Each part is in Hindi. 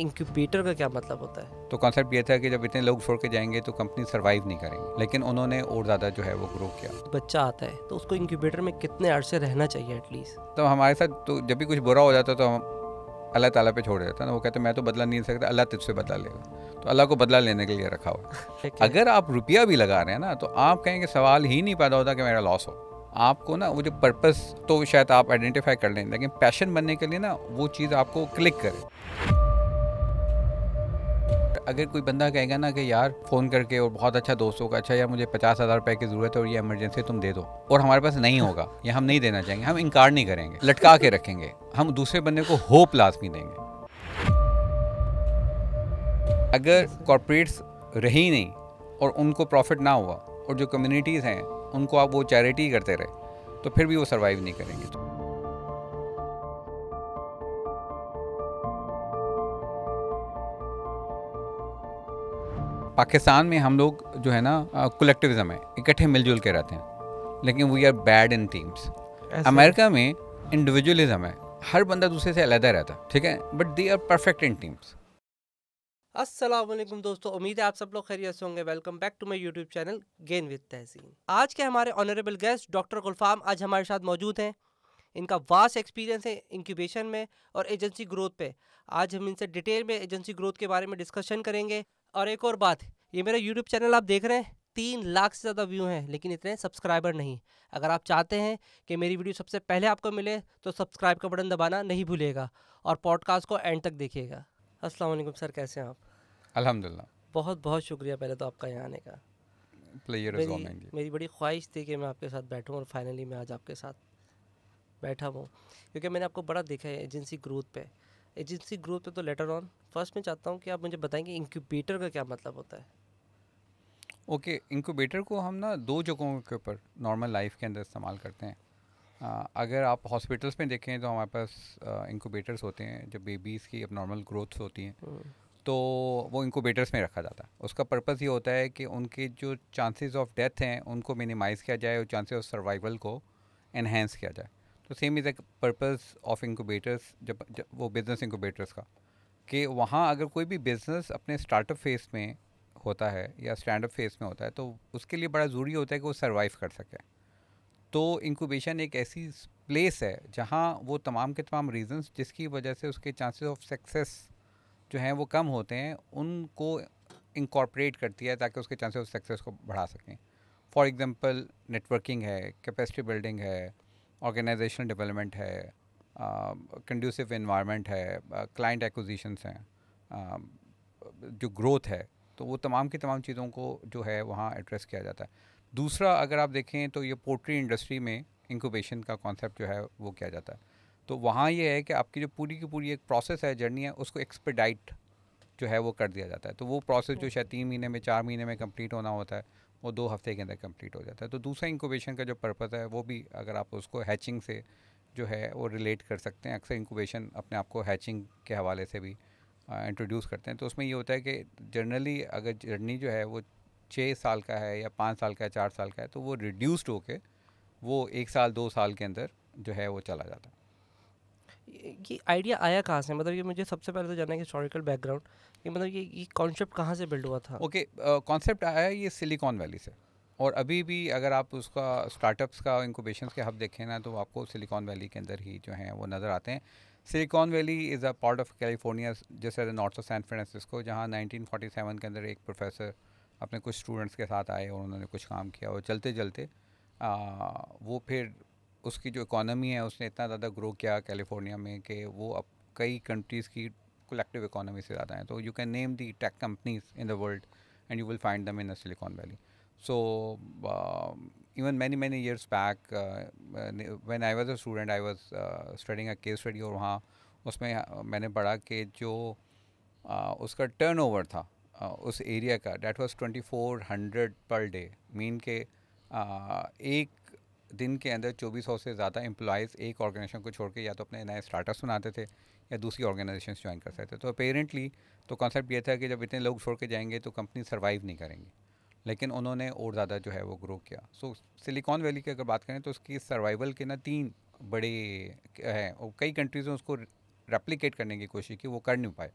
इंक्यूबेटर का क्या मतलब होता है तो कॉन्सेप्ट ये था कि जब इतने लोग छोड़ के जाएंगे तो कंपनी सर्वाइव नहीं करेंगे लेकिन उन्होंने और ज़्यादा जो है वो ग्रो किया तो बच्चा आता है तो उसको इंक्यूबेटर में कितने अर्से रहना चाहिए एटलीस्ट तो हमारे साथ तो जब भी कुछ बुरा हो जाता तो हम अल्लाह ताला पे छोड़ देता ना वो कहते मैं तो बदला नहीं सकता अल्लाह तुझसे बदला लेगा तो अल्लाह को बदला लेने के लिए रखा हो अगर आप रुपया भी लगा रहे हैं ना तो आप कहेंगे सवाल ही नहीं पैदा होता कि मेरा लॉस हो आपको ना वो जो पर्पस तो शायद आप आइडेंटिफाई कर लें लेकिन पैशन बनने के लिए ना वो चीज़ आपको क्लिक करे अगर कोई बंदा कहेगा ना कि यार फ़ोन करके और बहुत अच्छा दोस्तों का अच्छा यार मुझे पचास हज़ार रुपये की ज़रूरत है और ये इमरजेंसी तुम दे दो और हमारे पास नहीं होगा या हम नहीं देना चाहेंगे हम इनकार नहीं करेंगे लटका के रखेंगे हम दूसरे बंदे को होप लाजमी देंगे अगर कॉरपोरेट्स रही नहीं और उनको प्रॉफिट ना हुआ और जो कम्युनिटीज़ हैं उनको आप वो चैरिटी करते रहे तो फिर भी वो सर्वाइव नहीं करेंगे तो पाकिस्तान में हम लोग जो है ना कलेक्टिविज्म है इकट्ठे मिलजुल के रहते हैं लेकिन we are bad in teams America में इंडिविजुअलिज्म है हर बंदा दूसरे से अलहदा रहता है ठीक है but they are perfect in teams अस्सलाम वालेकुम दोस्तों उम्मीद है आप सब लोग खैरियत से होंगे welcome back to my YouTube channel gain with Tahseen आज के हमारे ऑनरेबल गेस्ट डॉक्टर गुलफाम आज हमारे साथ मौजूद हैं इनका वास्ट एक्सपीरियंस है इंक्यूबेशन में और एजेंसी ग्रोथ पे आज हम इनसे डिटेल में एजेंसी ग्रोथ के बारे में डिस्कशन करेंगे और एक और बात ये मेरा यूट्यूब चैनल आप देख रहे हैं तीन लाख से ज़्यादा व्यू हैं लेकिन इतने सब्सक्राइबर नहीं अगर आप चाहते हैं कि मेरी वीडियो सबसे पहले आपको मिले तो सब्सक्राइब का बटन दबाना नहीं भूलेगा और पॉडकास्ट को एंड तक देखिएगा अस्सलाम सर कैसे हैं आप अल्हम्दुलिल्लाह बहुत बहुत शुक्रिया पहले तो आपका यहाँ आने का प्लेयर मेरी, मेरी बड़ी ख्वाहिश थी कि मैं आपके साथ बैठूँ और फाइनली मैं आज आपके साथ बैठा हूँ क्योंकि मैंने आपको बड़ा देखा है एजेंसी ग्रोथ पर एजेंसी ग्रोथ पे तो लेटर ऑन फर्स्ट मैं चाहता हूँ कि आप मुझे बताएंगे इंक्यूबेटर का क्या मतलब होता है ओके okay, इंक्यूबेटर को हम ना दो जगहों के ऊपर नॉर्मल लाइफ के अंदर इस्तेमाल करते हैं आ, अगर आप हॉस्पिटल्स में देखें तो हमारे पास इंक्यूबेटर्स होते हैं जब बेबीज़ की अब नॉर्मल ग्रोथ्स होती हैं हम्म। तो वो इंक्यूबेटर्स में रखा जाता है उसका पर्पज़ ये होता है कि उनके जो चांसेस ऑफ डेथ हैं उनको मिनिमाइज़ किया जाए और चांसेस ऑफ सर्वाइवल को इन्हेंस किया जाए तो same is a purpose of incubators जब, जब वो बिज़नेस इंक्यूबेटर्स का कि वहाँ अगर कोई भी बिज़नेस अपने स्टार्टअप फेज़ में होता है या स्टैंडअप फेज़ में होता है तो उसके लिए बड़ा ज़रूरी होता है कि वो सर्वाइव कर सके तो इंक्यूबेशन एक ऐसी प्लेस है जहाँ वो तमाम के तमाम रीजंस जिसकी वजह से उसके चांसेस ऑफ सक्सेस जो हैं वो कम होते हैं उनको इंकॉर्पोरेट करती है ताकि उसके चांसेस ऑफ सक्सेस को बढ़ा सकें फॉर एग्ज़ाम्पल नेटवर्किंग है कैपेसिटी बिल्डिंग है ऑर्गेनाइजेशनल डेवलपमेंट है कंड्यूसिव इन्वायरमेंट है क्लाइंट एक्विजिशंस हैं जो ग्रोथ है तो वो तमाम की तमाम चीज़ों को जो है वहाँ एड्रेस किया जाता है दूसरा अगर आप देखें तो ये पोल्ट्री इंडस्ट्री में इंक्यूबेशन का कॉन्सेप्ट जो है वो किया जाता है तो वहाँ ये है कि आपकी जो पूरी की पूरी एक प्रोसेस है जर्नी है उसको एक्सपेडाइट जो है वो कर दिया जाता है तो वो प्रोसेस जो शायद तीन महीने में चार महीने में कंप्लीट होना होता है वो दो हफ्ते के अंदर कंप्लीट हो जाता है तो दूसरा इंकोबेशन का जो पर्पज़ है वो भी अगर आप उसको हैचिंग से जो है वो रिलेट कर सकते हैं अक्सर इंकोबेशन अपने आप को हैचिंग के हवाले से भी इंट्रोड्यूस करते हैं तो उसमें ये होता है कि जनरली अगर जर्नी जो है वो छः साल का है या पाँच साल का है चार साल का है तो वो रिड्यूस्ड होके वो एक साल दो साल के अंदर जो है वो चला जाता है ये आइडिया आया कहाँ से मतलब ये मुझे सबसे पहले तो जानना है हिस्टोरिकल बैकग्राउंड कि मतलब ये ये कॉन्सेप्ट कहाँ से बिल्ड हुआ था ओके कॉन्सेप्ट आया ये सिलिकॉन वैली से और अभी भी अगर आप उसका स्टार्टअप्स का इंकोबेशन के हब देखें ना तो आपको सिलिकॉन वैली के अंदर ही जो है वो नज़र आते हैं Silicon Valley is a part of California जैसे नॉर्थ ऑफ सैन फ्रांसिस्को जहाँ सेवन के अंदर एक प्रोफेसर अपने कुछ स्टूडेंट्स के साथ आए और उन्होंने कुछ काम किया और चलते चलते आ, वो फिर उसकी जो इकोनॉमी है उसने इतना ज़्यादा ग्रो किया कैलिफोर्निया में कि वो अब कई कंट्रीज़ की कलेक्टिव इकोनॉमी से ज़्यादा हैं तो you can name the tech companies in the world and you will find them in the Silicon Valley so even many many years back when I was a student I was studying a case study और वहाँ उसमें uh, मैंने पढ़ा कि जो uh, उसका ओवर था uh, उस एरिया का that was twenty four hundred per day mean के uh, एक दिन के अंदर 2400 से ज़्यादा एम्प्लॉयज़ एक ऑर्गेनाइजेशन को छोड़ के या तो अपने नए स्टार्टअप बनाते थे या दूसरी ऑर्गेनाइजेशन ज्वाइन कर सकते थे तो अपेरेंटली तो कॉन्सेप्ट ये था कि जब इतने लोग छोड़ के जाएंगे तो कंपनी सर्वाइव नहीं करेंगे लेकिन उन्होंने और ज़्यादा जो है वो ग्रो किया सो सिलिकॉन वैली की अगर बात करें तो उसकी सर्वाइवल के ना तीन बड़े हैं और कई कंट्रीज़ ने उसको रेप्लिकेट करने की कोशिश की वो कर नहीं पाए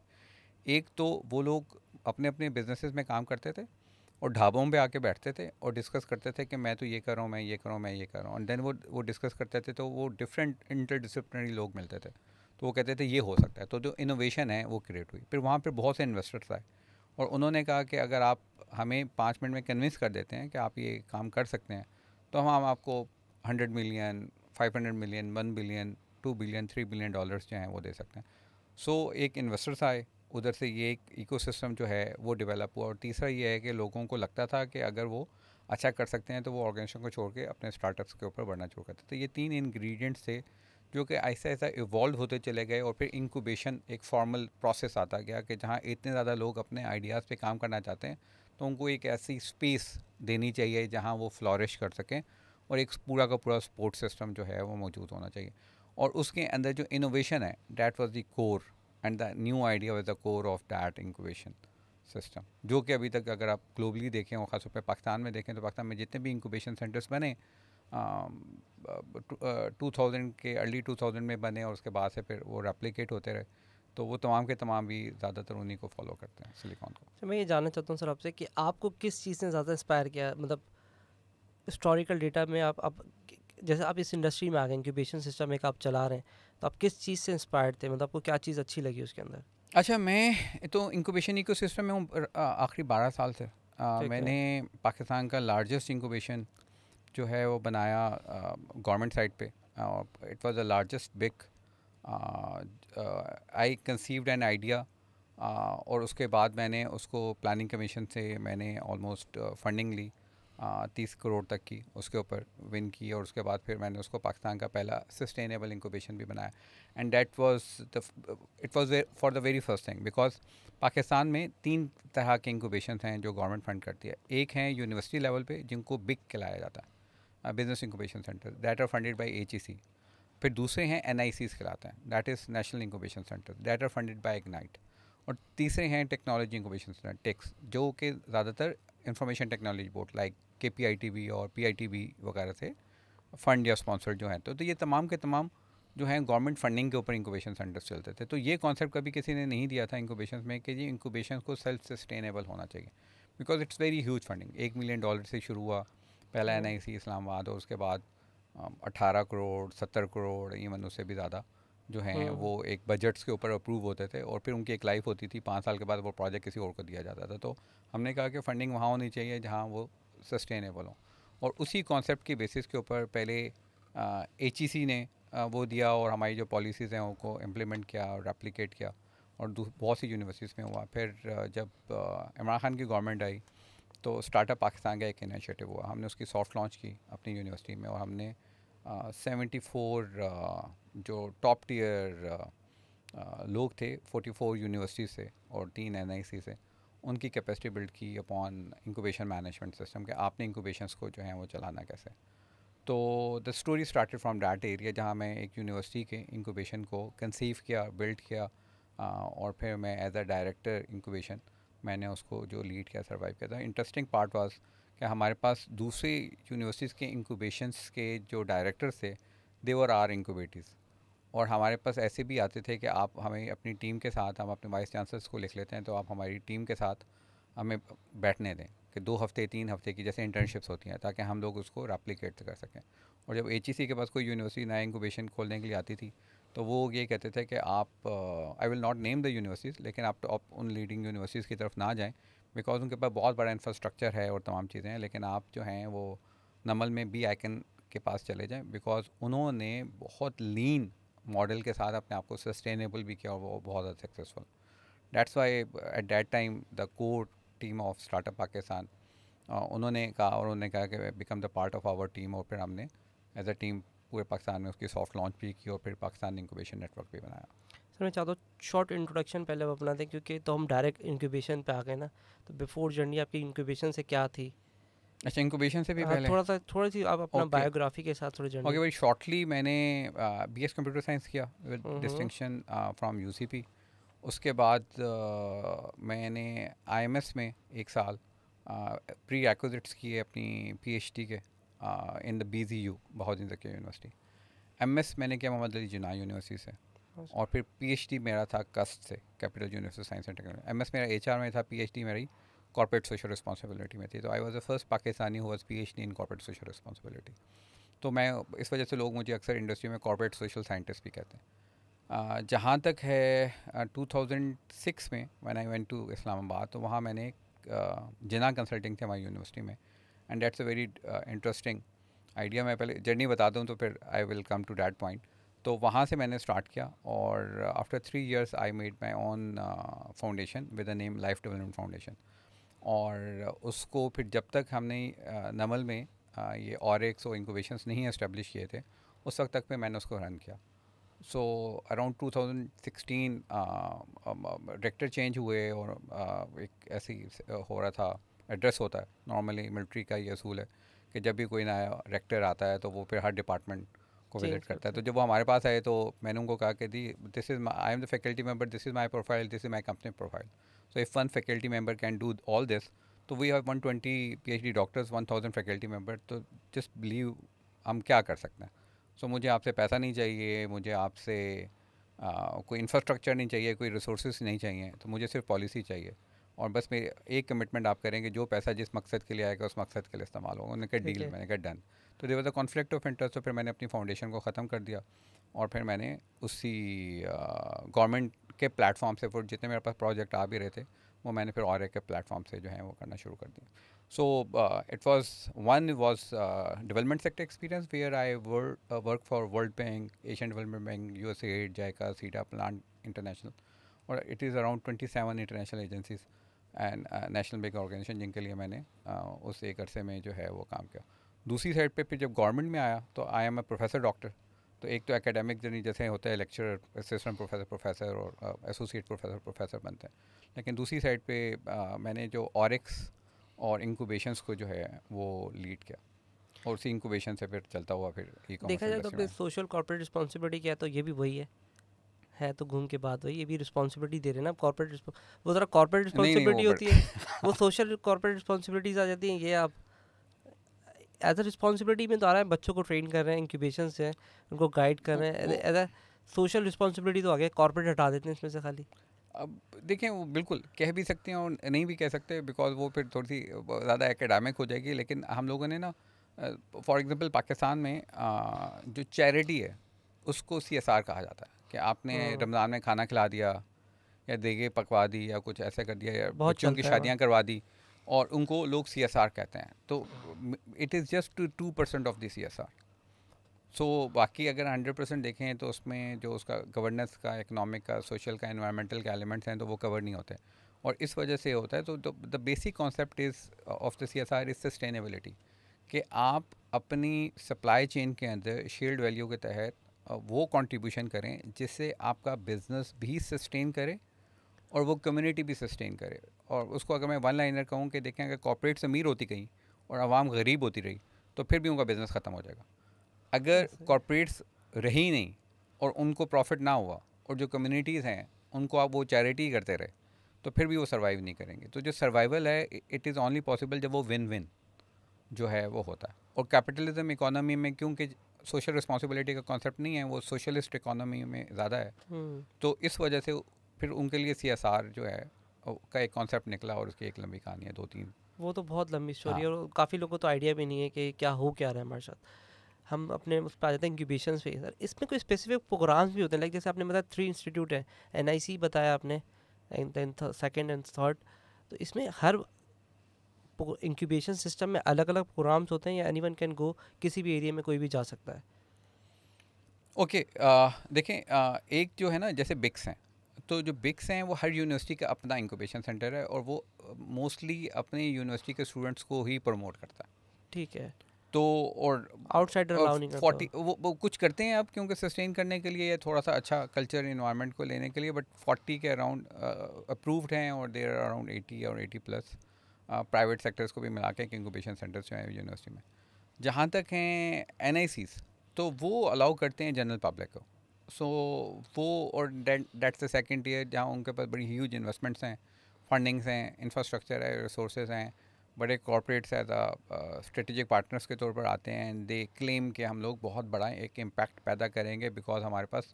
एक तो वो लोग अपने अपने बिजनेसेस में काम करते थे और ढाबों पे आके बैठते थे और डिस्कस करते थे कि मैं तो ये कर रहा हूँ मैं ये कर रहा हूँ मैं ये कर रहा हूँ देन वो वो डिस्कस करते थे तो वो डिफरेंट इंटरडिसिप्लिनरी लोग मिलते थे तो वो कहते थे ये हो सकता है तो जो इनोवेशन है वो क्रिएट हुई फिर वहाँ पर बहुत से इन्वेस्टर्स आए और उन्होंने कहा कि अगर आप हमें पाँच मिनट में कन्विंस कर देते हैं कि आप ये काम कर सकते हैं तो हम आपको hundred million five hundred million one billion two billion three billion dollars जो हैं वो दे सकते हैं सो so, एक इन्वेस्टर्स आए उधर से ये एक इकोसिस्टम जो है वो डेवलप हुआ और तीसरा ये है कि लोगों को लगता था कि अगर वो अच्छा कर सकते हैं तो वो ऑर्गेनाइजेशन को छोड़ के अपने स्टार्टअप्स के ऊपर बढ़ना छोड़ करते तो ये तीन इन्ग्रीडियंट्स थे जो कि ऐसा ऐसा इवॉल्व होते चले गए और फिर इंक्यूबेशन एक फॉर्मल प्रोसेस आता गया कि जहाँ इतने ज़्यादा लोग अपने आइडियाज़ पे काम करना चाहते हैं तो उनको एक ऐसी स्पेस देनी चाहिए जहाँ वो फ्लॉरिश कर सकें और एक पूरा का पूरा सपोर्ट सिस्टम जो है वो मौजूद होना चाहिए और उसके अंदर जो इनोवेशन है that was the core and the new idea was the core of that incubation system जो कि अभी तक अगर आप ग्लोबली देखें और ख़ासतौर पर पाकिस्तान में देखें तो पाकिस्तान में जितने भी इंक्यूबेशन सेंटर्स बने टू थाउजेंड के अर्ली टू थाउजेंड में बने और उसके बाद से फिर वो रेप्लिकेट होते रहे तो वो तमाम के तमाम भी ज़्यादातर उन्हीं को फॉलो करते हैं सिलिकॉन को सर अच्छा, मैं ये जानना चाहता हूँ सर आपसे कि आपको किस चीज़ ने ज़्यादा इंस्पायर किया मतलब हिस्टोरिकल डेटा में आप, आप जैसे आप इस इंडस्ट्री में आ गए इंक्यूबेशन सिस्टम एक आप चला रहे हैं तो आप किस चीज़ से इंस्पायर्ड थे मतलब आपको क्या चीज़ अच्छी लगी उसके अंदर अच्छा मैं तो इंक्यूबेशन इको सिस्टम में हूँ आखिरी बारह साल से आ, मैंने पाकिस्तान का लार्जेस्ट इंक्यूबेशन जो है वो बनाया गवर्नमेंट साइड पे it was the largest big I conceived an idea और उसके बाद मैंने उसको प्लानिंग कमीशन से मैंने ऑलमोस्ट फंडिंग ली तीस करोड़ तक की उसके ऊपर विन की और उसके बाद फिर मैंने उसको पाकिस्तान का पहला सस्टेनेबल इंकोबेशन भी बनाया and that was the it was for the very first thing because Pakistan में तीन तरह के इंकोबेशन हैं जो गवर्नमेंट फंड करती है एक हैं यूनिवर्सिटी लेवल पे जिनको बिग खिलाया जाता है business incubation centre that are funded by H फिर दूसरे हैं एन आई सीज खिलाते हैं that is national incubation centre that are funded by Ignite और तीसरे हैं टेक्नोलॉजी इंकोबेशन सेंटर टेक्स जो कि ज़्यादातर information technology board like K P और पी वगैरह से फ़ंड या स्पॉन्सर जो हैं तो, तो ये तमाम के तमाम जो हैं गवर्नमेंट फंडिंग के ऊपर इंक्यूबेशन सेंटर्स चलते थे तो ये कॉन्सेप्ट कभी किसी ने नहीं दिया था इंक्यूबेशन में कि जी इंक्यूबेशन को सेल्फ सस्टेनेबल होना चाहिए because it's very huge funding एक मिलियन डॉलर से शुरू हुआ पहला एन आई सी इस्लामाबाद और उसके बाद अठारह करोड़ सत्तर करोड़ इवन उससे भी ज़्यादा जो हैं हम्म। वो एक बजट्स के ऊपर अप्रूव होते थे और फिर उनकी एक लाइफ होती थी पाँच साल के बाद वो प्रोजेक्ट किसी और को दिया जाता था तो हमने कहा कि फ़ंडिंग वहाँ होनी चाहिए जहाँ वो सस्टेनेबल हो और उसी कॉन्सेप्ट के बेसिस के ऊपर पहले एच e ने आ, वो दिया और हमारी जो पॉलिसीज़ हैं उनको इम्प्लीमेंट किया और रेप्लिकेट किया और बहुत सी यूनिवर्सिटीज़ में हुआ फिर जब इमरान ख़ान की गवर्नमेंट आई तो स्टार्टअप पाकिस्तान का एक इनिशिएटिव हुआ हमने उसकी सॉफ्ट लॉन्च की अपनी यूनिवर्सिटी में और हमने सेवेंटी फोर जो टॉप टीयर लोग थे फोर्टी फोर यूनिवर्सिटी से और तीन एन से उनकी कैपेसिटी बिल्ड की अपॉन इंक्यूबेशन मैनेजमेंट सिस्टम के आपने इंक्यूबेशंस को जो है वो चलाना कैसे तो the story started from that area जहाँ मैं एक यूनिवर्सिटी के इंक्यूबेशन को कंसीव किया बिल्ड किया आ, और फिर मैं एज अ डायरेक्टर इंक्यूबेशन मैंने उसको जो लीड किया सर्वाइव किया था इंटरेस्टिंग पार्ट वाज कि हमारे पास दूसरी यूनिवर्सिटीज़ के इंक्यूबेशंस के जो डायरेक्टर्स थे देवर आर इंक्यूबेटिस और हमारे पास ऐसे भी आते थे कि आप हमें अपनी टीम के साथ हम अपने वाइस चांसलर्स को लिख लेते हैं तो आप हमारी टीम के साथ हमें बैठने दें कि दो हफ्ते तीन हफ्ते की जैसे इंटर्नशिप्स होती हैं ताकि हम लोग उसको रेप्लिकेट कर सकें और जब एच e के पास कोई यूनिवर्सिटी नया इंकोबेशन खोलने के लिए आती थी तो वो ये कहते थे कि आप I will not name the universities लेकिन आप, तो आप उन लीडिंग यूनिवर्सिटीज़ की तरफ ना जाएँ बिकॉज उनके पास बहुत बड़ा इंफ्रास्ट्रक्चर है और तमाम चीज़ें हैं लेकिन आप जो हैं वो नमल में बी आइकन के पास चले जाएँ बिकॉज उन्होंने बहुत लीन मॉडल के साथ अपने आप को सस्टेनेबल भी किया और वो बहुत ज़्यादा successful that's why at that time the core team of startup Pakistan उन्होंने कहा और उन्होंने कहा कि become the part of our team और फिर हमने एज अ टीम पूरे पाकिस्तान में उसकी सॉफ्ट लॉन्च भी की और फिर पाकिस्तान इंक्यूबेशन नेटवर्क भी बनाया सर मैं चाहता हूँ शॉर्ट इंट्रोडक्शन पहले अपना दें क्योंकि तो हम डायरेक्ट इंक्यूबेशन पे आ गए ना तो बिफोर जर्नी आपकी इंक्यूबेशन से क्या थी अच्छा इंक्यूबेशन से भी हाँ, पहले थोड़ा सा थोड़ी सी आप अपना बायोग्राफी के साथ थोड़ी ओके भाई शॉर्टली मैंने बी एस कंप्यूटर साइंस किया विद डिस्टिंक्शन फ्रॉम यू उसके बाद मैंने आई में एक साल प्री एक्विजिट्स किए अपनी डी के in the B Z U बहुत जकिया यूनिवर्सिटी एम एस मैंने किया मोहम्मद अली जना यूनिवर्सिटी से अच्छा। और फिर पी एच डी मेरा था कस्ट से Capital University science and technology M S मेरा एच आर में था पी एच डी मेरी कॉर्पोरेट सोशल रिस्पॉन्सिबिलिटी में थी तो I was the first Pakistani whose P H D in corporate social responsibility तो मैं इस वजह से लोग मुझे अक्सर इंडस्ट्री में कॉर्पोरेट सोशल साइंटिस्ट भी कहते हैं जहाँ तक है टू थाउजेंड सिक्स में one I went to Islamabad तो वहाँ मैंने जना कंसल्टिंग थे हमारी यूनिवर्सिटी में and that's a very interesting idea मैं पहले जर्नी बता दूँ तो फिर I will come to that point तो वहाँ से मैंने स्टार्ट किया और after three years I made my own foundation with the name Life development Foundation और उसको फिर जब तक हमने नमल में ये और एक और इंकोवेशंस नहीं इस्टेब्लिश किए थे उस वक्त तक पे मैंने उसको रन किया सो अराउंड 2016 डायरेक्टर चेंज हुए और uh, एक ऐसी हो रहा था एड्रेस होता है नॉर्मली मिलिट्री का ये असूल है कि जब भी कोई नया डायरेक्टर आता है तो वो फिर हर डिपार्टमेंट को विजिट करता है तो जब वो हमारे पास आए तो मैंने उनको कहा कि the this is I am the faculty member this is my profile this is my company profile so if one faculty member can do all this तो वी हैव 120 डी doctors one thousand faculty member तो जस्ट बिलीव हम क्या कर सकते हैं सो so, मुझे आपसे पैसा नहीं चाहिए मुझे आपसे कोई इंफ्रास्ट्रक्चर नहीं चाहिए कोई रिसोर्स नहीं चाहिए तो मुझे सिर्फ पॉलिसी चाहिए और बस मेरे एक कमिटमेंट आप करेंगे जो पैसा जिस मकसद के लिए आएगा उस मकसद के लिए इस्तेमाल होगा उन्होंने कहा डील मैंने कहा डन तो there was a conflict of interest तो फिर मैंने अपनी फाउंडेशन को ख़त्म कर दिया और फिर मैंने उसी गवर्नमेंट के प्लेटफॉर्म से फिर जितने मेरे पास प्रोजेक्ट आ भी रहे थे वो मैंने फिर और के प्लेटफॉर्म से जो है वो करना शुरू कर दिया so it was one was development sector experience where I work for World Bank Asian Development Bank U S AID JICA SIDA Plan International और it is around twenty seven international agencies and national bank organization जिनके लिए मैंने uh, उस एक अरसे में जो है वो काम किया दूसरी साइड पे फिर जब गवर्नमेंट में आया तो I am a professor doctor तो एक तो एकेडमिक जर्नी जैसे होता है लेक्चर असिस्टेंट प्रोफेसर प्रोफेसर और एसोसिएट प्रोफेसर प्रोफेसर बनते हैं लेकिन दूसरी साइड पे आ, uh, मैंने जो ऑरिक्स और इंक्यूबेशंस को जो है वो लीड किया और उसी इंक्यूबेशन से फिर चलता हुआ फिर देखा जाए तो फिर सोशल कॉर्पोरेट रिस्पॉन्सिबिलिटी क्या है तो ये भी वही है है तो घूम के बाद वही ये भी रिस्पॉन्सिबिलिटी दे रहे हैं ना कॉर्पोरेट वो ज़रा कॉर्पोरेट रिस्पॉन्सिबिलिटी होती है वो सोशल कॉर्पोरेट रिस्पॉन्सिबिलिटीज आ जाती हैं ये आप एज अ रिस्पॉन्सिबिलिटी में तो आ रहा है बच्चों को ट्रेन कर रहे हैं इंक्यूबेशन से उनको गाइड कर हाँ, रहे हैं एज अ सोशल रिस्पॉन्सिबिलिटी तो आ गया कॉर्पोरेट हटा देते हैं इसमें से खाली अब देखें वो बिल्कुल कह भी सकते हैं और नहीं भी कह सकते बिकॉज वो फिर थोड़ी सी ज़्यादा एकेडमिक हो जाएगी लेकिन हम लोगों ने ना फॉर एग्ज़ाम्पल पाकिस्तान में आ, जो चैरिटी है उसको सी कहा जाता है कि आपने हाँ। रमज़ान में खाना खिला दिया या देगे पकवा दी या कुछ ऐसा कर दिया या बच्चों की शादियाँ करवा दी और उनको लोग सी कहते हैं तो it is just two percent of the C so बाकी अगर हंड्रेड परसेंट देखें तो उसमें जो उसका गवर्नेंस का इकोनॉमिक का सोशल का इन्वायरमेंटल का एलिमेंट्स हैं तो वो कवर नहीं होते और इस वजह से होता है तो the basic concept is of the C S R is sustainability कि आप अपनी सप्लाई चेन के अंदर शेल्ड वैल्यू के तहत uh, वो कंट्रीब्यूशन करें जिससे आपका बिज़नेस भी सस्टेन करें और वो कम्युनिटी भी सस्टेन करे और उसको अगर मैं वन लाइनर कहूँ कि देखें अगर कॉपरेट्स अमीर होती कहीं और आवाम गरीब होती रही तो फिर भी उनका बिज़नेस ख़त्म हो जाएगा अगर कॉरपोरेट्स रही नहीं और उनको प्रॉफिट ना हुआ और जो कम्युनिटीज़ हैं उनको आप वो चैरिटी करते रहे तो फिर भी वो सर्वाइव नहीं करेंगे तो जो सर्वाइवल है इट इज़ ओनली पॉसिबल जब वो विन विन जो है वो होता है और कैपिटलिज्म इकोनॉमी में क्योंकि सोशल रिस्पॉन्सिबिलिटी का कॉन्सेप्ट नहीं है वो सोशलिस्ट इकोनॉमी में ज़्यादा है हम्म। तो इस वजह से फिर उनके लिए सी एस आर जो है का एक कॉन्सेप्ट निकला और उसकी एक लंबी कहानी है दो तीन वो तो बहुत लंबी स्टोरी हाँ। है और काफ़ी लोगों को तो आइडिया भी नहीं है कि क्या हो क्या रहा है हमारे साथ हम अपने उस पर आ जाते हैं इंक्यूबेशन पे सर इसमें कोई स्पेसिफिक प्रोग्राम्स भी होते हैं लाइक जैसे आपने बताया थ्री इंस्टीट्यूट है एन बताया आपने एंड सेकेंड एंड थर्ड तो इसमें हर इंक्यूबेशन सिस्टम में अलग अलग प्रोग्राम्स होते हैं या एनी कैन गो किसी भी एरिया में कोई भी जा सकता है ओके okay, uh, देखें आ, uh, एक जो है ना जैसे बिक्स हैं तो जो बिक्स हैं वो हर यूनिवर्सिटी का अपना इंक्यूबेशन सेंटर है और वो मोस्टली अपने यूनिवर्सिटी के स्टूडेंट्स को ही प्रमोट करता है ठीक है तो और आउटसाइडर अलाउ नहीं करता फोर्टी वो, वो कुछ करते हैं अब क्योंकि सस्टेन करने के लिए थोड़ा सा अच्छा कल्चर इन्वायरमेंट को लेने के लिए बट फोर्टी के अराउंड अप्रूव्ड हैं और देर अराउंड एटी और एटी प्लस प्राइवेट सेक्टर्स को भी मिला के इंक्यूबेशन सेंटर्स जो हैं यूनिवर्सिटी में जहाँ तक हैं एन तो वो अलाउ करते हैं जनरल पब्लिक को सो so, वो और डेट्स द सेकेंड ईयर जहाँ उनके पास बड़ी ह्यूज इन्वेस्टमेंट्स हैं फंडिंग्स हैं इंफ्रास्ट्रक्चर है रिसोर्सेज हैं बड़े कॉरपोरेट्स एज स्ट्रेटेजिक पार्टनर्स के तौर पर आते हैं दे क्लेम कि हम लोग बहुत बड़ा एक इम्पैक्ट पैदा करेंगे बिकॉज हमारे पास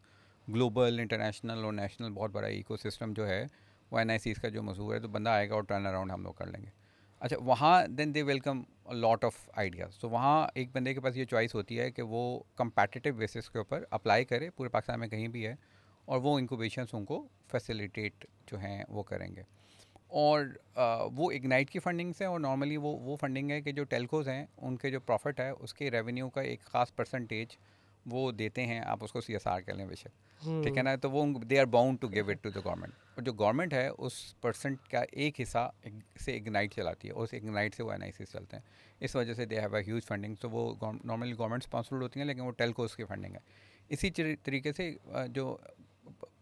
ग्लोबल इंटरनेशनल और नेशनल बहुत बड़ा इकोसिस्टम जो है वो एन का जो मशहूर है तो बंदा आएगा और टर्न अराउंड हम लोग कर लेंगे अच्छा वहाँ then they welcome lot of ideas तो वहाँ एक बंदे के पास ये चॉइस होती है कि वो कंपेटिटिव बेसिस के ऊपर अप्लाई करे पूरे पाकिस्तान में कहीं भी है और वो इनकोबेशन उनको फैसिलिटेट जो हैं वो करेंगे और आ, वो इग्नाइट की फंडिंग से और नॉर्मली वो वो फंडिंग है कि जो टेल्कोज़ हैं उनके जो प्रॉफिट है उसके रेवेन्यू का एक ख़ास परसेंटेज वो देते हैं आप उसको सी एस आर कह लें बेशक ठीक है हम्म। ना तो वो they are bound to give it to the government और जो गवर्नमेंट है उस परसेंट का एक हिस्सा से इग्नाइट चलाती है उस इग्नाइट से वो एन चलते हैं इस वजह से they have a huge funding तो वो नॉर्मली गवर्नमेंट स्पॉन्सर्ड होती हैं लेकिन वो टेलकोस की फंडिंग है इसी तरीके से जो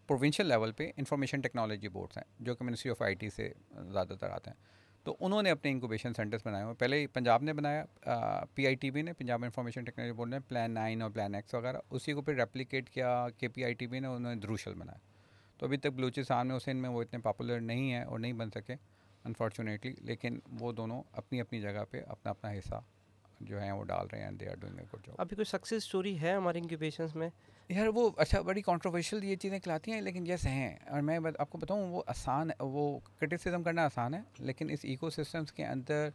प्रोविंशियल लेवल पे इंफॉर्मेशन टेक्नोलॉजी बोर्ड्स हैं जो कि मिनिस्ट्री ऑफ आईटी से ज़्यादातर आते हैं तो उन्होंने अपने इंक्यूबेशन सेंटर्स बनाए हुए पहले पंजाब ने बनाया पीआईटीबी ने पंजाब इंफॉर्मेशन टेक्नोलॉजी बोर्ड ने प्लान नाइन और प्लान एक्स वगैरह उसी को फिर रेप्लिकेट किया के पी ने उन्होंने ध्रूशल बनाया तो अभी तक बलूचिस्तान में हुसैन में वो इतने पॉपुलर नहीं है और नहीं बन सके अनफॉर्चुनेटली लेकिन वो दोनों अपनी अपनी जगह पर अपना अपना हिस्सा जो है वो डाल रहे हैं they are doing good job अभी कोई सक्सेस स्टोरी है हमारे इंक्यूबेशन में यार वो अच्छा बड़ी कॉन्ट्रोवर्शियल ये चीज़ें खिलाती हैं लेकिन यस हैं और मैं बत, आपको बताऊँ वो आसान वो क्रिटिसिज्म करना आसान है लेकिन इस इको के अंदर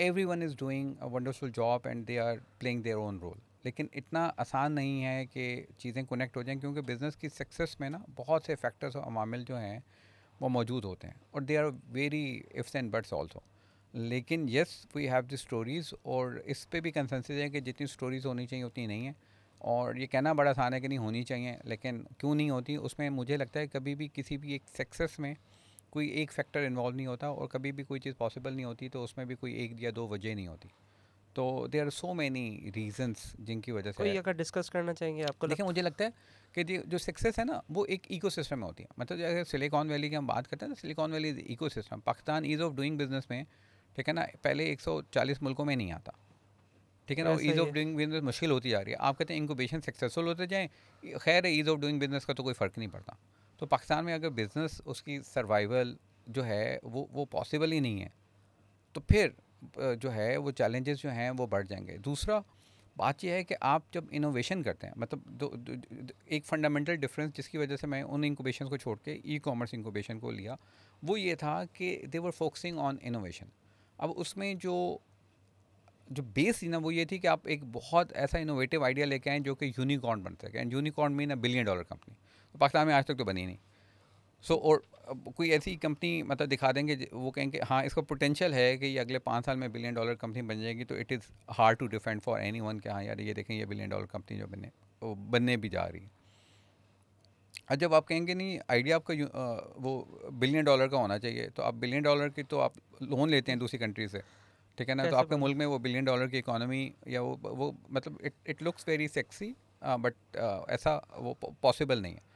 everyone is doing a wonderful job and they are playing their own role लेकिन इतना आसान नहीं है कि चीज़ें कनेक्ट हो जाएं क्योंकि बिज़नेस की सक्सेस में ना बहुत से फैक्टर्स और अवामिल जो हैं वो मौजूद होते हैं और they are very ifs and buts also लेकिन yes we have the stories और इस पर भी कंसेंसस है कि जितनी स्टोरीज़ होनी चाहिए उतनी नहीं है और ये कहना बड़ा आसान है कि नहीं होनी चाहिए लेकिन क्यों नहीं होती उसमें मुझे लगता है कभी भी किसी भी एक सक्सेस में कोई एक फैक्टर इन्वॉल्व नहीं होता और कभी भी कोई चीज़ पॉसिबल नहीं होती तो उसमें भी कोई एक या दो वजह नहीं होती तो there are so many reasons जिनकी वजह से कोई अगर डिस्कस करना चाहेंगे आपको देखिए मुझे लगता है कि जो सक्सेस है ना वो एक सिस्टम में होती है मतलब अगर सिलिकॉन वैली की हम बात करते हैं ना Silicon Valley is system Pakistan ease of doing business में ठीक है ना पहले 140 मुल्कों में नहीं आता ठीक है ना ईज़ ऑफ डूइंग बिजनेस मुश्किल होती जा रही है आप कहते हैं इंकोबेशन सक्सेसफुल होते जाएँ खैर ईज़ ऑफ डूइंग बिजनेस का तो कोई फ़र्क नहीं पड़ता तो पाकिस्तान में अगर बिज़नेस उसकी सर्वाइवल जो है वो वो पॉसिबल ही नहीं है तो फिर जो है वो चैलेंजेस जो हैं वो बढ़ जाएंगे दूसरा बात यह है कि आप जब इनोवेशन करते हैं मतलब दो, दो, दो एक फंडामेंटल डिफरेंस जिसकी वजह से मैं उन इंकोबेशन को छोड़ के ई कॉमर्स इंकोबेशन को लिया वो ये था कि they were focusing on innovation अब उसमें जो जो बेस थी ना वो ये थी कि आप एक बहुत ऐसा इनोवेटिव आइडिया लेके आएँ जो कि यूनिकॉर्न बन सके and unicorn mean a billion dollar company तो पाकिस्तान में आज तक तो बनी नहीं सो so, और कोई ऐसी कंपनी मतलब दिखा देंगे वो कहेंगे हाँ इसका पोटेंशियल है कि ये अगले पाँच साल में बिलियन डॉलर कंपनी बन जाएगी तो it is hard to defend for anyone के हाँ यार ये देखें ये बिलियन डॉलर कंपनी जो बने वो बनने भी जा रही है और जब आप कहेंगे नहीं आइडिया आपका वो बिलियन डॉलर का होना चाहिए तो आप बिलियन डॉलर की तो आप लोन लेते हैं दूसरी कंट्री से ठीक है ना तो आपके मुल्क में वो बिलियन डॉलर की इकोनॉमी या वो वो मतलब it it looks very sexy but ऐसा वो पॉसिबल नहीं है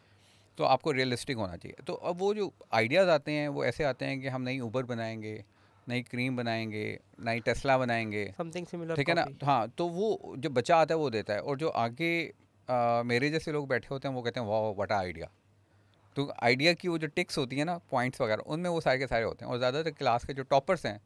तो आपको रियलिस्टिक होना चाहिए तो अब वो जो आइडियाज़ आते हैं वो ऐसे आते हैं कि हम नई ऊबर बनाएंगे नई क्रीम बनाएंगे नई टेस्ला बनाएंगे समथिंग सिमिलर ठीक है ना हाँ तो वो जो बच्चा आता है वो देता है और जो आगे आ, मेरे जैसे लोग बैठे होते हैं वो कहते हैं वाह वटा आइडिया तो आइडिया की वो जो टिक्स होती है ना पॉइंट्स वगैरह उनमें वो सारे के सारे होते हैं और ज़्यादातर क्लास के जो टॉपर्स हैं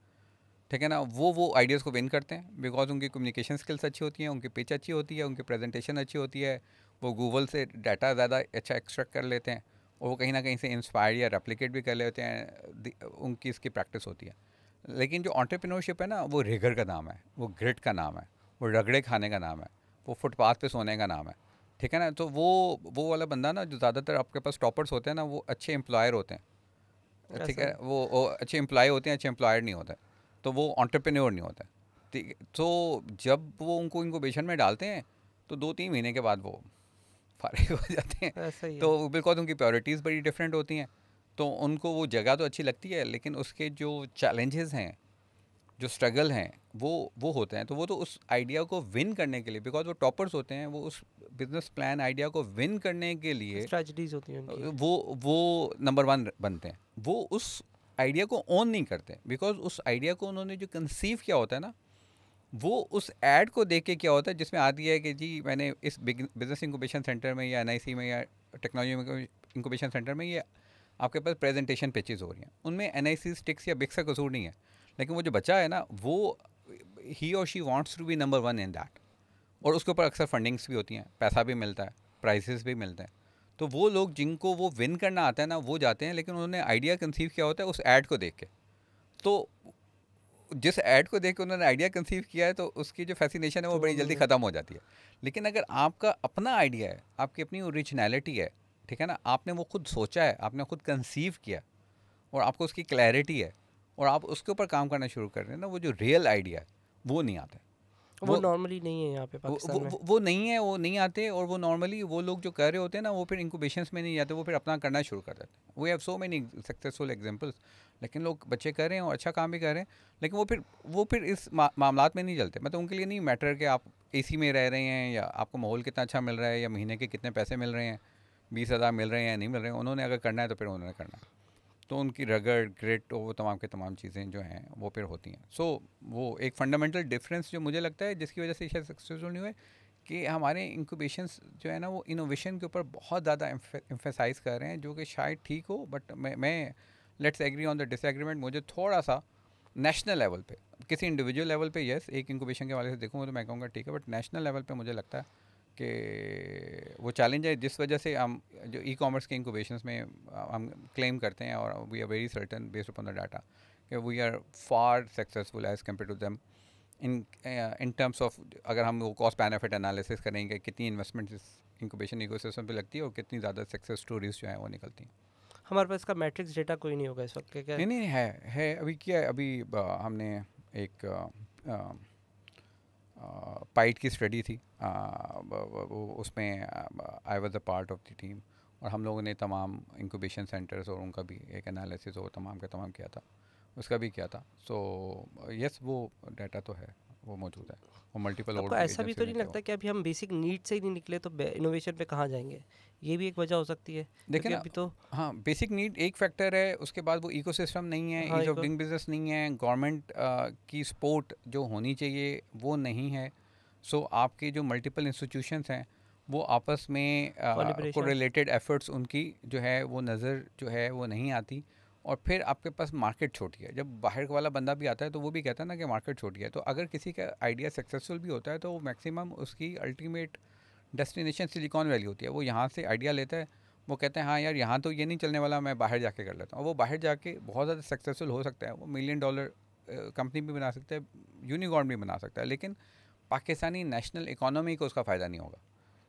ठीक है ना वो वो आइडियाज़ को विन करते हैं बिकॉज उनकी कम्युनिकेशन स्किल्स अच्छी होती हैं उनकी पिच अच्छी होती है उनकी प्रेजेंटेशन अच्छी होती है वो गूगल से डाटा ज़्यादा अच्छा एक्सट्रैक्ट कर लेते हैं और वो कहीं ना कहीं से इंस्पायर या रेप्लिकेट भी कर लेते हैं उनकी इसकी प्रैक्टिस होती है लेकिन जो ऑन्टरप्रीनोरशिप है ना वो रेगर का नाम है वो ग्रिट का नाम है वो रगड़े खाने का नाम है वो फुटपाथ पे सोने का नाम है ठीक है ना तो वो वो वाला बंदा ना जो ज़्यादातर आपके पास टॉपर्स होते हैं ना वो अच्छे एम्प्लॉयर होते हैं ठीक है वो, वो अच्छे एम्प्लॉय होते हैं अच्छे एम्प्लॉयर नहीं होते तो वो ऑन्टरप्रेन्योर नहीं होते ठीक तो जब वो उनको इनको बेशन में डालते हैं तो दो तीन महीने के बाद वो फारिग हो जाते हैं हाँ, तो बिकॉज उनकी प्योरिटीज़ बड़ी डिफरेंट होती हैं तो उनको वो जगह तो अच्छी लगती है लेकिन उसके जो चैलेंजेस हैं जो स्ट्रगल हैं वो वो होते हैं तो वो तो उस आइडिया को विन करने के लिए बिकॉज वो टॉपर्स होते हैं वो उस बिजनेस प्लान आइडिया को विन करने के लिए स्ट्रेटजीज होती हैं वो वो नंबर वन बनते हैं वो उस आइडिया को ओन नहीं करते बिकॉज उस आइडिया को उन्होंने जो कंसीव किया होता है ना वो उस एड को देख के क्या होता है जिसमें आती है कि जी मैंने इस बिज़नेस इंक्यूबेशन सेंटर में या एन में या टेक्नोलॉजी इंक्यूबेशन सेंटर में ये आपके पास प्रेजेंटेशन पेचेज हो रही हैं उनमें एन आई स्टिक्स या बिक्स का कसूर नहीं है लेकिन वो जो बच्चा है ना वो ही और she wants to be number one in that और उसके ऊपर अक्सर फंडिंग्स भी होती हैं पैसा भी मिलता है प्राइजेस भी मिलते हैं तो वो लोग जिनको वो विन करना आता है ना वो जाते हैं लेकिन उन्होंने आइडिया कंसीव किया होता है उस एड को देख के तो जिस एड को देख के उन्होंने आइडिया कंसीव किया है तो उसकी जो फैसिनेशन है वो तो बड़ी जल्दी ख़त्म हो जाती है लेकिन अगर आपका अपना आइडिया है आपकी अपनी औरिजनैलिटी है ठीक है ना आपने वो खुद सोचा है आपने खुद कंसीव किया और आपको उसकी क्लैरिटी है और आप उसके ऊपर काम करना शुरू कर रहे हैं ना वो जो रियल आइडिया है वो नहीं आता वो नॉर्मली नहीं है यहाँ पे पाकिस्तान वो, वो, वो नहीं है वो नहीं आते और वो नॉर्मली वो लोग जो कर रहे होते हैं ना वो फिर इंक्यूबेशन में नहीं जाते वो फिर अपना करना शुरू कर देते हैं we have so many successful examples लेकिन लोग बच्चे कर रहे हैं और अच्छा काम भी कर रहे हैं लेकिन वो फिर वो फिर इस मा, मामला में नहीं चलते मतलब उनके लिए नहीं मैटर कि आप ए में रह रहे हैं या आपको माहौल कितना अच्छा मिल रहा है या महीने के कितने पैसे मिल रहे हैं बीस हज़ार मिल रहे हैं या नहीं मिल रहे हैं उन्होंने अगर करना है तो फिर उन्होंने करना है तो उनकी रगड़ ग्रेट तो वो तमाम के तमाम चीज़ें जो हैं वो फिर होती हैं सो so, वो एक फंडामेंटल डिफरेंस जो मुझे लगता है जिसकी वजह से शायद सक्सेसफुल नहीं हुए कि हमारे इंक्यूबेशन जो है ना वो इनोवेशन के ऊपर बहुत ज़्यादा एम्फेसाइज कर रहे हैं जो कि शायद ठीक हो बट मैं मैं let's agree on the disagreement मुझे थोड़ा सा नेशनल लेवल पे किसी इंडिविजुअल लेवल पे यस एक इंक्यूबेशन के वाले से देखूँगा तो मैं कहूँगा ठीक है बट नेशनल लेवल पे मुझे लगता है कि वो चैलेंज है जिस वजह से हम जो ई कॉमर्स के इंक्यूबेशन में हम क्लेम करते हैं और we are very certain based upon the data कि we are far successful as compare to them in in terms of अगर हम वो कॉस्ट बेनिफिट एनालिसिस करेंगे कितनी इन्वेस्टमेंट इस इंक्यूबेशन इकोसिस्टम पे लगती है और कितनी ज़्यादा सक्सेस स्टोरीज जो हैं वो निकलती हैं हमारे पास का मैट्रिक्स डेटा कोई नहीं होगा इस वक्त क्या नहीं नहीं है है अभी क्या है अभी हमने एक पाइट की स्टडी थी वो उसमें I was a part of the team और हम लोगों ने तमाम इंक्यूबेशन सेंटर्स और उनका भी एक एनालिसिस और तमाम का तमाम किया था उसका भी किया था सो so, यस वो डाटा तो है वो मौजूद है और मल्टीपल आपको ऐसा भी तो नहीं लगता कि अभी हम बेसिक नीड से ही नहीं निकले तो इनोवेशन पे कहाँ जाएंगे ये भी एक वजह हो सकती है देखिए अभी तो हाँ बेसिक नीड एक फैक्टर है उसके बाद वो इको नहीं है ईज ऑफ डूइंग बिजनेस नहीं है गवर्नमेंट uh, की सपोर्ट जो होनी चाहिए वो नहीं है सो आपके जो मल्टीपल इंस्टीट्यूशन हैं वो आपस में को रिलेटेड एफर्ट्स उनकी जो है वो नज़र जो है वो नहीं आती और फिर आपके पास मार्केट छोटी है जब बाहर वाला बंदा भी आता है तो वो भी कहता है ना कि मार्केट छोटी है तो अगर किसी का आइडिया सक्सेसफुल भी होता है तो मैक्सिमम उसकी अल्टीमेट डेस्टिनेशन सिलिकॉन वैली होती है वो यहाँ से आइडिया लेता है वो कहते हैं हाँ यार यहाँ तो ये नहीं चलने वाला मैं बाहर जाके कर लेता हूँ वो बाहर जाके बहुत ज़्यादा सक्सेसफुल हो सकता है वो मिलियन डॉलर कंपनी भी बना सकता है यूनिकॉर्न भी बना सकता है लेकिन पाकिस्तानी नेशनल इकोनॉमी को उसका फ़ायदा नहीं होगा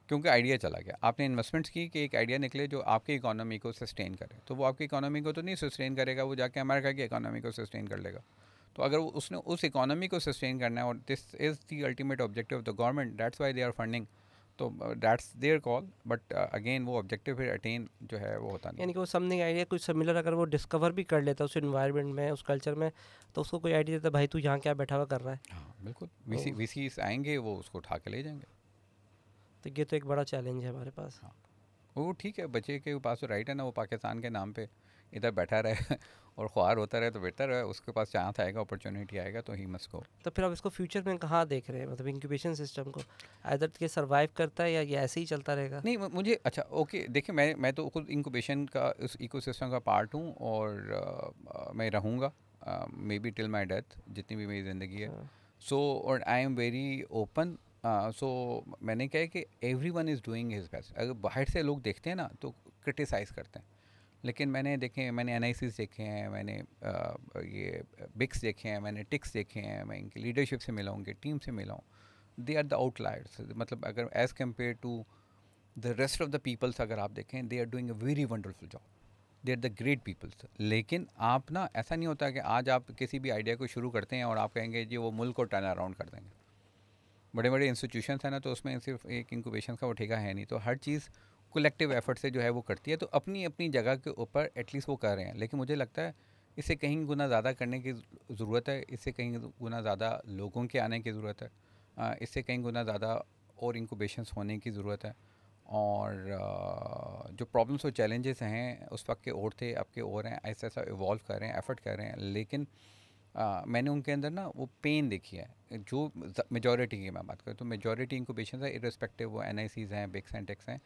क्योंकि आइडिया चला गया आपने इन्वेस्टमेंट्स की कि एक आइडिया निकले जो आपकी इकोनॉमी को सस्टेन करे तो वो आपकी इकोनॉमी को तो नहीं सस्टेन करेगा वो जाके अमेरिका की इकोनॉमी को सस्टेन कर लेगा तो अगर उसने उस इकोनॉमी को सस्टेन करना है और this is the ultimate objective of the government that's why they are funding तो that's their call but again वो ऑब्जेक्टिव फिर अटेन जो है वो होता नहीं यानी कि वो समथिंग आइडिया कुछ सिमिलर अगर वो डिस्कवर भी कर लेता उस इन्वायरमेंट में उस कल्चर में तो उसको कोई आइडिया देता भाई तू यहाँ क्या बैठा हुआ कर रहा है हाँ बिल्कुल वी तो सी आएंगे वो उसको उठा के ले जाएंगे तो ये तो एक बड़ा चैलेंज है हमारे पास हाँ वो ठीक है बच्चे के पास राइट तो है ना वो पाकिस्तान के नाम पे इधर बैठा रहे और ख्वार होता रहे तो बेटर है उसके पास चांस आएगा अपॉर्चुनिटी आएगा तो ही मस्को तो फिर आप इसको फ्यूचर में कहाँ देख रहे हैं मतलब इंक्यूबेशन सिस्टम को आदर के सर्वाइव करता है या ये ऐसे ही चलता रहेगा नहीं मुझे अच्छा ओके देखिए मैं मैं तो खुद इंक्यूबेशन का उस इको का पार्ट हूँ और आ, मैं रहूँगा maybe till my death जितनी भी मेरी ज़िंदगी है सो हाँ। और I am very open so हाँ, uh, so, मैंने कहा है कि everyone is doing his best अगर बाहर से लोग देखते हैं ना तो क्रिटिसाइज़ करते हैं लेकिन मैंने देखे मैंने एन देखे हैं मैंने uh, ये बिक्स देखे हैं मैंने टिक्स देखे हैं मैं इनकी लीडरशिप से मिला हूँ उनकी टीम से मिला हूँ दे आर द आउटलायर्स मतलब अगर as compare to the rest of the peoples अगर आप देखें they are doing a very wonderful job they are the great peoples लेकिन आप ना ऐसा नहीं होता कि आज आप किसी भी आइडिया को शुरू करते हैं और आप कहेंगे जी वो मुल्क को टर्न अराउंड कर देंगे बड़े बड़े इंस्टीट्यूशन है ना तो उसमें सिर्फ एक इंक्यूबेशन का वो ठेका है नहीं तो हर चीज़ कलेक्टिव एफर्ट से जो है वो करती है तो अपनी अपनी जगह के ऊपर एटलीस्ट वो कर रहे हैं लेकिन मुझे लगता है इससे कहीं गुना ज़्यादा करने की ज़रूरत है इससे कहीं गुना ज़्यादा लोगों के आने की ज़रूरत है इससे कहीं गुना ज़्यादा और इंक्यूबेशंस होने की ज़रूरत है और जो प्रॉब्लम्स और चैलेंजेस हैं उस वक्त के और थे अब के और हैं ऐसा ऐसा इवॉल्व कर रहे हैं एफर्ट कर रहे हैं लेकिन आ, मैंने उनके अंदर ना वो पेन देखी है जो मेजोरिटी की मैं बात करूँ तो इनको पेशेंट है इरेस्पेक्टिव वो एन हैं बिक्स एंड टेक्स हैं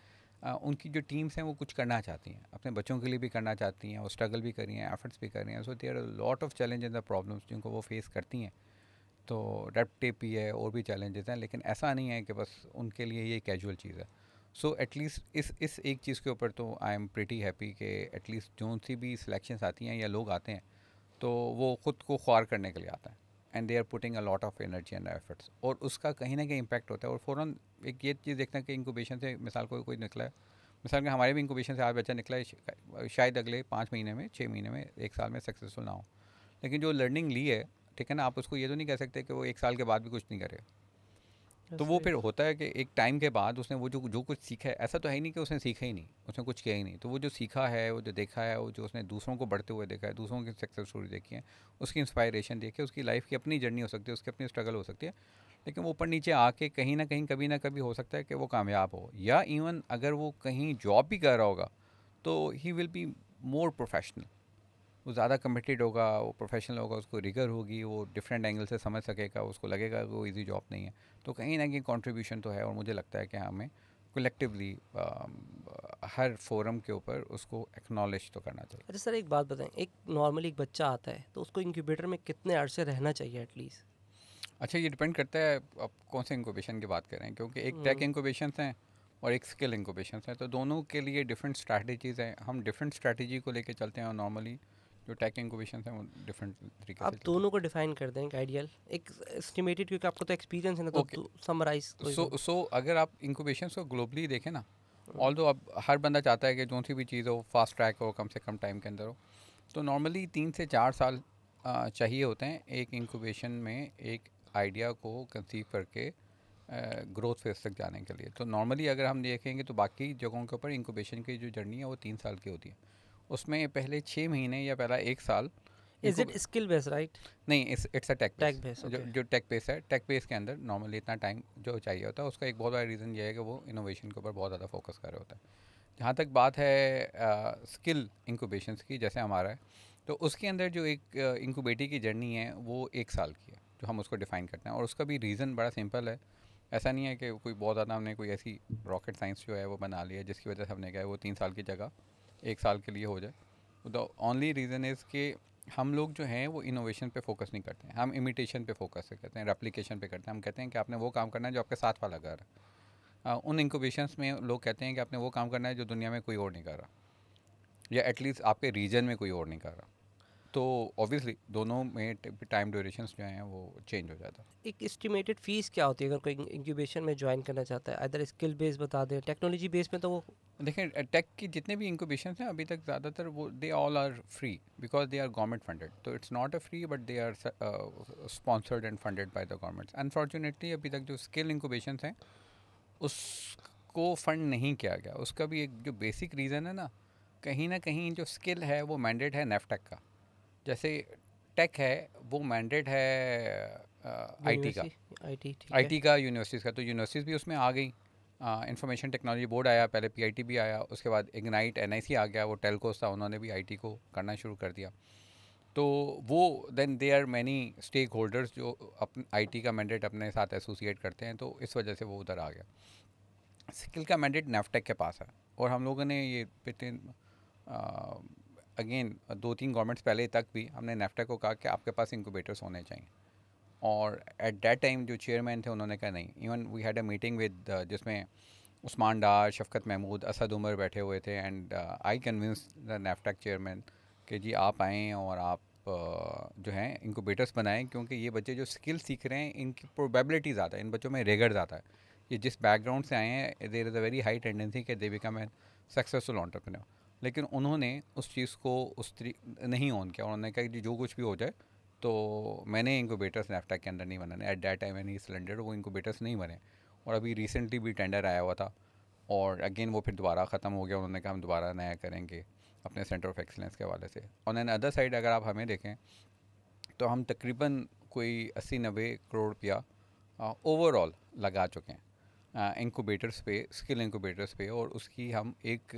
आ, उनकी जो टीम्स हैं वो कुछ करना चाहती हैं अपने बच्चों के लिए भी करना चाहती हैं और स्ट्रगल भी कर रही हैं एफर्ट्स भी कर रही हैं so there lot of challenges और प्रॉब्लम्स जिनको वो फेस करती हैं तो रेप टेप ही है और भी चैलेंजेस हैं लेकिन ऐसा नहीं है कि बस उनके लिए ये कैजुअल चीज़ है सो एटलीस्ट इस इस एक चीज़ के ऊपर तो आई एम प्रटी हैप्पी कि एटलीस्ट जो सी भी सिलेक्शंस आती हैं या लोग आते हैं तो वो ख़ुद को ख्वार करने के लिए आता है and they are putting a lot of energy and efforts और उसका कहीं ना कहीं इम्पैक्ट होता है और फ़ौरन एक ये चीज़ देखना कि इंकोबेशन से मिसाल कोई कोई निकला है मिसाल के हमारे भी इंकोबेशन से आज बच्चा निकला है शायद अगले पाँच महीने में छः महीने में एक साल में सक्सेसफुल ना हो लेकिन जो लर्निंग ली है ठीक है ना आप उसको ये तो नहीं कह सकते कि वो एक साल के बाद भी कुछ नहीं करे तो वो फिर होता है कि एक टाइम के बाद उसने वो जो जो कुछ सीखा है ऐसा तो है ही नहीं कि उसने सीखा ही नहीं उसने कुछ किया ही नहीं तो वो जो सीखा है वो जो देखा है वो जो उसने दूसरों को बढ़ते हुए देखा है दूसरों की सक्सेस स्टोरी देखी है उसकी इंस्पायरेशन देखी है उसकी लाइफ की अपनी जर्नी हो सकती है उसकी अपनी स्ट्रगल हो सकती है लेकिन वो ऊपर नीचे आके कहीं ना कहीं कभी ना कभी हो सकता है कि वो कामयाब हो या इवन अगर वो कहीं जॉब भी कर रहा होगा तो he will be more professional वो ज़्यादा कमिटेड होगा वो प्रोफेशनल होगा उसको रिगर होगी वो डिफरेंट एंगल से समझ सकेगा उसको लगेगा कि वो ईजी जॉब नहीं है तो कहीं ना कहीं कॉन्ट्रीब्यूशन तो है और मुझे लगता है कि हाँ, हमें कलेक्टिवली um, हर फोरम के ऊपर उसको एक्नॉलेज तो करना चाहिए अच्छा सर एक बात बताएं एक नॉर्मली एक बच्चा आता है तो उसको इंक्यूबेटर में कितने अर्से रहना चाहिए एटलीस्ट अच्छा ये डिपेंड करता है आप कौन से इंक्यूबेशन की बात करें क्योंकि एक टेक इंक्यूबेशन हम्म। हैं और एक स्किल इंक्यूबेशन हैं तो दोनों के लिए डिफरेंट स्ट्रैटेजीज़ हैं हम डिफरेंट स्ट्रैटेजी को लेके चलते हैं और नॉर्मली जो टैग इंक्यूबेशन है वो डिफरेंट तरीके आप दोनों को डिफाइन कर दें आइडियल एक एस्टिमेटेड क्योंकि आपको तो एक्सपीरियंस है ना तो समराइज सो सो अगर आप इंक्यूबेशन को ग्लोबली देखें ना ऑल हम्म। दो अब हर बंदा चाहता है कि जो सी भी चीज़ हो फास्ट ट्रैक हो कम से कम टाइम के अंदर हो तो नॉर्मली तीन से चार साल चाहिए होते हैं एक इंक्यूबेशन में एक आइडिया को कंसीव करके ग्रोथ फेज तक जाने के लिए तो नॉर्मली अगर हम देखेंगे तो बाकी जगहों के ऊपर इंक्यूबेशन की जो जर्नी है वो तीन साल की होती है उसमें पहले छः महीने या पहला एक साल is it skill base right नहीं it's a tech tech base जो जो टेक बेस है टेक बेस के अंदर नॉर्मली इतना टाइम जो चाहिए होता है उसका एक बहुत बड़ा रीज़न ये है कि वो इनोवेशन के ऊपर बहुत ज़्यादा फोकस कर रहे होता है जहाँ तक बात है स्किल uh, इंक्यूबेशन की जैसे हमारा है तो उसके अंदर जो एक इंक्यूबेटी uh, की जर्नी है वो एक साल की है जो हम उसको डिफ़ाइन करते हैं और उसका भी रीज़न बड़ा सिंपल है ऐसा नहीं है कि कोई बहुत ज़्यादा हमने कोई ऐसी रॉकेट साइंस जो है वो बना लिया जिसकी वजह से हमने क्या है वो तीन साल की जगह एक साल के लिए हो जाए द ओनली रीज़न इज़ कि हम लोग जो हैं वो इनोवेशन पे फोकस नहीं करते हैं हम इमिटेशन पे फोकस करते हैं रेप्लिकेशन पे करते हैं हम कहते हैं कि आपने वो काम करना है जो आपके साथ वाला कर रहा है उन इंक्यूबेशन में लोग कहते हैं कि आपने वो काम करना है जो दुनिया में कोई और नहीं कर रहा या एटलीस्ट आपके रीजन में कोई और नहीं कर रहा तो ऑब्वियसली दोनों में टाइम ड्यूरेशन जो हैं वो चेंज हो जाता है एक इस्टीमेटेड फ़ीस क्या होती है अगर कोई इंक्यूबेशन में ज्वाइन करना चाहता है अदर स्किल बेस बता दें टेक्नोलॉजी बेस में तो वो देखें टेक की जितने भी इंक्यूबेशन हैं अभी तक ज़्यादातर वो they all are free because they are government funded तो it's not a free but they are sponsored and funded by the governments unfortunately अभी तक जो स्किल इंक्यूबेशन हैं उसको फंड नहीं किया गया उसका भी एक जो बेसिक रीज़न है ना कहीं ना कहीं जो स्किल है वो मैंडेट है नेफटेक का जैसे टेक है वो मैंडेट है आईटी का आईटी आईटी का यूनिवर्सिटीज़ का तो यूनिवर्सिटीज़ भी उसमें आ गई इंफॉर्मेशन टेक्नोलॉजी बोर्ड आया पहले पीआईटी भी आया उसके बाद इग्नाइट एनआईसी आ गया वो टेलकोस था उन्होंने भी आईटी को करना शुरू कर दिया तो वो then they are many stakeholders जो अपने आईटी का मैंडेट अपने साथ एसोसिएट करते हैं तो इस वजह से वो उधर आ गया स्किल का मैंडेट नेफटेक के पास है और हम लोगों ने ये पिछले अगेन दो तीन गवर्नमेंट्स पहले तक भी हमने नेफ्टा को कहा कि आपके पास इंक्यूबेटर्स होने चाहिए और एट दैट टाइम जो चेयरमैन थे उन्होंने कहा नहीं even we had a meeting with जिसमें उस्मान डार शफकत महमूद असद उमर बैठे हुए थे एंड आई कन्विंस द नेफ्टा चेयरमैन कि जी आप आएँ और आप uh, जो हैं इंक्यूबेटर्स बनाएं क्योंकि ये बच्चे जो स्किल सीख रहे हैं इनकी प्रोबेबिलिटी ज़्यादा है इन बच्चों में रेगर ज़्यादा है ये जिस बैकग्राउंड से आए हैं there is a very high tendency कि they become an successful entrepreneur लेकिन उन्होंने उस चीज़ को उस नहीं ऑन किया उन्होंने कहा कि जो कुछ भी हो जाए तो मैंने इंक्यूबेटर्स नेफ्टा के अंदर नहीं बनाने एट दैट टाइम मैंने सिलेंडर वो इनकोबेटर्स नहीं बने और अभी रिसेंटली भी टेंडर आया हुआ था और अगेन वो फिर दोबारा ख़त्म हो गया उन्होंने कहा हम दोबारा नया करेंगे अपने सेंटर ऑफ एक्सलेंस के हवाले से ऑन एन अदर साइड अगर आप हमें देखें तो हम तकरीबन कोई अस्सी नब्बे करोड़ रुपया ओवरऑल लगा चुके हैं इनकोबेटर्स पे स्किल इंकोबेटर्स पे और उसकी हम एक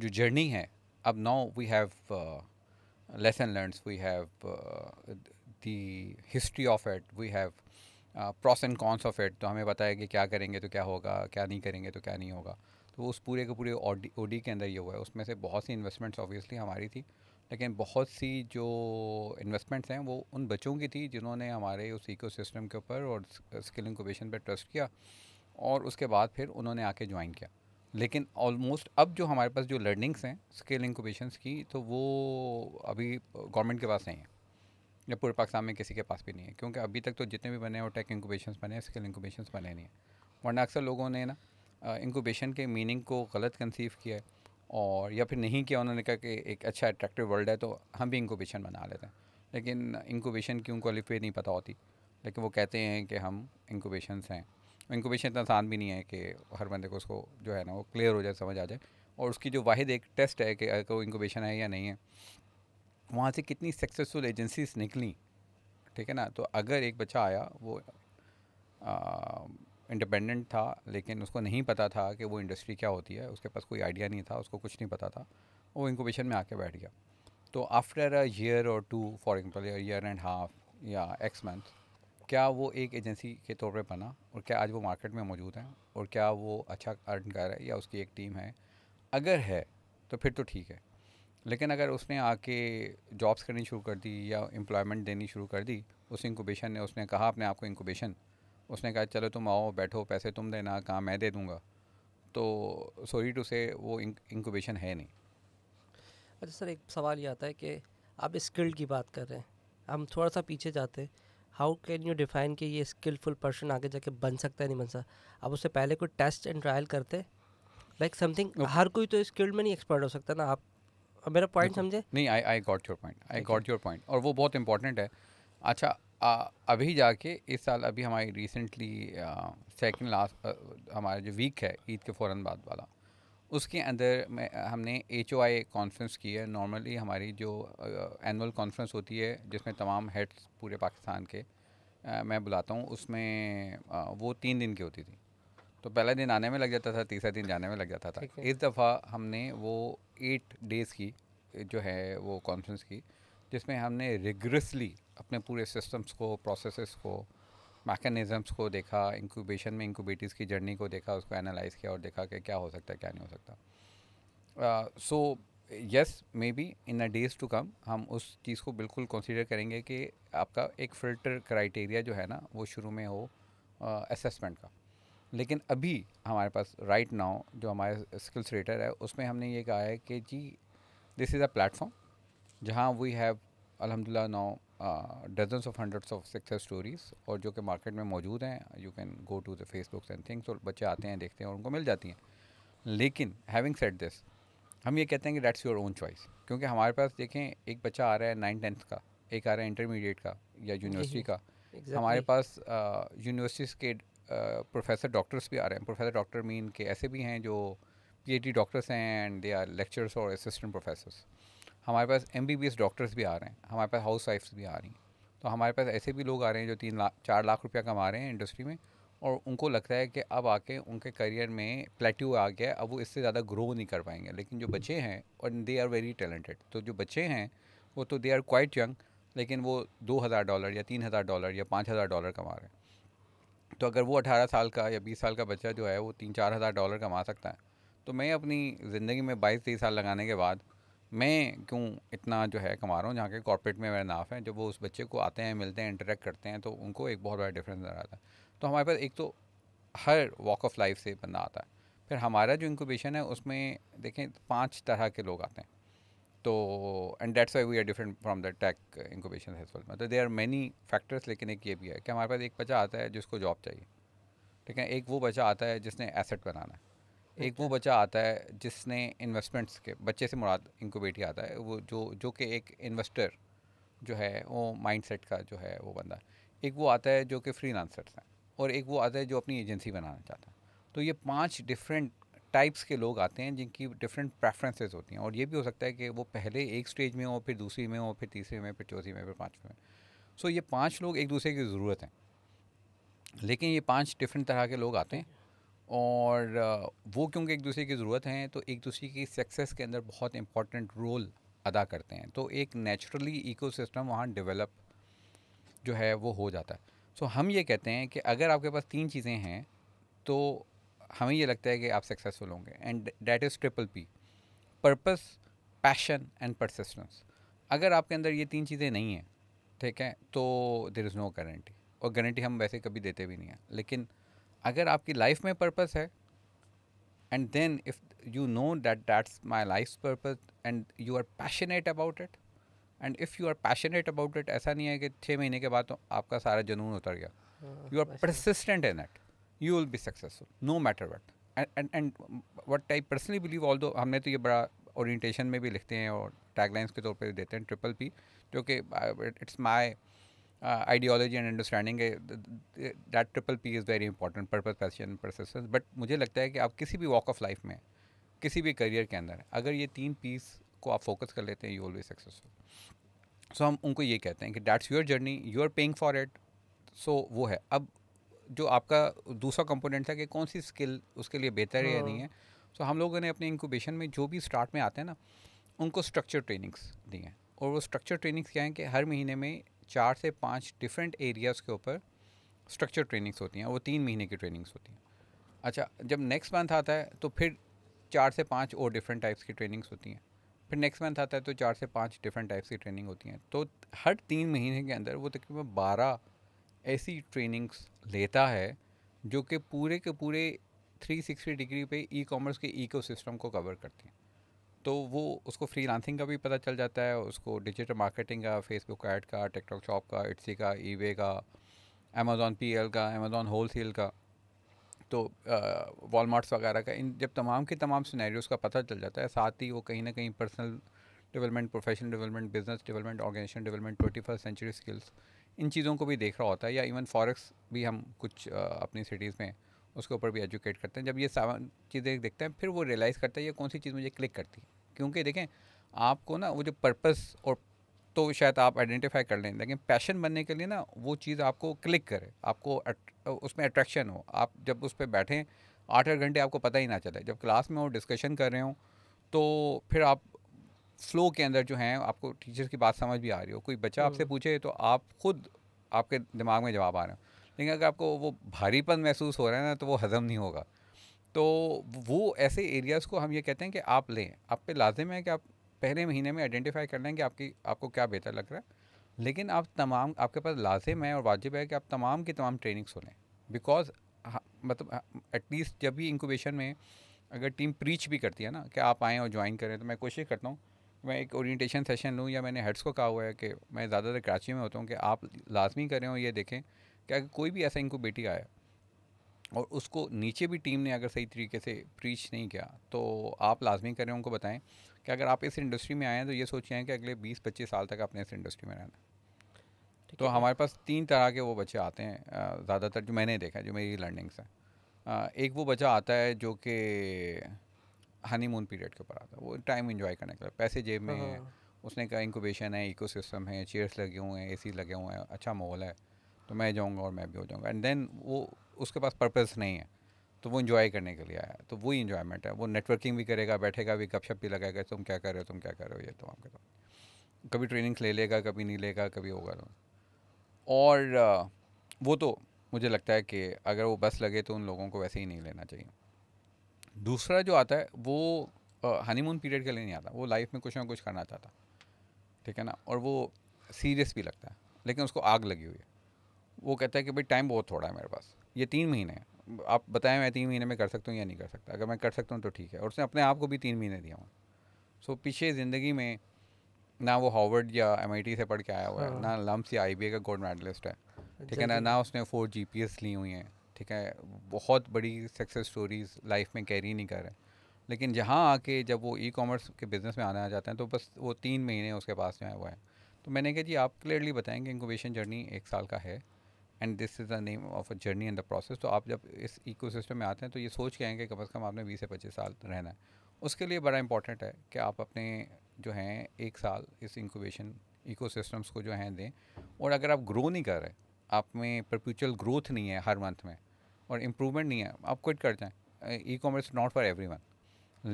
जो जर्नी है अब now we have lesson learn we have the history of it we have pros and cons of it तो हमें बताया कि क्या करेंगे तो क्या होगा क्या नहीं करेंगे तो क्या नहीं होगा तो उस पूरे के पूरे ओडी ओडी के अंदर ये हुआ है उसमें से बहुत सी इन्वेस्टमेंट्स ऑब्वियसली हमारी थी लेकिन बहुत सी जो इन्वेस्टमेंट्स हैं वो उन बच्चों की थी जिन्होंने हमारे उस इको सिस्टम के ऊपर और स्किल इंकोबेशन पर ट्रस्ट किया और उसके बाद फिर उन्होंने आके ज्वाइन किया लेकिन ऑलमोस्ट अब जो हमारे पास जो लर्निंग्स हैं स्किल इंकोबेशन की तो वो अभी गवर्नमेंट के पास नहीं है या पूरे पाकिस्तान में किसी के पास भी नहीं है क्योंकि अभी तक तो जितने भी बने हैं वो टेक इंकोबेशन बने हैं स्किल इंकोबेशन बने नहीं हैं वरना अक्सर लोगों ने ना इंकोबेशन के मीनिंग को गलत कंसीव किया है और या फिर नहीं किया उन्होंने कहा कि एक अच्छा अट्रैक्टिव वर्ल्ड है तो हम भी इंकोबेशन बना लेते हैं लेकिन इंकोबेशन की उनको क्वालिफाई नहीं पता होती लेकिन वो कहते हैं कि हम इंक्यूबेशंस हैं इंक्यूबेशन इतना आसान भी नहीं है कि हर बंदे को उसको जो है ना वो क्लियर हो जाए समझ आ जाए और उसकी जो वाहिद एक टेस्ट है कि अगर वो इंक्यूबेशन है या नहीं है वहाँ से कितनी सक्सेसफुल एजेंसीज निकली ठीक है ना तो अगर एक बच्चा आया वो इंडिपेंडेंट था लेकिन उसको नहीं पता था कि वो इंडस्ट्री क्या होती है उसके पास कोई आइडिया नहीं था उसको कुछ नहीं पता था वो इंक्यूबेशन में आके बैठ गया तो आफ्टर अ ईयर और two for example year and half या एक्स मंथ क्या वो एक एजेंसी के तौर पे बना और क्या आज वो मार्केट में मौजूद है और क्या वो अच्छा अर्न कर रहा है या उसकी एक टीम है अगर है तो फिर तो ठीक है लेकिन अगर उसने आके जॉब्स करनी शुरू कर दी या एम्प्लॉयमेंट देनी शुरू कर दी उस इंकोबेशन ने उसने कहा अपने आप को इंकोबेशन उसने कहा चलो तुम आओ बैठो पैसे तुम देना काम मैं दे दूँगा तो सॉरी टू से वो इंकोबेशन है नहीं अच्छा सर एक सवाल ये आता है कि आप स्किल्ड की बात कर रहे हैं हम थोड़ा सा पीछे जाते हैं हाउ कैन यू डिफाइन कि ये स्किलफुल पर्सन आगे जाके बन सकता है नहीं बन सकता आप उससे पहले कोई टेस्ट एंड ट्रायल करते लाइक समथिंग हर कोई तो इस फील्ड में नहीं एक्सपर्ट हो सकता ना आप मेरा पॉइंट समझे नहीं I I got your point I got your point और वो बहुत इंपॉर्टेंट है अच्छा आ, अभी जाके इस साल अभी हमारी रिसेंटली सेकेंड लास्ट हमारा जो वीक है ईद के फ़ौर बाद वाला उसके अंदर में हमने एच ओ आई कॉन्फ्रेंस की है नॉर्मली हमारी जो एनुअल कॉन्फ्रेंस होती है जिसमें तमाम हेड्स पूरे पाकिस्तान के आ, मैं बुलाता हूँ उसमें आ, वो तीन दिन की होती थी तो पहला दिन आने में लग जाता था तीसरा दिन जाने में लग जाता था इस दफ़ा हमने वो एट डेज़ की जो है वो कॉन्फ्रेंस की जिसमें हमने रिग्रेसली अपने पूरे सिस्टम्स को प्रोसेस को मैकेनिज़म्स को देखा इंक्यूबेशन में इंक्यूबेटिस की जर्नी को देखा उसको एनालाइज किया और देखा कि क्या हो सकता है क्या नहीं हो सकता so yes maybe in a days to come हम उस चीज़ को बिल्कुल कंसीडर करेंगे कि आपका एक फ़िल्टर क्राइटेरिया जो है ना वो शुरू में हो असेसमेंट का लेकिन अभी हमारे पास राइट right नाउ जो हमारे स्किल्स रेटर है उसमें हमने ये कहा है कि जी दिस इज़ अ प्लेटफॉर्म जहाँ वी हैव अलहमदिल्ला now dozens of hundreds of success stories और जो कि मार्केट में मौजूद हैं you can go to the Facebook and things और बच्चे आते हैं देखते हैं और उनको मिल जाती हैं लेकिन हैविंग सेट दिस हम ये कहते हैं कि डैट्स योर ओन चॉइस क्योंकि हमारे पास देखें एक बच्चा आ रहा है नाइन टेंथ का एक आ रहा है इंटरमीडिएट का या यूनिवर्सिटी का exactly. हमारे पास यूनिवर्सिटीज़ uh, के प्रोफेसर uh, डॉक्टर्स भी आ रहे हैं प्रोफेसर डॉक्टर मीन के ऐसे भी हैं जो डी डॉक्टर्स हैं एंड दे आर लेक्चर्स और असिस्टेंट प्रोफेसर्स हमारे पास एम डॉक्टर्स भी आ रहे हैं हमारे पास हाउस वाइफ्स भी आ रही हैं तो हमारे पास ऐसे भी लोग आ रहे हैं जो तीन लाख चार लाख रुपया कमा रहे हैं इंडस्ट्री में और उनको लगता है कि अब आके उनके करियर में प्लेट्यू आ गया अब वो इससे ज़्यादा ग्रो नहीं कर पाएंगे लेकिन जो बच्चे हैं और दे आर वेरी टैलेंटेड तो जो बच्चे हैं वो तो दे आर क्वाइट यंग लेकिन वो दो हज़ार डॉलर या तीन हज़ार डॉलर या पाँच हज़ार डॉलर कमा रहे हैं तो अगर वो अठारह साल का या बीस साल का बच्चा जो है वो तीन चार हज़ार डॉलर कमा सकता है तो मैं अपनी ज़िंदगी में बाईस तेईस साल लगाने के बाद मैं क्यों इतना जो है कमा रहा हूँ जहाँ के कॉर्पोरेट में मेरा नाफ है जब वो उस बच्चे को आते हैं मिलते हैं इंटरेक्ट करते हैं तो उनको एक बहुत बड़ा डिफरेंस नजर आता है तो हमारे पास एक तो हर वॉक ऑफ लाइफ से बंदा आता है फिर हमारा जो इंक्यूबेशन है उसमें देखें पाँच तरह के लोग आते हैं तो and that's why we are different from the tech incubation as तो मतलब दे आर मैनी फैक्टर्स लेकिन एक ये भी है कि हमारे पास एक बच्चा आता है जिसको जॉब चाहिए ठीक है एक वो बच्चा आता है जिसने एसेट बनाना है एक वो बच्चा आता है जिसने इन्वेस्टमेंट्स के बच्चे से मुराद इनको बेटी आता है वो जो जो कि एक इन्वेस्टर जो है वो माइंडसेट का जो है वो बंदा एक वो आता है जो कि फ्री लांसर्स हैं और एक वो आता है जो अपनी एजेंसी बनाना चाहता है तो ये पांच डिफरेंट टाइप्स के लोग आते हैं जिनकी डिफरेंट प्रेफरेंसेस होती हैं और ये भी हो सकता है कि वो पहले एक स्टेज में हो फिर दूसरी में हो फिर तीसरे में फिर चौथी में फिर पाँचवें में सो ये पाँच लोग एक दूसरे की ज़रूरत हैं लेकिन ये पाँच डिफरेंट तरह के लोग आते हैं और वो क्योंकि एक दूसरे की ज़रूरत हैं तो एक दूसरे की सक्सेस के अंदर बहुत इम्पॉर्टेंट रोल अदा करते हैं तो एक नेचुरली इकोसिस्टम वहाँ डेवलप जो है वो हो जाता है सो so, हम ये कहते हैं कि अगर आपके पास तीन चीज़ें हैं तो हमें ये लगता है कि आप सक्सेसफुल होंगे and that is triple P purpose passion and persistence अगर आपके अंदर ये तीन चीज़ें नहीं हैं ठीक है तो देर इज़ नो गारंटी और गारंटी हम वैसे कभी देते भी नहीं हैं लेकिन अगर आपकी लाइफ में पर्पस है and then if you know that that's my life purpose and you are passionate about it and if you are passionate about it ऐसा नहीं है कि छः महीने के बाद तो आपका सारा जुनून उतर गया you are persistent in that you will be successful no matter what and and what I personally believe although हमने तो ये बड़ा ओरिएंटेशन में भी लिखते हैं और टैगलाइंस के तौर पर देते हैं ट्रिपल पी जो कि it's uh, my ideology and understanding that triple P is very important purpose passion persistence but मुझे लगता है कि आप किसी भी वॉक ऑफ लाइफ में किसी भी करियर के अंदर अगर ये तीन पीस को आप फोकस कर लेते हैं यू ऑलवेज सक्सेसफुल सो हम उनको ये कहते हैं कि that's your journey you are paying for it so वो है अब जो आपका दूसरा कंपोनेंट था कि कौन सी स्किल उसके लिए बेहतर है या नहीं है सो हाँ। तो so, हम लोगों ने अपने इंक्यूबेशन में जो भी स्टार्ट में आते हैं ना उनको स्ट्रक्चर ट्रेनिंग्स दी हैं और वो स्ट्रक्चर ट्रेनिंग्स क्या हैं कि हर महीने में चार से पाँच डिफरेंट एरियाज़ के ऊपर स्ट्रक्चर ट्रेनिंग्स होती हैं वो तीन महीने की ट्रेनिंग्स होती हैं अच्छा जब नेक्स्ट मंथ आता है तो फिर चार से पाँच और डिफरेंट टाइप्स की ट्रेनिंग्स होती हैं फिर नेक्स्ट मंथ आता है तो चार से पाँच डिफरेंट टाइप्स की ट्रेनिंग होती हैं तो हर तीन महीने के अंदर वो तकरीबन बारह ऐसी ट्रेनिंग्स लेता है जो कि पूरे के पूरे 360 डिग्री पे ई कॉमर्स के इको को कवर करती हैं तो वो उसको फ्री लांसिंग का भी पता चल जाता है उसको डिजिटल मार्केटिंग का फेसबुक ऐड का टिकटॉक शॉप का इट्सी का वे का अमेज़ोन पी का अमेज़ोन होल सेल का तो वॉलमार्ट्स वगैरह का इन जब तमाम के तमाम सिनेरियोस का पता चल जाता है साथ ही वो कहीं ना कहीं personal development professional development business development organization development twenty first century skills इन चीज़ों को भी देख रहा होता है या इवन फॉरेक्स भी हम कुछ अपनी सिटीज़ में उसके ऊपर भी एजुकेट करते हैं जब ये सामान चीज़ें देखते हैं फिर वो रियलाइज़ करता है ये कौन सी चीज़ मुझे क्लिक करती है क्योंकि देखें आपको ना वो जो पर्पस और तो शायद आप आइडेंटिफाई कर लें लेकिन पैशन बनने के लिए ना वो चीज़ आपको क्लिक करे आपको उसमें अट्रैक्शन हो आप जब उस पर बैठें आठ आठ घंटे आपको पता ही ना चले जब क्लास में हो डिस्कशन कर रहे हो तो फिर आप फ्लो के अंदर जो हैं आपको टीचर की बात समझ भी आ रही हो कोई बच्चा आपसे हम्म। पूछे तो आप खुद आपके दिमाग में जवाब आ रहे हो लेकिन अगर आपको वो भारीपन महसूस हो रहा है ना तो वो हज़म नहीं होगा तो वो ऐसे एरियाज़ को हम ये कहते हैं कि आप लें आप पे लाजिम है कि आप पहले महीने में आइडेंटिफाई कर लें कि आपकी आपको क्या बेहतर लग रहा है लेकिन आप तमाम आपके पास लाजिम है और वाजिब है कि आप तमाम की तमाम ट्रेनिंग्स हो लें बिकॉज मतलब एटलीस्ट जब भी इंक्यूबेशन में अगर टीम प्रीच भी करती है ना कि आप आएँ और ज्वाइन करें तो मैं कोशिश करता हूँ मैं एक ओरिएंटेशन सेशन लूँ या मैंने हेड्स को कहा हुआ है कि मैं ज़्यादातर कराची में होता हूँ कि आप लाजमी करें और ये देखें कि अगर कोई भी ऐसा इनको बेटी आया और उसको नीचे भी टीम ने अगर सही तरीके से प्रीच नहीं किया तो आप लाजमी करें उनको बताएं कि अगर आप इस इंडस्ट्री में आए हैं तो ये सोचें हैं कि अगले 20-25 साल तक आपने इस इंडस्ट्री में रहना तो हमारे पास तीन तरह के वो बच्चे आते हैं ज़्यादातर जो मैंने देखा जो मेरी लर्निंग्स हैं एक वो बच्चा आता है जो कि हनीमून पीरियड के ऊपर आता है वो टाइम इन्जॉय करने के लिए पैसे जेब में हाँ, है हाँ, हाँ। उसने कहा इंकोबेशन है इकोसिस्टम है चेयर्स लगे हुए हैं एसी लगे हुए हैं अच्छा माहौल है तो मैं जाऊँगा और मैं भी हो जाऊँगा एंड देन वो उसके पास पर्पज़ नहीं है तो वो इन्जॉय करने के लिए आया तो वही इन्जॉयमेंट है वो नेटवर्किंग भी करेगा बैठेगा भी गपशप भी लगाएगा तुम क्या कर रहे हो तुम क्या कर रहे हो ये तो आपके पास कभी ट्रेनिंग्स ले लेगा कभी नहीं लेगा कभी होगा तो और uh, वो तो मुझे लगता है कि अगर वो बस लगे तो उन लोगों को वैसे ही नहीं लेना चाहिए दूसरा जो आता है वो हनीमून uh, पीरियड के लिए नहीं आता वो लाइफ में कुछ ना कुछ करना चाहता ठीक है ना और वो सीरियस भी लगता है लेकिन उसको आग लगी हुई है वो कहता है कि भाई टाइम बहुत थोड़ा है मेरे पास ये तीन महीने आप बताएं मैं तीन महीने में कर सकता हूँ या नहीं कर सकता अगर मैं कर सकता हूँ तो ठीक है और उसने अपने आप को भी तीन महीने दिया हुआ सो so, पीछे ज़िंदगी में ना वो हॉवर्ड या एम से पढ़ के आया हुआ है हाँ। ना लम्स या आई का गोल्ड मेडलिस्ट है ठीक है ना ना उसने फोर जी ली हुई हैं ठीक है बहुत बड़ी सक्सेस स्टोरीज लाइफ में कैरी नहीं कर रहे लेकिन जहाँ आके जब वो ई कॉमर्स के बिज़नेस में आने आ जाते हैं तो बस वो तीन महीने उसके पास में आया हुआ है तो मैंने कहा जी आप क्लियरली बताएँ कि इनकोबेशन जर्नी एक साल का है and this is the name of a journey in the process तो आप जब इस इको में आते हैं तो ये सोच के आएंगे कम अज़ कम आपने बीस से पच्चीस साल रहना है उसके लिए बड़ा इंपॉर्टेंट है कि आप अपने जो हैं एक साल इस इंक्यूबेशन इको को जो हैं दें और अगर आप ग्रो नहीं कर रहे आप में परप्यूचुअल ग्रोथ नहीं है हर मंथ में और इम्प्रूवमेंट नहीं है आप क्विट कर जाएँ e commerce not for every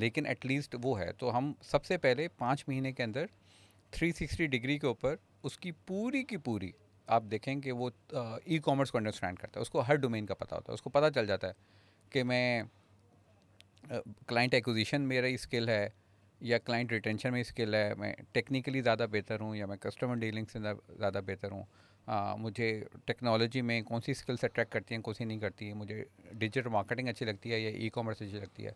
लेकिन एटलीस्ट वो है तो हम सबसे पहले पाँच महीने के अंदर 360 डिग्री के ऊपर उसकी पूरी की पूरी आप देखें कि वो ई कॉमर्स को अंडरस्टैंड करता है उसको हर डोमेन का पता होता है उसको पता चल जाता है कि मैं क्लाइंट एक्विजिशन मेरा स्किल है या क्लाइंट रिटेंशन में स्किल है मैं टेक्निकली ज़्यादा बेहतर हूँ या मैं कस्टमर डीलिंग से ज़्यादा बेहतर हूँ मुझे टेक्नोलॉजी में कौन सी स्किल्स अट्रैक्ट करती हैं कौन सी नहीं करती है मुझे डिजिटल मार्केटिंग अच्छी लगती है या ई कॉमर्स अच्छी लगती है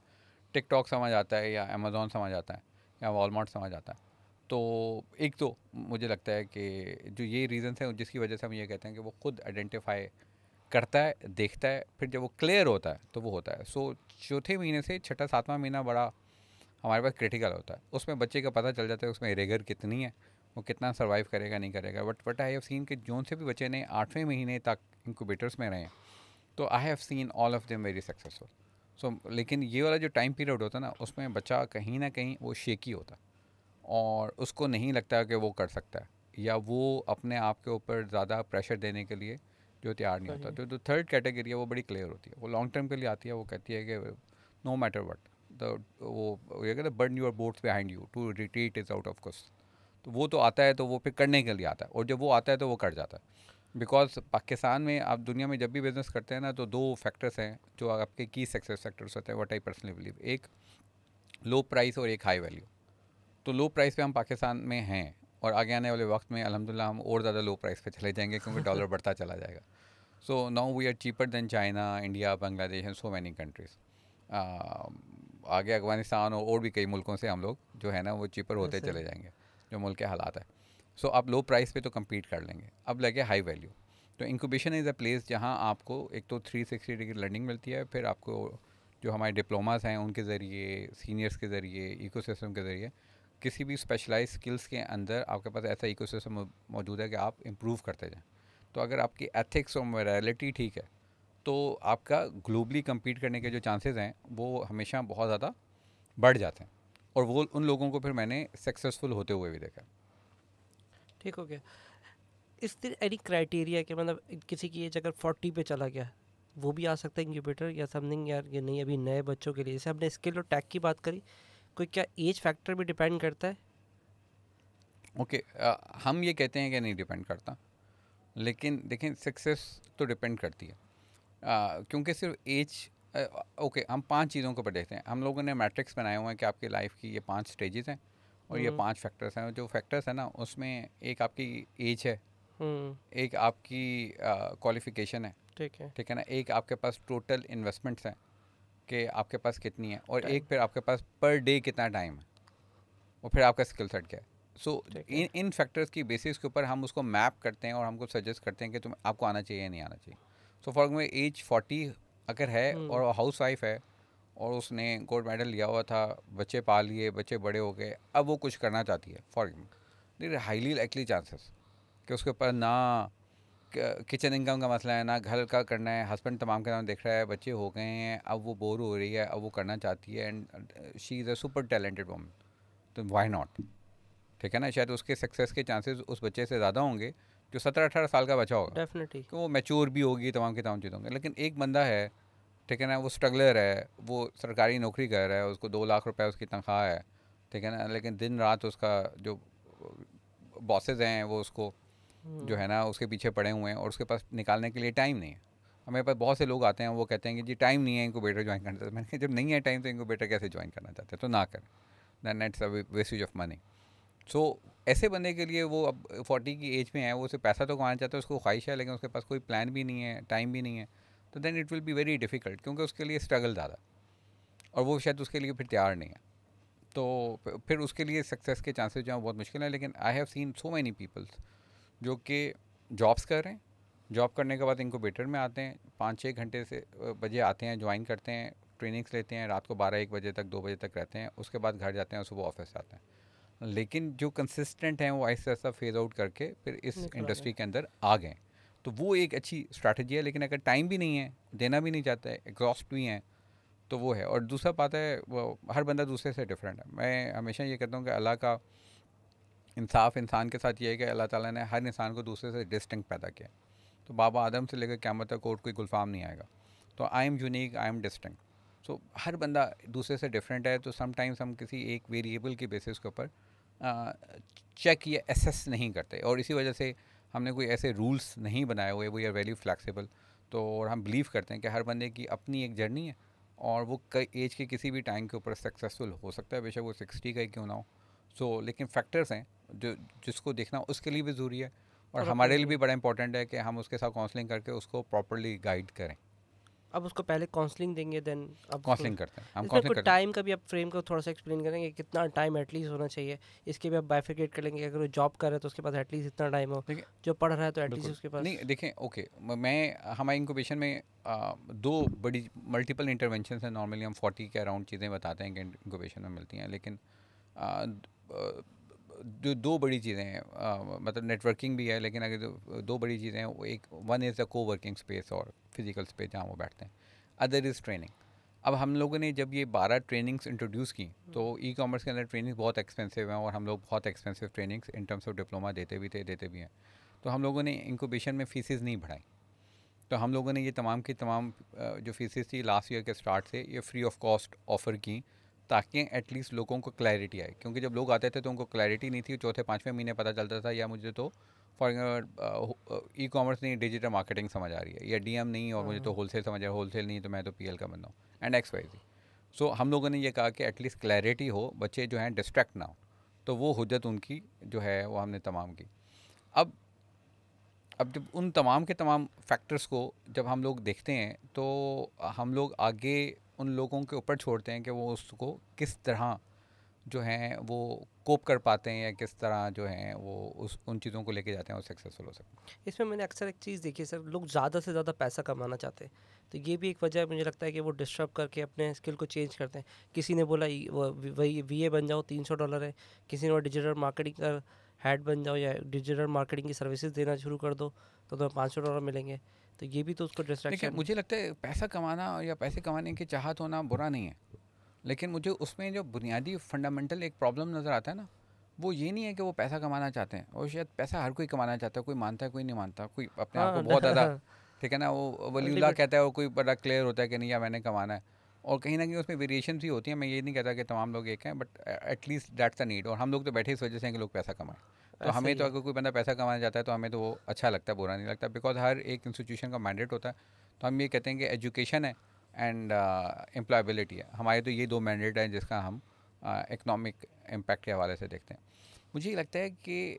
टिकटॉक समझ आता है या अमेज़ोन समझ आता है या वॉलमार्ट समझ आता है तो एक तो मुझे लगता है कि जो ये रीज़न्स हैं जिसकी वजह से हम ये कहते हैं कि वो खुद आइडेंटिफाई करता है देखता है फिर जब वो क्लियर होता है तो वो होता है सो चौथे महीने से छठा सातवां महीना बड़ा हमारे पास क्रिटिकल होता है उसमें बच्चे का पता चल जाता है उसमें रेगर कितनी है वो कितना सर्वाइव करेगा नहीं करेगा but but I have seen कि जोन से भी बच्चे ने आठवें महीने तक इंक्यूबेटर्स में रहे तो I have seen all of them very successful so लेकिन ये वाला जो टाइम पीरियड होता है ना उसमें बच्चा कहीं ना कहीं वो शेकी होता और उसको नहीं लगता कि वो कर सकता है या वो अपने आप के ऊपर ज़्यादा प्रेशर देने के लिए जो तैयार नहीं होता तो जो थर्ड कैटेगरी है वो बड़ी क्लियर होती है वो लॉन्ग टर्म के लिए आती है वो कहती है कि नो मैटर वट द वो ये कहते हैं burn your boats behind you to retreat is out of course तो वो तो आता है तो वो फिर करने के लिए आता है और जब वो आता है तो वो कर जाता है बिकॉज पाकिस्तान में आप दुनिया में जब भी बिज़नेस करते हैं ना तो दो फैक्टर्स हैं जो आपके की सक्सेस फैक्टर्स होते हैं वट आई पर्सनली बिलीव एक लो प्राइस और एक हाई वैल्यू तो लो प्राइस पे हम पाकिस्तान में हैं और आगे आने वाले वक्त में अलहमदिल्ला हम और ज़्यादा लो प्राइस पे चले जाएंगे क्योंकि डॉलर बढ़ता चला जाएगा so now we are cheaper than China India Bangladesh and so many countries आगे अफगानिस्तान और, और भी कई मुल्कों से हम लोग जो है ना वो चीपर होते चले जाएंगे जो मुल्क के हालात है सो so, आप लो प्राइस पे तो कम्पीट कर लेंगे अब लगे हाई वैल्यू तो इंक्यूबेशन इज़ अ प्लेस जहाँ आपको एक तो 360 डिग्री लर्निंग मिलती है फिर आपको जो हमारे डिप्लोमास हैं उनके ज़रिए सीनियर्स के ज़रिए इकोसिस्टम के ज़रिए किसी भी स्पेशलाइज स्किल्स के अंदर आपके पास ऐसा इको मौजूद है कि आप इम्प्रूव करते जाएँ तो अगर आपकी एथिक्स और मोरालिटी ठीक है तो आपका ग्लोबली कम्पीट करने के जो चांसेज हैं वो हमेशा बहुत ज़्यादा बढ़ जाते हैं और वो उन लोगों को फिर मैंने सक्सेसफुल होते हुए भी देखा ठीक हो गया इस दिन एनी क्राइटेरिया के मतलब किसी की एज अगर फोर्टी पे चला गया वो भी आ सकता है इंक्यूबेटर या समथिंग यार ये नहीं अभी नए बच्चों के लिए जैसे हमने स्किल और टैक की बात करी कोई क्या एज फैक्टर भी डिपेंड करता है ओके okay, uh, हम ये कहते हैं कि नहीं डिपेंड करता लेकिन देखें सक्सेस तो डिपेंड करती है uh, क्योंकि सिर्फ एज ओके uh, हम पांच चीज़ों को देखते हैं हम लोगों ने मैट्रिक्स बनाए हुए हैं कि आपकी लाइफ की ये पांच स्टेजेस हैं और ये हम्म। पांच फैक्टर्स हैं जो फैक्टर्स हैं ना उसमें एक आपकी एज है हम्म। एक आपकी क्वालिफिकेशन है ठीक है ठीक है ना एक आपके पास टोटल इन्वेस्टमेंट्स हैं कि आपके पास कितनी है और एक फिर आपके पास पर डे कितना टाइम है और फिर आपका स्किल सेट क्या है सो इन इन फैक्टर्स की बेसिस के ऊपर हम उसको मैप करते हैं और हमको सजेस्ट करते हैं कि तुम आपको आना चाहिए या नहीं आना चाहिए so for example age forty अगर है हम्म। और हाउस वाइफ है और उसने गोल्ड मेडल लिया हुआ था बच्चे पाल लिए बच्चे बड़े हो गए अब वो कुछ करना चाहती है for example highly likely chances कि उसके ऊपर ना किचन इनकम का मसला है ना घर का करना है हस्बैंड तमाम के नाम देख रहा है बच्चे हो गए हैं अब वो बोर हो रही है अब वो करना चाहती है and she is a super talented woman तो वाई नॉट ठीक है ना शायद उसके सक्सेस के चांसेस उस बच्चे से ज़्यादा होंगे जो सत्रह अठारह साल का बच्चा होगा डेफिनेटली तो वो मेच्योर भी होगी तमाम के तमाम चीज़ों के लेकिन एक बंदा है ठीक है ना वो स्ट्रगलर है वो सरकारी नौकरी कर रहा है उसको दो लाख रुपए उसकी तनख्वाह है ठीक है ना लेकिन दिन रात उसका जो बॉसेज हैं वो उसको हम्म। जो है ना उसके पीछे पड़े हुए हैं और उसके पास निकालने के लिए टाइम नहीं है हमारे पास बहुत से लोग आते हैं वो कहते हैं कि जी टाइम नहीं है इनक्यूबेटर ज्वाइन करना चाहते मैंने जब नहीं है टाइम तो बेटर कैसे ज्वाइन करना चाहते हैं तो ना करें then it's a wastage of money so ऐसे बंदे के लिए वो अब फोर्टी की एज में है वो उसे पैसा तो कमाना चाहता है उसको ख्वाहिश है लेकिन उसके पास कोई प्लान भी नहीं है टाइम भी नहीं है तो then it will be very difficult क्योंकि उसके लिए स्ट्रगल ज़्यादा और वो शायद उसके लिए फिर तैयार नहीं है तो फिर उसके लिए सक्सेस के चांसेस जो हैं बहुत मुश्किल है लेकिन I have seen so many peoples जो कि जॉब्स कर रहे हैं जॉब करने के बाद इनको बेटर में आते हैं पाँच छः घंटे से बजे आते हैं ज्वाइन करते हैं ट्रेनिंग्स लेते हैं रात को बारह एक बजे तक दो बजे तक रहते हैं उसके बाद घर जाते हैं सुबह ऑफिस आते हैं लेकिन जो कंसिस्टेंट हैं वो ऐसा ऐसा फेज आउट करके फिर इस इंडस्ट्री के अंदर आ गए तो वो एक अच्छी स्ट्रैटेजी है लेकिन अगर टाइम भी नहीं है देना भी नहीं चाहता है एग्जॉस्ट भी हैं तो वो है और दूसरा बात है वो हर बंदा दूसरे से डिफरेंट है मैं हमेशा ये कहता हूँ कि अल्लाह का इंसाफ इंसान के साथ ये है कि अल्लाह ताला ने हर इंसान को दूसरे से डिस्टिंक पैदा किया तो बाबा आदम से लेकर क्या मतलब कोर्ट कोई गुलफाम नहीं आएगा तो I am unique I am distinct so हर बंदा दूसरे से डिफरेंट है तो समटाइम्स हम किसी एक वेरिएबल के बेसिस के ऊपर चेक या एसेस नहीं करते और इसी वजह से हमने कोई ऐसे रूल्स नहीं बनाए हुए वी आर वेरी फ्लैक्सीबल तो और हम बिलीव करते हैं कि हर बंदे की अपनी एक जर्नी है और वो कई एज के किसी भी टाइम के ऊपर सक्सेसफुल हो सकता है बेशक वो सिक्सटी का ही क्यों ना हो सो so, लेकिन फैक्टर्स हैं जो जिसको देखना उसके लिए भी ज़रूरी है और हमारे लिए भी बड़ा इंपॉर्टेंट है कि हम उसके साथ काउंसलिंग करके उसको प्रॉपरली गाइड करें अब उसको पहले काउंसलिंग देंगे देन अब काउंसलिंग करते हैं हम काउंसलिंग करते टाइम का भी आप फ्रेम को थोड़ा सा एक्सप्लेन करेंगे कितना टाइम एटलीस्ट होना चाहिए इसके भी आप बाइफिकेट कर लेंगे अगर वो जॉब कर रहे तो उसके पास एटलीस्ट इतना टाइम हो जो पढ़ रहा है तो एटलीस्ट उसके पास नहीं देखें ओके मैं हमारे इंक्यूबेशन में आ, दो बड़ी मल्टीपल इंटरवेंशन है नॉर्मली हम फोर्टी के अराउंड चीज़ें बताते हैं कि इंक्यूबेशन में मिलती हैं लेकिन जो दो बड़ी चीज़ें हैं मतलब नेटवर्किंग भी है लेकिन अगर दो बड़ी चीज़ें हैं एक one is a coworking space और फिज़िकल स्पेस जहाँ वो बैठते हैं अदर इज़ ट्रेनिंग अब हम लोगों ने जब ये बारह ट्रेनिंग्स इंट्रोड्यूस की तो ई कॉमर्स के अंदर ट्रेनिंग्स बहुत एक्सपेंसिव हैं और हम लोग बहुत expensive trainings in terms of diploma देते भी थे देते भी हैं तो हम लोगों ने इंकोबेशन में फीसिस नहीं बढ़ाई तो हम लोगों ने ये तमाम की तमाम जो फीसिस थी लास्ट ईयर के स्टार्ट से ये फ्री ऑफ कॉस्ट ऑफ़र की ताकि एटलीस्ट लोगों को क्लैरिटी आए क्योंकि जब लोग आते थे तो उनको क्लैरिटी नहीं थी चौथे पाँचवें महीने पता चलता था या मुझे तो फॉर ई कॉमर्स नहीं डिजिटल मार्केटिंग समझ आ रही है या एम नहीं और मुझे तो होलसेल हाँ। समझ आ रहा है होलसेल नहीं तो मैं तो एल का बंदा हूँ and X Y Z so हम लोगों ने ये कहा कि एटलीस्ट क्लैरिटी हो बच्चे जो हैं डिस्ट्रैक्ट ना हो तो वो हजत उनकी जो है वो हमने तमाम की अब अब जब उन तमाम के तमाम फैक्टर्स को जब हम लोग देखते हैं तो हम लोग आगे उन लोगों के ऊपर छोड़ते हैं कि वो उसको किस तरह जो हैं वो कोप कर पाते हैं या किस तरह जो हैं वो उस उन चीज़ों को लेके जाते हैं और सक्सेसफुल हो सकते हैं इसमें मैंने अक्सर एक चीज़ देखी है सर लोग ज़्यादा से ज़्यादा पैसा कमाना चाहते हैं तो ये भी एक वजह है मुझे लगता है कि वो डिस्टर्ब करके अपने स्किल को चेंज करते हैं किसी ने बोला वही वी ए बन जाओ तीन सौ डॉलर है किसी ने डिजिटल मार्केटिंग का हेड बन जाओ या डिजिटल मार्केटिंग की सर्विसेज देना शुरू कर दो तो तुम्हें पाँच सौ डॉलर मिलेंगे तो ये भी तो उसको डिस्ट्रैक्शन मुझे लगता है पैसा कमाना या पैसे कमाने की चाहत होना बुरा नहीं है लेकिन मुझे उसमें जो बुनियादी फंडामेंटल एक प्रॉब्लम नज़र आता है ना वो ये नहीं है कि वो पैसा कमाना चाहते हैं और शायद पैसा हर कोई कमाना चाहता है कोई मानता है कोई नहीं मानता कोई अपने आप को हाँ। बहुत ज़्यादा ठीक है ना वो वलीला कहता है वो कोई बड़ा क्लियर होता है कि नहीं या मैंने कमाना है और कहीं ना कहीं उसमें वेरिएशन भी होती हैं मैं ये नहीं कहता कि तमाम लोग एक हैं but at least that's a need और हम लोग तो बैठे इस वजह से हैं कि लोग पैसा कमाएं तो हमें तो अगर कोई बंदा पैसा कमाना चाहता है तो हमें तो वो अच्छा लगता है बुरा नहीं लगता बिकॉज हर एक इंस्टीट्यूशन का मैंडेट होता है तो हम ये कहते हैं कि एजुकेशन है एंड एम्प्लॉयबिलिटी uh, है हमारे तो ये दो मैंडेट हैं जिसका हम इकनॉमिक uh, इम्पैक्ट के हवाले से देखते हैं मुझे लगता है कि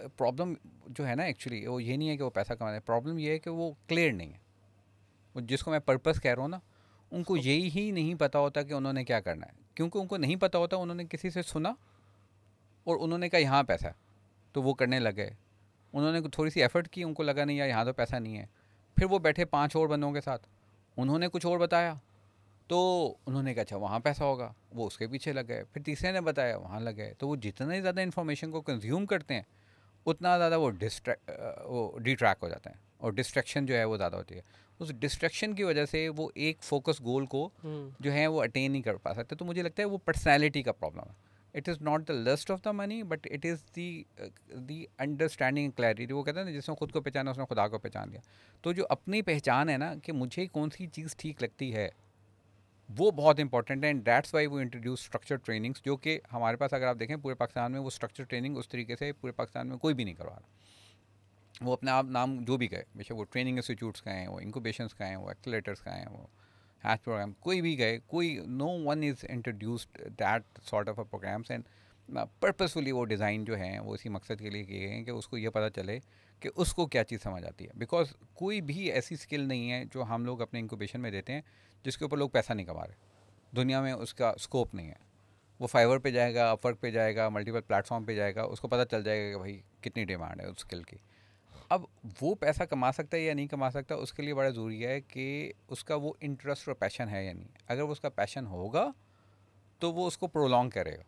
प्रॉब्लम uh, जो है ना एक्चुअली वो ये नहीं है कि वो पैसा कमाने प्रॉब्लम ये है कि वो क्लियर नहीं है वो जिसको मैं पर्पस कह रहा हूँ ना उनको यही ही नहीं पता होता कि उन्होंने क्या करना है क्योंकि उनको नहीं पता होता उन्होंने किसी से सुना और उन्होंने कहा यहाँ पैसा है तो वो करने लगे उन्होंने थोड़ी सी एफ़र्ट की उनको लगा नहीं यार यहाँ तो पैसा नहीं है फिर वो बैठे पाँच और बंदों के साथ उन्होंने कुछ और बताया तो उन्होंने कहा अच्छा वहाँ पैसा होगा वो उसके पीछे लग गए फिर तीसरे ने बताया वहाँ लग गए तो वो जितना ही ज़्यादा इन्फॉर्मेशन को कंज्यूम करते हैं उतना ज़्यादा वो डिस्ट्रैक्ट वो डिट्रैक्ट हो जाते हैं और डिस्ट्रैक्शन जो है वो ज़्यादा होती है उस डिस्ट्रैक्शन की वजह से वो एक फोकस गोल को हम्म। जो है वो अटेन नहीं कर पा सकते तो मुझे लगता है वो पर्सनैलिटी का प्रॉब्लम है it is not the lust of the money but it is the the understanding clarity वो कहते हैं ना जिसने खुद को पहचाना उसने खुदा को पहचान लिया तो जो अपनी पहचान है ना कि मुझे कौन सी चीज़ ठीक लगती है वो बहुत इंपॉर्टेंट है एंड डैट्स वाई वो इंट्रोड्यूस स्ट्रक्चर ट्रेनिंग्स जो कि हमारे पास अगर आप देखें पूरे पाकिस्तान में वो स्ट्रक्चर ट्रेनिंग उस तरीके से पूरे पाकिस्तान में कोई भी नहीं करवा रहा वो अपने आप नाम जो भी कहे बेशक वो ट्रेनिंग इंस्टीट्यूट्स का हैं वो इंक्यूबेशन का हैं वो एक्सलेटर्स का हैं वो हैश प्रोग्राम कोई भी गए कोई no one is introduced that sort of a programs and purposefully वो डिज़ाइन जो हैं वो इसी मकसद के लिए किए गए हैं कि उसको ये पता चले कि उसको क्या चीज़ समझ आती है बिकॉज कोई भी ऐसी स्किल नहीं है जो हम लोग अपने इंक्यूबेशन में देते हैं जिसके ऊपर लोग पैसा नहीं कमा रहे दुनिया में उसका स्कोप नहीं है वो फाइवर पे जाएगा अपवर्क पे जाएगा मल्टीपल प्लेटफॉर्म पे जाएगा उसको पता चल जाएगा कि भाई कितनी डिमांड है उस स्किल की अब वो पैसा कमा सकता है या नहीं कमा सकता उसके लिए बड़ा ज़रूरी है कि उसका वो इंटरेस्ट और पैशन है या नहीं अगर वो उसका पैशन होगा तो वो उसको प्रोलॉन्ग करेगा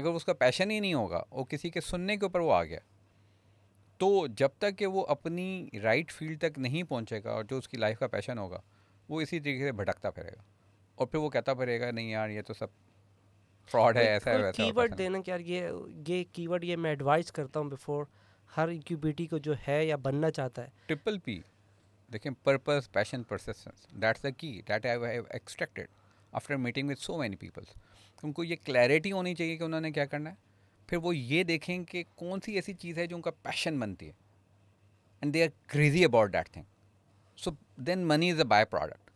अगर उसका पैशन ही नहीं होगा वो किसी के सुनने के ऊपर वो आ गया तो जब तक कि वो अपनी राइट फील्ड तक नहीं पहुंचेगा और जो उसकी लाइफ का पैशन होगा वो इसी तरीके से भटकता फिरेगा और फिर वो कहता फिरेगा नहीं यार ये तो सब फ्रॉड है ऐसा है वैसा कीवर्ड देना यार ये ये कीवर्ड ये मैं एडवाइस करता हूँ बिफोर हर इंक्यूबिटी को जो है या बनना चाहता है ट्रिपल पी देखें purpose passion persistence that's the key that I have extracted after meeting with so many peoples उनको ये क्लैरिटी होनी चाहिए कि उन्होंने क्या करना है फिर वो ये देखें कि कौन सी ऐसी चीज़ है जो उनका पैशन बनती है and they are crazy about that thing so then money is a byproduct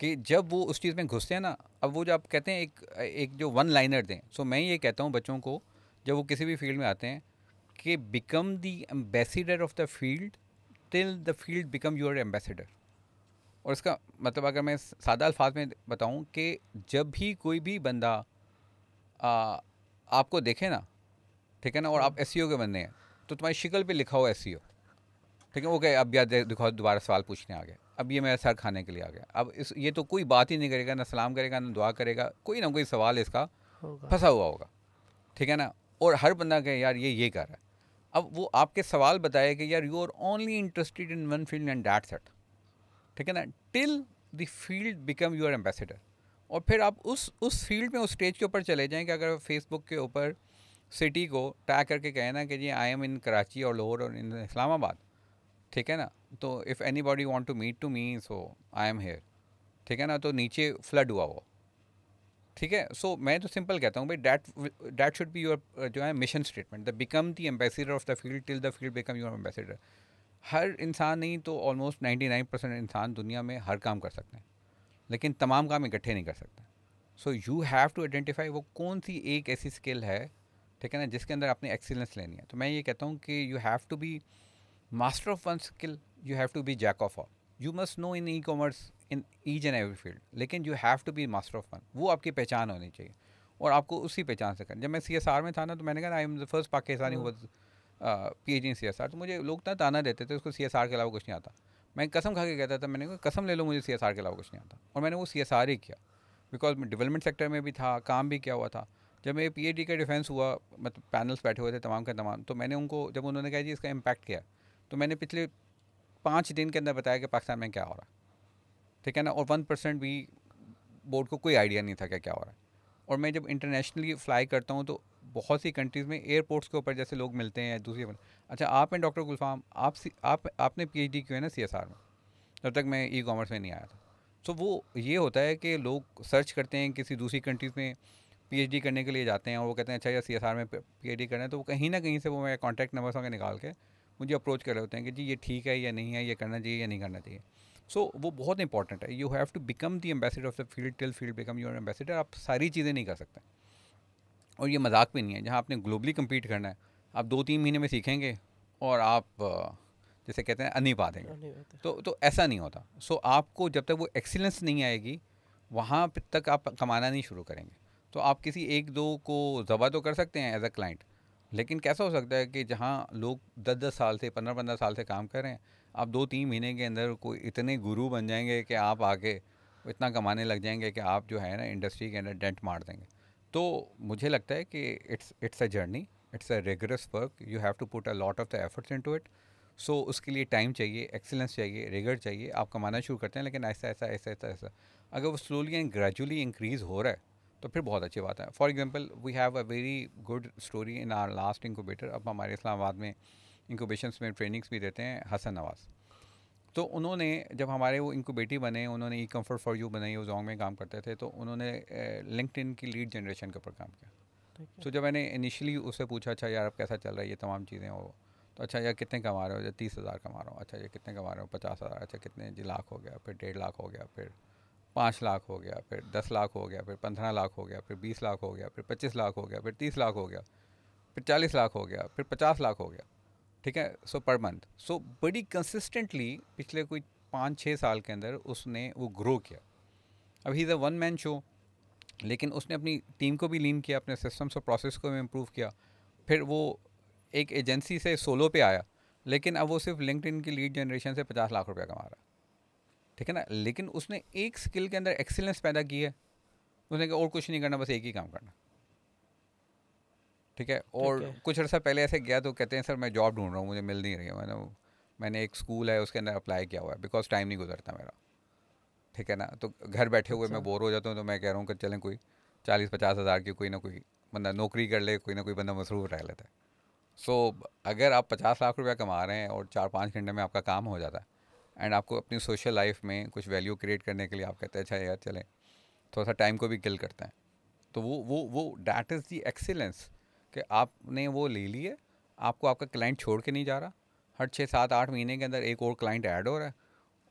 कि जब वो उस चीज़ में घुसते हैं ना अब वो जो आप कहते हैं एक एक जो वन लाइनर दें सो so, मैं ये कहता हूँ बच्चों को जब वो किसी भी फील्ड में आते हैं के become the ambassador of the field till the field become your ambassador और इसका मतलब अगर मैं सादा अल्फाज में बताऊं कि जब भी कोई भी बंदा आ, आपको देखे ना ठीक है ना और आप एस हम्म। e के बंदे हैं तो तुम्हारी शिकल पे लिखा हो एस e ठीक है वो कहे अब याद दिखाओ दोबारा सवाल पूछने आ गया अब ये मेरा सर खाने के लिए आ गया अब इस ये तो कोई बात ही नहीं करेगा ना सलाम करेगा ना दुआ करेगा कोई ना कोई सवाल इसका फंसा हुआ होगा ठीक है ना और हर बंदा कहे यार ये ये कर रहा है अब वो आपके सवाल बताए कि यार you are only interested in one field and that's it ठीक है ना till the field become your ambassador और फिर आप उस उस फील्ड में उस स्टेज के ऊपर चले जाएँ कि अगर फेसबुक के ऊपर सिटी को टैग करके कहें ना कि जी आई एम इन कराची और लाहौर और इन इस्लामाबाद ठीक है ना तो if anybody want to meet to me so I am here ठीक है ना तो नीचे फ्लड हुआ वो ठीक है सो मैं तो सिंपल कहता हूँ भाई that that should be your जो है mission statement the become the ambassador of the field till the field become your ambassador हर इंसान नहीं तो ऑलमोस्ट नाइन्टी नाइन परसेंट इंसान दुनिया में हर काम कर सकते हैं लेकिन तमाम काम इकट्ठे नहीं कर सकते so you have to identify वो कौन सी एक ऐसी स्किल है ठीक है ना जिसके अंदर आपने एक्सीलेंस लेनी है तो मैं ये कहता हूँ कि you have to be master of one skill you have to be jack of all you must know in e commerce in each and every field लेकिन you have to be master of one वो आपकी पहचान होनी चाहिए और आपको उसी पहचान से करना जब मैं सी एस आर में था ना तो मैंने कहा I am the first Pakistani हुआ P H D C S R तो मुझे लोग ना ताना देते थे उसको सी एस आर के अलावा कुछ नहीं आता मैं कसम खा के कहता था मैंने कहा कसम ले लो मुझे सी एस आर के अलावा कुछ नहीं आता और मैंने वो सी एस आर ही किया बिकॉज मैं डेवलपमेंट सेक्टर में भी था काम भी किया हुआ था जब मेरे पी एच डी का डिफेंस हुआ मतलब पैनल्स बैठे हुए थे तमाम के तमाम तो मैंने उनको जब उन्होंने कहा जी इसका इम्पैक्ट किया तो मैंने पिछले पाँच दिन के अंदर बताया कि पाकिस्तान में क्या हो रहा है ठीक है ना और वन परसेंट भी बोर्ड को कोई आइडिया नहीं था क्या क्या हो रहा है और मैं जब इंटरनेशनली फ़्लाई करता हूँ तो बहुत सी कंट्रीज़ में एयरपोर्ट्स के ऊपर जैसे लोग मिलते हैं दूसरी अच्छा आप हैं डॉक्टर गुलफाम आप सी, आप आपने डी क्यों है ना आर में जब तक मैं ई कॉमर्स में नहीं आया था तो वो ये होता है कि लोग सर्च करते हैं किसी दूसरी कंट्रीज़ में डी करने के लिए जाते हैं और वो कहते हैं अच्छा या आर में पीएचडी करना है तो वो कहीं ना कहीं से वो मेरे कॉन्टैक्ट नंबर वगैरह निकाल के मुझे अप्रोच कर रहे होते हैं कि जी ये ठीक है या नहीं है ये करना चाहिए या नहीं करना चाहिए सो वो बहुत इंपॉर्टेंट है you have to become the ambassador of the field till field become your ambassador आप सारी चीज़ें नहीं कर सकते और ये मजाक भी नहीं है जहाँ आपने ग्लोबली कम्पीट करना है आप दो तीन महीने में सीखेंगे और आप जैसे कहते हैं अन्नी पा देंगे तो तो ऐसा नहीं होता सो so, आपको जब तक वो एक्सीलेंस नहीं आएगी वहाँ तक आप कमाना नहीं शुरू करेंगे तो आप किसी एक दो को ज़बा तो कर सकते हैं एज अ क्लाइंट लेकिन कैसा हो सकता है कि जहाँ लोग दस दस साल से पंद्रह पंद्रह साल से काम कर रहे हैं आप दो तीन महीने के अंदर कोई इतने गुरु बन जाएंगे कि आप आके इतना कमाने लग जाएंगे कि आप जो है ना इंडस्ट्री के अंदर डेंट मार देंगे तो मुझे लगता है कि it's it's a journey it's a rigorous work you have to put a lot of the efforts into it so उसके लिए टाइम चाहिए एक्सेलेंस चाहिए रेगर चाहिए आप कमाना शुरू करते हैं लेकिन ऐसा ऐसा ऐसा ऐसा ऐसा अगर वो स्लोली एंड ग्रेजुअली इंक्रीज़ हो रहा है तो फिर बहुत अच्छी बात है for example we have a very good story in our last incubator अब हमारे इस्लामाबाद में इंक्यूबेशन में ट्रेनिंग्स भी देते हैं हसन नवाज़ तो उन्होंने जब हमारे वो इंक्यूबेटी बने उन्होंने ई कम्फर्ट फॉर यू बनाई वो जोंग में काम करते थे तो उन्होंने लिंकड की लीड जनरेशन के ऊपर काम किया तो जब मैंने इनिशियली उससे पूछा अच्छा यार अब कैसा चल रहा है ये तमाम चीज़ें और तो अच्छा यार कितने कमा रहे हो या तीस हज़ार कमा रहा हो अच्छा ये कितने कमा रहे हो पचास हज़ार अच्छा कितने जी लाख हो गया फिर डेढ़ लाख हो गया फिर पाँच लाख हो गया फिर दस लाख हो गया फिर पंद्रह लाख हो गया फिर बीस लाख हो गया फिर पच्चीस लाख हो गया फिर तीस लाख हो गया फिर चालीस लाख हो गया फिर पचास लाख हो गया ठीक है सो पर मंथ सो बड़ी कंसिस्टेंटली पिछले कोई पाँच छः साल के अंदर उसने वो ग्रो किया अब he is a one man show लेकिन उसने अपनी टीम को भी लीन किया अपने सिस्टम्स और प्रोसेस को भी इम्प्रूव किया फिर वो एक एजेंसी से सोलो पे आया लेकिन अब वो सिर्फ लिंकड की लीड जनरेशन से पचास लाख रुपया कमा रहा ठीक है ना लेकिन उसने एक स्किल के अंदर एक्सीलेंस पैदा की है उसने कहा और कुछ नहीं करना बस एक ही काम करना ठीक है और कुछ अर्सा पहले ऐसे गया तो कहते हैं सर मैं जॉब ढूंढ रहा हूँ मुझे मिल नहीं रही है मैंने मैंने एक स्कूल है उसके अंदर अप्लाई किया हुआ है बिकॉज टाइम नहीं गुजरता मेरा ठीक है ना तो घर बैठे हुए मैं बोर अच्छा। हो जाता हूँ तो मैं कह रहा हूँ कि चलें कोई चालीस पचास हज़ार की कोई ना कोई बंदा नौकरी कर ले कोई ना कोई बंदा मसरूफ रह लेता है सो अगर आप पचास लाख रुपया कमा रहे हैं और चार पाँच घंटे में आपका काम हो जाता है एंड आपको अपनी सोशल लाइफ में कुछ वैल्यू क्रिएट करने के लिए आप कहते हैं अच्छा यार चलें थोड़ा सा टाइम को भी किल करते हैं तो वो वो वो डैट इज़ दी एक्सीलेंस कि आपने वो ले ली है आपको आपका क्लाइंट छोड़ के नहीं जा रहा हर छः सात आठ महीने के अंदर एक और क्लाइंट ऐड हो रहा है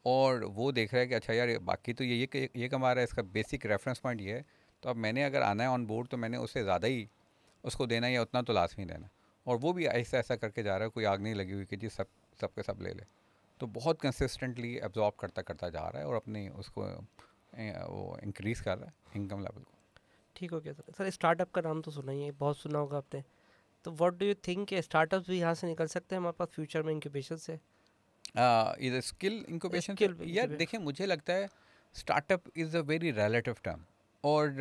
और वो देख रहा है कि अच्छा यार बाकी तो ये ये ये कमा रहा है इसका बेसिक रेफरेंस पॉइंट ये है तो अब मैंने अगर आना है ऑन बोर्ड तो मैंने उससे ज़्यादा ही उसको देना या उतना तो लाजमी देना और वो भी ऐसा ऐसा करके जा रहा है कोई आग नहीं लगी हुई कि जी सब सब के सब ले ले तो बहुत कंसिस्टेंटली एब्जॉर्ब करता करता जा रहा है और अपने उसको वो इंक्रीज़ कर रहा है इनकम लेवल को ठीक हो गया सर सर स्टार्टअप का नाम तो सुना ही है बहुत सुना होगा आपने तो what do you think startups भी यहाँ से निकल सकते हैं हमारे पास फ्यूचर में इंक्यूबेशन से इज स्किल इंक्यूबेशन यार देखिए मुझे लगता है startup is a very relative term और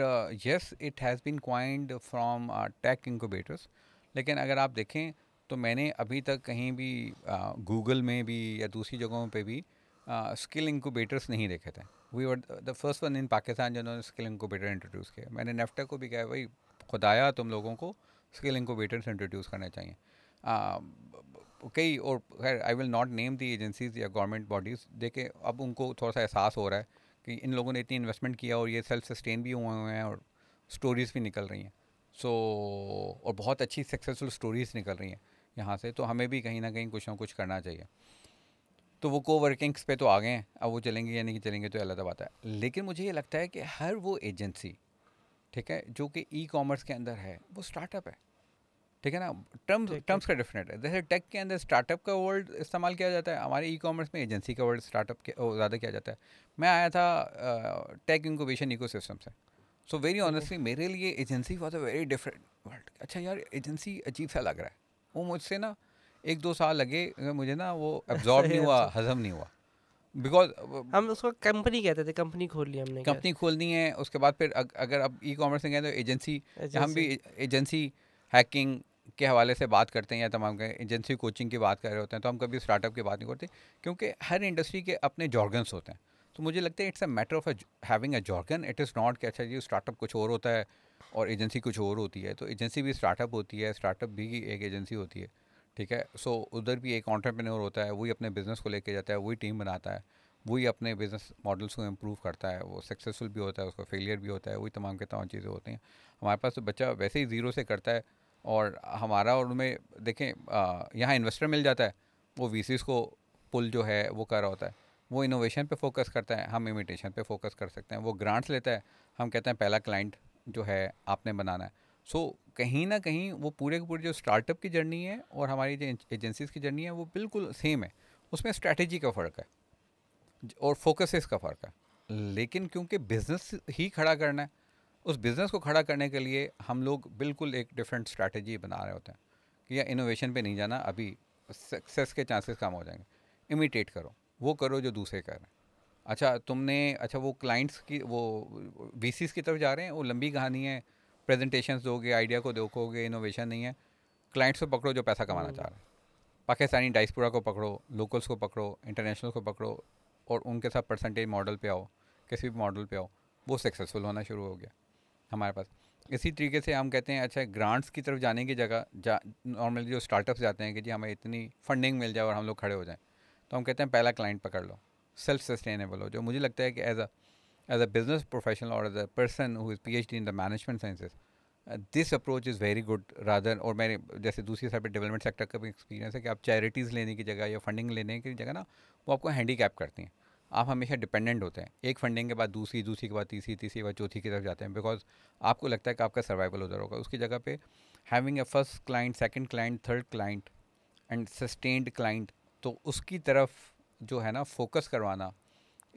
yes it has been coined from tech incubators लेकिन अगर आप देखें तो मैंने अभी तक कहीं भी गूगल uh, में भी या दूसरी जगहों पे भी स्किल uh, इंक्यूबेटर्स नहीं देखे थे we were the first one in Pakistan जिन्होंने स्किल इंकोबेटर इंट्रोड्यूस किया मैंने नेफ्टा को भी कहा भाई खुदाया तुम लोगों को स्किल इंकोबेटर्स इंट्रोड्यूस करना चाहिए um, कई और खैर I will not name the agencies या गवर्नमेंट बॉडीज़ देखे अब उनको थोड़ा सा एहसास हो रहा है कि इन लोगों ने इतनी इन्वेस्टमेंट किया और ये सेल्फ सस्टेन भी हुए हुए हैं और स्टोरीज़ भी निकल रही हैं सो so, और बहुत अच्छी सक्सेसफुल स्टोरीज़ निकल रही हैं यहाँ से तो हमें भी कहीं ना कहीं कुछ ना कुछ करना चाहिए तो वो को वर्किंग्स पे तो आ गए हैं अब वो चलेंगे या नहीं चलेंगे तो अलग बात है लेकिन मुझे ये लगता है कि हर वो एजेंसी ठीक है जो कि ई कॉमर्स के अंदर है वो स्टार्टअप है ठीक है ना टर्म्स टर्म्स का डिफरेंट है जैसे टेक के अंदर स्टार्टअप का वर्ल्ड इस्तेमाल किया जाता है हमारे ई कॉमर्स में एजेंसी का वर्ल्ड स्टार्टअप के ज़्यादा किया जाता है मैं आया था टेक इंकोबेशन इको सिस्टम से सो वेरी ऑनेस्टली मेरे लिए agency was a very different world अच्छा यार एजेंसी अजीब सा लग रहा है वो मुझसे ना एक दो साल लगे मुझे ना वो एब्जॉर्ब नहीं हुआ अच्छा। हजम नहीं हुआ बिकॉज हम उसको कंपनी कहते थे कंपनी खोल ली हमने कंपनी खोलनी है उसके बाद फिर अगर अब ई कॉमर्स में गए तो एजेंसी हम भी एजेंसी हैकिंग के हवाले से बात करते हैं या तमाम एजेंसी कोचिंग की बात कर रहे होते हैं तो हम कभी स्टार्टअप की बात नहीं करते क्योंकि हर इंडस्ट्री के अपने जॉर्गन्स होते हैं तो मुझे लगता है it's a matter of having a jargon it is not कि अच्छा जी स्टार्टअप कुछ और होता है और एजेंसी कुछ और होती है तो एजेंसी भी स्टार्टअप होती है स्टार्टअप भी एक एजेंसी होती है ठीक है सो उधर भी एक ऑन्टरप्रेन्योर होता है वही अपने बिज़नेस को लेके जाता है वही टीम बनाता है वही अपने बिज़नेस मॉडल्स को इम्प्रूव करता है वो सक्सेसफुल भी होता है उसका फेलियर भी होता है वही तमाम के तमाम चीज़ें होती हैं हमारे पास तो बच्चा वैसे ही ज़ीरो से करता है और हमारा और उनमें देखें यहाँ इन्वेस्टर मिल जाता है वो वी को पुल जो है वो कर रहा होता है वो इनोवेशन पे फोकस करता है हम इमिटेशन पे फोकस कर सकते हैं वो ग्रांट्स लेता है हम कहते हैं पहला क्लाइंट जो है आपने बनाना है सो so, कहीं ना कहीं वो पूरे के पूरे जो स्टार्टअप की जर्नी है और हमारी जो एजेंसीज की जर्नी है वो बिल्कुल सेम है उसमें स्ट्रैटेजी का फ़र्क है और फोकसेस का फ़र्क है लेकिन क्योंकि बिज़नेस ही खड़ा करना है उस बिज़नेस को खड़ा करने के लिए हम लोग बिल्कुल एक डिफरेंट स्ट्रैटेजी बना रहे होते हैं कि या इनोवेशन पे नहीं जाना अभी सक्सेस के चांसेस कम हो जाएंगे इमिटेट करो वो करो जो दूसरे कर रहे हैं अच्छा तुमने अच्छा वो क्लाइंट्स की वो वीसीस की तरफ जा रहे हैं वो लंबी कहानी है प्रेजेंटेशंस दोगे आइडिया को देखोगे इनोवेशन नहीं है क्लाइंट्स को पकड़ो जो पैसा कमाना चाह रहा है पाकिस्तानी डाइसपुरा को पकड़ो लोकल्स को पकड़ो इंटरनेशनल को पकड़ो और उनके साथ परसेंटेज मॉडल पे आओ किसी भी मॉडल पे आओ वो सक्सेसफुल होना शुरू हो गया हमारे पास इसी तरीके से हम कहते हैं अच्छा ग्रांट्स की तरफ जाने की जगह जा नॉर्मली जो स्टार्टअप्स जाते हैं कि जी हमें इतनी फंडिंग मिल जाए और हम लोग खड़े हो जाएँ तो हम कहते हैं पहला क्लाइंट पकड़ लो सेल्फ सस्टेनेबल हो जो मुझे लगता है कि as a as a business professional or as a person who is PhD in the management sciences, uh, this approach is very good rather और मेरे जैसे दूसरी साइड पर डेवलपमेंट सेक्टर का भी एक्सपीरियंस है कि आप चैरिटीज़ लेने की जगह या फंडिंग लेने की जगह ना वो आपको हैंडी कैप करती हैं आप हमेशा डिपेंडेंट होते हैं एक फंडिंग के बाद दूसरी दूसरी के बाद तीसरी तीसरी के बाद चौथी की तरफ जाते हैं बिकॉज आपको लगता है कि आपका सर्वाइवल उधर होगा उसकी जगह पे having a first client second client third client and sustained client तो उसकी तरफ जो है ना फोकस करवाना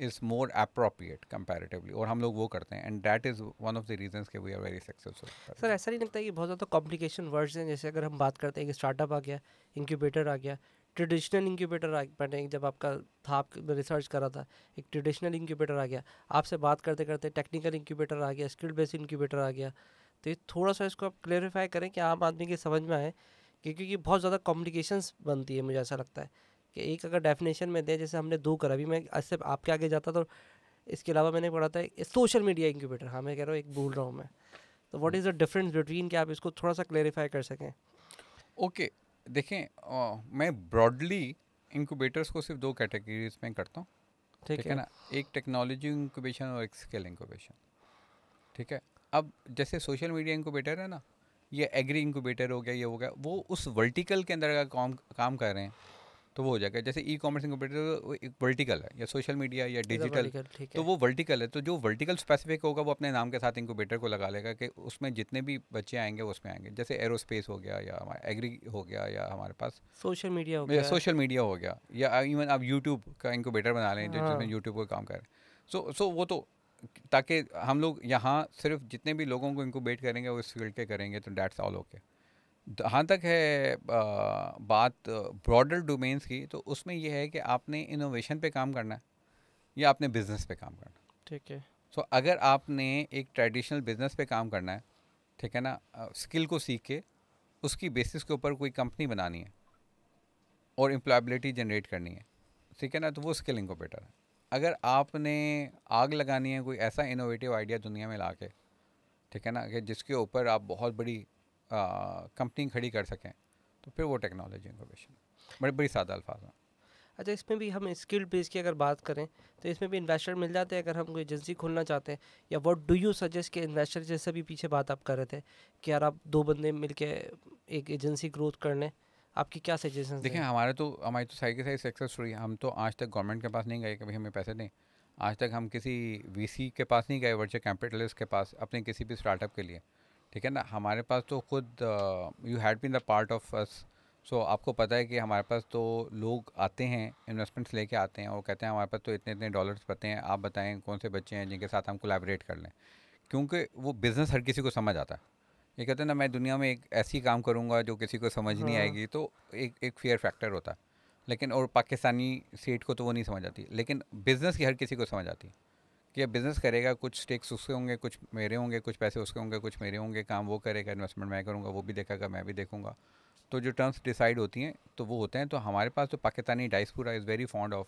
इज़ मोर अप्रोप्रिएट कंपेरेटिवली और हम लोग वो करते हैं and that is one of the reason के we are very successful sir ऐसा नहीं लगता है कि बहुत ज़्यादा कॉम्प्लिकेशन वर्ड्स हैं जैसे अगर हम बात करते हैं कि स्टार्टअप आ गया इंक्यूबेटर आ गया ट्रेडिशनल इंक्यूबेटर आ जब आपका था आप रिसर्च करा था एक ट्रेडिशनल इंक्यूबेटर आ गया आपसे बात करते करते टेक्निकल इंक्यूबेटर आ गया स्किल बेस्ड इंक्यूबेटर आ गया तो ये थोड़ा सा इसको आप क्लेरिफाई करें कि आम आदमी के समझ में आए क्योंकि बहुत ज़्यादा कॉम्प्लिकेशंस बनती है मुझे ऐसा लगता है कि एक अगर डेफिनेशन में दें जैसे हमने दो करा अभी मैं आज से आपके आगे जाता तो इसके अलावा मैंने पढ़ा था सोशल मीडिया इंक्यूबेटर हाँ मैं कह रहा हूँ एक भूल रहा हूँ मैं तो what is the difference between कि आप इसको थोड़ा सा क्लेरिफाई कर सकें ओके okay, देखें आ, मैं ब्रॉडली इंक्यूबेटर्स को सिर्फ दो कैटेगरीज में करता हूँ ठीक, ठीक है ना एक टेक्नोलॉजी इंक्यूबेशन और एक स्किल इंक्यूबेशन ठीक है अब जैसे सोशल मीडिया इंक्यूबेटर है ना ये एग्री इंक्यूबेटर हो गया ये हो गया वो उस वर्टिकल के अंदर का काम काम कर रहे हैं तो वो हो जाएगा जैसे ई कॉमर्स कंप्यूटर एक वर्टिकल है या सोशल मीडिया या डिजिटल तो वो वर्टिकल है तो जो वर्टिकल स्पेसिफिक होगा वो अपने नाम के साथ इंक्यूबेटर को लगा लेगा कि उसमें जितने भी बच्चे आएंगे उसमें आएंगे जैसे एरोस्पेस हो गया या हमारा एग्री हो गया या हमारे पास सोशल मीडिया हो गया सोशल मीडिया हो गया या इवन आप यूट्यूब का इंक्यूबेटर बना लें जिसमें यूट्यूब हाँ। का काम करें सो सो वो तो ताकि हम लोग यहाँ सिर्फ जितने भी लोगों को इंक्यूबेट करेंगे वो इस फील्ड के करेंगे तो डैट्स ऑल ओके जहाँ तक है बात ब्रॉडर डोमेन्स की तो उसमें यह है कि आपने इनोवेशन पे काम करना है या आपने बिज़नेस पे काम करना ठीक है सो so, अगर आपने एक ट्रेडिशनल बिज़नेस पे काम करना है ठीक है ना स्किल को सीख के उसकी बेसिस के ऊपर कोई कंपनी बनानी है और एम्प्लॉयबिलिटी जनरेट करनी है ठीक है ना तो वो स्किलिंग को बेटर है अगर आपने आग लगानी है कोई ऐसा इनोवेटिव आइडिया दुनिया में ला के ठीक है ना कि जिसके ऊपर आप बहुत बड़ी कंपनी खड़ी कर सकें तो फिर वो टेक्नोलॉजी इनोवेशन बड़े बड़ी सादा अल्फाज हैं अच्छा इसमें भी हम स्किल्ड बेस की अगर बात करें तो इसमें भी इन्वेस्टर मिल जाते हैं अगर हम कोई एजेंसी खोलना चाहते हैं या व्हाट डू यू सजेस्ट के इन्वेस्टर जैसे भी पीछे बात आप कर रहे थे कि यार आप दो बंदे मिल के एक एजेंसी ग्रोथ कर लें आपकी क्या सजेशन देखें हमारे तो हमारी तो साइड के साइड सक्सेस स्टोरी हम तो आज तक गवर्नमेंट के पास नहीं गए कभी हमें पैसे दें आज तक हम किसी वीसी के पास नहीं गए वर्चर कैपिटलिस्ट के पास अपने किसी भी स्टार्टअप के लिए ठीक है ना हमारे पास तो खुद you had been the part of us so आपको पता है कि हमारे पास तो लोग आते हैं इन्वेस्टमेंट्स लेके आते हैं और कहते हैं हमारे पास तो इतने इतने डॉलर्स पते हैं आप बताएं कौन से बच्चे हैं जिनके साथ हम कोलैबोरेट कर लें क्योंकि वो बिज़नेस हर किसी को समझ आता है ये कहते हैं ना मैं दुनिया में एक ऐसी काम करूँगा जो किसी को समझ नहीं हाँ। आएगी तो एक एक फेयर फैक्टर होता है लेकिन और पाकिस्तानी सेठ को तो वो नहीं समझ आती लेकिन बिज़नेस की हर किसी को समझ आती है कि बिज़नेस करेगा कुछ स्टेक्स उसके होंगे कुछ मेरे होंगे कुछ पैसे उसके होंगे कुछ मेरे होंगे काम वो करेगा इन्वेस्टमेंट मैं करूँगा वो भी देखेगा मैं भी देखूँगा तो जो टर्म्स डिसाइड होती हैं तो वो होते हैं तो हमारे पास तो Pakistani diaspora is very fond of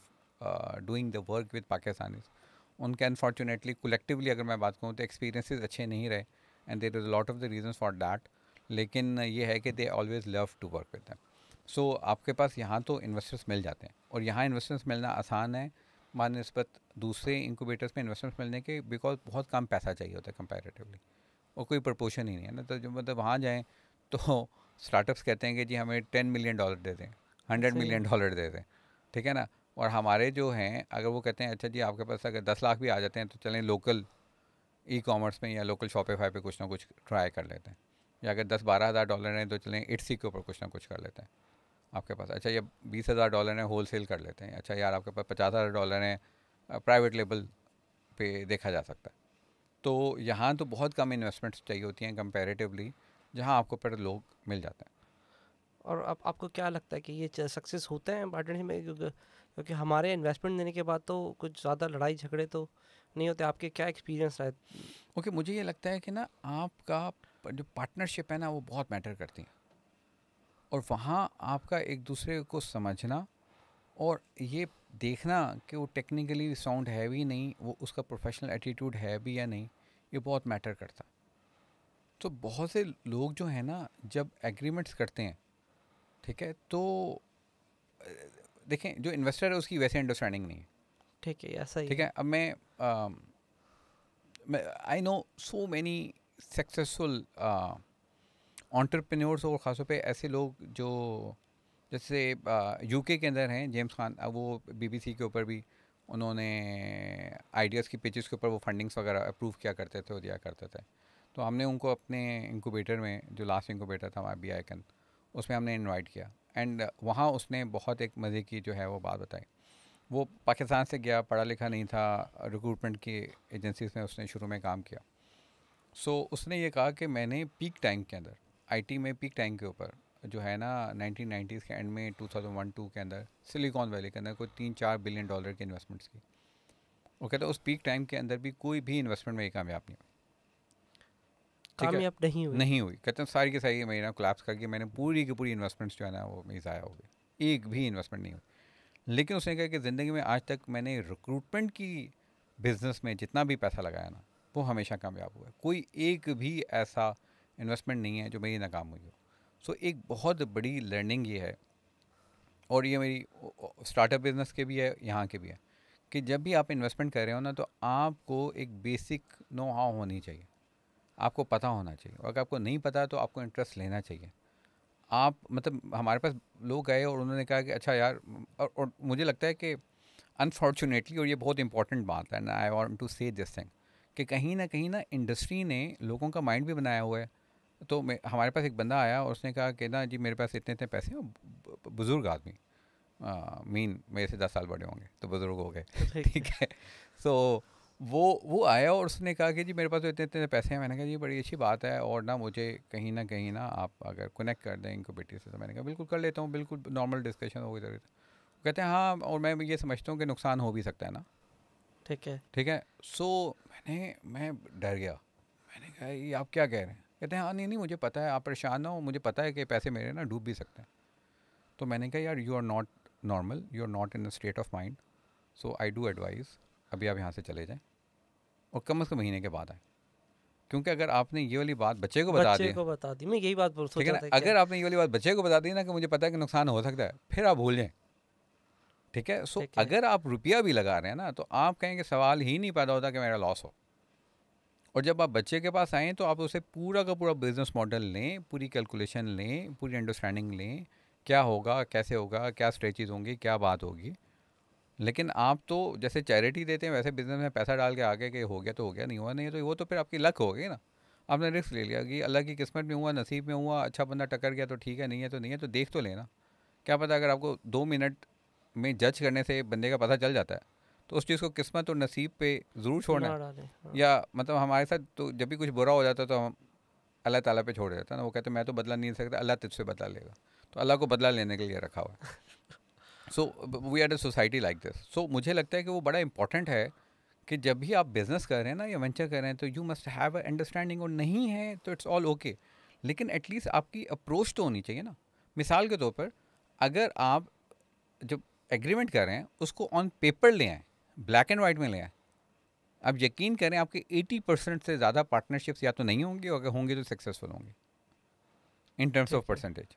doing the work with Pakistanis उनके अनफॉर्चुनेटली कलेक्टिवली अगर मैं बात करूँ तो एक्सपीरियंसिस अच्छे नहीं रहे and there is lot of the reason for that लेकिन ये है कि they always love to work with them so आपके पास यहाँ तो इन्वेस्टर्स मिल जाते हैं और यहाँ इन्वेस्टर्स मिलना आसान है नस्बत दूसरे इंक्यूबेटर्स में इन्वेस्टमेंट्स मिलने के बिकॉज बहुत कम पैसा चाहिए होता है कंपेरेटिवली और कोई प्रपोर्शन ही नहीं है ना तो जब मतलब वहाँ जाएँ तो स्टार्टअप्स कहते हैं कि जी हमें टेन मिलियन डॉलर दे दें हंड्रेड मिलियन डॉलर दे दें ठीक है ना और हमारे जो हैं अगर वो कहते हैं अच्छा जी आपके पास अगर दस लाख भी आ जाते हैं तो चलें लोकल ई कॉमर्स में या लोकल शॉपिफाई पे कुछ ना कुछ ट्राई कर लेते हैं या अगर दस बारह हज़ार डॉलर हैं तो चलें इट्सी के ऊपर कुछ ना कुछ कर लेते हैं आपके पास अच्छा ये बीस हज़ार डॉलर है होल सेल कर लेते हैं अच्छा यार आपके पास पचास हज़ार डॉलर है प्राइवेट लेबल पे देखा जा सकता है तो यहाँ तो बहुत कम इन्वेस्टमेंट्स चाहिए होती हैं कंपेरेटिवली जहाँ आपको पर लोग मिल जाते हैं और आप आपको क्या लगता है कि ये सक्सेस होते हैं पार्टनरशिप में क्योंकि हमारे इन्वेस्टमेंट देने के बाद तो कुछ ज़्यादा लड़ाई झगड़े तो नहीं होते आपके क्या एक्सपीरियंस रहे ओके okay, मुझे ये लगता है कि ना आपका जो पार्टनरशिप है ना वो बहुत मैटर करती है और वहाँ आपका एक दूसरे को समझना और ये देखना कि वो टेक्निकली साउंड है भी नहीं वो उसका प्रोफेशनल एटीट्यूड है भी या नहीं ये बहुत मैटर करता तो बहुत से लोग जो हैं ना जब एग्रीमेंट्स करते हैं ठीक है तो देखें जो इन्वेस्टर है उसकी वैसे अंडरस्टैंडिंग नहीं है ठीक है ऐसा ही ठीक है अब मैं I know so many successful entrepreneurs और ख़ासतौर पर ऐसे लोग जो जैसे यूके के अंदर हैं जेम्स खान वो बीबीसी के ऊपर भी उन्होंने आइडियाज़ की पिचेस के ऊपर वो फंडिंग्स वगैरह अप्रूव किया करते थे और दिया करते थे तो हमने उनको अपने इंक्यूबेटर में जो लास्ट इंक्यूबेटर था हमारा बी आई कन उसमें हमने इनवाइट किया एंड वहाँ उसने बहुत एक मज़े की जो है वो बात बताई वो पाकिस्तान से गया पढ़ा लिखा नहीं था रिक्रूटमेंट की एजेंसीज में उसने शुरू में काम किया सो so, उसने ये कहा कि मैंने पीक टाइम के अंदर आईटी में पीक टाइम के ऊपर जो है ना 1990s के एंड में 2001-2 के अंदर सिलिकॉन वैली के अंदर कोई तीन चार बिलियन डॉलर की इन्वेस्टमेंट्स की कहते हैं उस पीक टाइम के अंदर भी कोई भी इन्वेस्टमेंट में कामयाब नहीं हुई कामयाब नहीं हुई नहीं हुई कहते हैं सारी की सारी मेरी ना कोलैप्स करके मैंने पूरी की पूरी इन्वेस्टमेंट्स जो है ना वो मेरी ज़ाया हो गई एक भी इन्वेस्टमेंट नहीं हुई लेकिन उसने कहा कि ज़िंदगी में आज तक मैंने रिक्रूटमेंट की बिज़नेस में जितना भी पैसा लगाया ना वो हमेशा कामयाब हुआ कोई एक भी ऐसा इन्वेस्टमेंट नहीं है जो मेरी नाकाम हुई हो सो so, एक बहुत बड़ी लर्निंग ये है और ये मेरी स्टार्टअप बिजनेस के भी है यहाँ के भी है कि जब भी आप इन्वेस्टमेंट कर रहे हो ना तो आपको एक बेसिक नो हाउ होनी चाहिए आपको पता होना चाहिए और अगर आपको नहीं पता तो आपको इंटरेस्ट लेना चाहिए आप मतलब हमारे पास लोग आए और उन्होंने कहा कि अच्छा यार और, और मुझे लगता है कि अनफॉर्चुनेटली और ये बहुत इंपॉर्टेंट बात है I want to say this thing कि कहीं ना कहीं ना इंडस्ट्री ने लोगों का माइंड भी बनाया हुआ है तो मैं हमारे पास एक बंदा आया और उसने कहा कि ना जी मेरे पास इतने इतने पैसे हैं बुज़ुर्ग आदमी मीन मेरे से दस साल बड़े होंगे तो बुज़ुर्ग हो गए तो ठीक है सो वो वो आया और उसने कहा कि जी मेरे पास तो इतने इतने पैसे हैं मैंने कहा जी बड़ी अच्छी बात है और ना मुझे कहीं ना कहीं ना आप अगर कनेक्ट कर दें इनको बेटी से तो मैंने कहा बिल्कुल कर लेता हूँ बिल्कुल नॉर्मल डिस्कशन हो गई जरूरत कहते हैं हाँ और मैं ये समझता हूँ कि नुकसान हो भी सकता है ना ठीक है ठीक है सो मैंने मैं डर गया मैंने कहा ये आप क्या कह रहे हैं कहते हैं हाँ नहीं नहीं मुझे पता है आप परेशान ना हो मुझे पता है कि पैसे मेरे ना डूब भी सकते हैं तो मैंने कहा यार you are not normal you are not in a state of mind so I do advise अभी आप यहाँ से चले जाएँ और कम अज़ कम महीने के बाद आए क्योंकि अगर आपने ये वाली बात बच्चे को बता दी को बता दी मैं यही बात बोल ठीक है ना अगर आपने ये वाली बात बच्चे को बता दी ना कि मुझे पता है कि नुकसान हो सकता है फिर आप भूल जाएँ ठीक है सो so, अगर आप रुपया भी लगा रहे हैं ना तो आप कहेंगे सवाल ही नहीं पैदा होता कि मेरा लॉस हो और जब आप बच्चे के पास आएँ तो आप उसे पूरा का पूरा बिजनेस मॉडल लें पूरी कैलकुलेशन लें पूरी अंडरस्टैंडिंग लें क्या होगा कैसे होगा क्या स्ट्रेचिज होंगी क्या बात होगी लेकिन आप तो जैसे चैरिटी देते हैं वैसे बिजनेस में पैसा डाल के आगे कि हो गया तो हो गया नहीं हुआ नहीं तो वो तो फिर आपकी लक हो गई ना आपने रिस्क ले लिया कि अल्लाह की किस्मत में हुआ नसीब में हुआ अच्छा बंदा टकर गया तो ठीक है नहीं है तो नहीं है तो देख तो लेना क्या पता अगर आपको दो मिनट में जज करने से बंदे का पता चल जाता है तो उस चीज़ को किस्मत और नसीब पे ज़रूर छोड़ना है हाँ। या मतलब हमारे साथ तो जब भी कुछ बुरा हो जाता तो हम अल्लाह ताला पे छोड़ देता ना वो कहते मैं तो बदला नहीं सकता अल्लाह तुझसे बदला लेगा तो अल्लाह को बदला लेने के लिए रखा हुआ so we are a society like this so मुझे लगता है कि वो बड़ा इंपॉर्टेंट है कि जब भी आप बिज़नेस कर रहे हैं ना या वेंचर कर रहे हैं तो यू मस्ट हैव अंडरस्टैंडिंग और नहीं है तो इट्स ऑल ओके लेकिन एटलीस्ट आपकी अप्रोच तो होनी चाहिए ना मिसाल के तौर पर अगर आप जब एग्रीमेंट कर रहे हैं उसको ऑन पेपर ले आएँ ब्लैक एंड वाइट में ले आए आप यकीन करें आपके 80 परसेंट से ज़्यादा पार्टनरशिप्स या तो नहीं होंगी अगर होंगे तो सक्सेसफुल होंगे इन टर्म्स ऑफ परसेंटेज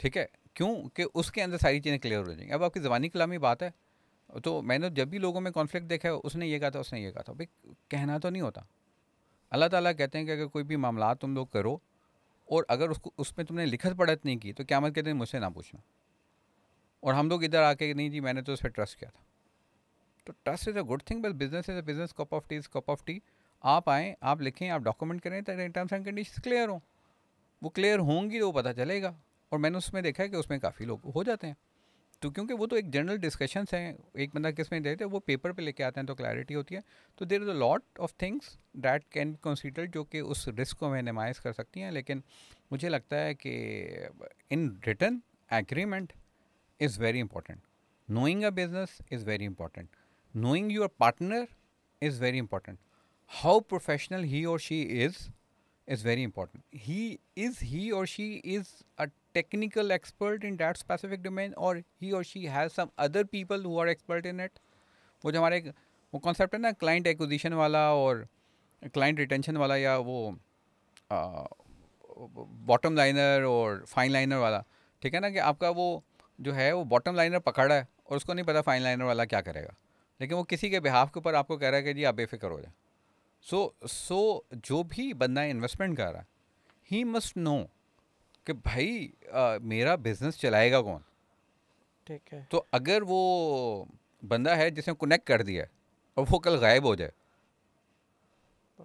ठीक है क्योंकि उसके अंदर सारी चीज़ें क्लियर हो जाएंगी अब आपकी ज़बानी कलामी बात है तो मैंने जब भी लोगों में कॉन्फ्लिक्ट देखा है उसने ये कहा था उसने ये कहा था भाई कहना तो नहीं होता अल्लाह ताला कहते हैं कि अगर कोई भी मामला तुम लोग करो और अगर उसको उसमें तुमने लिखत पढ़त नहीं की तो क्या मत कहते हैं मुझसे ना पूछना और हम लोग इधर आके नहीं जी मैंने तो उस पर ट्रस्ट किया था तो trust is a good thing बस business is a business cup of tea is cup of tea आप आएँ आप लिखें आप डॉक्यूमेंट करें तो टर्म्स एंड कंडीशन क्लियर हों वो क्लियर होंगी तो वो पता चलेगा और मैंने उसमें देखा है कि उसमें काफ़ी लोग हो जाते हैं तो क्योंकि वो तो एक जनरल डिस्कशंस हैं एक बंदा किस में देते हैं वो पेपर पे लेके आते हैं तो क्लैरिटी होती है तो there is a lot of things that can be consider जो कि उस रिस्क को मैं नमाइज कर सकती हैं लेकिन मुझे लगता है कि in return agreement is very important knowing a business is very important knowing your partner is very important. How professional he or she is is very important. He is he or she is a technical expert in that specific domain or he or she has some other people who are expert in it. वो जो हमारे वो कॉन्सेप्ट है ना क्लाइंट एक्विजिशन वाला और क्लाइंट रिटेंशन वाला या वो बॉटम लाइनर और फाइन लाइनर वाला ठीक है ना कि आपका वो जो है वो बॉटम लाइनर पकड़ा है और उसको नहीं पता फाइन लाइनर वाला क्या करेगा लेकिन वो किसी के बिहाफ के ऊपर आपको कह रहा है कि जी आप बेफिक्र हो जाए सो सो जो भी बंदा इन्वेस्टमेंट कर रहा है ही मस्ट नो कि भाई आ, मेरा बिजनेस चलाएगा कौन ठीक है तो अगर वो बंदा है जिसने कनेक्ट कर दिया और वो कल गायब हो जाए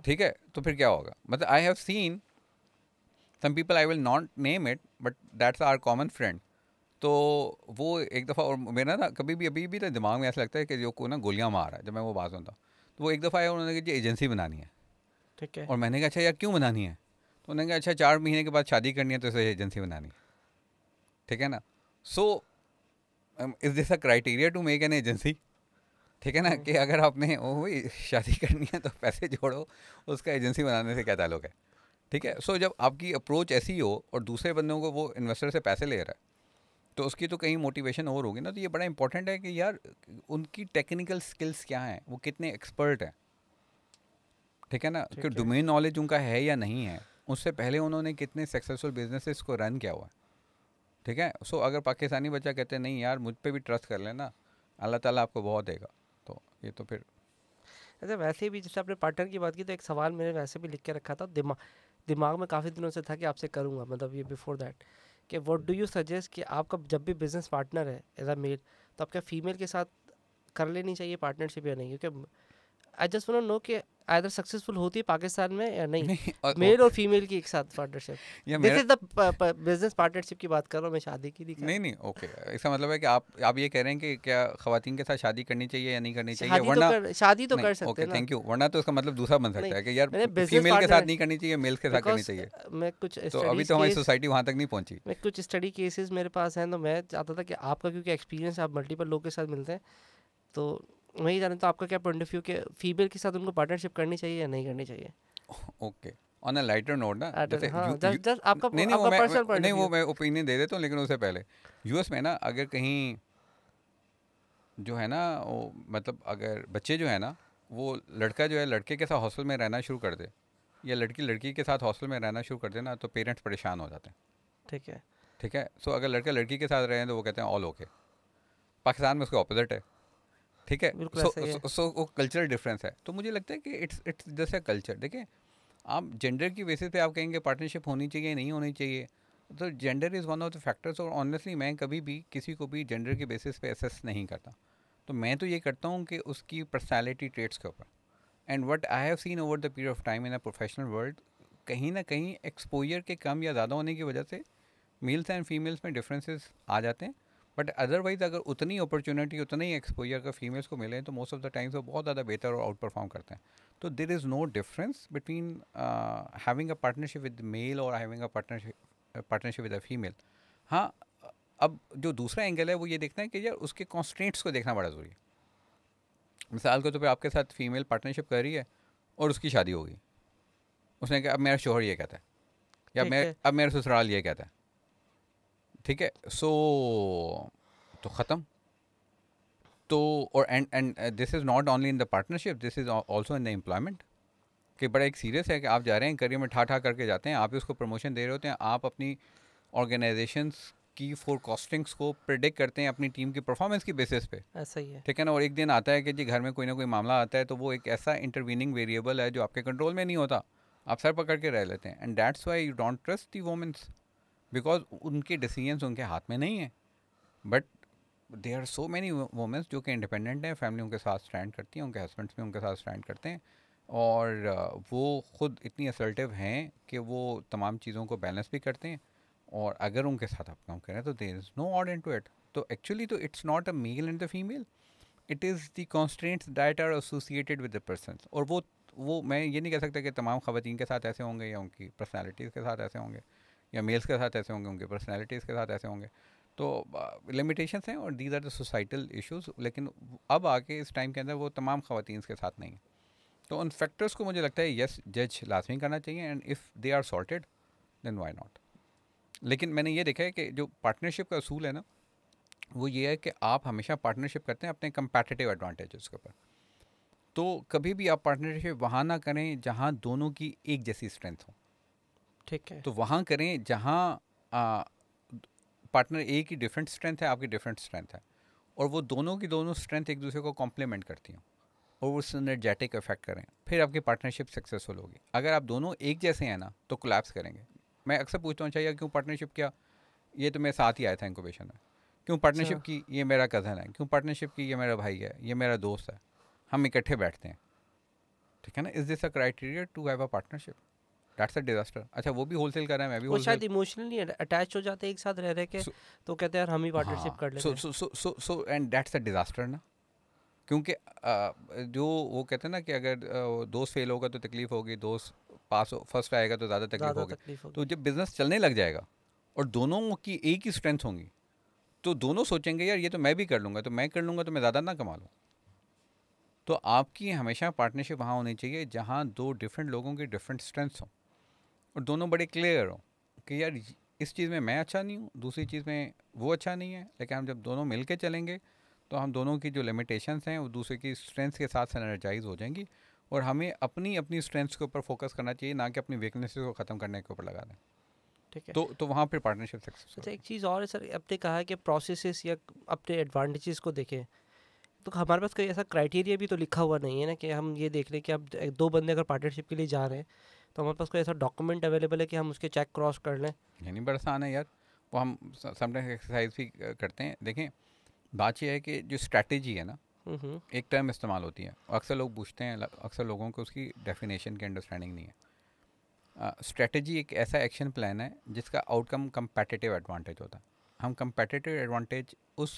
ठीक है तो फिर क्या होगा मतलब I have seen some people I will not name it but that's are common friend तो वो एक दफ़ा और मेरा ना कभी भी अभी भी ना दिमाग में ऐसा लगता है कि जो को ना गोलियाँ मार रहा है जब मैं वो बात सुनता हूँ तो वो एक दफ़ा आया उन्होंने कहा एजेंसी बनानी है ठीक है और मैंने कहा अच्छा यार क्यों बनानी है तो उन्होंने कहा अच्छा चार महीने के बाद शादी करनी है तो इसे एजेंसी बनानी है ठीक है ना so is this a criteria to make an agency ठीक है ना hmm. कि अगर आपने वही शादी करनी है तो पैसे जोड़ो उसका एजेंसी बनाने से क्या ताल्लुक है ठीक है सो so, जब आपकी अप्रोच ऐसी हो और दूसरे बंदों को वो इन्वेस्टर से पैसे ले रहा है तो उसकी तो कहीं मोटिवेशन और होगी ना तो ये बड़ा इंपॉर्टेंट है कि यार उनकी टेक्निकल स्किल्स क्या हैं वो कितने एक्सपर्ट हैं ठीक है ना कि डोमेन नॉलेज उनका है या नहीं है उससे पहले उन्होंने कितने सक्सेसफुल बिजनेसेस को रन किया हुआ है ठीक है सो अगर पाकिस्तानी बच्चा कहते हैं नहीं यार मुझ पर भी ट्रस्ट कर लेना अल्लाह ताला आपको बहुत देगा तो ये तो फिर अच्छा वैसे भी जैसे आपने पार्टनर की बात की तो एक सवाल मैंने वैसे भी लिख के रखा था दिमाग दिमाग में काफ़ी दिनों से था कि आपसे करूँगा मतलब ये बिफोर दैट कि व्हाट डू यू सजेस्ट कि आपका जब भी बिजनेस पार्टनर है एज अ मेल तो आपका फीमेल के साथ कर लेनी चाहिए पार्टनरशिप या नहीं क्योंकि आई जस्ट वो नो कि आइदर सक्सेसफुल होती है पाकिस्तान में या नहीं, नहीं और, मेल और फीमेल की एक साथ partnership this is the business partnership की बात कर रहा हूँ मैं शादी की नहीं नहीं ओके इसका मतलब है कि आप आप ये कह रहे हैं कि क्या खातन के साथ शादी करनी चाहिए या नहीं करनी चाहिए वरना शादी तो, तो कर सकते हैं थैंक यू वरना तो इसका मतलब दूसरा बन सकता है कि यार फीमेल के साथ नहीं करनी चाहिए मेल के साथ करनी चाहिए मैं कुछ तो अभी तो हमारी सोसाइटी वहाँ तक नहीं पहुँची मैं कुछ स्टडी केसेस मेरे पास हैं तो मैं चाहता था कि आपका क्योंकि एक्सपीरियंस आप मल्टीपल लोग के साथ मिलते हैं तो वही जाना तो आपका क्या पॉइंट ऑफ व्यू के फीमेल के साथ उनको पार्टनरशिप करनी चाहिए या नहीं करनी चाहिए okay on a lighter note ना जैसे हाँ, आपका नहीं नहीं वो मैं नहीं वो मैं ओपिनियन दे देता हूँ लेकिन उससे पहले यूएस में ना अगर कहीं जो है ना वो मतलब अगर बच्चे जो है ना वो लड़का जो है लड़के के साथ हॉस्टल में रहना शुरू कर दे या लड़की लड़की के साथ हॉस्टल में रहना शुरू कर दे ना तो पेरेंट्स परेशान हो जाते हैं ठीक है ठीक है सो अगर लड़का लड़की के साथ रहें तो वो कहते हैं ऑल ओके पाकिस्तान में उसका ऑपोजिट है ठीक है सो वो कल्चरल डिफरेंस है तो मुझे लगता है कि इट्स इट्स जैसे कल्चर देखिए आप जेंडर की बेसिस पे आप कहेंगे पार्टनरशिप होनी चाहिए नहीं होनी चाहिए तो gender is one of the factors और ऑनेस्टली मैं कभी भी किसी को भी जेंडर के बेसिस पे असेस नहीं करता तो मैं तो ये करता हूँ कि उसकी पर्सनैलिटी ट्रेट्स के ऊपर and what I have seen over the period of time in a professional world कहीं ना कहीं एक्सपोजर के कम या ज़्यादा होने की वजह से मेल्स एंड फीमेल्स में डिफरेंसेस आ जाते हैं बट अदरवाइज़ अगर उतनी अपॉर्चुनिटी उतना ही एक्सपोजर अगर फीमेल्स को मिले तो मोस्ट ऑफ द टाइम्स वो बहुत ज़्यादा बेहतर और आउट परफॉर्म करते हैं तो there is no difference between having a partnership with male और having a partnership partnership with a female हाँ अब जो दूसरा एंगल है वो ये देखना है कि यार उसके कॉन्स्टेंट्स को देखना बड़ा ज़रूरी है मिसाल के तौर तो पर आपके साथ फीमेल पार्टनरशिप कर रही है और उसकी शादी होगी उसने कहा अब मेरा शोहर ये कहता है या मैं अब मेरा ससुराल ये कहता है ठीक है सो तो ख़त्म तो और and and this is not only in the partnership this is also in the employment कि बड़ा एक सीरियस है कि आप जा रहे हैं करियर में ठा ठा करके जाते हैं आप ही उसको प्रमोशन दे रहे होते हैं आप अपनी ऑर्गेनाइजेशंस की कॉस्टिंग्स को प्रिडिक्ट करते हैं अपनी टीम की परफॉर्मेंस की बेसिस पे ऐसा हाँ, ही है ठीक है ना और एक दिन आता है कि जी घर में कोई ना कोई मामला आता है तो वो एक ऐसा इंटरवीनिंग वेरिएबल है जो आपके कंट्रोल में नहीं होता आप सर पकड़ के रह लेते हैं and that's why you don't trust the womens because उनके डिसीजंस उनके हाथ में नहीं है but they are so many womens जो कि इंडिपेंडेंट हैं फैमिली उनके साथ स्टैंड करती हैं उनके हस्बेंड्स भी उनके साथ स्टैंड करते हैं और वो ख़ुद इतनी असल्टिव हैं कि वो तमाम चीज़ों को बैलेंस भी करते हैं और अगर उनके साथ आप काम करें तो there is no odd in to it तो एक्चुअली तो it's not a male and the female it is the constants that are associated with the person और वो वो मैं ये नहीं कह सकता कि तमाम ख़वान के साथ ऐसे होंगे या उनकी पर्सनैलिटीज़ के साथ ऐसे होंगे या मेल्स के साथ ऐसे होंगे उनके पर्सनैलिटीज़ के साथ ऐसे होंगे तो लिमिटेशंस हैं और दीज आर द सोसाइटल लेकिन अब आके इस टाइम के अंदर वो तमाम खातन के साथ नहीं तो उन फैक्टर्स को मुझे लगता है येस जज लाजमी करना चाहिए and if they are salted then why not लेकिन मैंने ये देखा है कि जो पार्टनरशिप का असूल है ना वो ये है कि आप हमेशा पार्टनरशिप करते हैं अपने कंपेटिटिव एडवांटेजेस के ऊपर तो कभी भी आप पार्टनरशिप वहाँ ना करें जहाँ दोनों की एक जैसी स्ट्रेंथ हो ठीक है तो वहाँ करें जहाँ पार्टनर ए की डिफरेंट स्ट्रेंथ है आपकी डिफरेंट स्ट्रेंथ है और वो दोनों की दोनों स्ट्रेंथ एक दूसरे को कॉम्प्लीमेंट करती हूँ और वो सनर्जेटिक इफेक्ट करें फिर आपकी पार्टनरशिप सक्सेसफुल होगी अगर आप दोनों एक जैसे हैं ना तो कोलैप्स करेंगे मैं अक्सर पूछता हूँ चाहिए क्यों पार्टनरशिप क्या ये तो मेरे साथ ही आया था इंकोबेशन में क्यों पार्टनरशिप अच्छा। की ये मेरा कज़न है क्यों पार्टनरशिप की ये मेरा भाई है ये मेरा दोस्त है हम इकट्ठे बैठते हैं ठीक है ना is this a criteria to have a partnership that's a disaster अच्छा वो भी होलसेल कर रहा है मैं भी वो शायद इमोशनली अटैच हो जाते हैं एक साथ रह रहे के so, तो कहते हैं यार हम ही पार्टनरशिप हाँ, कर लेते हैं so so so so and that's a disaster ना क्योंकि जो वो कहते हैं ना कि अगर दोस्त फेल होगा तो तकलीफ होगी दोस्त पास हो फर्स्ट आएगा तो ज़्यादा तकलीफ होगी तो जब बिज़नेस चलने लग जाएगा और दोनों की एक ही स्ट्रेंथ होंगी तो दोनों सोचेंगे यार ये तो मैं भी कर लूँगा तो मैं कर लूँगा तो मैं ज़्यादा ना कमा लूँ तो आपकी हमेशा पार्टनरशिप वहाँ होनी चाहिए जहाँ दो डिफरेंट लोगों की डिफरेंट स्ट्रेंथ्स हों और दोनों बड़े क्लियर हों कि यार इस चीज़ में मैं अच्छा नहीं हूँ दूसरी चीज़ में वो अच्छा नहीं है लेकिन हम जब दोनों मिल के चलेंगे तो हम दोनों की जो लिमिटेशंस हैं वो दूसरे की स्ट्रेंथ्स के साथ सनर्जाइज हो जाएंगी और हमें अपनी अपनी स्ट्रेंथ्स के ऊपर फोकस करना चाहिए ना कि अपनी वीकनेसेस को ख़त्म करने के ऊपर लगा दें ठीक है तो तो वहाँ पर पार्टनरशिप सक्सेस अच्छा एक चीज़ और है सर आपने कहा कि प्रोसेस या अपने एडवांटेजेस को देखें तो हमारे पास कोई ऐसा क्राइटेरिया भी तो लिखा हुआ नहीं है ना कि हम ये देख लें कि अब दो बंदे अगर पार्टनरशिप के लिए जा रहे हैं तो हमारे पास कोई ऐसा डॉक्यूमेंट अवेलेबल है कि हम उसके चेक क्रॉस कर लें यानी बड़ा आसान है यार वो हम समटाइम्स एक्सरसाइज भी करते हैं देखें बात यह है कि जो स्ट्रैटेजी है ना एक टर्म इस्तेमाल होती है अक्सर लोग पूछते हैं अक्सर लोगों को उसकी डेफिनेशन की अंडरस्टैंडिंग नहीं है स्ट्रैटेजी uh, एक ऐसा एक्शन प्लान है जिसका आउटकम कम्पेटिटिव एडवांटेज होता है हम कम्पेटिटिव एडवांटेज उस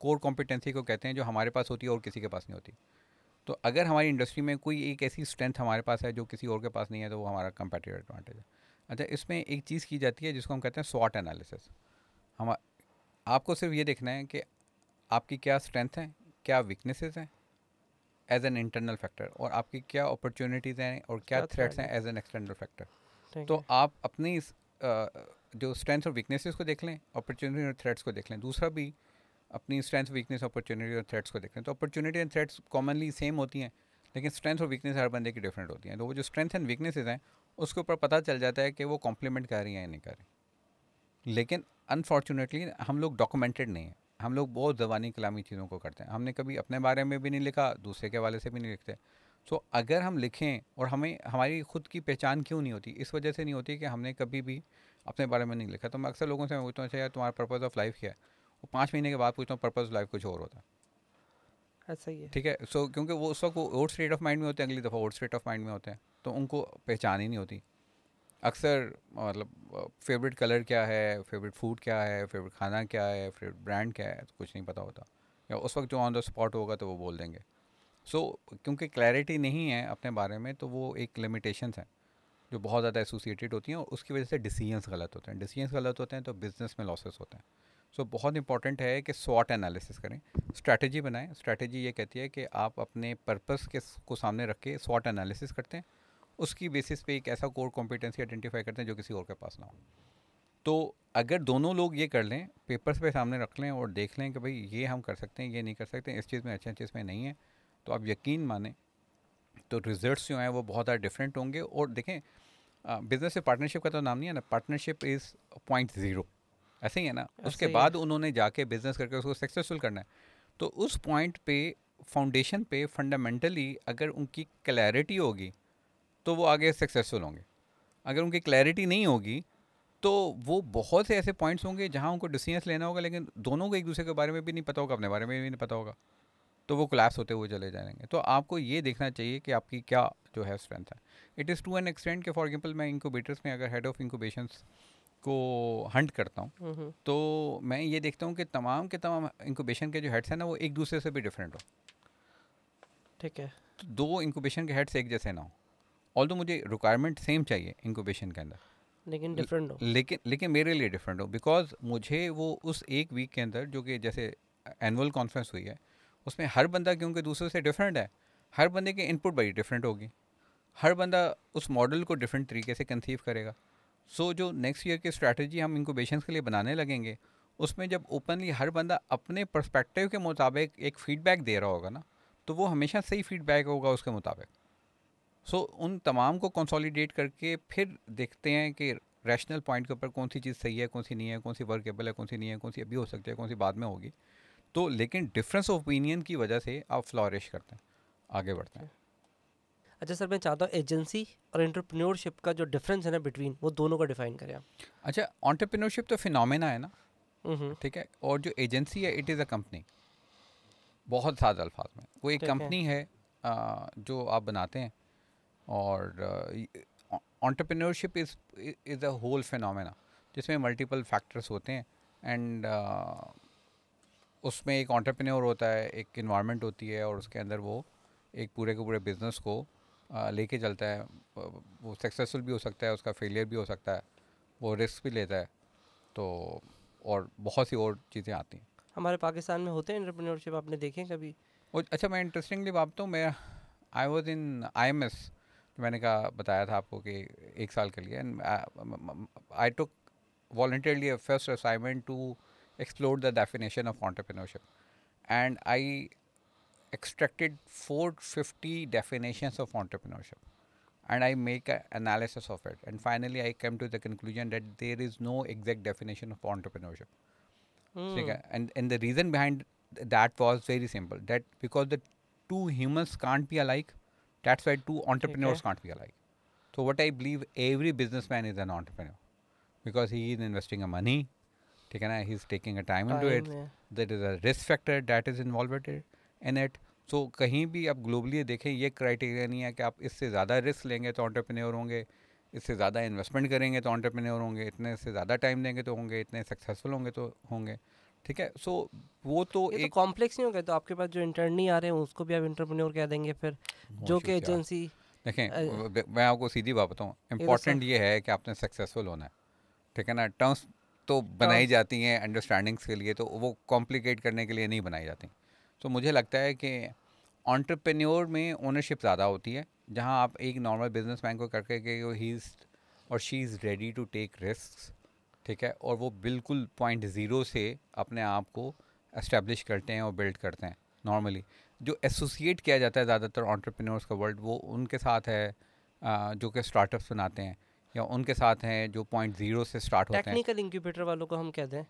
कोर कॉम्पिटेंसी को कहते हैं जो हमारे पास होती है और किसी के पास नहीं होती तो अगर हमारी इंडस्ट्री में कोई एक ऐसी स्ट्रेंथ हमारे पास है जो किसी और के पास नहीं है तो वो हमारा कंपेटिव एडवांटेज है अच्छा इसमें एक चीज़ की जाती है जिसको हम कहते हैं स्वाट एनालिसिस हम आपको सिर्फ ये देखना है कि आपकी क्या स्ट्रेंथ हैं क्या वीकनेसेस हैं एज एन इंटरनल फैक्टर और आपकी क्या अपॉर्चुनिटीज़ हैं और क्या थ्रेट्स हैं एज एन एक्सटर्नल फैक्टर तो आप अपनी इस, आ, जो स्ट्रेंथ्स और वीकनेसेस को देख लें अपॉर्चुनिटी और थ्रेट्स को देख लें दूसरा भी अपनी स्ट्रेंथ वीकनेस अपॉर्चुनिटी और थ्रेट्स को देखते हैं तो opportunity and threats commonly same होती हैं लेकिन स्ट्रेंथ और वीकनेस हर बंदे की डिफरेंट होती हैं तो वो जो स्ट्रेंथ एंड वीकनेसेस हैं उसके ऊपर पता चल जाता है कि वो कॉम्प्लीमेंट कर रही हैं या नहीं कर रही लेकिन अनफॉर्चुनेटली हम लोग डॉक्यूमेंटेड नहीं हैं हम लोग बहुत जबानी कलामी चीज़ों को करते हैं हमने कभी अपने बारे में भी नहीं लिखा दूसरे के हवाले से भी नहीं लिखते सो तो so, अगर हम लिखें और हमें हमारी खुद की पहचान क्यों नहीं होती इस वजह से नहीं होती कि हमने कभी भी अपने बारे में नहीं लिखा तो मैं अक्सर लोगों से मैं पूछता हूँ अच्छा यार तुम्हारा पर्पज़ ऑफ लाइफ क्या है वो पाँच महीने के बाद पूछता हूँ पर्पज़ लाइफ कुछ और होता है ऐसा हाँ, ही है ठीक है सो so, क्योंकि वो उस वक्त वो और स्टेट ऑफ माइंड में होते हैं अगली दफ़ा और स्टेट ऑफ माइंड में होते हैं तो उनको पहचान ही नहीं होती अक्सर मतलब फेवरेट कलर क्या है फेवरेट फूड क्या है फेवरेट खाना क्या है फेवरेट ब्रांड क्या है तो कुछ नहीं पता होता या उस वक्त जो ऑन द स्पॉट होगा तो वो बोल देंगे सो so, क्योंकि क्लैरिटी नहीं है अपने बारे में तो वो एक लिमिटेशंस हैं जो बहुत ज़्यादा एसोसिएटेड होती हैं और उसकी वजह से डिसीजंस गलत होते हैं डिसीजंस गलत होते हैं तो बिज़नेस में लॉसेस होते हैं सो बहुत इंपॉर्टेंट है कि स्वाट एनालिसिस करें स्ट्रैटेजी बनाएं स्ट्रैटेजी ये कहती है कि आप अपने पर्पस के को सामने रख के स्वाट एनालिसिस करते हैं उसकी बेसिस पे एक ऐसा कोर कॉम्पिटेंसी आइडेंटिफाई करते हैं जो किसी और के पास ना हो तो अगर दोनों लोग ये कर लें पेपर्स पे सामने रख लें और देख लें कि भाई ये हम कर सकते हैं ये नहीं कर सकते इस चीज़ में अच्छे अच्छे इसमें नहीं है तो आप यकीन माने तो रिजल्ट्स जो हैं वो बहुत ज़्यादा डिफरेंट होंगे और देखें बिज़नेस से पार्टनरशिप का तो नाम नहीं है ना पार्टनरशिप इज़ पॉइंट ज़ीरो ऐसे ही है ना उसके बाद उन्होंने जाके बिजनेस करके उसको सक्सेसफुल करना है तो उस पॉइंट पे फाउंडेशन पे फंडामेंटली अगर उनकी क्लैरिटी होगी तो वो आगे सक्सेसफुल होंगे अगर उनकी क्लैरिटी नहीं होगी तो वो बहुत से ऐसे पॉइंट्स होंगे जहाँ उनको डिसीजन लेना होगा लेकिन दोनों को एक दूसरे के बारे में भी नहीं पता होगा अपने बारे में भी नहीं पता होगा तो वो क्लास होते हुए चले जाएंगे तो आपको ये देखना चाहिए कि आपकी क्या जो है स्ट्रेंथ है it is to an extend के फॉर एग्जाम्पल मैं इंक्यूबेटर्स में अगर हेड ऑफ़ इंक्यूबेशंस को हंट करता हूँ हम्म, हम्म। तो मैं ये देखता हूँ कि तमाम के तमाम इंकोबेशन के जो हेड्स हैं ना वो एक दूसरे से भी डिफरेंट हो ठीक है तो दो इंकोबेशन के हेड्स एक जैसे ना हो ऑल तो मुझे रिक्वायरमेंट सेम चाहिए इंकोबेशन के अंदर लेकिन डिफरेंट हो लेकिन लेकिन मेरे लिए डिफरेंट हो बिकॉज मुझे वो उस एक वीक के अंदर जो कि जैसे एनुअल कॉन्फ्रेंस हुई है उसमें हर बंदा क्योंकि दूसरे से डिफरेंट है हर बंदे की इनपुट बड़ी डिफरेंट होगी हर बंदा उस मॉडल को डिफरेंट तरीके से कंसीव करेगा सो so, जो नेक्स्ट ईयर की स्ट्रैटेजी हम इनकोबेशन के लिए बनाने लगेंगे उसमें जब ओपनली हर बंदा अपने पर्सपेक्टिव के मुताबिक एक फ़ीडबैक दे रहा होगा ना तो वो हमेशा सही फीडबैक होगा उसके मुताबिक सो so, उन तमाम को कंसोलिडेट करके फिर देखते हैं कि रैशनल पॉइंट के ऊपर कौन सी चीज़ सही है कौन सी नहीं है कौन सी वर्केबल है कौन सी नहीं है कौन सी अभी हो सकती है कौन सी बाद में होगी तो लेकिन डिफरेंस ऑफ ओपिनियन की वजह से आप फ्लॉरिश करते हैं आगे बढ़ते हैं अच्छा सर मैं चाहता हूँ एजेंसी और एंटरप्रेन्योरशिप का जो डिफरेंस है ना बिटवीन वो दोनों को डिफाइन करें अच्छा ऑन्टरप्रेन्योरशिप तो फिनोमेना है ना ठीक है और जो एजेंसी है इट इज़ अ कंपनी बहुत सादा अल्फाज में वो एक कंपनी है, है आ, जो आप बनाते हैं और entrepreneurship is is a whole phenomena जिसमें मल्टीपल फैक्टर्स होते हैं एंड उसमें एक ऑन्टरप्रेन्योर होता है एक इन्वायरमेंट होती है और उसके अंदर वो एक पूरे के पूरे बिज़नेस को लेके चलता है वो सक्सेसफुल भी हो सकता है उसका फेलियर भी हो सकता है वो रिस्क भी लेता है तो और बहुत सी और चीज़ें आती हैं हमारे पाकिस्तान में होते हैं एंटरप्रेन्योरशिप आपने देखें कभी और अच्छा मैं इंटरेस्टिंगली बात तो मैं I was in I M S मैंने कहा बताया था आपको कि एक साल के लिए and I took voluntarily first assignment to explore the definition of entrepreneurship and I extracted 450 definitions of entrepreneurship and I make an analysis of it. And finally, I come to the conclusion that there is no exact definition of entrepreneurship. Mm. So, hmm. and, and the reason behind that was very simple that because the two humans can't be alike, that's why two entrepreneurs okay. can't be alike. So, what I believe every businessman is an entrepreneur because he is investing a money, he's taking a time, time into it. Yeah. There is a risk factor that is involved with it. एन एट सो कहीं भी आप ग्लोबली देखें ये क्राइटेरिया नहीं है कि आप इससे ज़्यादा रिस्क लेंगे तो ऑन्टरप्रेन्योर होंगे इससे ज़्यादा इन्वेस्टमेंट करेंगे तो ऑन्टरप्रेन्योर होंगे इतने से ज़्यादा टाइम देंगे तो होंगे इतने सक्सेसफुल होंगे तो होंगे ठीक है सो so, वो तो, तो एक कॉम्प्लेक्स नहीं हो गया तो आपके पास जो इंटरनी आ रहे हैं उसको भी आप इंटरप्रेन्योर कह देंगे फिर जो कि एजेंसी देखें मैं आपको सीधी बात बताऊँ इंपॉर्टेंट तो ये है कि आपने सक्सेसफुल होना है ठीक है ना टर्म्स तो बनाई जाती हैं अंडरस्टैंडिंग्स के लिए तो वो कॉम्प्लिकेट करने के लिए नहीं बनाई जाती तो मुझे लगता है कि ऑन्टरप्रेन्योर में ओनरशिप ज़्यादा होती है जहाँ आप एक नॉर्मल बिजनेस मैन को करके कि ही इज़ और she is ready to take risk ठीक है और वो बिल्कुल पॉइंट ज़ीरो से अपने आप को एस्टेब्लिश करते हैं और बिल्ड करते हैं नॉर्मली जो एसोसिएट किया जाता है ज़्यादातर ऑन्टरप्रेनोर्स का वर्ल्ड वो उनके साथ है जो कि स्टार्टअप्स बनाते हैं या उनके साथ हैं जो पॉइंट ज़ीरो से स्टार्ट होते हैं टेक्निकल इंक्यूबेटर वालों को हम कहते हैं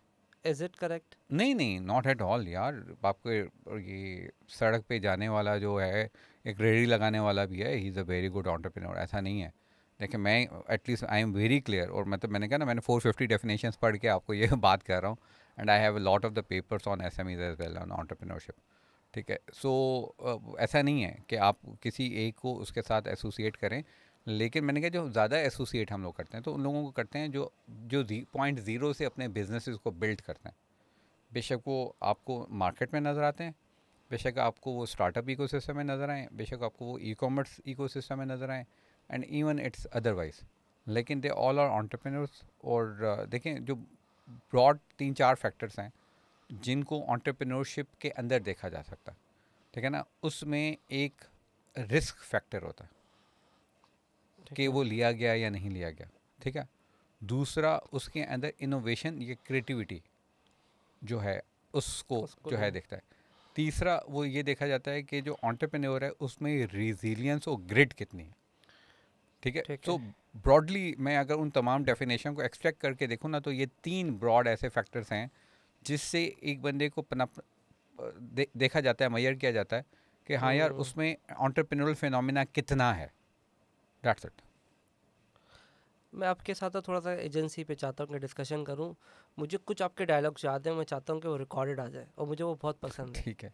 इज इट करेक्ट नहीं नहीं नॉट एट ऑल यार आपके ये सड़क पे जाने वाला जो है एक रेडी लगाने वाला भी है he is a very good entrepreneur ऐसा नहीं है देखिए मैं at least I am very clear और मतलब मैंने कहा ना मैंने फोर फिफ्टी डेफिनेशन पढ़ के आपको ये बात कर रहा हूँ and I have lot of the papers on S M is as well on entrepreneurship ठीक है सो so, ऐसा नहीं है कि आप किसी एक को उसके साथ एसोसिएट करें लेकिन मैंने कहा जो ज़्यादा एसोसिएट हम लोग करते हैं तो उन लोगों को करते हैं जो जो पॉइंट ज़ीरो से अपने बिजनेस को बिल्ड करते हैं बेशक वो आपको मार्केट में नज़र आते हैं बेशक आपको वो स्टार्टअप इको में नज़र आएँ बेशक आपको वो ई कॉमर्स इको में नज़र आएँ एंड इवन इट्स अदरवाइज लेकिन दे ऑल आर ऑन्टरप्रेनर्स और देखें जो ब्रॉड तीन चार फैक्टर्स हैं जिनको ऑन्टरप्रेनोरशिप के अंदर देखा जा सकता ठीक है ना उसमें एक रिस्क फैक्टर होता है कि वो लिया गया या नहीं लिया गया ठीक है दूसरा उसके अंदर इनोवेशन या क्रिएटिविटी जो है उसको, उसको जो है तो देखता है तीसरा वो ये देखा जाता है कि जो ऑन्टरप्रेन्योर है उसमें रिजिलियंस और ग्रिड कितनी है ठीक है तो ब्रॉडली मैं अगर उन तमाम डेफिनेशन को एक्सट्रैक्ट करके देखूँ ना तो ये तीन ब्रॉड ऐसे फैक्टर्स हैं जिससे एक बंदे को पनप दे, देखा जाता है मैयर किया जाता है कि हाँ यार हम्म। उसमें ऑन्टरप्रेनोरल फिनोमिना कितना है डेट्स इट मैं आपके साथ थोड़ा सा एजेंसी पे चाहता हूँ कि डिस्कशन करूँ मुझे कुछ आपके डायलॉग्स याद हैं मैं चाहता हूँ कि वो रिकॉर्डेड आ जाए और मुझे वो बहुत पसंद है ठीक है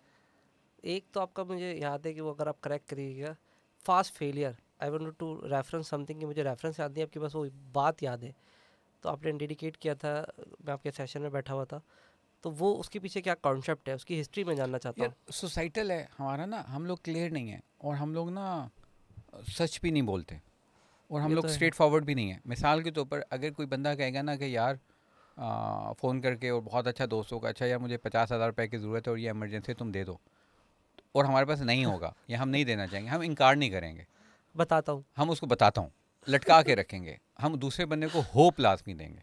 एक तो आपका मुझे याद है कि वो अगर आप करेक्ट करिएगा fast failure I want to reference something कि मुझे रेफरेंस याद नहीं आपकी बस वो बात याद है तो आपने डेडिकेट किया था मैं आपके सेशन में बैठा हुआ था तो वो उसके पीछे क्या कॉन्सेप्ट है उसकी हिस्ट्री में जानना चाहता हूँ सोसाइटल है हमारा ना हम लोग क्लियर नहीं है और हम लोग ना सच भी नहीं बोलते और हम लोग स्ट्रेट तो फॉरवर्ड भी नहीं है मिसाल के तौर पर अगर कोई बंदा कहेगा ना कि यार फ़ोन करके और बहुत अच्छा दोस्तों का अच्छा यार मुझे पचास हज़ार रुपये की ज़रूरत है और ये एमरजेंसी तुम दे दो और हमारे पास नहीं होगा या हम नहीं देना चाहेंगे हम इनकार नहीं करेंगे बताता हूँ हम उसको बताता हूँ लटका के रखेंगे हम दूसरे बंदे को होप लाजमी देंगे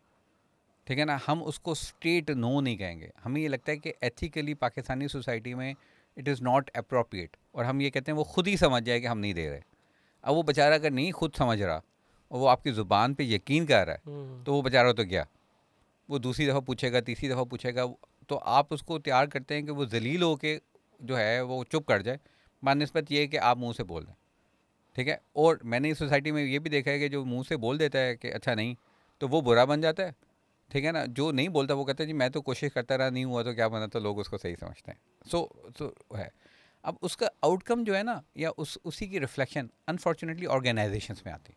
ठीक है ना हम उसको स्ट्रेट नो नहीं कहेंगे हमें ये लगता है कि एथिकली पाकिस्तानी सोसाइटी में इट इज़ नॉट अप्रोप्रिएट और हम ये कहते हैं वो खुद ही समझ जाए कि हम नहीं दे रहे अब वो बेचारा अगर नहीं खुद समझ रहा और वो आपकी ज़ुबान पे यकीन कर रहा है हम्म। तो वो बेचारा तो क्या वो दूसरी दफ़ा पूछेगा तीसरी दफ़ा पूछेगा तो आप उसको तैयार करते हैं कि वो जलील हो के जो है वो चुप कर जाए नस्बत ये है कि आप मुँह से बोल दें ठीक है और मैंने इस सोसाइटी में ये भी देखा है कि जो मुँह से बोल देता है कि अच्छा नहीं तो वो बुरा बन जाता है ठीक है ना जो नहीं बोलता वो कहता है जी मैं तो कोशिश करता रहा नहीं हुआ तो क्या बना तो लोग उसको सही समझते हैं सो so, सो so, है अब उसका आउटकम जो है ना या उस उसी की रिफ्लेक्शन अनफॉर्चुनेटली ऑर्गेनाइजेशंस में आती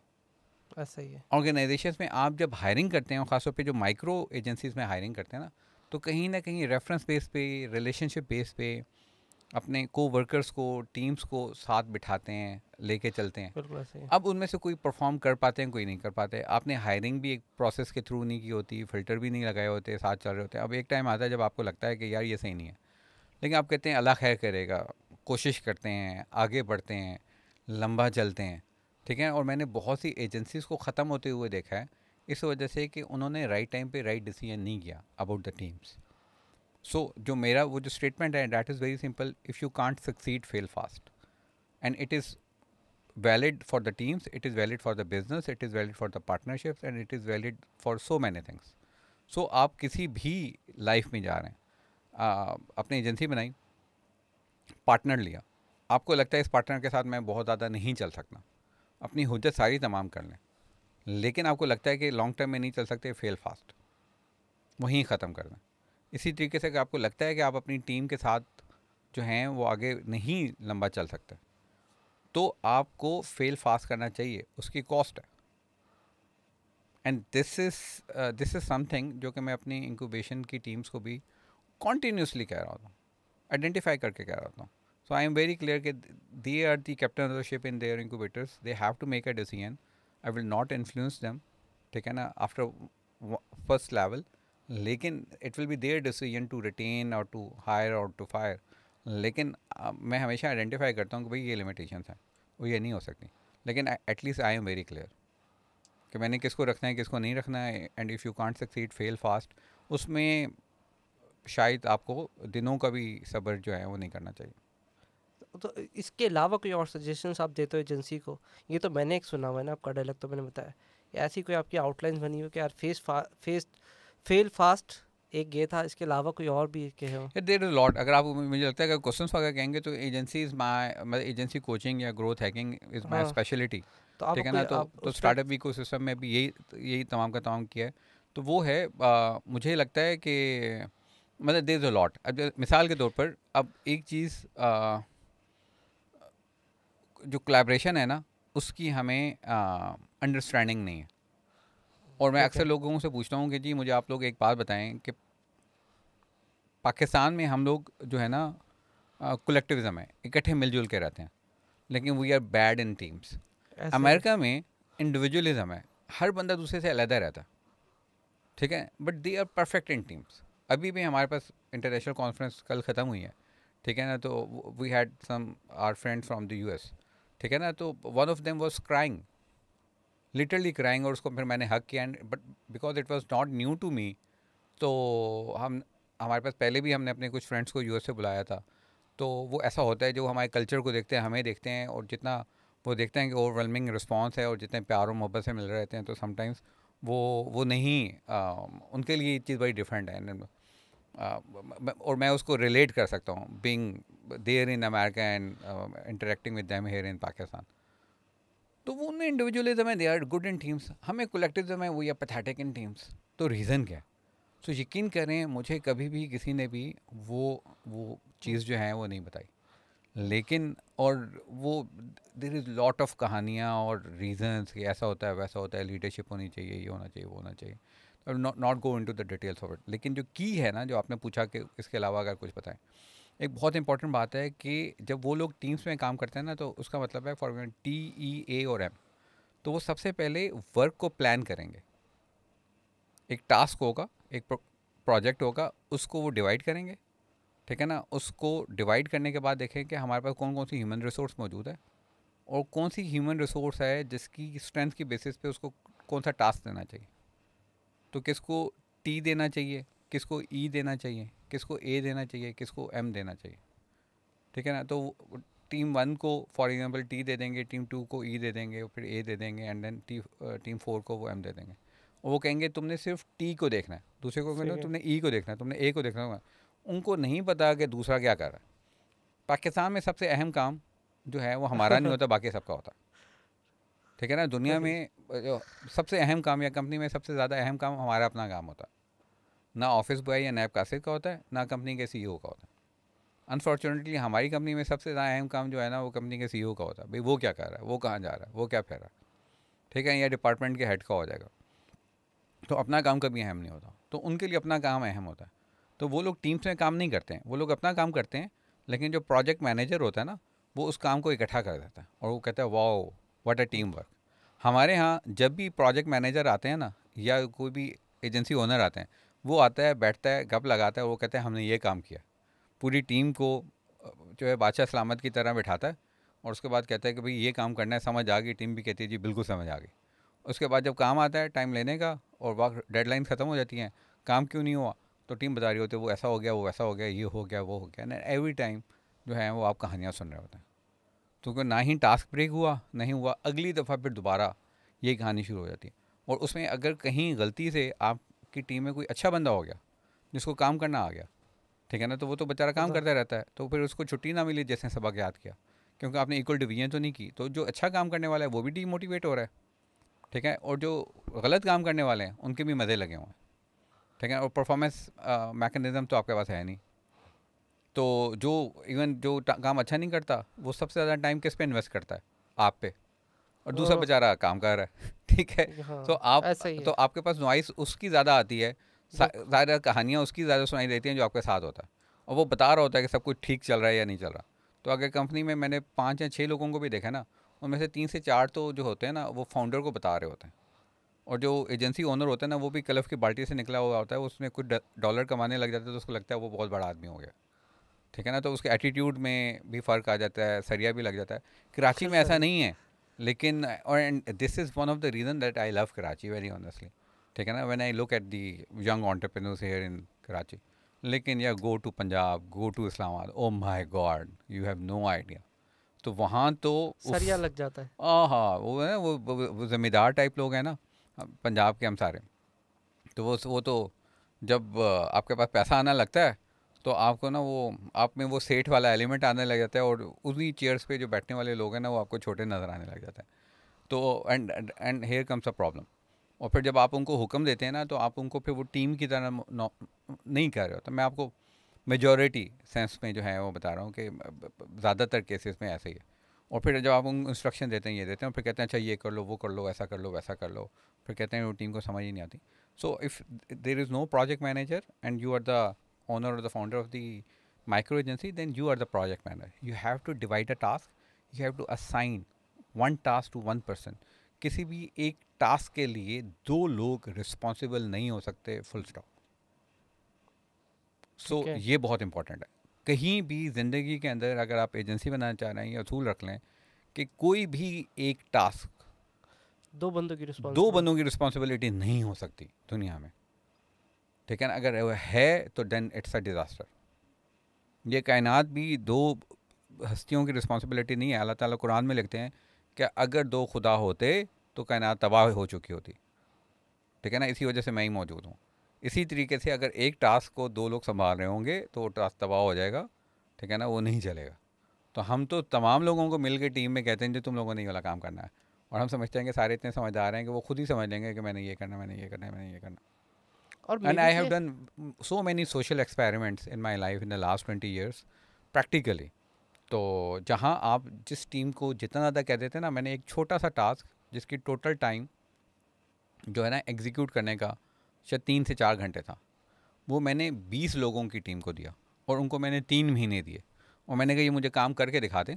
ऐसा ही है ऑर्गेनाइजेशंस में आप जब हायरिंग करते हैं खासतौर पे जो माइक्रो एजेंसीज में हायरिंग करते हैं ना तो कहीं ना कहीं रेफरेंस बेस पे रिलेशनशिप बेस पे अपने को वर्कर्स को टीम्स को साथ बिठाते हैं लेके चलते हैं अब उनमें से कोई परफॉर्म कर पाते हैं कोई नहीं कर पाते आपने हायरिंग भी एक प्रोसेस के थ्रू नहीं की होती फिल्टर भी नहीं लगाए होते साथ चल रहे होते अब एक टाइम आता है जब आपको लगता है कि यार ये सही नहीं है लेकिन आप कहते हैं अल्लाह खैर करेगा कोशिश करते हैं आगे बढ़ते हैं लंबा चलते हैं ठीक है और मैंने बहुत सी एजेंसीज़ को ख़त्म होते हुए देखा है इस वजह से कि उन्होंने राइट टाइम पे राइट डिसीजन नहीं किया अबाउट द टीम्स सो जो मेरा वो जो स्टेटमेंट है that is very simple if you can't succeed fail fast and it is valid for the teams it is valid for the business it is valid for the partnerships and it is valid for so many things so आप किसी भी लाइफ में जा रहे हैं आ, एजेंसी बनाई पार्टनर लिया आपको लगता है इस पार्टनर के साथ मैं बहुत ज़्यादा नहीं चल सकता अपनी हजत सारी तमाम कर लें लेकिन आपको लगता है कि लॉन्ग टर्म में नहीं चल सकते फेल फास्ट वहीं ख़त्म कर दें इसी तरीके से आपको लगता है कि आप अपनी टीम के साथ जो हैं वो आगे नहीं लंबा चल सकते तो आपको फेल फास्ट करना चाहिए उसकी कॉस्ट है and this is this is something जो कि मैं अपनी इंक्यूबेशन की टीम्स को भी कॉन्टीन्यूसली कह रहा हूँ आइडेंटिफाई करके कह रहा हूँ so I am very clear कि they are the captain of the ship in their incubators they have to make a decision I will not influence them ठीक है ना आफ्टर फर्स्ट लेवल लेकिन it will be their decision to retain और टू हायर और टू फायर लेकिन मैं हमेशा आइडेंटिफाई करता हूँ कि भाई ये लिमिटेशन है वो ये नहीं हो सकती लेकिन at least I am very clear कि मैंने किसको रखना है किसको नहीं रखना है and if you can't succeed fail fast उसमें शायद आपको दिनों का भी सब्र जो है वो नहीं करना चाहिए तो इसके अलावा कोई और सजेशन आप देते हो एजेंसी को ये तो मैंने एक सुना हुआ है ना आपका डायलग तो मैंने बताया ऐसी कोई आपकी आउटलाइन बनी हो कि यार फेस फा, फेस फेल फास्ट एक ये था इसके अलावा कोई और भी कहे हो देर इज लॉट अगर आप मुझे लगता है अगर क्वेश्चन वगैरह कहेंगे तो agency is my agency coaching या growth hacking is my speciality तो ठीक है ना तो, तो स्टार्टअप इको सिस्टम में भी यही यही तमाम का तमाम किया है तो वो है आ, मुझे लगता है कि मतलब देर अ लॉट अब मिसाल के तौर पर अब एक चीज़ जो कोलेब्रेशन है ना उसकी हमें अंडरस्टैंडिंग नहीं है और मैं अक्सर लोगों से पूछता हूँ कि जी मुझे आप लोग एक बात बताएं कि पाकिस्तान में हम लोग जो है ना कलेक्टिविज्म है इकट्ठे मिलजुल के रहते हैं लेकिन we are bad in teams America में इंडिविजुअलिज़म है हर बंदा दूसरे से अलहदा रहता ठीक है but they are perfect in teams अभी भी हमारे पास इंटरनेशनल कॉन्फ्रेंस कल ख़त्म हुई है ठीक है ना तो we had some are friend from the US ठीक है ना तो one of them was crying literally crying और उसको फिर मैंने हक किया and but because it was not new to me तो हम हमारे पास पहले भी हमने अपने कुछ फ्रेंड्स को यूएस से बुलाया था तो वो ऐसा होता है जो हमारे कल्चर को देखते हैं हमें देखते हैं और जितना वो देखते हैं कि ओवरवेलमिंग रिस्पॉन्स है और जितने प्यार और मोहब्बत से मिल रहते हैं तो समटाइम्स वो वो नहीं आ, उनके लिए ये चीज़ बड़ी डिफरेंट है और मैं उसको रिलेट कर सकता हूँ being there in America and interacting with them here in Pakistan तो वो उनमें इंडिविजुअलिज्म है they are good in teams हमें कलेक्टिविज्म है वो या पैथेटिक इन टीम्स तो रीज़न क्या है सो so, यकीन करें मुझे कभी भी किसी ने भी वो वो चीज़ जो है वो नहीं बताई लेकिन और वो देर इज़ लॉट ऑफ कहानियाँ और रीज़न्स कि ऐसा होता है वैसा होता है लीडरशिप होनी चाहिए ये होना चाहिए वो होना चाहिए not not go into the details of it लेकिन जो की है ना जो आपने पूछा कि इसके अलावा अगर कुछ बताएं एक बहुत इंपॉर्टेंट बात है कि जब वो लोग टीम्स में काम करते हैं ना तो उसका मतलब है फॉर टी ई ए और एम तो वो सबसे पहले वर्क को प्लान करेंगे एक टास्क होगा एक प्रोजेक्ट होगा उसको वो डिवाइड करेंगे ठीक है ना उसको डिवाइड करने के बाद देखें कि हमारे पास कौन कौन सी ह्यूमन रिसोर्स मौजूद है और कौन सी ह्यूमन रिसोर्स है जिसकी स्ट्रेंथ की बेसिस पे उसको कौन सा टास्क देना चाहिए तो किसको टी देना चाहिए किसको ई e देना चाहिए किसको ए देना चाहिए किसको एम देना चाहिए ठीक है ना तो टीम वन को फॉर एग्जांपल टी दे देंगे टीम टू को ई e दे देंगे फिर ए दे देंगे and then T team four को वो एम दे देंगे और वो कहेंगे तुमने सिर्फ टी को देखना है दूसरे को कहेंगे तुमने ई e को देखना है तुमने ए को देखना होगा उनको नहीं पता कि दूसरा क्या कर रहा है पाकिस्तान में सबसे अहम काम जो है वो हमारा नहीं होता बाकी सबका होता है ठीक है ना दुनिया में सबसे अहम काम या कंपनी में सबसे ज़्यादा अहम काम हमारा अपना काम होता है ना ऑफिस बॉय या नैब कासिर का होता है ना कंपनी के सी का होता है अनफॉर्चुनेटली हमारी कंपनी में सबसे ज़्यादा अहम काम जो है ना वो कंपनी के सी का होता है भाई वो क्या कर रहा है वो कहाँ जा रहा है वो क्या फैर रहा है ठीक है या डिपार्टमेंट के हेड का हो जाएगा तो अपना काम कभी अहम नहीं होता तो उनके लिए अपना काम अहम होता है तो वो लोग टीम्स में काम नहीं करते हैं वो लोग अपना काम करते हैं लेकिन जो प्रोजेक्ट मैनेजर होता है ना वो उस काम को इकट्ठा कर देता है और वो कहता है wow what a teamwork हमारे यहाँ जब भी प्रोजेक्ट मैनेजर आते हैं ना या कोई भी एजेंसी ओनर आते हैं वो आता है बैठता है गप लगाता है वो कहते हैं हमने ये काम किया पूरी टीम को जो है बादशाह सलामत की तरह बैठाता है और उसके बाद कहता है कि भाई ये काम करना है समझ आ गई टीम भी कहती है जी बिल्कुल समझ आ गई उसके बाद जब काम आता है टाइम लेने का और वक्त डेडलाइन ख़त्म हो जाती हैं काम क्यों नहीं हुआ तो टीम बता रही होती है वो ऐसा हो गया वो वैसा हो गया ये हो गया वो हो गया एवरी टाइम जो है वो आप कहानियाँ सुन रहे होते हैं तो ना ही टास्क ब्रेक हुआ नहीं हुआ अगली दफ़ा फिर दोबारा ये कहानी शुरू हो जाती है और उसमें अगर कहीं गलती से आपकी टीम में कोई अच्छा बंदा हो गया जिसको काम करना आ गया ठीक है ना तो वो तो बेचारा काम हाँ। करता रहता है तो फिर उसको छुट्टी ना मिली जैसे सबक याद किया क्योंकि आपने इक्वल डिवीजन तो नहीं की तो जो अच्छा काम करने वाला है वो भी डीमोटिवेट हो रहा है ठीक है और जो गलत काम करने वाले हैं उनके भी मज़े लगे हुए हैं ठीक है और परफॉर्मेंस मैकेनिज्म तो आपके पास है नहीं तो जो इवन जो काम अच्छा नहीं करता वो सबसे ज़्यादा टाइम किस पे इन्वेस्ट करता है आप पे और दूसरा बेचारा काम कर रहा है ठीक है हाँ, तो आप तो आपके पास नॉइस उसकी ज़्यादा आती है ज़्यादा कहानियाँ उसकी ज़्यादा सुनाई देती हैं जो आपके साथ होता है और वो बता रहा होता है कि सब कुछ ठीक चल रहा है या नहीं चल रहा तो अगर कंपनी में मैंने पाँच या छः लोगों को भी देखा ना उनमें से तीन से चार तो जो होते हैं ना वो फाउंडर को बता रहे होते हैं और जो एजेंसी ओनर होता है ना वो भी कलफ की बाल्टी से निकला हुआ होता है उसमें कुछ डॉलर कमाने लग जाते हैं तो उसको लगता है वो बहुत बड़ा आदमी हो गया ठीक है ना तो उसके एटीट्यूड में भी फ़र्क आ जाता है सरिया भी लग जाता है कराची में अच्छा, ऐसा नहीं है लेकिन और this is one of the reason that I love Karachi very honestly ठीक है ना when I look at the young entrepreneurs here in Karachi लेकिन या go to Punjab go to Islamabad oh my god you have no idea तो वहाँ तो सरिया लग जाता है हाँ हाँ वो है वो, वो, वो ज़मींदार टाइप लोग हैं ना पंजाब के हम सारे तो वो वो तो जब आपके पास पैसा आना लगता है तो आपको ना वो आप में वो सेठ वाला एलिमेंट आने लग जाता है और उन्हीं चेयर्स पे जो बैठने वाले लोग हैं ना वो आपको छोटे नज़र आने लग जाते हैं तो and and here comes a problem और फिर जब आप उनको हुक्म देते हैं ना तो आप उनको फिर वो टीम की तरह नहीं कर रहे हो तो मैं आपको मेजॉरिटी सेंस में जो है वो बता रहा हूँ कि ज़्यादातर केसेस में ऐसे ही है और फिर जब आप उनको इंस्ट्रक्शन देते हैं ये देते हैं फिर कहते हैं अच्छा ये कर लो वो कर लो ऐसा कर लो वैसा कर लो फिर कहते हैं वो टीम को समझ ही नहीं आती so if there is no project manager and you are the owner or the founder of the micro agency, then you are the project manager. You have to divide a task. You have to assign one task to one person. किसी भी एक टास्क के लिए दो लोग रिस्पॉन्सिबल नहीं हो सकते फुल स्टॉप सो so, ये बहुत इंपॉर्टेंट है कहीं भी ज़िंदगी के अंदर अगर आप एजेंसी बनाना चाह रहे हैं या असूल रख लें कि कोई भी एक टास्क दो बंदों की दो बंदों की रिस्पॉन्सिबिलिटी नहीं हो सकती दुनिया में ठीक है ना अगर है तो देन इट्स अ डिज़ास्टर ये कायनात भी दो हस्तियों की रिस्पॉन्सिबिलिटी नहीं है अल्लाह ताला कुरान में लिखते हैं कि अगर दो खुदा होते तो कायनात तबाह हो चुकी होती ठीक है ना इसी वजह से मैं ही मौजूद हूँ इसी तरीके से अगर एक टास्क को दो लोग संभाल रहे होंगे तो वो टास्क तबाह हो जाएगा ठीक है ना वो नहीं चलेगा तो हम तो तमाम लोगों को मिल के टीम में कहते हैं जो तुम लोगों ने ये वाला काम करना है और हम समझते हैं कि सारे इतने समझदार हैं कि वो खुद ही समझ लेंगे कि मैंने ये करना मैंने ये करना मैंने ये करना और and I have done so many social experiments in my life in the last twenty years practically तो जहाँ आप जिस टीम को जितना ज़्यादा कह देते ना मैंने एक छोटा सा टास्क जिसकी टोटल टाइम जो है ना एग्जीक्यूट करने का शायद तीन से चार घंटे था वो मैंने बीस लोगों की टीम को दिया और उनको मैंने तीन महीने दिए और मैंने कहा ये मुझे काम करके दिखा दें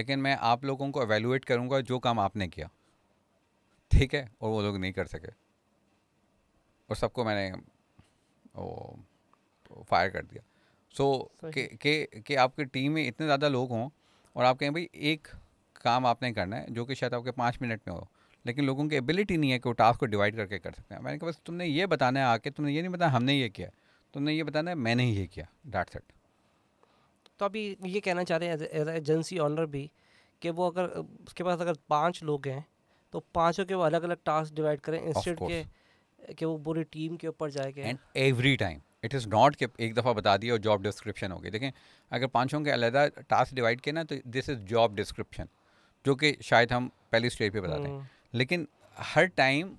लेकिन मैं आप लोगों को एवेलुएट करूँगा जो काम आपने किया ठीक है और वो लोग नहीं कर सके और सबको मैंने वो फायर कर दिया सो so, के, के के आपकी टीम में इतने ज़्यादा लोग हों और आप कहें भाई एक काम आपने करना है जो कि शायद आपके पाँच मिनट में हो लेकिन लोगों की एबिलिटी नहीं है कि वो टास्क को डिवाइड करके कर सकते हैं मैंने कहा बस तुमने ये बताना है आके तुमने ये नहीं बताया हमने ये किया तुमने ये बताना है मैंने ही ये किया डाट सेट तो अभी ये कहना चाह रहे हैं एज एजेंसी ऑनर भी कि वो अगर उसके पास अगर पाँच लोग हैं तो पाँचों के वो अलग अलग टास्क डिवाइड करें इंस्टेड के कि वो पूरी टीम के ऊपर जाएंगे and every time it is not कि एक दफ़ा बता दिया और जॉब डिस्क्रिप्शन हो गई देखें अगर पाँचों के अलहदा टास्क डिवाइड किए ना तो दिस इज़ जॉब डिस्क्रिप्शन जो कि शायद हम पहली स्टेज पे बताते हैं हम्म। लेकिन हर टाइम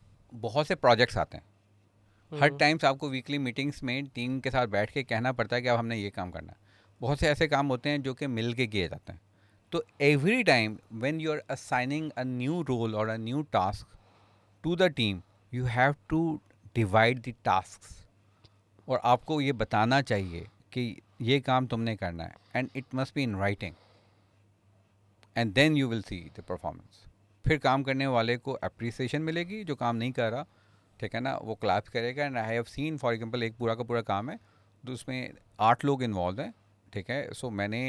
बहुत से प्रोजेक्ट्स आते हैं हर टाइम्स हम्म। आपको वीकली मीटिंग्स में टीम के साथ बैठ के कहना पड़ता है कि अब हमने ये काम करना है बहुत से ऐसे काम होते हैं जो कि मिल के किए जाते हैं तो every time when you are assigning a new role और a new task to the team you have to divide the task और आपको ये बताना चाहिए कि ये काम तुमने करना है and it must be in writing and then you will see the performance फिर काम करने वाले को अप्रिसिएशन मिलेगी जो काम नहीं कर रहा ठीक है ना वो क्लैप करेगा and I have seen for example एक पूरा का पूरा काम है तो उसमें आठ लोग इन्वॉल्व हैं ठीक है सो so, मैंने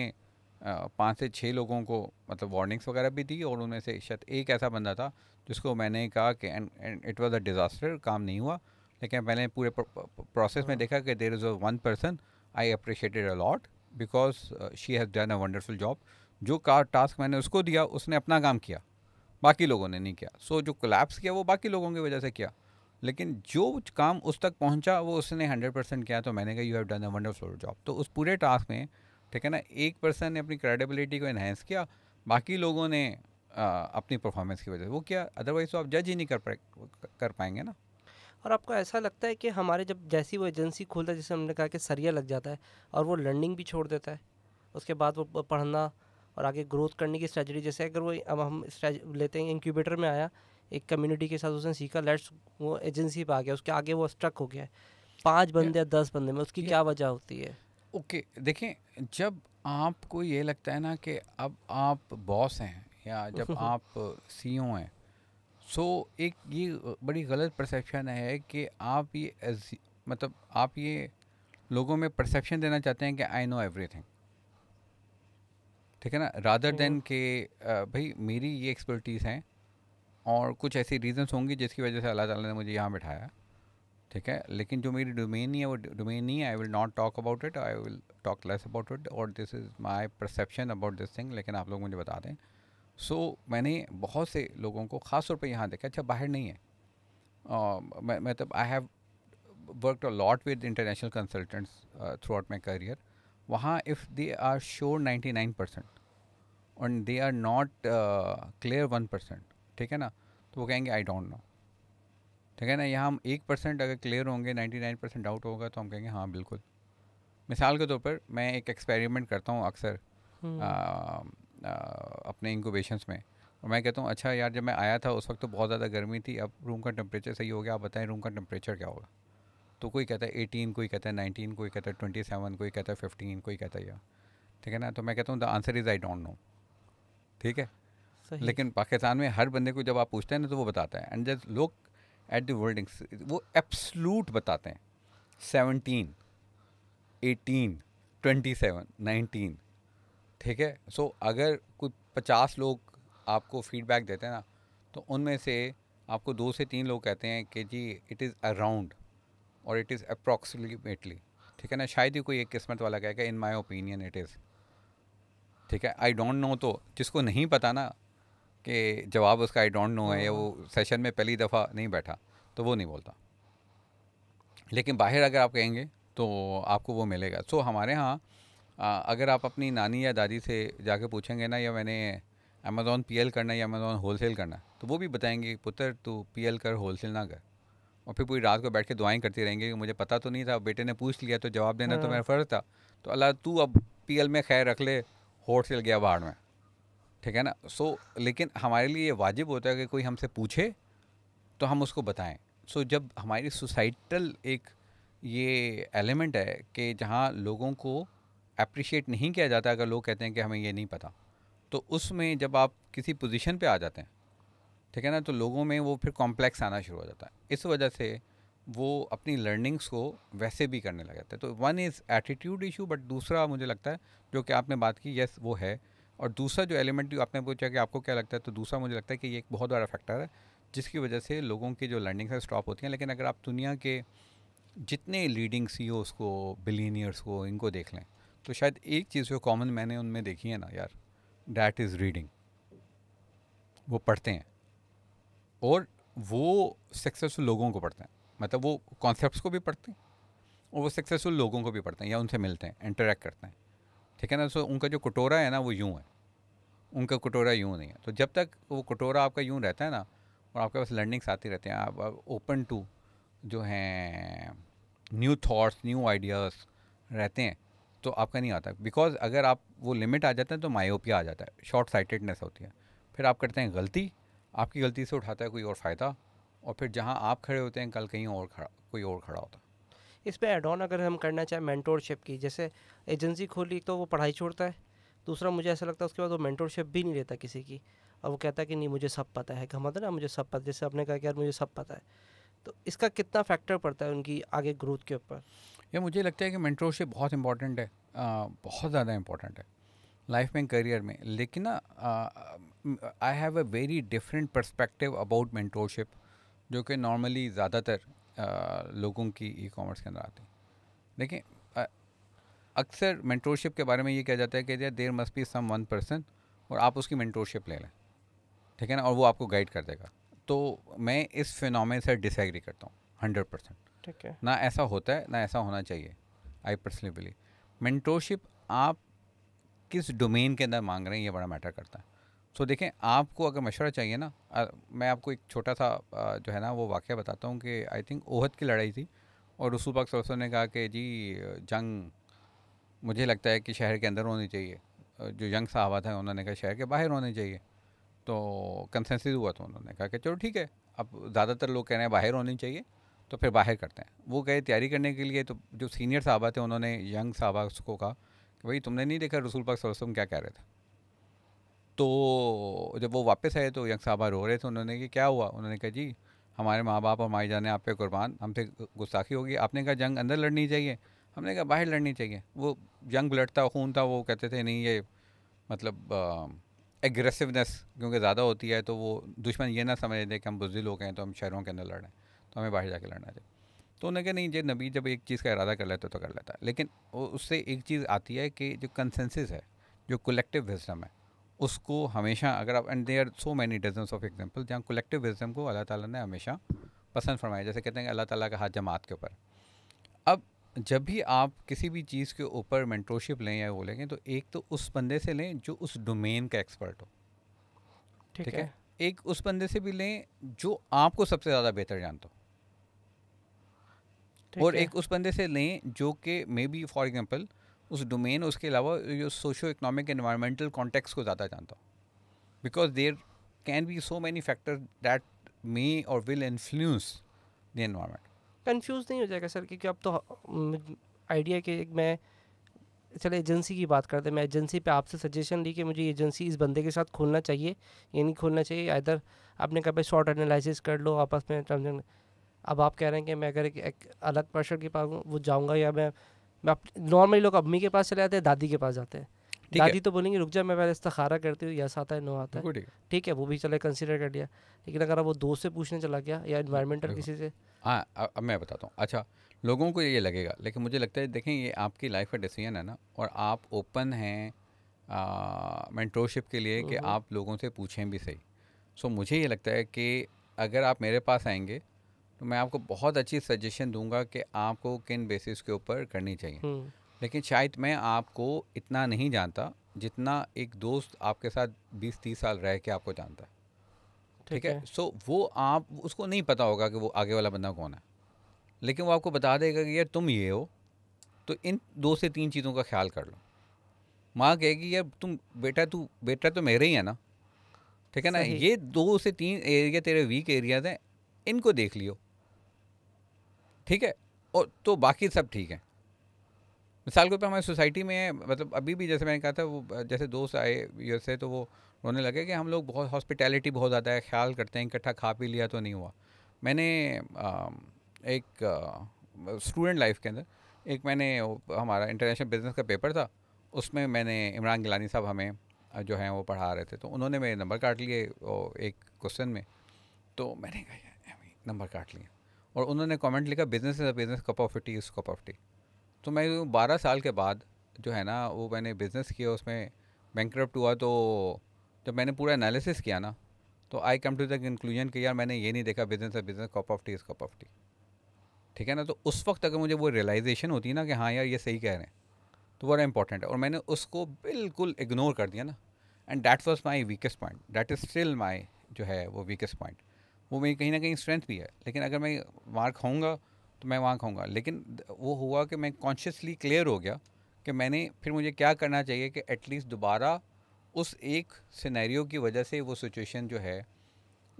पाँच से छः लोगों को मतलब वार्निंग्स वगैरह भी दी और उनमें से शायद एक ऐसा बंदा था जिसको मैंने कहा कि and it was a disaster काम नहीं हुआ लेकिन मैंने पूरे प्रोसेस में हाँ। देखा कि there is a one person I appreciated a lot because she has done a wonderful job जो का टास्क मैंने उसको दिया उसने अपना काम किया बाकी लोगों ने नहीं किया सो so, जो कोलैप्स किया वो बाकी लोगों की वजह से किया लेकिन जो काम उस तक पहुंचा वो उसने हंड्रेड परसेंट किया तो मैंने कहा you have done a wonderful job तो उस पूरे टास्क में ठीक है ना एक पर्सन ने अपनी क्रेडिबिलिटी को इन्हेंस किया बाकी लोगों ने अपनी परफॉर्मेंस की वजह से वो क्या अदरवाइज़ तो आप जज ही नहीं कर पाए कर पाएंगे ना और आपको ऐसा लगता है कि हमारे जब जैसी वो एजेंसी खोलता है जैसे हमने कहा कि सरिया लग जाता है और वो लर्निंग भी छोड़ देता है उसके बाद वो पढ़ना और आगे ग्रोथ करने की स्ट्रेटजी जैसे अगर वो अब हम लेते हैं इंक्यूबेटर में आया एक कम्युनिटी के साथ उसने सीखा लेट्स वो एजेंसी पर आ गया उसके आगे वो स्ट्रक हो गया है पाँच बंदे या दस बंदे में उसकी क्या वजह होती है ओके देखें जब आपको ये लगता है ना कि अब आप बॉस हैं या जब आप सी हैं सो so, एक ये बड़ी गलत परसेप्शन है कि आप ये मतलब आप ये लोगों में परसेप्शन देना चाहते हैं कि आई नो एवरीथिंग ठीक है ना रादर देन के भाई मेरी ये एक्सपर्टीज़ हैं और कुछ ऐसी रीजंस होंगी जिसकी वजह से अल्लाह ताला ने मुझे यहाँ बैठाया ठीक है लेकिन जो मेरी डोमेन ही है वो डोमेन नहीं है I will not talk about it I will talk less about it और this is my perception about this thing लेकिन आप लोग मुझे बता दें सो so, मैंने बहुत से लोगों को ख़ास तौर पर यहाँ देखा अच्छा बाहर नहीं है मतलब I have work a lot with international consultants throughout my career वहाँ if they are sure ninety nine percent and they are not clear one percent ठीक है ना तो वो कहेंगे आई डोंट नो ठीक है ना यहाँ हम एक परसेंट अगर क्लियर होंगे नाइन्टी नाइन परसेंट डाउट होगा तो हम कहेंगे हाँ बिल्कुल मिसाल के तौर पर मैं एक एक्सपेरिमेंट करता हूँ अक्सर हम्म। अपने इंकोबेशन में और मैं कहता हूँ अच्छा यार जब मैं आया था उस वक्त तो बहुत ज़्यादा गर्मी थी अब रूम का टेम्परेचर सही हो गया आप बताएं रूम का टेम्परेचर क्या होगा तो कोई कहता है एटीन कोई कहता है नाइनटीन कोई कहता है ट्वेंटी सेवन कोई कहता है फिफ्टीन कोई कहता है यार ठीक है ना तो मैं कहता हूँ the answer is I don't know ठीक है लेकिन पाकिस्तान में हर बंदे को जब आप पूछते हैं ना तो वो बताता है and just look at the wordings वो एब्सलूट बताते हैं seventeen eighteen twenty seven nineteen ठीक है सो अगर कोई पचास लोग आपको फीडबैक देते हैं ना तो उनमें से आपको दो से तीन लोग कहते हैं कि जी इट इज़ अराउंड और इट इज़ अप्रॉक्सीमेटली ठीक है ना शायद ही कोई एक किस्मत वाला कहेगा in my opinion it is ठीक है आई डोंट नो तो जिसको नहीं पता ना कि जवाब उसका आई डोंट नो है या वो सेशन हाँ। में पहली दफ़ा नहीं बैठा तो वो नहीं बोलता लेकिन बाहर अगर आप कहेंगे तो आपको वो मिलेगा सो so, हमारे यहाँ अगर आप अपनी नानी या दादी से जाके पूछेंगे ना या मैंने अमेज़ोन पी करना या अमेज़ोन होलसेल करना तो वो भी बताएंगे पुत्र तू पी कर होलसेल ना कर और फिर पूरी रात को बैठ के दुआएं करती रहेंगे मुझे पता तो नहीं था बेटे ने पूछ लिया तो जवाब देना तो हाँ। मेरा फ़र्ज़ था तो अल्लाह तू अब पी में खैर रख ले होलसेल गया बाहर में ठीक है ना सो लेकिन हमारे लिए ये वाजिब होता है कि कोई हमसे पूछे तो हम उसको बताएं सो जब हमारी सोसाइटल एक ये एलिमेंट है कि जहाँ लोगों को अप्रिशिएट नहीं किया जाता अगर लोग कहते हैं कि हमें ये नहीं पता तो उसमें जब आप किसी पोजीशन पे आ जाते हैं ठीक है ना तो लोगों में वो फिर कॉम्प्लेक्स आना शुरू हो जाता है इस वजह से वो अपनी लर्निंग्स को वैसे भी करने लग जाते हैं तो one is attitude issue but दूसरा मुझे लगता है जो कि आपने बात की येस वो है और दूसरा जो एलिमेंट जो आपने पूछा कि आपको क्या लगता है तो दूसरा मुझे लगता है कि ये एक बहुत बड़ा फैक्टर है जिसकी वजह से लोगों की जो लर्निंग्स है स्टॉप होती हैं लेकिन अगर आप दुनिया के जितने लीडिंग सी e को बिलीनियर्स को इनको देख लें तो शायद एक चीज़ जो कॉमन मैंने उनमें देखी है ना यार डैट इज़ रीडिंग वो पढ़ते हैं और वो सक्सेसफुल लोगों को पढ़ते हैं मतलब वो कॉन्सेप्ट को भी पढ़ते हैं और वो सक्सेसफुल लोगों को भी पढ़ते हैं या उनसे मिलते हैं इंटरेक्ट करते हैं ठीक है ना सो तो उनका जो कटोरा है ना वो यूँ है उनका कटोरा यूँ नहीं है तो जब तक वो कटोरा आपका यूँ रहता है ना और आपके पास लर्निंग्स आती रहते हैं आप ओपन टू जो हैं न्यू थाट्स न्यू आइडियाज़ रहते हैं तो आपका नहीं आता बिकॉज अगर आप वो लिमिट आ जाता है तो मायोपिया आ जाता है शॉर्ट साइटेडनेस होती है फिर आप करते हैं गलती आपकी गलती से उठाता है कोई और फ़ायदा और फिर जहाँ आप खड़े होते हैं कल कहीं और खड़ा कोई और खड़ा होता है इस पर एड ऑन अगर हम करना चाहें मैंटोरशिप की जैसे एजेंसी खोली तो वो पढ़ाई छोड़ता है दूसरा मुझे ऐसा लगता है उसके बाद वो मैंटोरशिप भी नहीं लेता किसी की और वो कहता है कि नहीं मुझे सब पता है हम ना मुझे सब पता है जैसे आपने कहा कि यार मुझे सब पता है तो इसका कितना फैक्टर पड़ता है उनकी आगे ग्रोथ के ऊपर या मुझे लगता है कि मेंटरशिप बहुत इंपॉर्टेंट है आ, बहुत ज़्यादा इंपॉर्टेंट है लाइफ में करियर में लेकिन ना I have a very different perspective about mentorship जो कि नॉर्मली ज़्यादातर लोगों की ई कॉमर्स के अंदर आती है देखिए अक्सर मेंटरशिप के बारे में ये कहा जाता है कि there must be someone person और आप उसकी मेंटरशिप ले लें ठीक है ना और वो आपको गाइड कर देगा तो मैं इस फिनोमे से डिसग्री करता हूँ हंड्रेड परसेंट ठीक है ना ऐसा होता है ना ऐसा होना चाहिए आई पर्सनली बिलीव मेंटोरशिप आप किस डोमेन के अंदर मांग रहे हैं ये बड़ा मैटर करता है सो so, देखें आपको अगर मशवरा चाहिए ना आ, मैं आपको एक छोटा सा आ, जो है ना वो वाक़ बताता हूँ कि आई थिंक ओहद की लड़ाई थी और रसूल पाक सरसों ने कहा कि जी जंग मुझे लगता है कि शहर के अंदर होनी चाहिए जो यंग साहबा था उन्होंने कहा शहर के बाहर होने चाहिए तो कंसेंसिस हुआ था तो उन्होंने कहा कि चलो ठीक है अब ज़्यादातर लोग कह रहे हैं बाहर होनी चाहिए तो फिर बाहर करते हैं वो गए तैयारी करने के लिए तो जो सीनियर साहबा थे उन्होंने यंग साहबा को कहा कि भाई तुमने नहीं देखा रसूल पाक वसल्लम क्या कह रहे थे तो जब वो वापस आए तो यंग साहबा रो रहे थे उन्होंने कि क्या हुआ उन्होंने कहा जी हमारे माँ बाप और माई जाने आप पे कुर्बान हमसे गुस्ताखी होगी आपने कहा जंग अंदर लड़नी चाहिए हमने कहा बाहर लड़नी चाहिए वो जंग ब्लड था खून था वो कहते थे नहीं ये मतलब एग्रेसिवनेस क्योंकि ज़्यादा होती है तो वो दुश्मन ये ना समझ दे कि हम बुजदिल हो गए तो हम शहरों के अंदर लड़ रहे हैं हमें बाहर जाके लड़ना चाहिए तो उन्होंने कहा नहीं जे नबी जब एक चीज़ का इरादा कर लेता तो कर लेता लेकिन उससे एक चीज़ आती है कि जो कंसेंसिस है जो कलेक्टिव विजडम है उसको हमेशा अगर आप and they are so many dozens of example जहाँ कलेक्टिव विजडम को अल्लाह ताला ने हमेशा पसंद फरमाया जैसे कहते हैं अल्लाह ताला का हाथ जमात के ऊपर अब जब भी आप किसी भी चीज़ के ऊपर मेंटोरशिप लें या वो लेंगे तो एक तो उस बंदे से लें जो उस डोमेन का एक्सपर्ट हो ठीक है? है एक उस बंदे से भी लें जो आपको सबसे ज़्यादा बेहतर जानता हो और एक उस बंदे से लें जो कि मे बी फॉर एग्जांपल उस डोमेन उसके अलावा जो सोशो इकोनॉमिक एनवायरमेंटल कॉन्टेक्स को ज़्यादा जानता हूँ because there can be so many factor that may और will influence the environment confuse नहीं हो जाएगा सर क्योंकि अब तो आइडिया हम्म, कि मैं चले एजेंसी की बात करते हैं मैं एजेंसी पे आपसे सजेशन ली कि मुझे एजेंसी इस बंदे के साथ खोलना चाहिए या नहीं खोलना चाहिए इधर आपने कहा भाई शॉर्ट एनालिसिस कर लो आपस में ट्रांजेक्शन अब आप कह रहे हैं कि मैं अगर एक अलग प्रेशर के पास वो जाऊँगा या मैं मैं नॉर्मली लोग अम्मी के पास चले जाते हैं दादी के पास जाते हैं दादी तो बोलेंगे रुक जा मैं पहले इस्तारा करती हूँ यस आता है नो आता है ठीक है वो भी चले कंसिडर कर लिया लेकिन अगर वो दोस्त से पूछने चला गया या इन्वायरमेंटल किसी से हाँ अब मैं बताता हूँ अच्छा लोगों को ये लगेगा लेकिन मुझे लगता है देखें ये आपकी लाइफ का डिसीजन है ना और आप ओपन हैं मेंटोरशिप के लिए कि हम्म। आप लोगों से पूछें भी सही सो मुझे ये लगता है कि अगर आप मेरे पास आएंगे तो मैं आपको बहुत अच्छी सजेशन दूंगा कि आपको किन बेसिस के ऊपर करनी चाहिए हम्म। लेकिन शायद मैं आपको इतना नहीं जानता जितना एक दोस्त आपके साथ बीस तीस साल रह के आपको जानता है ठीक है सो so, वो आप उसको नहीं पता होगा कि वो आगे वाला बंदा कौन है लेकिन वो आपको बता देगा कि यार तुम ये हो तो इन दो से तीन चीज़ों का ख्याल कर लो माँ कहेगी यार तुम बेटा तू बेटा तो मेरे ही है ना ठीक है ना ये दो से तीन एरिया तेरे वीक एरियाज हैं इनको देख लियो ठीक है और तो बाकी सब ठीक है मिसाल के तौर पर हमारी सोसाइटी में मतलब अभी भी जैसे मैंने कहा था वो जैसे दोस्त आए यूएस से तो वो रोने लगे कि हम लोग बहुत हॉस्पिटैलिटी बहुत ज़्यादा है ख्याल करते हैं इकट्ठा खा पी लिया तो नहीं हुआ मैंने आ, एक स्टूडेंट लाइफ के अंदर एक मैंने हमारा इंटरनेशनल बिजनेस का पेपर था उसमें मैंने इमरान गिलानी साहब हमें जो हैं वो पढ़ा रहे थे तो उन्होंने मेरे नंबर काट लिए एक क्वेश्चन में तो मैंने कहा नंबर काट लिए और उन्होंने कमेंट लिखा business is a business cup of tea is cup of tea तो मैं बारह साल के बाद जो है ना वो मैंने बिज़नेस किया उसमें बैंक हुआ तो जब मैंने पूरा एनालिसिस किया ना तो I come to the conclusion कि यार मैंने ये नहीं देखा business business cup of tea is cup of tea ठीक है ना तो उस वक्त अगर मुझे वो रियलाइजेशन होती है ना कि हाँ यार ये सही कह रहे हैं तो बड़ा इंपॉर्टेंट है और मैंने उसको बिल्कुल इग्नोर कर दिया ना and that was my weakest point that is still my जो है वो वीकेस्ट पॉइंट वो मेरी कहीं ना कहीं स्ट्रेंथ भी है लेकिन अगर मैं वहाँ खाऊँगा तो मैं वहाँ खाऊँगा लेकिन वो हुआ कि मैं कॉन्शियसली क्लियर हो गया कि मैंने फिर मुझे क्या करना चाहिए कि एटलीस्ट दोबारा उस एक सिनेरियो की वजह से वो सिचुएशन जो है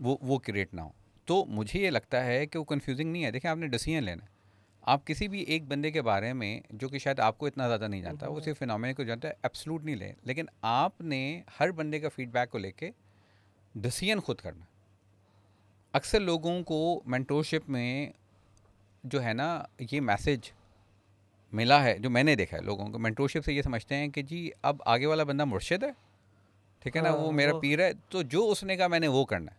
वो वो क्रिएट ना हो तो मुझे ये लगता है कि वो कन्फ्यूजिंग नहीं है देखें आपने डिसीजन लेना आप किसी भी एक बंदे के बारे में जो कि शायद आपको इतना ज़्यादा नहीं जानता वो हम्म। सिर्फ को जानता है एब्सलूट नहीं लें लेकिन आपने हर बंदे का फीडबैक को लेके डिसीजन खुद करना अक्सर लोगों को मेंटोरशिप में जो है ना ये मैसेज मिला है जो मैंने देखा है लोगों को मेंटोरशिप से ये समझते हैं कि जी अब आगे वाला बंदा मुर्शिद है ठीक है ना वो हाँ, मेरा पीर है तो जो उसने कहा मैंने वो करना है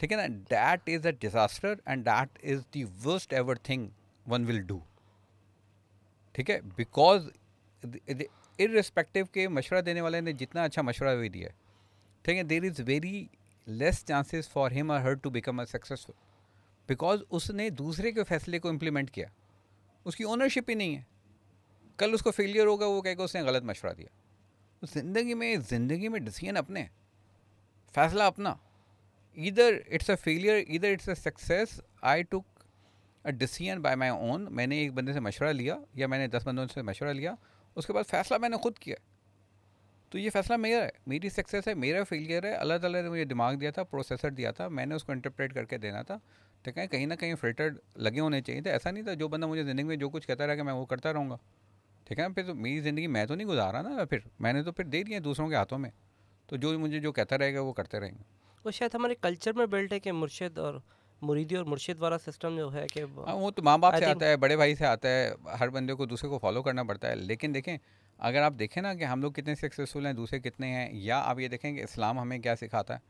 ठीक है ना that is a disaster and that is the worst ever thing one will do ठीक है बिकॉज इरिस्पेक्टिव के मशवरा देने वाले ने जितना अच्छा मशवरा भी दिया ठीक है there is very less chances for him और her to become a successful because उसने दूसरे के फैसले को इम्प्लीमेंट किया उसकी ओनरशिप ही नहीं है कल उसको फेलियर होगा वो कहेगा उसने गलत मशवरा दिया तो ज़िंदगी में ज़िंदगी में डिसीजन अपने फैसला अपना इधर इट्स अ फेलियर इधर it's a success I took a decision by my own मैंने एक बंदे से मशवरा लिया या मैंने दस बंदों से मशवरा लिया उसके बाद फैसला मैंने खुद किया तो ये फैसला मेरा है मेरी सक्सेस है मेरा फेलियर है अल्लाह ताला ने मुझे दिमाग दिया था प्रोसेसर दिया था मैंने उसको इंटरप्रेट करके देना था तो कहें कहीं ना कहीं फिल्टर लगे होने चाहिए थे ऐसा नहीं था जो बंदा मुझे ज़िंदगी में जो कुछ कहता रहा कि मैं वो करता रहूँगा ठीक है फिर तो मेरी ज़िंदगी मैं तो नहीं गुजारा ना फिर मैंने तो फिर दे दिया दूसरों के हाथों में तो जो मुझे जो कहता रहेगा वो करते रहेंगे वो शायद हमारे कल्चर में बिल्ट है कि मुर्शद और मुरीदी और मुर्शिद वाला सिस्टम जो है कि हाँ, वो तो माँ बाप से आता है बड़े भाई से आता है हर बंदे को दूसरे को फॉलो करना पड़ता है लेकिन देखें अगर आप देखें ना कि हम लोग कितने सक्सेसफुल हैं दूसरे कितने हैं या आप ये देखें कि इस्लाम हमें क्या सिखाता है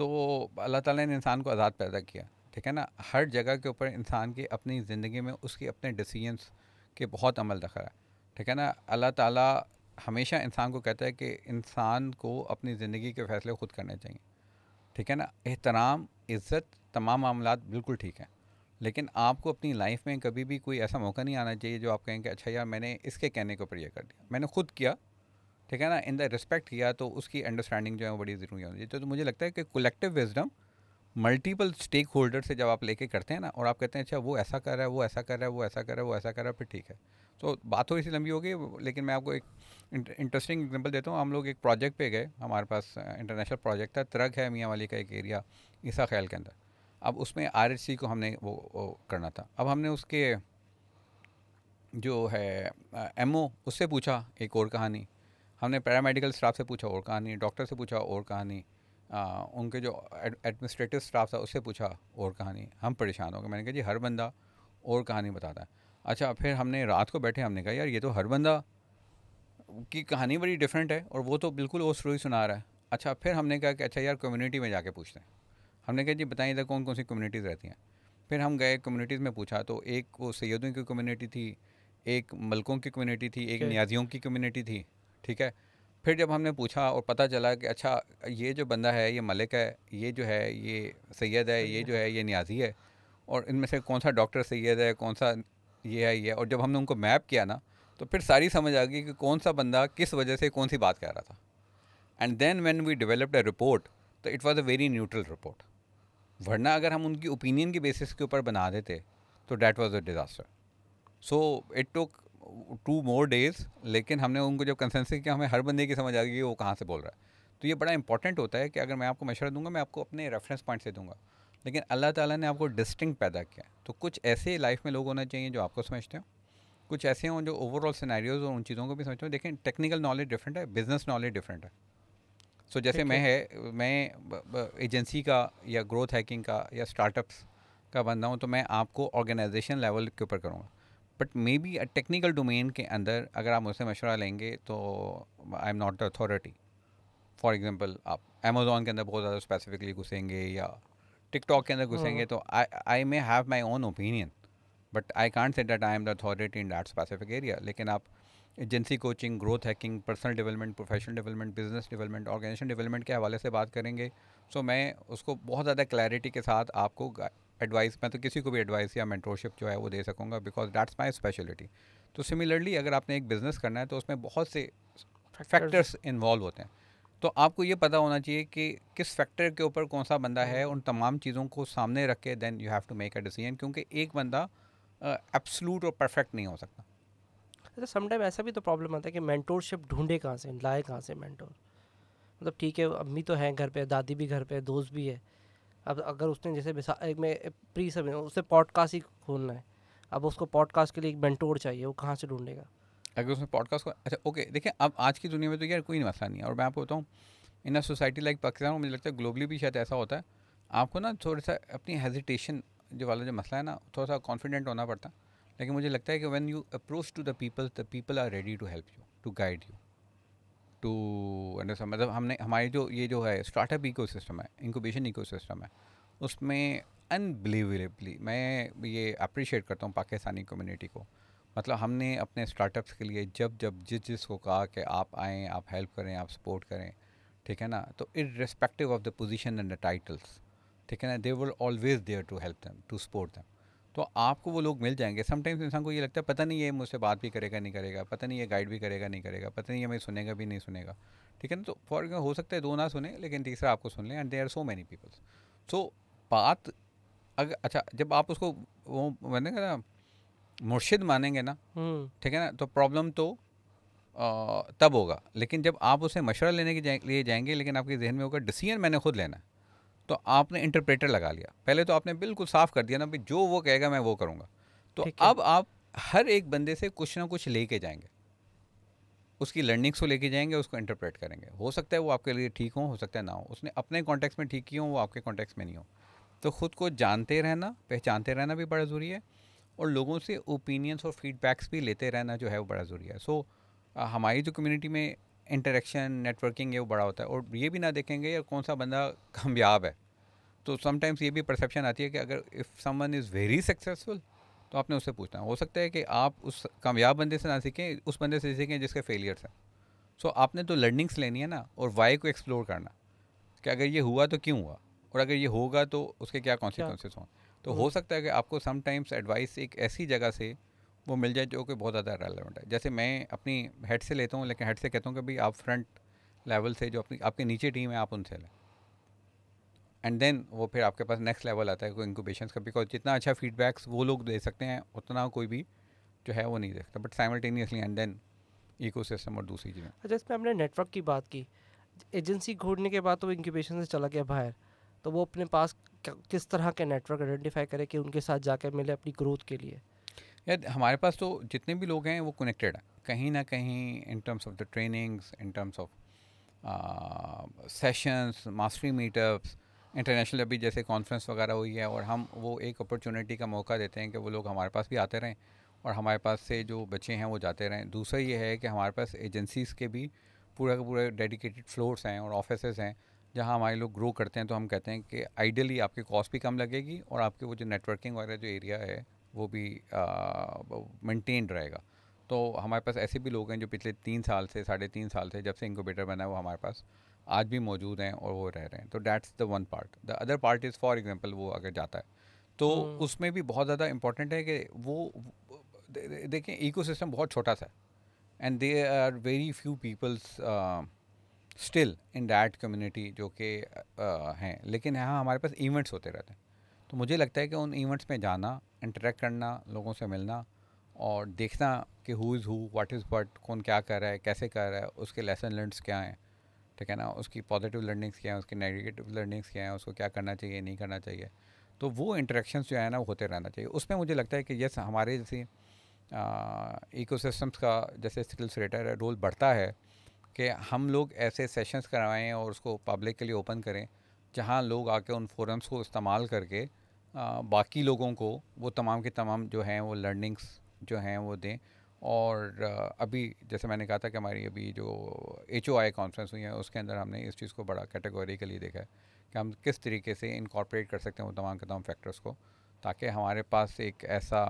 तो अल्लाह ताला ने इंसान को आज़ाद पैदा किया ठीक है ना हर जगह के ऊपर इंसान की अपनी ज़िंदगी में उसके अपने डिसीजंस के बहुत अमल रखा है ठीक है ना अल्लाह ताला हमेशा इंसान को कहता है कि इंसान को अपनी ज़िंदगी के फ़ैसले ख़ुद करने चाहिए ठीक है ना एहतराम इज़्ज़त तमाम मामला बिल्कुल ठीक हैं लेकिन आपको अपनी लाइफ में कभी भी कोई ऐसा मौका नहीं आना चाहिए जो आप कहेंगे अच्छा यार मैंने इसके कहने के ऊपर यह कर दिया मैंने खुद किया ठीक है ना इन द रिस्पेक्ट किया तो उसकी अंडरस्टैंडिंग जो है वो बड़ी ज़रूरी होनी चाहिए तो, तो, मुझे लगता है कि collective wisdom multiple stakeholder से जब आप लेके करते हैं ना और आप कहते हैं अच्छा वो ऐसा कर रहा है वो ऐसा कर रहा है वो ऐसा कर रहा है वो ऐसा कर रहा है फिर ठीक है तो बात थोड़ी सी लंबी होगी लेकिन मैं आपको एक इंटरेस्टिंग एग्जांपल देता हूँ हम लोग एक प्रोजेक्ट पे गए हमारे पास इंटरनेशनल uh, प्रोजेक्ट था त्रग है मियाँ वाली का एक एरिया ईसा ख्याल के अंदर अब उसमें आर को हमने वो, वो करना था अब हमने उसके जो है एम उससे पूछा एक और कहानी हमने पैरामेडिकल स्टाफ से पूछा और कहानी डॉक्टर से पूछा और कहानी आ, उनके जो एडमिनिस्ट्रेटिव स्टाफ था उससे पूछा और कहानी हम परेशान हो गए मैंने कहा जी हर बंदा और कहानी बताता है अच्छा फिर हमने रात को बैठे हमने कहा यार ये तो हर बंदा की कहानी बड़ी डिफरेंट है और वो तो बिल्कुल वो स्टोरी सुना रहा है अच्छा फिर हमने कहा कि अच्छा यार कम्युनिटी में जाके पूछते हैं हमने कहा जी बताएं इधर कौन कौन सी कम्युनिटीज़ रहती हैं फिर हम गए कम्युनिटीज़ में पूछा तो एक वो सैदों की कम्युनिटी थी एक मलकों की कम्युनिटी थी एक न्याजियों की कम्युनिटी थी ठीक है फिर जब हमने पूछा और पता चला कि अच्छा ये जो बंदा है ये मलिक है ये जो है ये सैद है ये जो है ये न्याजी है और इनमें से कौन सा डॉक्टर सैद है कौन सा ये है ये और जब हमने उनको मैप किया ना तो फिर सारी समझ आ गई कि कौन सा बंदा किस वजह से कौन सी बात कह रहा था and then when we developed a report तो it was a very neutral report वरना अगर हम उनकी ओपिनियन के बेसिस के ऊपर बना देते तो that was a disaster so it took two more days लेकिन हमने उनको जब कंसेंस किया हमें हर बंदे की समझ आ गई कि वो कहाँ से बोल रहा है तो ये बड़ा इंपॉर्टेंट होता है कि अगर मैं आपको मशवरा दूंगा मैं आपको अपने रेफरेंस पॉइंट से दूंगा लेकिन अल्लाह ताला ने आपको डिस्टिंग पैदा किया तो कुछ ऐसे लाइफ में लोग होना चाहिए जो आपको समझते हो कुछ ऐसे हों जो ओवरऑल सिनेरियोज और उन चीज़ों को भी समझते हो देखें टेक्निकल नॉलेज डिफरेंट है बिज़नेस नॉलेज डिफरेंट है सो so, जैसे मैं है मैं एजेंसी का या ग्रोथ हैकिंग का या स्टार्टअप्स का बंदा हूँ तो मैं आपको ऑर्गेनाइजेशन लेवल के ऊपर करूँगा but maybe technical domain के अंदर अगर आप मुझसे मशवरा लेंगे तो I am not the authority for example आप अमेजोन के अंदर बहुत ज़्यादा स्पेसिफिकली घुसेंगे या टिकटॉक के अंदर घुसेंगे हाँ। तो I I may have my own opinion but I can't say that I am the authority in that specific area लेकिन आप agency coaching growth hacking personal development professional development business development organization development के हवाले से बात करेंगे सो मैं उसको बहुत ज़्यादा क्लैरिटी के साथ आपको एडवाइस मैं तो किसी को भी एडवाइस या मेंटरशिप जो है वो दे सकूँगा बिकॉज दैट्स माई स्पेशलिटी तो सिमिलरली अगर आपने एक बिज़नेस करना है तो उसमें बहुत से फैक्टर्स इन्वॉल्व होते हैं तो आपको ये पता होना चाहिए कि किस फैक्टर के ऊपर कौन सा बंदा है हम्म। उन तमाम चीज़ों को सामने रख के then you have to make a decision क्योंकि एक बंदा एब्सलूट और परफेक्ट नहीं हो सकता अच्छा तो समटाइम ऐसा भी तो प्रॉब्लम आता है कि मैंटोरशिप ढूंढे कहाँ से लाए कहाँ से मैंटोर मतलब ठीक है अम्मी तो हैं घर पे दादी भी घर पे दोस्त भी है अब अगर उसने जैसे में प्री सब उसे पॉडकास्ट ही खोलना है अब उसको पॉडकास्ट के लिए एक मैंटोर चाहिए वो कहाँ से ढूंढेगा अगर उसने पॉडकास्ट को अच्छा ओके देखिए अब आज की दुनिया में तो यार कोई मसला नहीं है और मैं आपको बताऊँ in a society like Pakistan मुझे लगता है ग्लोबली भी शायद ऐसा होता है आपको ना थोड़ा सा अपनी हेजिटेशन जो वाला जो मसला है ना थोड़ा सा कॉन्फिडेंट होना पड़ता है लेकिन मुझे लगता है कि when you approach to the people the people are ready to help you to guide you to understand मतलब हमने हमारी जो ये जो है स्टार्टअप इको सिस्टम है इंकोबेशन इको सिस्टम है उसमें अनबिलीवेबली मैं ये अप्रिशिएट करता हूँ पाकिस्तानी कम्युनिटी को मतलब हमने अपने स्टार्टअप्स के लिए जब जब जिस जिस को कहा कि आप आएँ आप हेल्प करें आप सपोर्ट करें ठीक है ना तो irrespective of the position and the titles ठीक है ना they will always there to help them to support them तो आपको वो लोग मिल जाएंगे समटाइम्स इंसान को ये लगता है पता नहीं ये मुझसे बात भी करेगा नहीं करेगा पता नहीं ये गाइड भी करेगा नहीं करेगा पता नहीं ये मैं सुनेगा भी नहीं सुनेगा ठीक है ना तो फॉर हो सकता है दो ना सुने लेकिन तीसरा आपको सुन लें and there are so many peoples so बात अगर अच्छा जब आप उसको वो मैंने ना मुर्शिद मानेंगे ना हम्म। ठीक है ना तो प्रॉब्लम तो तब होगा लेकिन जब आप उसे मशवरा लेने के लिए जाएंगे लेकिन आपके जहन में होगा डिसीजन मैंने खुद लेना है तो आपने इंटरप्रेटर लगा लिया पहले तो आपने बिल्कुल साफ कर दिया ना भाई जो वो कहेगा मैं वो करूँगा तो अब आप हर एक बंदे से कुछ ना कुछ लेके जाएंगे उसकी लर्निंग्स को लेके जाएंगे उसको इंटरप्रेट करेंगे हो सकता है वो आपके लिए ठीक हो हो सकता है ना हो उसने अपने कॉन्टेक्स्ट में ठीक की हो वो आपके कॉन्टेक्स्ट में नहीं हो तो ख़ुद को जानते रहना पहचानते रहना भी बड़ा ज़रूरी है और लोगों से ओपिनियंस और फीडबैक्स भी लेते रहना जो है वो बड़ा ज़रूरी है सो so, हमारी जो कम्युनिटी में इंटरेक्शन नेटवर्किंग ये वो बड़ा होता है और ये भी ना देखेंगे यार कौन सा बंदा कामयाब है तो समटाइम्स ये भी परसेप्शन आती है कि अगर if someone is very successful तो आपने उससे पूछना हो सकता है कि आप उस कामयाब बंदे से ना सीखें उस बंदे से सीखें जिसके फेलियर्स हैं सो so, आपने तो लर्निंग्स लेनी है ना और वाई को एक्सप्लोर करना कि अगर ये हुआ तो क्यों हुआ और अगर ये होगा तो उसके क्या कॉन्सिक्वेंसेस हों तो हो हम्म। सकता है कि आपको समटाइम्स एडवाइस एक ऐसी जगह से वो मिल जाए जो कि बहुत ज़्यादा रेलिवेंट है जैसे मैं अपनी हेड से लेता हूँ लेकिन हेड से कहता हूँ कि भाई आप फ्रंट लेवल से जो अपनी आपके नीचे टीम है आप उनसे लें एंड देन वो फिर आपके पास नेक्स्ट लेवल आता है कोई इंक्यूबेशन का बिकॉज जितना अच्छा फीडबैक्स वो लोग दे सकते हैं उतना कोई भी जो है वो नहीं दे सकता बट साइमल्टेनियसली एंड देन इको और दूसरी चीज़ें अच्छा इसमें हमने नेटवर्क की बात की एजेंसी घूरने के बाद तो इंक्यूबेशन से चला गया बाहर तो वो अपने पास किस तरह के नेटवर्क आइडेंटिफाई करे कि उनके साथ जाकर मिले अपनी ग्रोथ के लिए यार हमारे पास तो जितने भी लोग हैं वो कनेक्टेड हैं कहीं ना कहीं in terms of the trainings in terms of sessions mastery meetups international अभी जैसे कॉन्फ्रेंस वगैरह हुई है और हम वो एक अपॉर्चुनिटी का मौका देते हैं कि वो लोग हमारे पास भी आते रहें और हमारे पास से जो बच्चे हैं वो जाते रहें दूसरा ये है कि हमारे पास एजेंसीज़ के भी पूरा का पूरा डेडिकेटेड फ्लोर्स हैं और ऑफिस हैं जहाँ हमारे लोग ग्रो करते हैं तो हम कहते हैं कि आइडियली आपकी कॉस्ट भी कम लगेगी और आपके वो जो नेटवर्किंग वगैरह जो एरिया है वो भी मेंटेन रहेगा तो हमारे पास ऐसे भी लोग हैं जो पिछले तीन साल से साढ़े तीन साल से जब से इंक्यूबेटर बना है वो हमारे पास आज भी मौजूद हैं और वो रह रहे हैं तो that's the one part the other part is for example वो अगर जाता है तो हम्म। उसमें भी बहुत ज़्यादा इम्पोर्टेंट है कि वो देखें इको बहुत छोटा सा है and they are very few peoples still in that community जो कि हैं लेकिन यहाँ हमारे पास इवेंट्स होते रहते हैं तो मुझे लगता है कि उन इवेंट्स में जाना इंटरेक्ट करना लोगों से मिलना और देखना कि who is who what is what कौन क्या कर रहा है कैसे कर रहा है उसके लेसन लर्नस क्या हैं ठीक है ना उसकी पॉजिटिव लर्निंग्स क्या हैं उसकी नेगेटिव लर्निंग्स क्या हैं उसको क्या करना चाहिए नहीं करना चाहिए तो वो इंटरेक्शन जो है ना वो होते रहना चाहिए उसमें मुझे लगता है कि यस हमारे जैसे इकोसिस्टम्स का जैसे स्किल्स रेटर रोल बढ़ता है कि हम लोग ऐसे सेशंस करवाएं और उसको पब्लिक के लिए ओपन करें जहाँ लोग आके उन फोरम्स को इस्तेमाल करके आ, बाकी लोगों को वो तमाम के तमाम जो हैं वो लर्निंग्स जो हैं वो दें और अभी जैसे मैंने कहा था कि हमारी अभी जो एच ओ आई कॉन्फ्रेंस हुई है उसके अंदर हमने इस चीज़ को बड़ा कैटेगोरी के लिए देखा है कि हम किस तरीके से इनकॉर्पोरेट कर सकते हैं वो तमाम के तमाम फैक्टर्स को ताकि हमारे पास एक ऐसा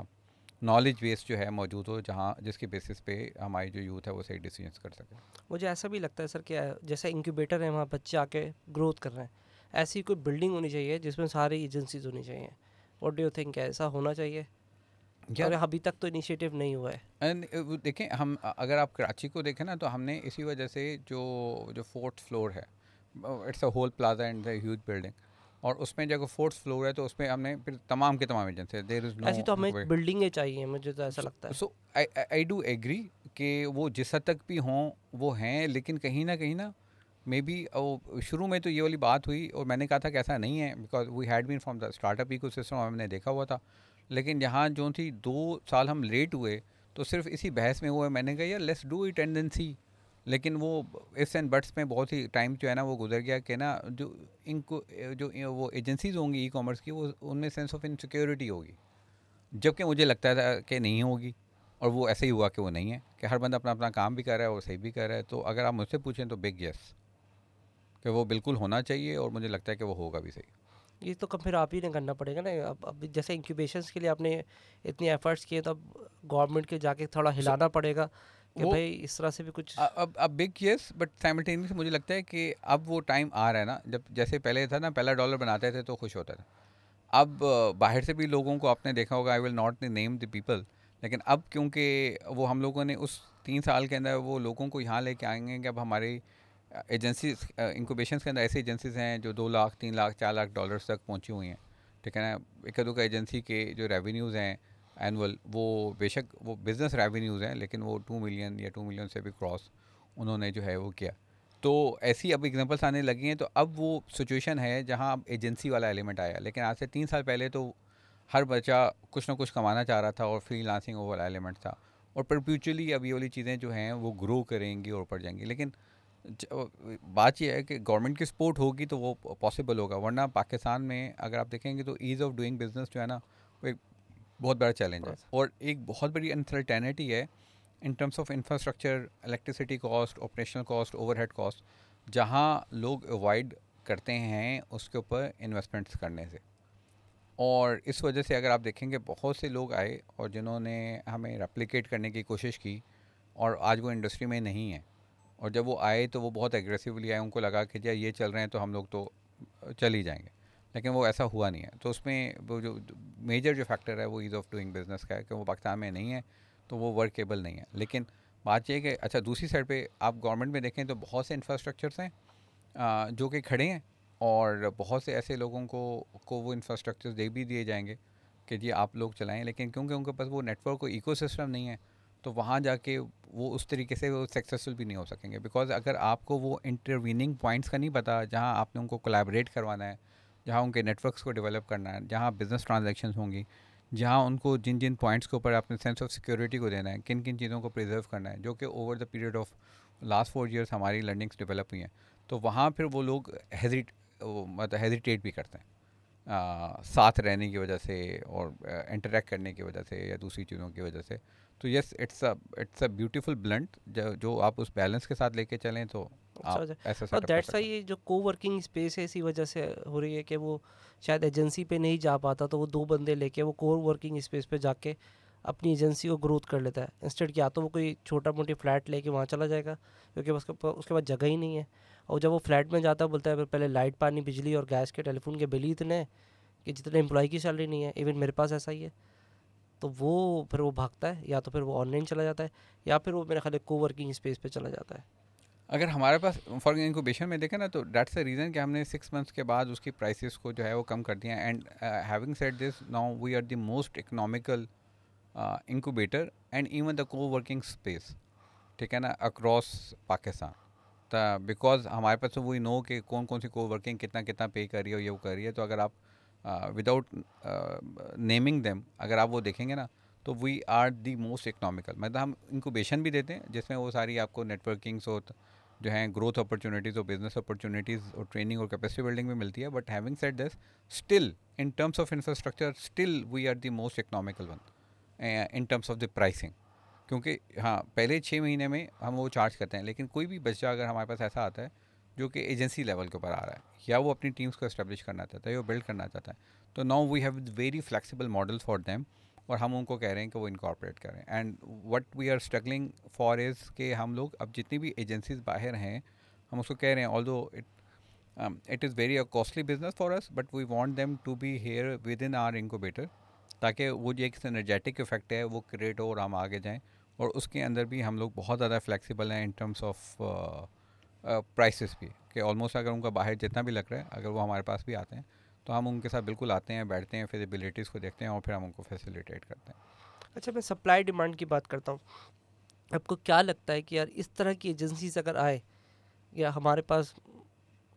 नॉलेज बेस जो है मौजूद हो जहाँ जिसके बेसिस पे हमारी जो यूथ है वो सही डिसीजंस कर सके मुझे ऐसा भी लगता है सर कि जैसे इंक्यूबेटर है वहाँ बच्चे आके ग्रोथ कर रहे हैं ऐसी कोई बिल्डिंग होनी चाहिए जिसमें सारी एजेंसीज होनी चाहिए वॉट डू यू थिंक ऐसा होना चाहिए यार अभी तक तो इनिशिएटिव नहीं हुआ है uh, देखें हम अगर आप कराची को देखें ना तो हमने इसी वजह से जो जो फोर्थ फ्लोर है it's a whole plaza and huge building और उसमें जब फोर्थ फ्लोर है तो उसमें हमने फिर तमाम के तमाम एजेंसी देर इज नो ऐसी तो हमें बिल्डिंगें चाहिए मुझे तो ऐसा लगता है सो आई डू एग्री कि वो जिस हद तक भी हों वो हैं लेकिन कहीं ना कहीं ना मे बी oh, शुरू में तो ये वाली बात हुई और मैंने कहा था कि ऐसा नहीं है because we had been from the startup ecosystem हमने देखा हुआ था लेकिन यहाँ जो थी दो साल हम लेट हुए तो सिर्फ इसी बहस में हुए मैंने कहा यार लेट्स डू इट टेंडेंसी लेकिन वो इफ्स एंड बट्स में बहुत ही टाइम जो है ना वो गुजर गया कि ना जो इनको जो वो एजेंसीज होंगी ई कॉमर्स की वो उनमें सेंस ऑफ इनसिक्योरिटी होगी जबकि मुझे लगता था कि नहीं होगी और वो ऐसे ही हुआ कि वो नहीं है कि हर बंदा अपना अपना काम भी कर रहा है और सही भी कर रहा है तो अगर आप मुझसे पूछें तो बिग यस कि वो बिल्कुल होना चाहिए और मुझे लगता है कि वो होगा भी सही ये तो कम फिर आप ही ने करना पड़ेगा ना अब अब जैसे इंक्यूबेशन के लिए आपने इतने एफर्ट्स किए तो अब गवर्नमेंट के जाके थोड़ा हिलाना पड़ेगा कि भाई इस तरह से भी कुछ अब अब बिग यस बट साइमल्टेनियस मुझे लगता है कि अब वो टाइम आ रहा है ना जब जैसे पहले था ना पहला डॉलर बनाते थे तो खुश होता था अब बाहर से भी लोगों को आपने देखा होगा I will not name the people लेकिन अब क्योंकि वो हम लोगों ने उस तीन साल के अंदर वो लोगों को यहाँ लेके आएंगे कि अब हमारी एजेंसी इंकोबेशन uh, के अंदर ऐसी एजेंसीज हैं जो दो लाख तीन लाख चार लाख डॉलर्स तक पहुँची हुई हैं ठीक है ना एक दो एजेंसी के जो रेवेन्यूज़ हैं एनुअल वो बेशक वो बिज़नेस रेवेन्यूज़ हैं लेकिन वो टू मिलियन या टू मिलियन से भी क्रॉस उन्होंने जो है वो किया तो ऐसी अब एग्जांपल्स आने लगी हैं तो अब वो सिचुएशन है जहाँ अब एजेंसी वाला एलिमेंट आया लेकिन आज से तीन साल पहले तो हर बच्चा कुछ ना कुछ कमाना चाह रहा था और फ्री लांसिंग वो वाला एलिमेंट था और परप्यूचुअली अब ये वाली चीज़ें जो हैं वो ग्रो करेंगी और ऊपर जाएंगी लेकिन बात यह है कि गवर्नमेंट की सपोर्ट होगी तो वो पॉसिबल होगा वरना पाकिस्तान में अगर आप देखेंगे तो ईज़ ऑफ डूइंग बिजनेस जो है ना वो एक बहुत बड़ा चैलेंज है और एक बहुत बड़ी अनसर्टेनिटी है in terms of infrastructure electricity cost operational cost overhead cost जहाँ लोग अवॉइड करते हैं उसके ऊपर इन्वेस्टमेंट्स करने से और इस वजह से अगर आप देखेंगे बहुत से लोग आए और जिन्होंने हमें रेप्लिकेट करने की कोशिश की और आज वो इंडस्ट्री में नहीं है और जब वो आए तो वो बहुत एग्रेसिवली आए उनको लगा कि जी ये चल रहे हैं तो हम लोग तो चल ही जाएंगे लेकिन वो ऐसा हुआ नहीं है तो उसमें वो जो मेजर जो फैक्टर है वो ईज़ ऑफ डूइंग बिज़नेस का है कि वो पाकिस्तान में नहीं है तो वो वर्केबल नहीं है लेकिन बात यह कि अच्छा दूसरी साइड पे आप गवर्नमेंट में देखें तो बहुत से इंफ्रास्ट्रक्चर्स हैं जो कि खड़े हैं और बहुत से ऐसे लोगों को को वो इंफ्रास्ट्रक्चर दे भी दिए जाएंगे कि जी आप लोग चलाएं लेकिन क्योंकि उनके पास वो नेटवर्क को इकोसिस्टम नहीं है तो वहाँ जाके वो उस तरीके से वो सक्सेसफुल भी नहीं हो सकेंगे बिकॉज अगर आपको वो इंटरवीनिंग पॉइंट्स का नहीं पता जहाँ आपने उनको कोलेबरेट करवाना है जहाँ उनके नेटवर्क्स को डेवलप करना है जहाँ बिज़नेस ट्रांजेक्शन होंगी जहाँ उनको जिन जिन पॉइंट्स के ऊपर आपने सेंस ऑफ सिक्योरिटी को देना है किन किन चीज़ों को प्रिजर्व करना है जो कि over the period of last four years हमारी लर्निंग्स डेवलप हुई हैं तो वहाँ फिर वो लोग हेजिट मतलब हेजिटेट भी करते हैं आ, साथ रहने की वजह से और इंटरेक्ट करने की वजह से या दूसरी चीज़ों की वजह से तो yes it's a it's a beautiful blunt जो आप उस बैलेंस के साथ लेके चलें तो अच्छा, अच्छा। और दैट्स ये जो को वर्किंग स्पेस है इसी वजह से हो रही है कि वो शायद एजेंसी पे नहीं जा पाता तो वो दो बंदे लेके वो को वर्किंग स्पेस पे जाके अपनी एजेंसी को ग्रोथ कर लेता है इंस्टेड या तो वो कोई छोटा मोटी फ्लैट लेके वहाँ चला जाएगा क्योंकि उसके उसके पास जगह ही नहीं है और जब वो फ्लैट में जाता है बोलता है पहले लाइट पानी बिजली और गैस के टेलीफोन के बिल इतने कि जितने एम्प्लॉय की सैलरी नहीं है इवन मेरे पास ऐसा ही है तो वो फिर वो भागता है या तो फिर वो ऑनलाइन चला जाता है या फिर वो मेरे ख्याल को वर्किंग स्पेस पर चला जाता है अगर हमारे पास फॉर इंक्यूबेशन में देखें ना तो डेट्स अ रीज़न कि हमने सिक्स मंथ्स के बाद उसकी प्राइसेस को जो है वो कम कर दिया and having set this now we are the most economical incubator and even the coworking space ठीक है ना अक्रॉस पाकिस्तान बिकॉज हमारे पास तो वही नो कि कौन कौन सी को वर्किंग कितना कितना पे कर रही है ये वो कर रही है तो अगर आप विदाउट नेमिंग देम अगर आप वो देखेंगे ना तो we are the most economical मतलब हम इंक्यूबेशन भी देते हैं जिसमें वो सारी आपको नेटवर्किंग्स और जो है ग्रोथ अपॉर्चुनिटीज़ और बिजनेस अपॉर्चुनिटीज़ और ट्रेनिंग और कैपेसिटी बिल्डिंग भी मिलती है but having set this still in terms of infrastructure still we are the most economical one in terms of the pricing क्योंकि हाँ पहले छः महीने में हम वो चार्ज करते हैं लेकिन कोई भी बच्चा अगर हमारे पास ऐसा आता है जो कि एजेंसी लेवल के ऊपर आ रहा है या वो अपनी टीम्स को इस्टेब्लिश करना चाहता है या बिल्ड करना चाहता है तो now we have very flexible model for them और हम उनको कह रहे हैं कि वो इनकॉर्पोरेट करें and what we are struggling for is के हम लोग अब जितनी भी एजेंसीज बाहर हैं हम उसको कह रहे हैं although it it is very a costly business for us but we want them to be here within our incubator ताकि वो जो एक एनर्जेटिक इफेक्ट है वो क्रिएट हो और हम आगे जाएँ और उसके अंदर भी हम लोग बहुत ज़्यादा फ्लैक्सीबल हैं इन टर्म्स ऑफ प्राइसेस भी कि ऑलमोस्ट अगर उनका बाहर जितना भी लग रहा है अगर वो हमारे पास भी आते हैं तो हम उनके साथ बिल्कुल आते हैं बैठते हैं फिजिबिलिटीज़ को देखते हैं और फिर हम उनको फैसिलिटेट करते हैं अच्छा मैं सप्लाई डिमांड की बात करता हूँ आपको क्या लगता है कि यार इस तरह की एजेंसीज अगर आए या हमारे पास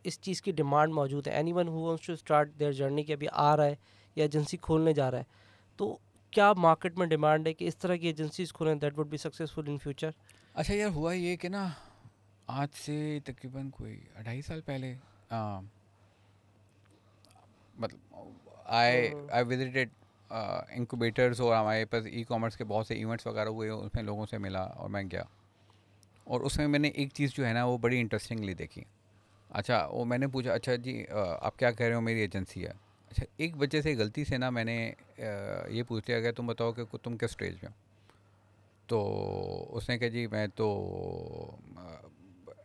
इस चीज़ की डिमांड मौजूद है anyone wants to start their journey कि अभी आ रहा है या एजेंसी खोलने जा रहा है तो क्या मार्केट में डिमांड है कि इस तरह की एजेंसीज खोलें that would be successful in future अच्छा यार हुआ ये कि ना आज से तकरीबन कोई अढ़ाई साल पहले मतलब आई आई विजिटेड इंक्यूबेटर्स और हमारे पास ई कॉमर्स के बहुत से इवेंट्स वगैरह हुए उसमें लोगों से मिला और मैं गया और उसमें मैंने एक चीज़ जो है ना वो बड़ी इंटरेस्टिंगली देखी अच्छा वो मैंने पूछा अच्छा जी आप क्या कह रहे हो मेरी एजेंसी है अच्छा एक बच्चे से गलती से ना मैंने ये पूछ लिया गया तुम बताओ कि तुम किस स्टेज में हो तो उसने कहा जी मैं तो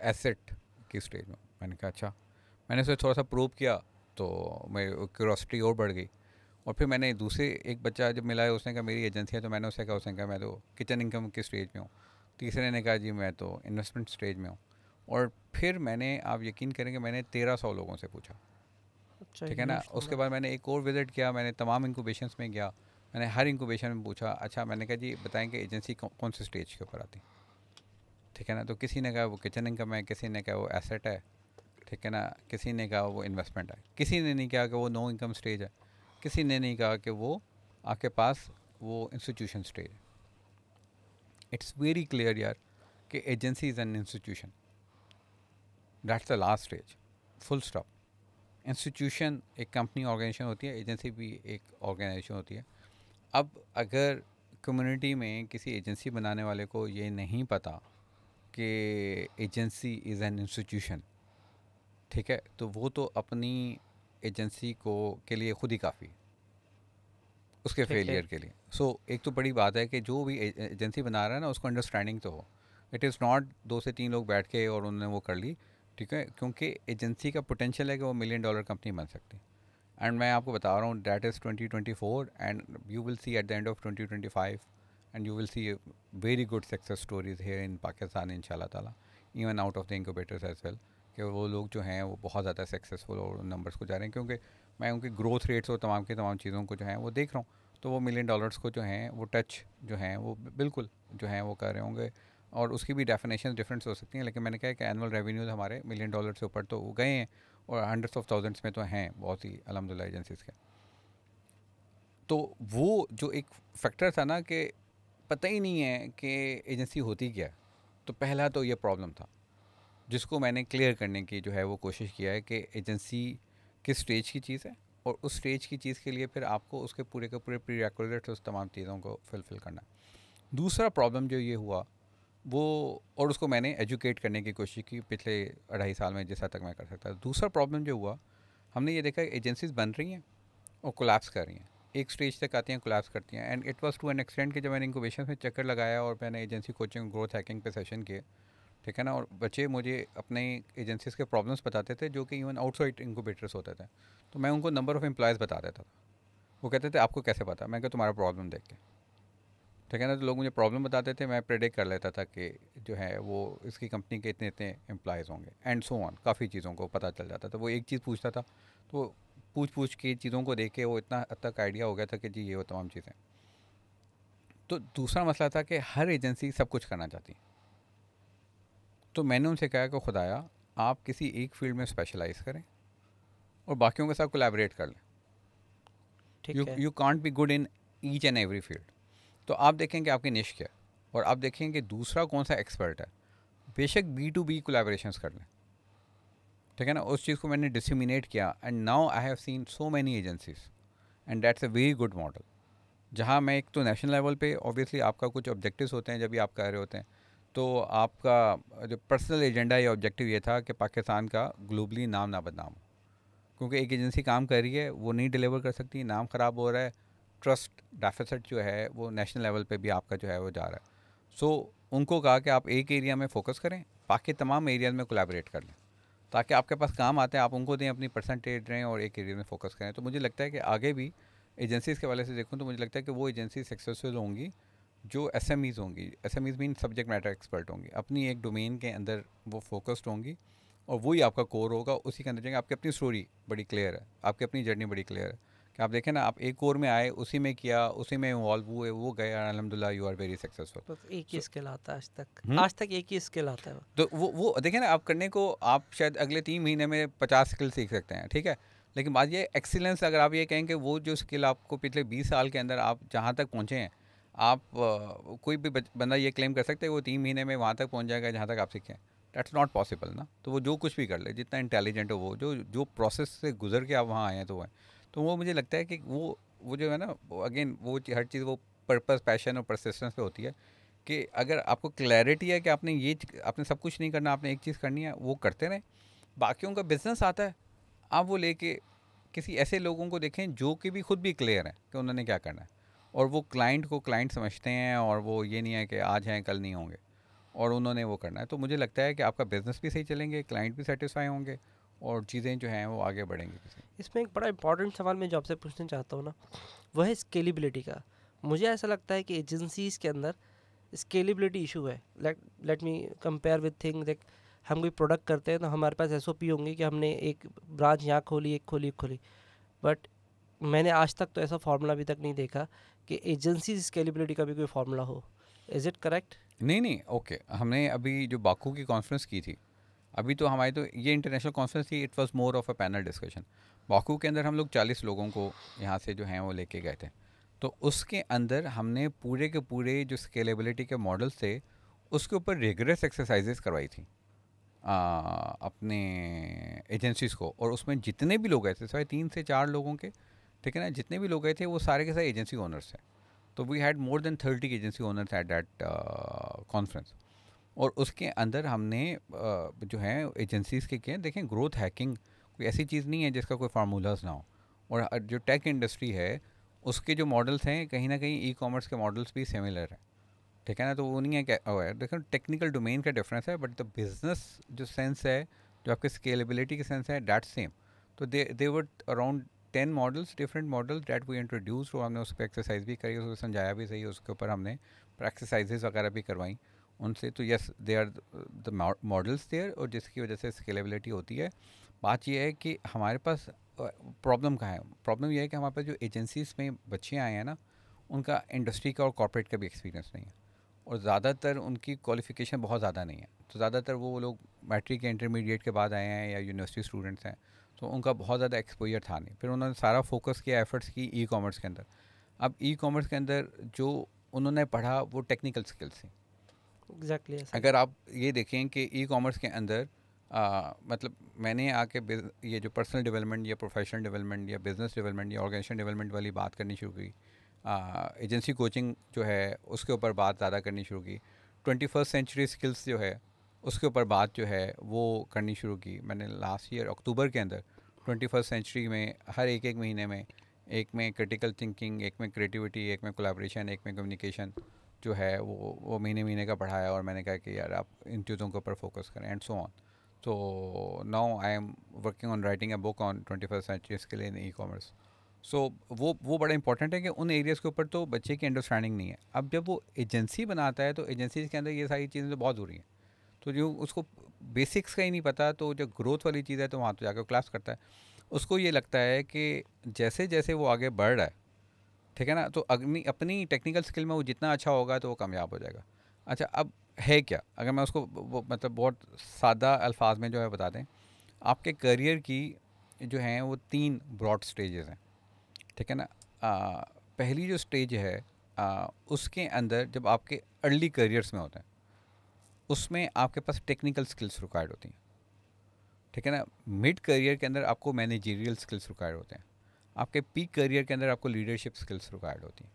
एसेट की स्टेज में मैंने कहा अच्छा मैंने उसे थोड़ा सा प्रूव किया तो मेरी क्यूरोसिटी और बढ़ गई और फिर मैंने दूसरे एक बच्चा जब मिला है उसने कहा मेरी एजेंसी है तो मैंने उसे कहा उसने कहा मैं तो किचन इनकम की स्टेज में हूँ तीसरे ने कहा जी मैं तो इन्वेस्टमेंट स्टेज में हूँ और फिर मैंने आप यकीन करेंगे मैंने तेरह सौ लोगों से पूछा अच्छा, ठीक है ना उसके बाद मैंने एक और विज़िट किया मैंने तमाम इंकोबेशन में गया मैंने हर इंकोबेशन में पूछा अच्छा मैंने कहा जी बताएं कि एजेंसी कौन से स्टेज के ऊपर आती ठीक है ना तो किसी ने कहा वो किचन इनकम है किसी ने कहा वो एसेट है ठीक है ना किसी ने कहा वो इन्वेस्टमेंट है किसी ने नहीं कहा कि वो नो इनकम स्टेज है किसी ने नहीं कहा कि वो आपके पास वो इंस्टीट्यूशन स्टेज है इट्स वेरी क्लियर यार कि agency is an institution that's the last stage full stop institution एक कंपनी ऑर्गेनाइजेशन होती है एजेंसी भी एक ऑर्गेनाइजेशन होती है अब अगर कम्युनिटी में किसी एजेंसी बनाने वाले को ये नहीं पता कि एजेंसी इज़ एन इंस्टीट्यूशन ठीक है तो वो तो अपनी एजेंसी को के लिए ख़ुद ही काफ़ी उसके फेलियर के लिए सो so, एक तो बड़ी बात है कि जो भी एजेंसी बना रहा है ना उसको अंडरस्टैंडिंग तो हो इट इज़ नॉट दो से तीन लोग बैठ के और उन्होंने वो कर ली ठीक है क्योंकि एजेंसी का पोटेंशियल है कि वो मिलियन डॉलर कंपनी बन सकती एंड मैं आपको बता रहा हूँ that is twenty twenty four and you will see at the end of twenty twenty five and you will see very good success stories here in Pakistan इंशाल्लाह ताला even out of the incubators as well कि वो लोग जो हैं वो बहुत ज़्यादा सक्सेसफुल और नंबर्स को जा रहे हैं क्योंकि मैं उनके ग्रोथ रेट्स और तमाम की तमाम चीज़ों को जो है वो देख रहा हूँ तो वो मिलियन डॉलर्स को जो हैं वो टच जो हैं वो बिल्कुल जो हैं वो कर रहे होंगे और उसकी भी डेफिनेशन डिफरेंस हो सकती हैं लेकिन मैंने कहा कि एनुअल रेवेन्यूज़ हमारे मिलियन डॉलर से ऊपर तो गए हैं और हंड्रेड्स ऑफ थाउजेंड्स में तो हैं बहुत ही अलहमदिल्ला एजेंसीज़ के तो वो जो एक फैक्टर था ना कि पता ही नहीं है कि एजेंसी होती क्या तो पहला तो ये प्रॉब्लम था जिसको मैंने क्लियर करने की जो है वो कोशिश किया है कि एजेंसी किस स्टेज की चीज़ है और उस स्टेज की चीज़ के लिए फिर आपको उसके पूरे के पूरे प्री रेकुलेट उस तमाम चीज़ों को फुलफ़िल करना दूसरा प्रॉब्लम जो ये हुआ वो और उसको मैंने एजुकेट करने की कोशिश की पिछले अढ़ाई साल में जैसा तक मैं कर सकता दूसरा प्रॉब्लम जो हुआ हमने ये देखा एजेंसीज बन रही हैं और कोलैप्स कर रही हैं एक स्टेज तक आती हैं क्लास करती हैं and it was to an extent कि जब मैंने इंकोबेशन में चक्कर लगाया और मैंने एजेंसी कोचिंग ग्रोथ हैकिंग पे सेशन किए ठीक है ना और बच्चे मुझे अपने एजेंसीज के प्रॉब्लम्स बताते थे जो कि इवन आउटसाइड इंकोबेटर्स होते थे तो मैं उनको नंबर ऑफ़ एम्प्लॉयज़ बता देता था वो कहते थे आपको कैसे पता मैं क्या तुम्हारा प्रॉब्लम देख के ठीक है ना तो लोग मुझे प्रॉब्लम बताते थे मैं प्रेडिक्ट कर लेता था कि जो है वो इसकी कंपनी के इतने इतने एम्प्लॉयज़ होंगे एंड सो ऑन काफ़ी चीज़ों को पता चल जाता था वो एक चीज़ पूछता था तो पूछ पूछ के चीज़ों को देख के वो इतना हद तक आइडिया हो गया था कि जी ये वो तमाम चीज़ें तो दूसरा मसला था कि हर एजेंसी सब कुछ करना चाहती तो मैंने उनसे कहा कि खुदाया आप किसी एक फील्ड में स्पेशलाइज करें और बाकियों के साथ कोलेबरेट कर लें you you can't be good in each and every field तो आप देखें कि आपकी निश्क क्या है और आप देखें कि दूसरा कौन सा एक्सपर्ट है बेशक बी टू बी कोलेबरेशन कर लें ठीक है ना उस चीज़ को मैंने डिसमिनेट किया and now I have seen so many agencies and that's a very good model जहाँ मैं एक तो नेशनल लेवल पे ऑब्वियसली आपका कुछ ऑब्जेक्टिव्स होते हैं जब भी आप कह रहे होते हैं तो आपका जो पर्सनल एजेंडा या ऑब्जेक्टिव ये था कि पाकिस्तान का ग्लोबली नाम ना बदनाम हो क्योंकि एक एजेंसी काम कर रही है वो नहीं डिलीवर कर सकती नाम ख़राब हो रहा है ट्रस्ट डेफिसिट जो है वो नेशनल लेवल पे भी आपका जो है वो जा रहा है सो so, उनको कहा कि आप एक एरिया में फोकस करें बाकी तमाम एरियाज में कोलेबरेट कर लें ताकि आपके पास काम आते हैं आप उनको दें अपनी परसेंटेज दें और एक एरिया में फोकस करें तो मुझे लगता है कि आगे भी एजेंसीज़ के वाले से देखूँ तो मुझे लगता है कि वो एजेंसी सक्सेसफुल होंगी जो एस एम ईज़ होंगी SMEs mean subject matter expert होंगी अपनी एक डोमेन के अंदर वो फोकस्ड होंगी और वही आपका कोर होगा उसी के अंदर जाएंगे आपकी अपनी स्टोरी बड़ी क्लियर है आपकी अपनी जर्नी बड़ी क्लियर है कि आप देखें ना आप एक और में आए उसी में किया उसी में इन्वॉल्व हुए वो गए अलहमदिल्ला यू आर वेरी सक्सेसफुल एक ही स्किल आता है आज तक हुँ? हम्म? आज तक एक ही स्किल आता है तो वो वो देखें ना आप करने को आप शायद अगले तीन महीने में पचास स्किल सीख सकते हैं ठीक है लेकिन बात ये एक्सीलेंस अगर आप ये कहें कि वो जो स्किल आपको पिछले बीस साल के अंदर आप जहाँ तक पहुँचे हैं आप कोई भी बंदा ये क्लेम कर सकते हैं वो तीन महीने में वहाँ तक पहुँच जाएगा जहाँ तक आप सीखें दैट्स नॉट पॉसिबल ना तो वो जो कुछ भी कर ले जितना इंटेलिजेंट हो वो जो जो प्रोसेस से गुजर के आप वहाँ आए हैं तो वह तो वो मुझे लगता है कि वो वो जो है ना अगेन वो हर चीज़ वो पर्पस पैशन और परसिस्टेंस पे होती है कि अगर आपको क्लैरिटी है कि आपने ये आपने सब कुछ नहीं करना आपने एक चीज़ करनी है वो करते रहें बाकी का बिजनेस आता है आप वो लेके किसी ऐसे लोगों को देखें जो कि भी खुद भी क्लियर हैं कि उन्होंने क्या करना है और वो क्लाइंट को क्लाइंट समझते हैं और वो ये नहीं है कि आज हैं कल नहीं होंगे और उन्होंने वो करना है तो मुझे लगता है कि आपका बिज़नेस भी सही चलेंगे क्लाइंट भी सेटिस्फाई होंगे और चीज़ें जो हैं वो आगे बढ़ेंगी इसमें एक बड़ा इंपॉर्टेंट सवाल मैं जो आपसे पूछना चाहता हूँ ना वह है स्केलेबिलिटी का मुझे ऐसा लगता है कि एजेंसीज़ के अंदर स्केलेबिलिटी इशू है let let me compare with thing like हम कोई प्रोडक्ट करते हैं तो हमारे पास एस होंगे कि हमने एक ब्रांच यहाँ खोली एक खोली एक खोली बट मैंने आज तक तो ऐसा फार्मूला अभी तक नहीं देखा कि एजेंसी स्केलेबिलिटी का भी कोई फार्मूला हो इज़ इट करेक्ट नहीं नहीं ओके हमने अभी जो बाकू की कॉन्फ्रेंस की थी अभी तो हमारी तो ये इंटरनेशनल कॉन्फ्रेंस थी it was more of a panel discussion Baku के अंदर हम लोग चालीस लोगों को यहाँ से जो हैं वो लेके गए थे तो उसके अंदर हमने पूरे के पूरे जो स्केलेबिलिटी के मॉडल्स थे उसके ऊपर रेगुलस एक्सरसाइजेस करवाई थी आ, अपने एजेंसीज़ को और उसमें जितने भी लोग गए थे सारे तीन से चार लोगों के ठीक है ना जितने भी लोग गए थे वो सारे के सारे एजेंसी ओनर्स हैं तो we had more than thirty agency owners at that conference और उसके अंदर हमने जो है एजेंसीज़ के किए देखें ग्रोथ हैकिंग कोई ऐसी चीज़ नहीं है जिसका कोई फार्मूलाज ना हो और जो टेक इंडस्ट्री है उसके जो मॉडल्स हैं कहीं ना कहीं ई कॉमर्स के मॉडल्स भी सिमिलर हैं ठीक है ना तो वो नहीं है क्या है देखो टेक्निकल डोमेन का डिफरेंस है बट द बिजनेस जो सेंस है जो आपके स्केलेबिलिटी के सेंस है डैट सेम तो they they were around ten models different models that we introduce वो हमने उस पर एक्सरसाइज भी करी उसको समझाया भी सही उसके ऊपर हमने एक्सरसाइजेज वगैरह भी करवाई उनसे तो yes they are the models there और जिसकी वजह से स्केलेबिलिटी होती है बात यह है कि हमारे पास प्रॉब्लम कहाँ है प्रॉब्लम यह है कि हमारे पास जो एजेंसीज में बच्चे आए हैं ना उनका इंडस्ट्री का और कॉरपोरेट का भी एक्सपीरियंस नहीं है और ज़्यादातर उनकी क्वालिफिकेशन बहुत ज़्यादा नहीं है तो ज़्यादातर वो लोग मैट्रिक या इंटरमीडिएट के बाद आए हैं या यूनिवर्सिटी स्टूडेंट्स हैं तो उनका बहुत ज़्यादा एक्सपोजर था नहीं फिर उन्होंने सारा फोकस किया एफर्ट्स की ई कॉमर्स के अंदर अब ई कॉमर्स के अंदर जो उन्होंने पढ़ा वो टेक्निकल स्किल्स हैं एग्जैक्टली exactly अगर आप ये देखें कि ई कॉमर्स के अंदर आ, मतलब मैंने आके ये जो पर्सनल डेवलपमेंट या प्रोफेशनल डेवलपमेंट या बिज़नेस डेवलपमेंट या ऑर्गेनाइजेशन डेवलपमेंट वाली बात करनी शुरू की एजेंसी कोचिंग जो है उसके ऊपर बात ज़्यादा करनी शुरू की ट्वेंटी फर्स्ट सेंचुरी स्किल्स जो है उसके ऊपर बात जो है वो करनी शुरू की मैंने लास्ट ईयर अक्टूबर के अंदर ट्वेंटी फर्स्ट सेंचुरी में हर एक एक महीने में एक में क्रिटिकल थिंकिंग एक में क्रिएटिविटी एक में कोलाब्रेशन एक में कम्युनिकेशन जो है वो वो महीने महीने का पढ़ाया और मैंने कहा कि यार आप इन चीज़ों के ऊपर फोकस करें एंड सो ऑन तो now I am working on writing a book on twenty first century इसके लिए इन ई कॉमर्स सो वो वो बड़ा इंपॉर्टेंट है कि उन एरियाज़ के ऊपर तो बच्चे की अंडरस्टैंडिंग नहीं है अब जब वो एजेंसी बनाता है तो एजेंसीज के अंदर ये सारी चीज़ें तो बहुत ज़रूरी हैं तो जो उसको बेसिक्स का ही नहीं पता तो जो ग्रोथ वाली चीज़ है तो वहाँ तो जाकर क्लास करता है उसको ये लगता है कि जैसे जैसे वो आगे बढ़ रहा है ठीक है ना तो अग्नि अपनी टेक्निकल स्किल में वो जितना अच्छा होगा तो वो कामयाब हो जाएगा अच्छा अब है क्या अगर मैं उसको मतलब बहुत सादा अल्फाज में जो है बता दें आपके करियर की जो हैं वो तीन ब्रॉड स्टेजेस हैं ठीक है ना आ, पहली जो स्टेज है आ, उसके अंदर जब आपके अर्ली करियर्स में होते हैं उसमें आपके पास टेक्निकल स्किल्स रिक्वायर्ड होती हैं ठीक है ना मिड करियर के अंदर आपको मैनेजीरियल स्किल्स रिक्वायर्ड होते हैं आपके पीक करियर के अंदर आपको लीडरशिप स्किल्स रिक्वायर्ड होती हैं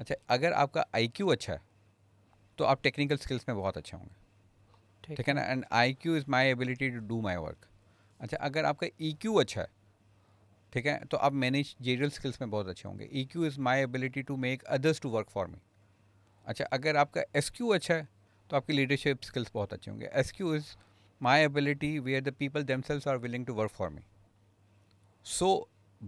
अच्छा अगर आपका आईक्यू अच्छा है तो आप टेक्निकल स्किल्स में बहुत अच्छे होंगे ठीक है ना and IQ is my ability to do my work अच्छा अगर आपका ई e क्यू अच्छा है ठीक है तो आप मैनेज जेरियल स्किल्स में बहुत अच्छे होंगे EQ is my ability to make others to work for me अच्छा अगर आपका एस क्यू अच्छा है तो आपकी लीडरशिप स्किल्स बहुत अच्छे होंगे SQ is my ability we are the people sales are willing to work for me so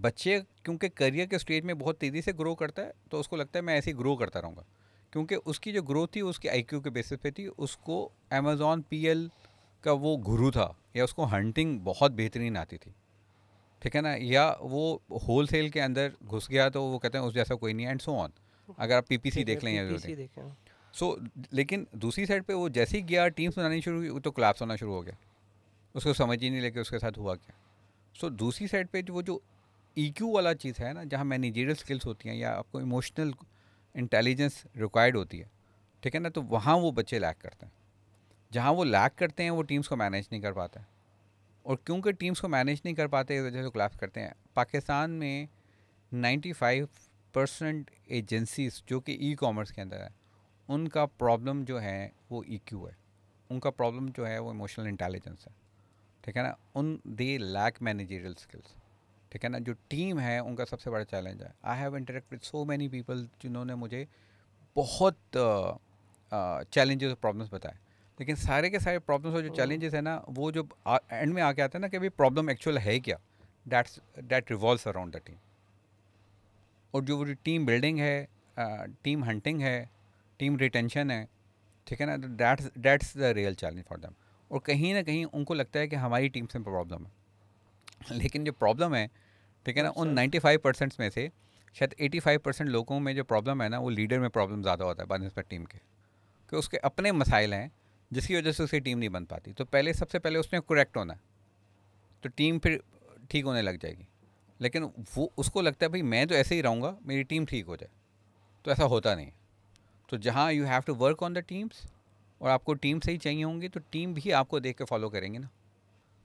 बच्चे क्योंकि करियर के स्टेज में बहुत तेज़ी से ग्रो करता है तो उसको लगता है मैं ऐसे ही ग्रो करता रहूँगा क्योंकि उसकी जो ग्रोथ थी उसकी आईक्यू के बेसिस पे थी उसको अमेजोन पीएल का वो गुरु था या उसको हंटिंग बहुत बेहतरीन आती थी ठीक है ना या वो होल सेल के अंदर घुस गया तो वो कहते हैं उस जैसा कोई नहीं एंड सो ऑन अगर आप पीपीसी देख लें या सो लेकिन दूसरी साइड पे वो जैसे ही गया टीम्स बनानी शुरू हुई तो क्लैप्स होना शुरू हो गया उसको समझ ही नहीं लेके उसके साथ हुआ क्या सो दूसरी साइड पे वो जो ईक्यू वाला चीज़ है ना जहाँ मैनेजरियल स्किल्स होती हैं या आपको इमोशनल इंटेलिजेंस रिक्वायर्ड होती है ठीक है ना तो वहाँ वो बच्चे लैक करते हैं जहाँ वो लैक करते हैं वो टीम्स को मैनेज नहीं कर पाते और क्योंकि टीम्स को मैनेज नहीं कर पाते इस वजह से क्लास करते हैं पाकिस्तान में 95 परसेंट एजेंसीज जो कि ई कॉमर्स के अंदर है उनका प्रॉब्लम जो है वो ई e है उनका प्रॉब्लम जो है वो इमोशनल इंटेलिजेंस है ठीक है ना उन दे लैक मैनेजरियल स्किल्स ठीक है ना जो टीम है उनका सबसे बड़ा चैलेंज है I have interact with so many people जिन्होंने मुझे बहुत चैलेंजेस और प्रॉब्लम्स बताए लेकिन सारे के सारे प्रॉब्लम्स और जो चैलेंजेस हैं ना वो जो एंड में आके आते हैं ना कि भाई प्रॉब्लम एक्चुअल है क्या that's that revolve around the team और जो टीम बिल्डिंग है टीम हंटिंग है टीम रिटेंशन है ठीक है ना that's that's the real challenge for them और कहीं ना कहीं उनको लगता है कि हमारी टीम से प्रॉब्लम है लेकिन जो प्रॉब्लम है ठीक है ना उन फ़ाइव अच्छा। परसेंट में से शायद फाइव परसेंट लोगों में जो प्रॉब्लम है ना वो लीडर में प्रॉब्लम ज़्यादा होता है बनस्पत टीम के कि उसके अपने मसाइल हैं जिसकी वजह से उसकी टीम नहीं बन पाती तो पहले सबसे पहले उसमें करेक्ट होना तो टीम फिर ठीक होने लग जाएगी लेकिन वो उसको लगता है भाई मैं तो ऐसे ही रहूँगा मेरी टीम ठीक हो जाए तो ऐसा होता नहीं तो जहाँ you have to work on the teams और आपको टीम से ही चाहिए होंगी तो टीम भी आपको देख के फॉलो करेंगे ना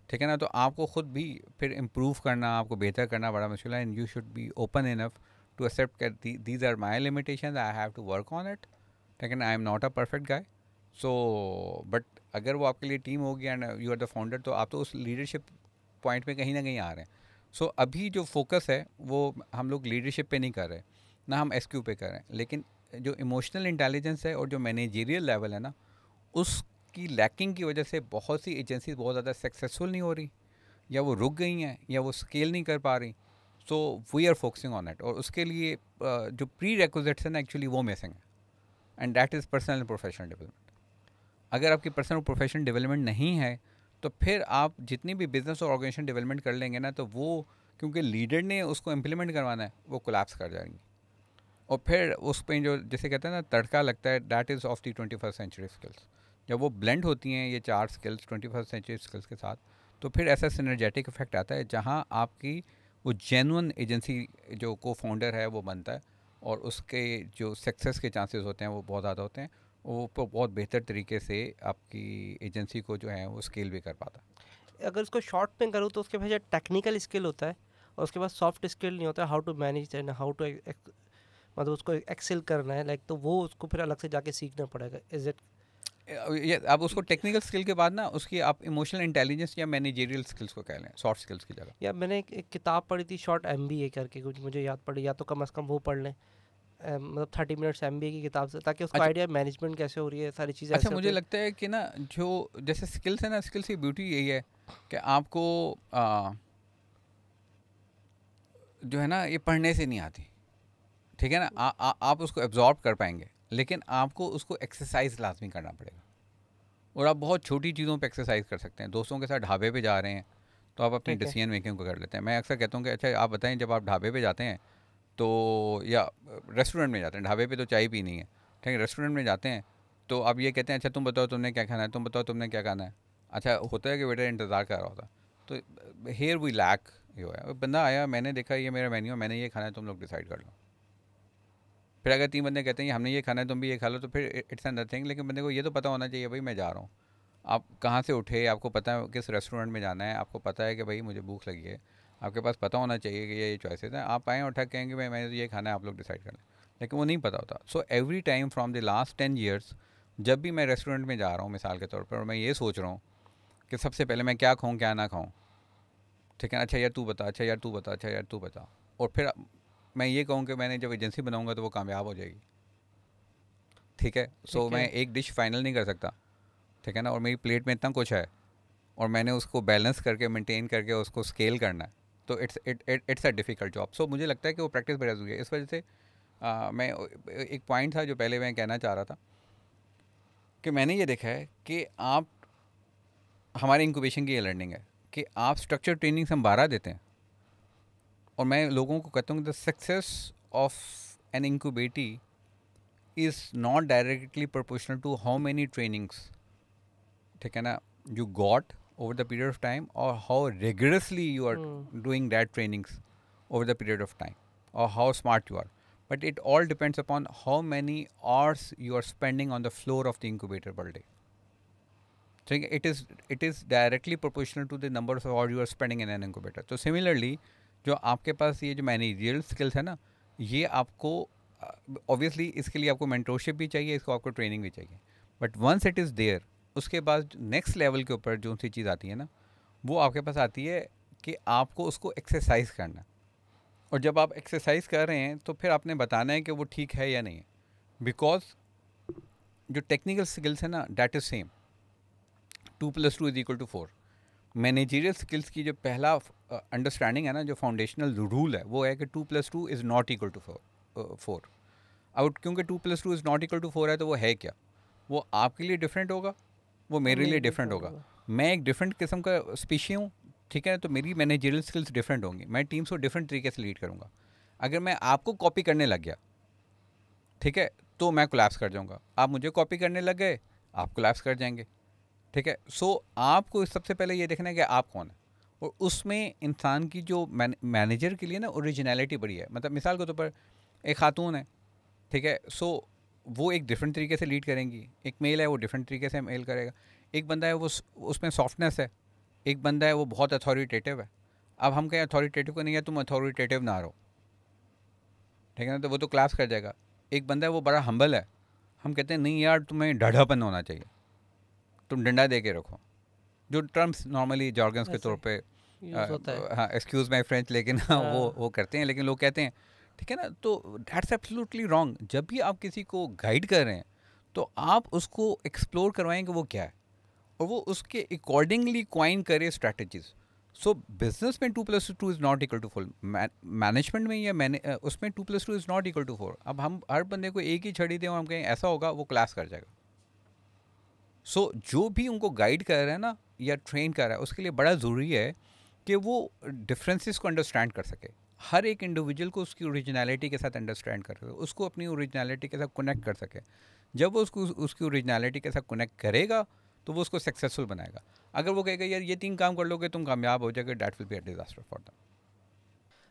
ठीक है ना तो आपको ख़ुद भी फिर इम्प्रूव करना आपको बेहतर करना बड़ा मुश्किल है and you should be open enough to accept these are my limitation I have to work on it ठीक है ना I am not a perfect guy so but अगर वो आपके लिए टीम होगी and you are the founder तो आप तो उस लीडरशिप पॉइंट पे कहीं ना कहीं आ रहे हैं सो so, अभी जो फोकस है वो हम लोग लीडरशिप पे नहीं कर रहे ना हम एस पे कर रहे हैं लेकिन जो इमोशनल इंटेलिजेंस है और जो मैनेजेरियल लेवल है ना उस की लैकिंग की वजह से बहुत सी एजेंसी बहुत ज़्यादा सक्सेसफुल नहीं हो रही या वो रुक गई हैं या वो स्केल नहीं कर पा रही so we are focusing on it और उसके लिए जो प्री रिक्वजिट्स हैं ना एक्चुअली वो मिसिंग है and that is personal and professional development अगर आपकी पर्सनल प्रोफेशनल डेवलपमेंट नहीं है तो फिर आप जितनी भी बिज़नेस और ऑर्गेनाइजेशन डेवलपमेंट कर लेंगे ना तो वो क्योंकि लीडर ने उसको इम्प्लीमेंट करवाना है वो कोलैप्स कर जाएंगी और फिर उस पर जो जैसे कहते हैं ना तड़का लगता है that is of the twenty first century skills जब वो ब्लेंड होती हैं ये चार skills twenty first century skills के साथ तो फिर ऐसा सिनर्जेटिक इफेक्ट आता है जहाँ आपकी वो जेनुअन एजेंसी जो को फाउंडर है वो बनता है और उसके जो सक्सेस के चांसेस होते हैं वो बहुत ज़्यादा होते हैं वो बहुत बेहतर तरीके से आपकी एजेंसी को जो है वो स्केल भी कर पाता है अगर उसको शॉर्ट में करूँ तो उसके पास टेक्निकल स्किल होता है और उसके पास सॉफ्ट स्किल नहीं होता how to manage and how to मतलब उसको एक्सेल करना है लाइक तो वो उसको फिर अलग से जाके सीखना पड़ेगा इज इट ये अब उसको टेक्निकल स्किल के बाद ना उसकी आप इमोशनल इंटेलिजेंस या मैनेजेरियल स्किल्स को कह लें सॉफ्ट स्किल्स की जगह या मैंने एक, एक किताब पढ़ी थी शॉर्ट एम करके कुछ मुझे याद पड़ी या तो कम अज़ कम वो पढ़ लें मतलब थर्टी मिनट्स एम की किताब से ताकि उसका आइडिया अच्छा। मैनेजमेंट कैसे हो रही है सारी चीज़ें अच्छा मुझे लगता है कि ना जो जैसे स्किल्स है ना स्किल्स की ब्यूटी यही है कि आपको आ, जो है ना ये पढ़ने से नहीं आती ठीक है ना हम्म। आ, आ, आप उसको एब्जॉर्ब कर पाएंगे लेकिन आपको उसको एक्सरसाइज लाजमी करना पड़ेगा और आप बहुत छोटी चीज़ों पर एक्सरसाइज कर सकते हैं दोस्तों के साथ ढाबे पर जा रहे हैं तो आप अपनी डिसीजन मेकिंग को कर लेते हैं मैं अक्सर कहता हूँ कि अच्छा आप बताएं जब आप ढाबे पर जाते हैं तो या रेस्टोरेंट में जाते हैं ढाबे पर तो चाय पीनी है ठीक है रेस्टोरेंट में जाते हैं तो आप ये कहते हैं अच्छा तुम बताओ तुमने क्या खाना है तुम बताओ तुमने क्या खाना है अच्छा होता है कि वेटर इंतज़ार कर रहा होता तो हेयर वी लैक ये है बंदा आया मैंने देखा ये मेरा मेन्यू है मैंने ये खाना है तुम लोग डिसाइड कर लो फिर अगर तीन बंदे कहते हैं हमने ये खाना है तुम भी ये खा लो तो फिर इट्स अंदर थिंग लेकिन बंदे को ये तो पता होना चाहिए भाई मैं जा रहा हूँ आप कहाँ से उठे आपको पता है किस रेस्टोरेंट में जाना है आपको पता है कि भाई मुझे भूख लगी है आपके पास पता होना चाहिए कि ये चॉइसेस हैं आप आएँ और ठक कहेंगे भाई मैंने तो ये खाना है आप लोग डिसाइड कर लें लेकिन वो नहीं पता होता so every time from the last ten years जब भी मैं रेस्टोरेंट में जा रहा हूँ मिसाल के तौर पर और मैं ये सोच रहा हूँ कि सबसे पहले मैं क्या खाऊँ क्या ना खाऊँ ठीक है अच्छा यार तू बता अच्छा यार तू बता अच्छा यार तू बता और फिर मैं ये कहूँ कि मैंने जब एजेंसी बनाऊँगा तो वो कामयाब हो जाएगी ठीक है सो so, मैं एक डिश फाइनल नहीं कर सकता ठीक है ना और मेरी प्लेट में इतना कुछ है और मैंने उसको बैलेंस करके मेंटेन करके उसको स्केल करना है तो it's it's a difficult job so मुझे लगता है कि वो प्रैक्टिस बड़ा जरूरी है इस वजह से आ, मैं एक पॉइंट था जो पहले मैं कहना चाह रहा था कि मैंने ये देखा है कि आप हमारे इंक्यूबेशन की ये लर्निंग है कि आप स्ट्रक्चर ट्रेनिंग्स हम बारह देते हैं और मैं लोगों को कहता हूँ the success of an incubatee is not directly proportional to how many trainings ठीक है ना you got over the period of time और how regularly you are doing that trainings over the period of time और how smart you are but it all depends upon how many hours you are spending on the floor of the incubator per day ठीक है it is it is directly proportional to the number of hour you are spending in an incubator तो सिमिलरली जो आपके पास ये जो मैनेजरियल स्किल्स है ना ये आपको ऑब्वियसली इसके लिए आपको मेंटोरशिप भी चाहिए इसको आपको ट्रेनिंग भी चाहिए but once it is there उसके बाद नेक्स्ट लेवल के ऊपर जो सी चीज़ आती है ना वो आपके पास आती है कि आपको उसको एक्सरसाइज करना और जब आप एक्सरसाइज कर रहे हैं तो फिर आपने बताना है कि वो ठीक है या नहीं है बिकॉज जो टेक्निकल स्किल्स है ना that is same two plus two is equal to four managerial skills की जो पहला अंडरस्टैंडिंग uh, है ना जो फाउंडेशनल रूल है वो है कि two plus two is not equal to four four out क्योंकि two plus two is not equal to four है तो वो है क्या वो आपके लिए डिफरेंट होगा वो मेरे लिए डिफरेंट होगा मैं एक डिफरेंट किस्म का स्पीशी हूँ ठीक है तो मेरी मैनेजरियल स्किल्स डिफरेंट होंगी मैं टीम्स को डिफरेंट तरीके से लीड करूँगा अगर मैं आपको कॉपी करने लग गया ठीक है तो मैं कोलैप्स कर जाऊँगा आप मुझे कॉपी करने लग गए आप कोलैप्स कर जाएंगे ठीक है सो so, आपको सबसे पहले ये देखना है कि आप कौन है और उसमें इंसान की जो मैनेजर के लिए ना ओरिजिनलिटी बड़ी है मतलब मिसाल के तौर पर एक खातून है ठीक है सो so, वो एक डिफरेंट तरीके से लीड करेंगी एक मेल है वो डिफरेंट तरीके से मेल करेगा एक बंदा है वो उसमें सॉफ्टनेस है एक बंदा है वो बहुत अथॉरिटेटिव है अब हम कहें अथॉरिटेटिव को नहीं है तुम अथॉरिटेटिव ना रहो ठीक है ना तो वो तो क्लास कर जाएगा एक बंदा है वो बड़ा हम्बल है हम कहते हैं नहीं यार तुम्हें डढ़ापन होना चाहिए तुम डंडा दे के रखो जो टर्म्स नॉर्मली जॉर्गन्स के तौर पर हाँ एक्सक्यूज माई फ्रेंच लेकिन हाँ वो हाँ। वो करते हैं लेकिन लोग कहते हैं ठीक है ना तो डैट्स एब्सोल्युटली रॉन्ग जब भी आप किसी को गाइड कर रहे हैं तो आप उसको एक्सप्लोर करवाएं कि वो क्या है और वो उसके अकॉर्डिंगली क्वाइन करे स्ट्रैटेजीज सो बिजनेस में two plus two is not equal to four management में या मैने उसमें two plus two is not equal to four अब हम हर बंदे को एक ही छड़ी दें और हम कहें ऐसा होगा वो क्लास कर जाएगा सो so, जो भी उनको गाइड कर रहा है ना या ट्रेन कर रहा है उसके लिए बड़ा ज़रूरी है कि वो डिफरेंसेस को अंडरस्टैंड कर सके हर एक इंडिविजुअल को उसकी ओरिजिनलिटी के साथ अंडरस्टैंड कर सके उसको अपनी ओरिजिनलिटी के साथ कनेक्ट कर सके जब वो उसको उसकी ओरिजिनलिटी के साथ कनेक्ट करेगा तो वो उसको सक्सेसफुल बनाएगा अगर वो कहेगा यार ये तीन काम कर लोगे तुम कामयाब हो जाएगा that will be a disaster for them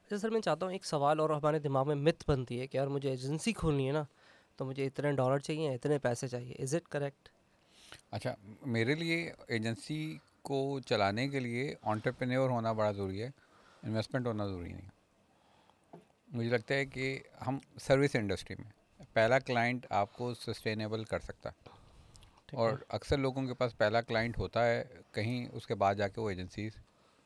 अच्छा सर मैं चाहता हूँ एक सवाल और हमारे दिमाग में मिथ बनती है कि यार मुझे एजेंसी खोलनी है ना तो मुझे इतने डॉलर चाहिए इतने पैसे चाहिए इज़ इट करेक्ट अच्छा मेरे लिए एजेंसी को चलाने के लिए ऑन्टरप्रेन्योर होना बड़ा ज़रूरी है इन्वेस्टमेंट होना ज़रूरी नहीं मुझे लगता है कि हम सर्विस इंडस्ट्री में पहला क्लाइंट आपको सस्टेनेबल कर सकता है और अक्सर लोगों के पास पहला क्लाइंट होता है कहीं उसके बाद जाके वो एजेंसीज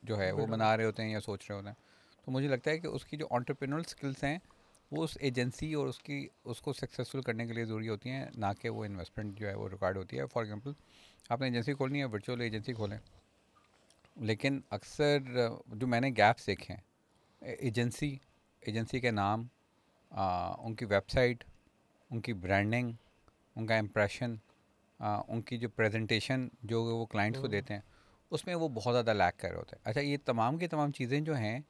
जो है वो बना रहे होते हैं या सोच रहे होते हैं तो मुझे लगता है कि उसकी जो ऑन्टरप्रेनोरल स्किल्स हैं वो उस एजेंसी और उसकी उसको सक्सेसफुल करने के लिए ज़रूरी होती हैं ना कि वो इन्वेस्टमेंट जो है वो रिकॉर्ड होती है फॉर एग्जांपल आपने एजेंसी खोलनी है वर्चुअल एजेंसी खोलें लेकिन अक्सर जो मैंने गैप्स देखे हैं एजेंसी एजेंसी के नाम आ, उनकी वेबसाइट उनकी ब्रांडिंग उनका इम्प्रेशन उनकी जो प्रेजेंटेशन जो वो क्लाइंट्स को हम्म। देते हैं उसमें वो बहुत ज़्यादा लैक कर रहे होते हैं अच्छा ये तमाम की तमाम चीज़ें जो हैं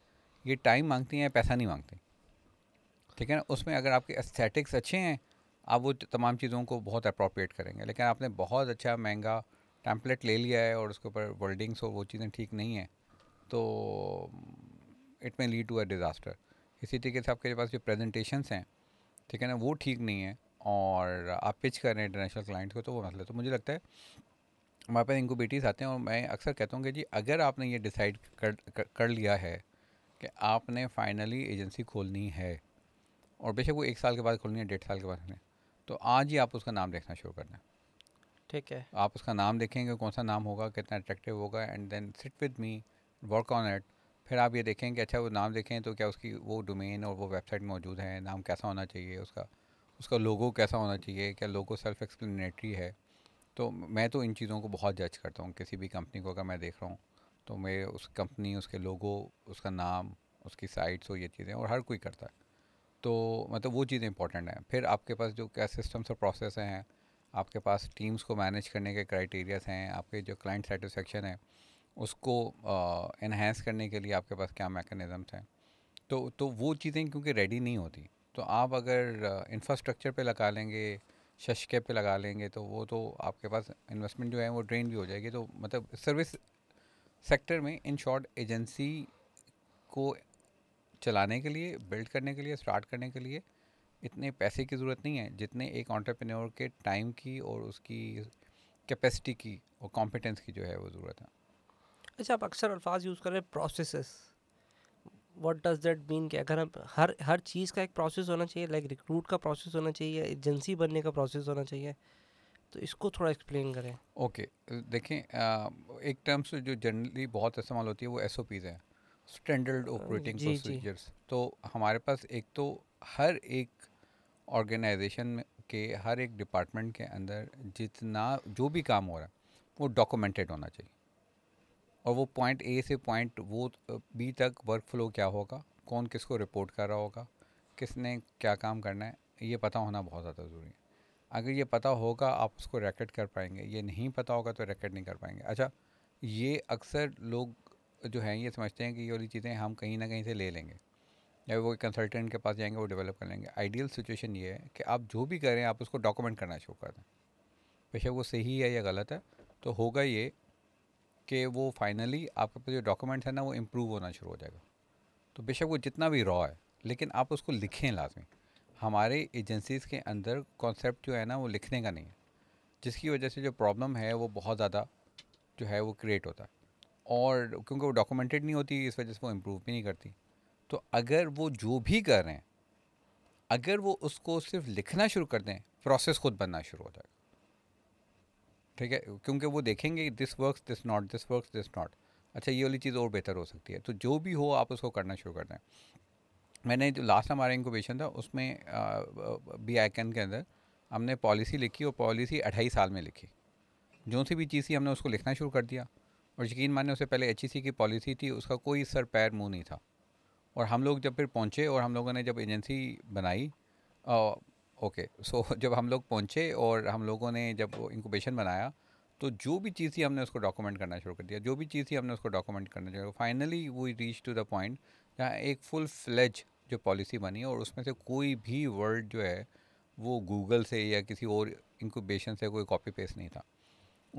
ये टाइम मांगती हैं पैसा नहीं मांगती ठीक है ना उसमें अगर आपके एस्थेटिक्स अच्छे हैं आप वो तमाम चीज़ों को बहुत अप्रोप्रिएट करेंगे लेकिन आपने बहुत अच्छा महंगा टैम्पलेट ले लिया है और उसके ऊपर वर्ल्डिंग्स और वो चीज़ें ठीक नहीं हैं तो it may lead to a disaster इसी तरीके से आपके पास जो प्रेजेंटेशंस हैं ठीक है ना वो ठीक नहीं है और आप पिच कर रहे हैं इंटरनेशनल क्लाइंट को तो वो मसला तो मुझे लगता है हमारे पास इंकोबेटीज़ आते हैं और मैं अक्सर कहता हूँ कि जी अगर आपने ये डिसाइड कर, कर कर लिया है कि आपने फाइनली एजेंसी खोलनी है और बेशक वो एक साल के बाद खुलनी है डेढ़ साल के बाद खुलनी है तो आज ही आप उसका नाम देखना शुरू करना है ठीक है आप उसका नाम देखेंगे कौन सा नाम होगा कितना अट्रैक्टिव होगा and then sit with me work on it फिर आप ये देखें कि अच्छा वो नाम देखें तो क्या उसकी वो डोमेन और वो वेबसाइट मौजूद है नाम कैसा होना चाहिए उसका उसका लोगो कैसा होना चाहिए क्या लोगो सेल्फ एक्सप्लेनेटरी है तो मैं तो इन चीज़ों को बहुत जज करता हूँ किसी भी कंपनी को अगर मैं देख रहा हूँ तो मेरे उस कंपनी उसके लोगो उसका नाम उसकी साइट्स हो ये चीज़ें और हर कोई करता है तो मतलब वो चीज़ें इंपॉर्टेंट हैं फिर आपके पास जो क्या सिस्टम्स और प्रोसेस हैं आपके पास टीम्स को मैनेज करने के क्राइटेरियाज हैं आपके जो क्लाइंट सेटिस्फेक्शन है उसको इन्हेंस करने के लिए आपके पास क्या मैकेनिज़म्स हैं तो तो वो चीज़ें क्योंकि रेडी नहीं होती तो आप अगर इंफ्रास्ट्रक्चर पे लगा लेंगे शशके पे लगा लेंगे तो वो तो आपके पास इन्वेस्टमेंट जो है वो ड्रेन भी हो जाएगी तो मतलब सर्विस सेक्टर में इन शॉर्ट एजेंसी को चलाने के लिए बिल्ड करने के लिए स्टार्ट करने के लिए इतने पैसे की ज़रूरत नहीं है जितने एक ऑन्टरप्रेन्योर के टाइम की और उसकी कैपेसिटी की और कॉम्पिटेंस की जो है वो ज़रूरत है अच्छा आप अक्सर अल्फाज यूज़ कर रहे हैं process what does that mean कि अगर हम हर हर चीज़ का एक प्रोसेस होना चाहिए लाइक रिक्रूट का प्रोसेस होना चाहिए एजेंसी बनने का प्रोसेस होना चाहिए तो इसको थोड़ा एक्सप्लेन करें ओके okay, देखें आ, एक टर्म्स जो जनरली बहुत इस्तेमाल होती है वो एस ओ हैं स्टैंडर्ड ऑपरेटिंग प्रोसीजर्स तो हमारे पास एक तो हर एक ऑर्गेनाइजेशन के हर एक डिपार्टमेंट के अंदर जितना जो भी काम हो रहा है वो डॉक्यूमेंटेड होना चाहिए और वो पॉइंट ए से पॉइंट वो बी तक वर्क फ्लो क्या होगा कौन किसको रिपोर्ट कर रहा होगा किसने क्या काम करना है ये पता होना बहुत ज़्यादा ज़रूरी है अगर ये पता होगा आप उसको रैकेट कर पाएंगे ये नहीं पता होगा तो रैकेट नहीं कर पाएंगे अच्छा ये अक्सर लोग जो हैं ये समझते हैं कि ये वाली चीज़ें हम कहीं ना कहीं से ले लेंगे या वो कंसल्टेंट के पास जाएंगे वो डेवलप कर लेंगे आइडियल सिचुएशन ये है कि आप जो भी करें आप उसको डॉक्यूमेंट करना शुरू कर दें बेशक वो सही है या गलत है तो होगा ये कि वो फाइनली आपके पास जो डॉक्यूमेंट्स है ना वो इम्प्रूव होना शुरू हो जाएगा तो बेशक वो जितना भी रॉ है लेकिन आप उसको लिखें लाजमी हमारे एजेंसीज़ के अंदर कॉन्सेप्ट जो है ना वो लिखने का नहीं है जिसकी वजह से जो प्रॉब्लम है वो बहुत ज़्यादा जो है वो क्रिएट होता है और क्योंकि वो डॉक्यूमेंटेड नहीं होती इस वजह से वो इम्प्रूव भी नहीं करती तो अगर वो जो भी कर रहे हैं अगर वो उसको सिर्फ लिखना शुरू कर दें प्रोसेस खुद बनना शुरू हो जाएगा ठीक है क्योंकि वो देखेंगे this work this not this work this not अच्छा ये वाली चीज़ और बेहतर हो सकती है तो जो भी हो आप उसको करना शुरू कर दें मैंने जो लास्ट हमारा इंकोबेशन था उसमें बी आई कैन के अंदर हमने पॉलिसी लिखी और पॉलिसी अढ़ाई साल में लिखी जो सी भी चीज़ थी हमने उसको लिखना शुरू कर दिया और यकीन माने उससे पहले एच e की पॉलिसी थी उसका कोई सर पैर मुँह नहीं था और हम लोग जब फिर पहुँचे और हम लोगों ने जब एजेंसी बनाई आ, ओके सो जब हम लोग पहुँचे और हम लोगों ने जब इंक्यूबेशन बनाया तो जो भी चीज़ थी हमने उसको डॉक्यूमेंट करना शुरू कर दिया जो भी चीज़ थी हमने उसको डॉक्यूमेंट करना शुरू finally we reach to the point जहाँ एक फुल फ्लेज जो पॉलिसी बनी और उसमें से कोई भी वर्ड जो है वो गूगल से या किसी और इंक्यूबेशन से कोई कॉपी पेस्ट नहीं था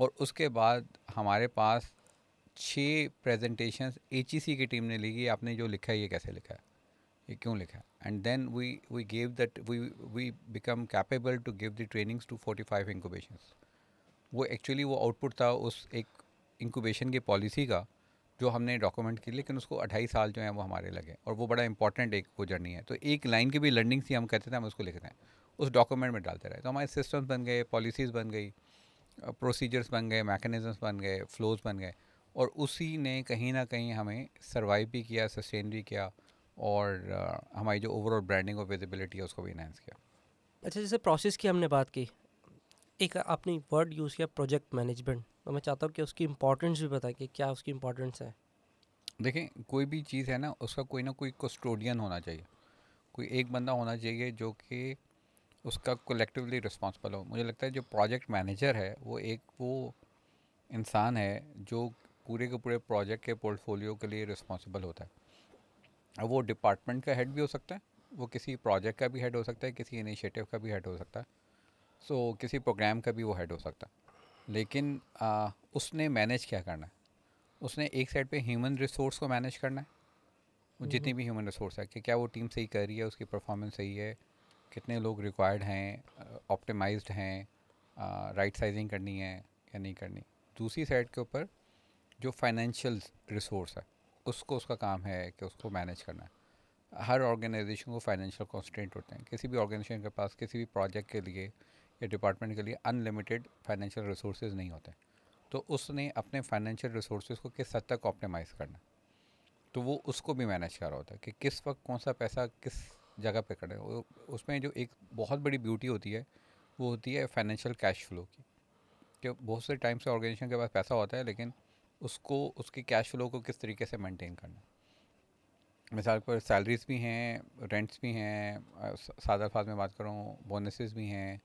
और उसके बाद हमारे पास छः प्रेजेंटेशन एच की टीम ने ली कि आपने जो लिखा है ये कैसे लिखा है ये क्यों लिखा है and then we we gave that we we become capable to give the trainings to forty five incubation वो एक्चुअली वो आउटपुट था उस एक इंकोबेशन की पॉलिसी का जो हमने डॉक्यूमेंट की लेकिन उसको अढ़ाई साल जो है वो हमारे लगे और वो बड़ा इंपॉर्टेंट एक वो जर्नी है तो एक लाइन की भी लर्निंग थी हम कहते थे हम उसको लिखते हैं उस डॉक्यूमेंट में डालते रहे तो हमारे सिस्टम्स बन गए पॉलिसीज़ बन गई प्रोसीजर्स बन गए मैकेनिज़म्स बन गए फ्लोज बन गए और उसी ने कहीं ना कहीं हमें सर्वाइव भी किया सस्टेन भी किया और आ, हमारी जो ओवरऑल ब्रांडिंग और विजिबिलिटी है उसको भी इनहेंस किया अच्छा जैसे प्रोसेस की हमने बात की एक आपने वर्ड यूज़ किया प्रोजेक्ट मैनेजमेंट तो मैं चाहता हूँ कि उसकी इम्पोर्टेंस भी बताएं कि क्या उसकी इम्पोर्टेंस है देखें कोई भी चीज़ है ना उसका कोई ना कोई कस्टोडियन होना चाहिए कोई एक बंदा होना चाहिए जो कि उसका कलेक्टिवली रिस्पॉन्सिबल हो मुझे लगता है जो प्रोजेक्ट मैनेजर है वो एक वो इंसान है जो पूरे के पूरे प्रोजेक्ट के पोर्टफोलियो के लिए रिस्पॉन्सिबल होता है अब वो डिपार्टमेंट का हेड भी हो सकता है वो किसी प्रोजेक्ट का भी हेड हो सकता है किसी इनिशिएटिव का भी हेड हो सकता है सो so, किसी प्रोग्राम का भी वो हेड हो सकता है लेकिन आ, उसने मैनेज क्या करना है उसने एक साइड पे ह्यूमन रिसोर्स को मैनेज करना है जितनी हम्म। भी ह्यूमन रिसोर्स है कि क्या वो टीम सही कर रही है उसकी परफॉर्मेंस सही है कितने लोग रिक्वायर्ड हैं ऑप्टिमाइज्ड हैं राइट साइजिंग करनी है या नहीं करनी दूसरी साइड के ऊपर जो फाइनेंशियल रिसोर्स है उसको उसका काम है कि उसको मैनेज करना है हर ऑर्गेनाइजेशन को फाइनेंशियल कॉन्स्टेंट होते हैं किसी भी ऑर्गेनाइजेशन के पास किसी भी प्रोजेक्ट के लिए या डिपार्टमेंट के लिए अनलिमिटेड फाइनेंशियल रिसोर्स नहीं होते तो उसने अपने फाइनेंशियल रिसोर्स को किस हद तक ऑप्टिमाइज़ करना तो वो उसको भी मैनेज कर रहा होता है कि किस वक्त कौन सा पैसा किस जगह पे करें उसमें जो एक बहुत बड़ी ब्यूटी होती है वो होती है फाइनेंशियल कैश फ्लो की कि बहुत से टाइम से ऑर्गेनाइजेशन के पास पैसा होता है लेकिन उसको उसके कैश फ्लो को किस तरीके से मेंटेन करना मिसाल पर सैलरीज भी हैं रेंट्स भी हैं सादा अल्फाज में बात करूँ बोनसेस भी हैं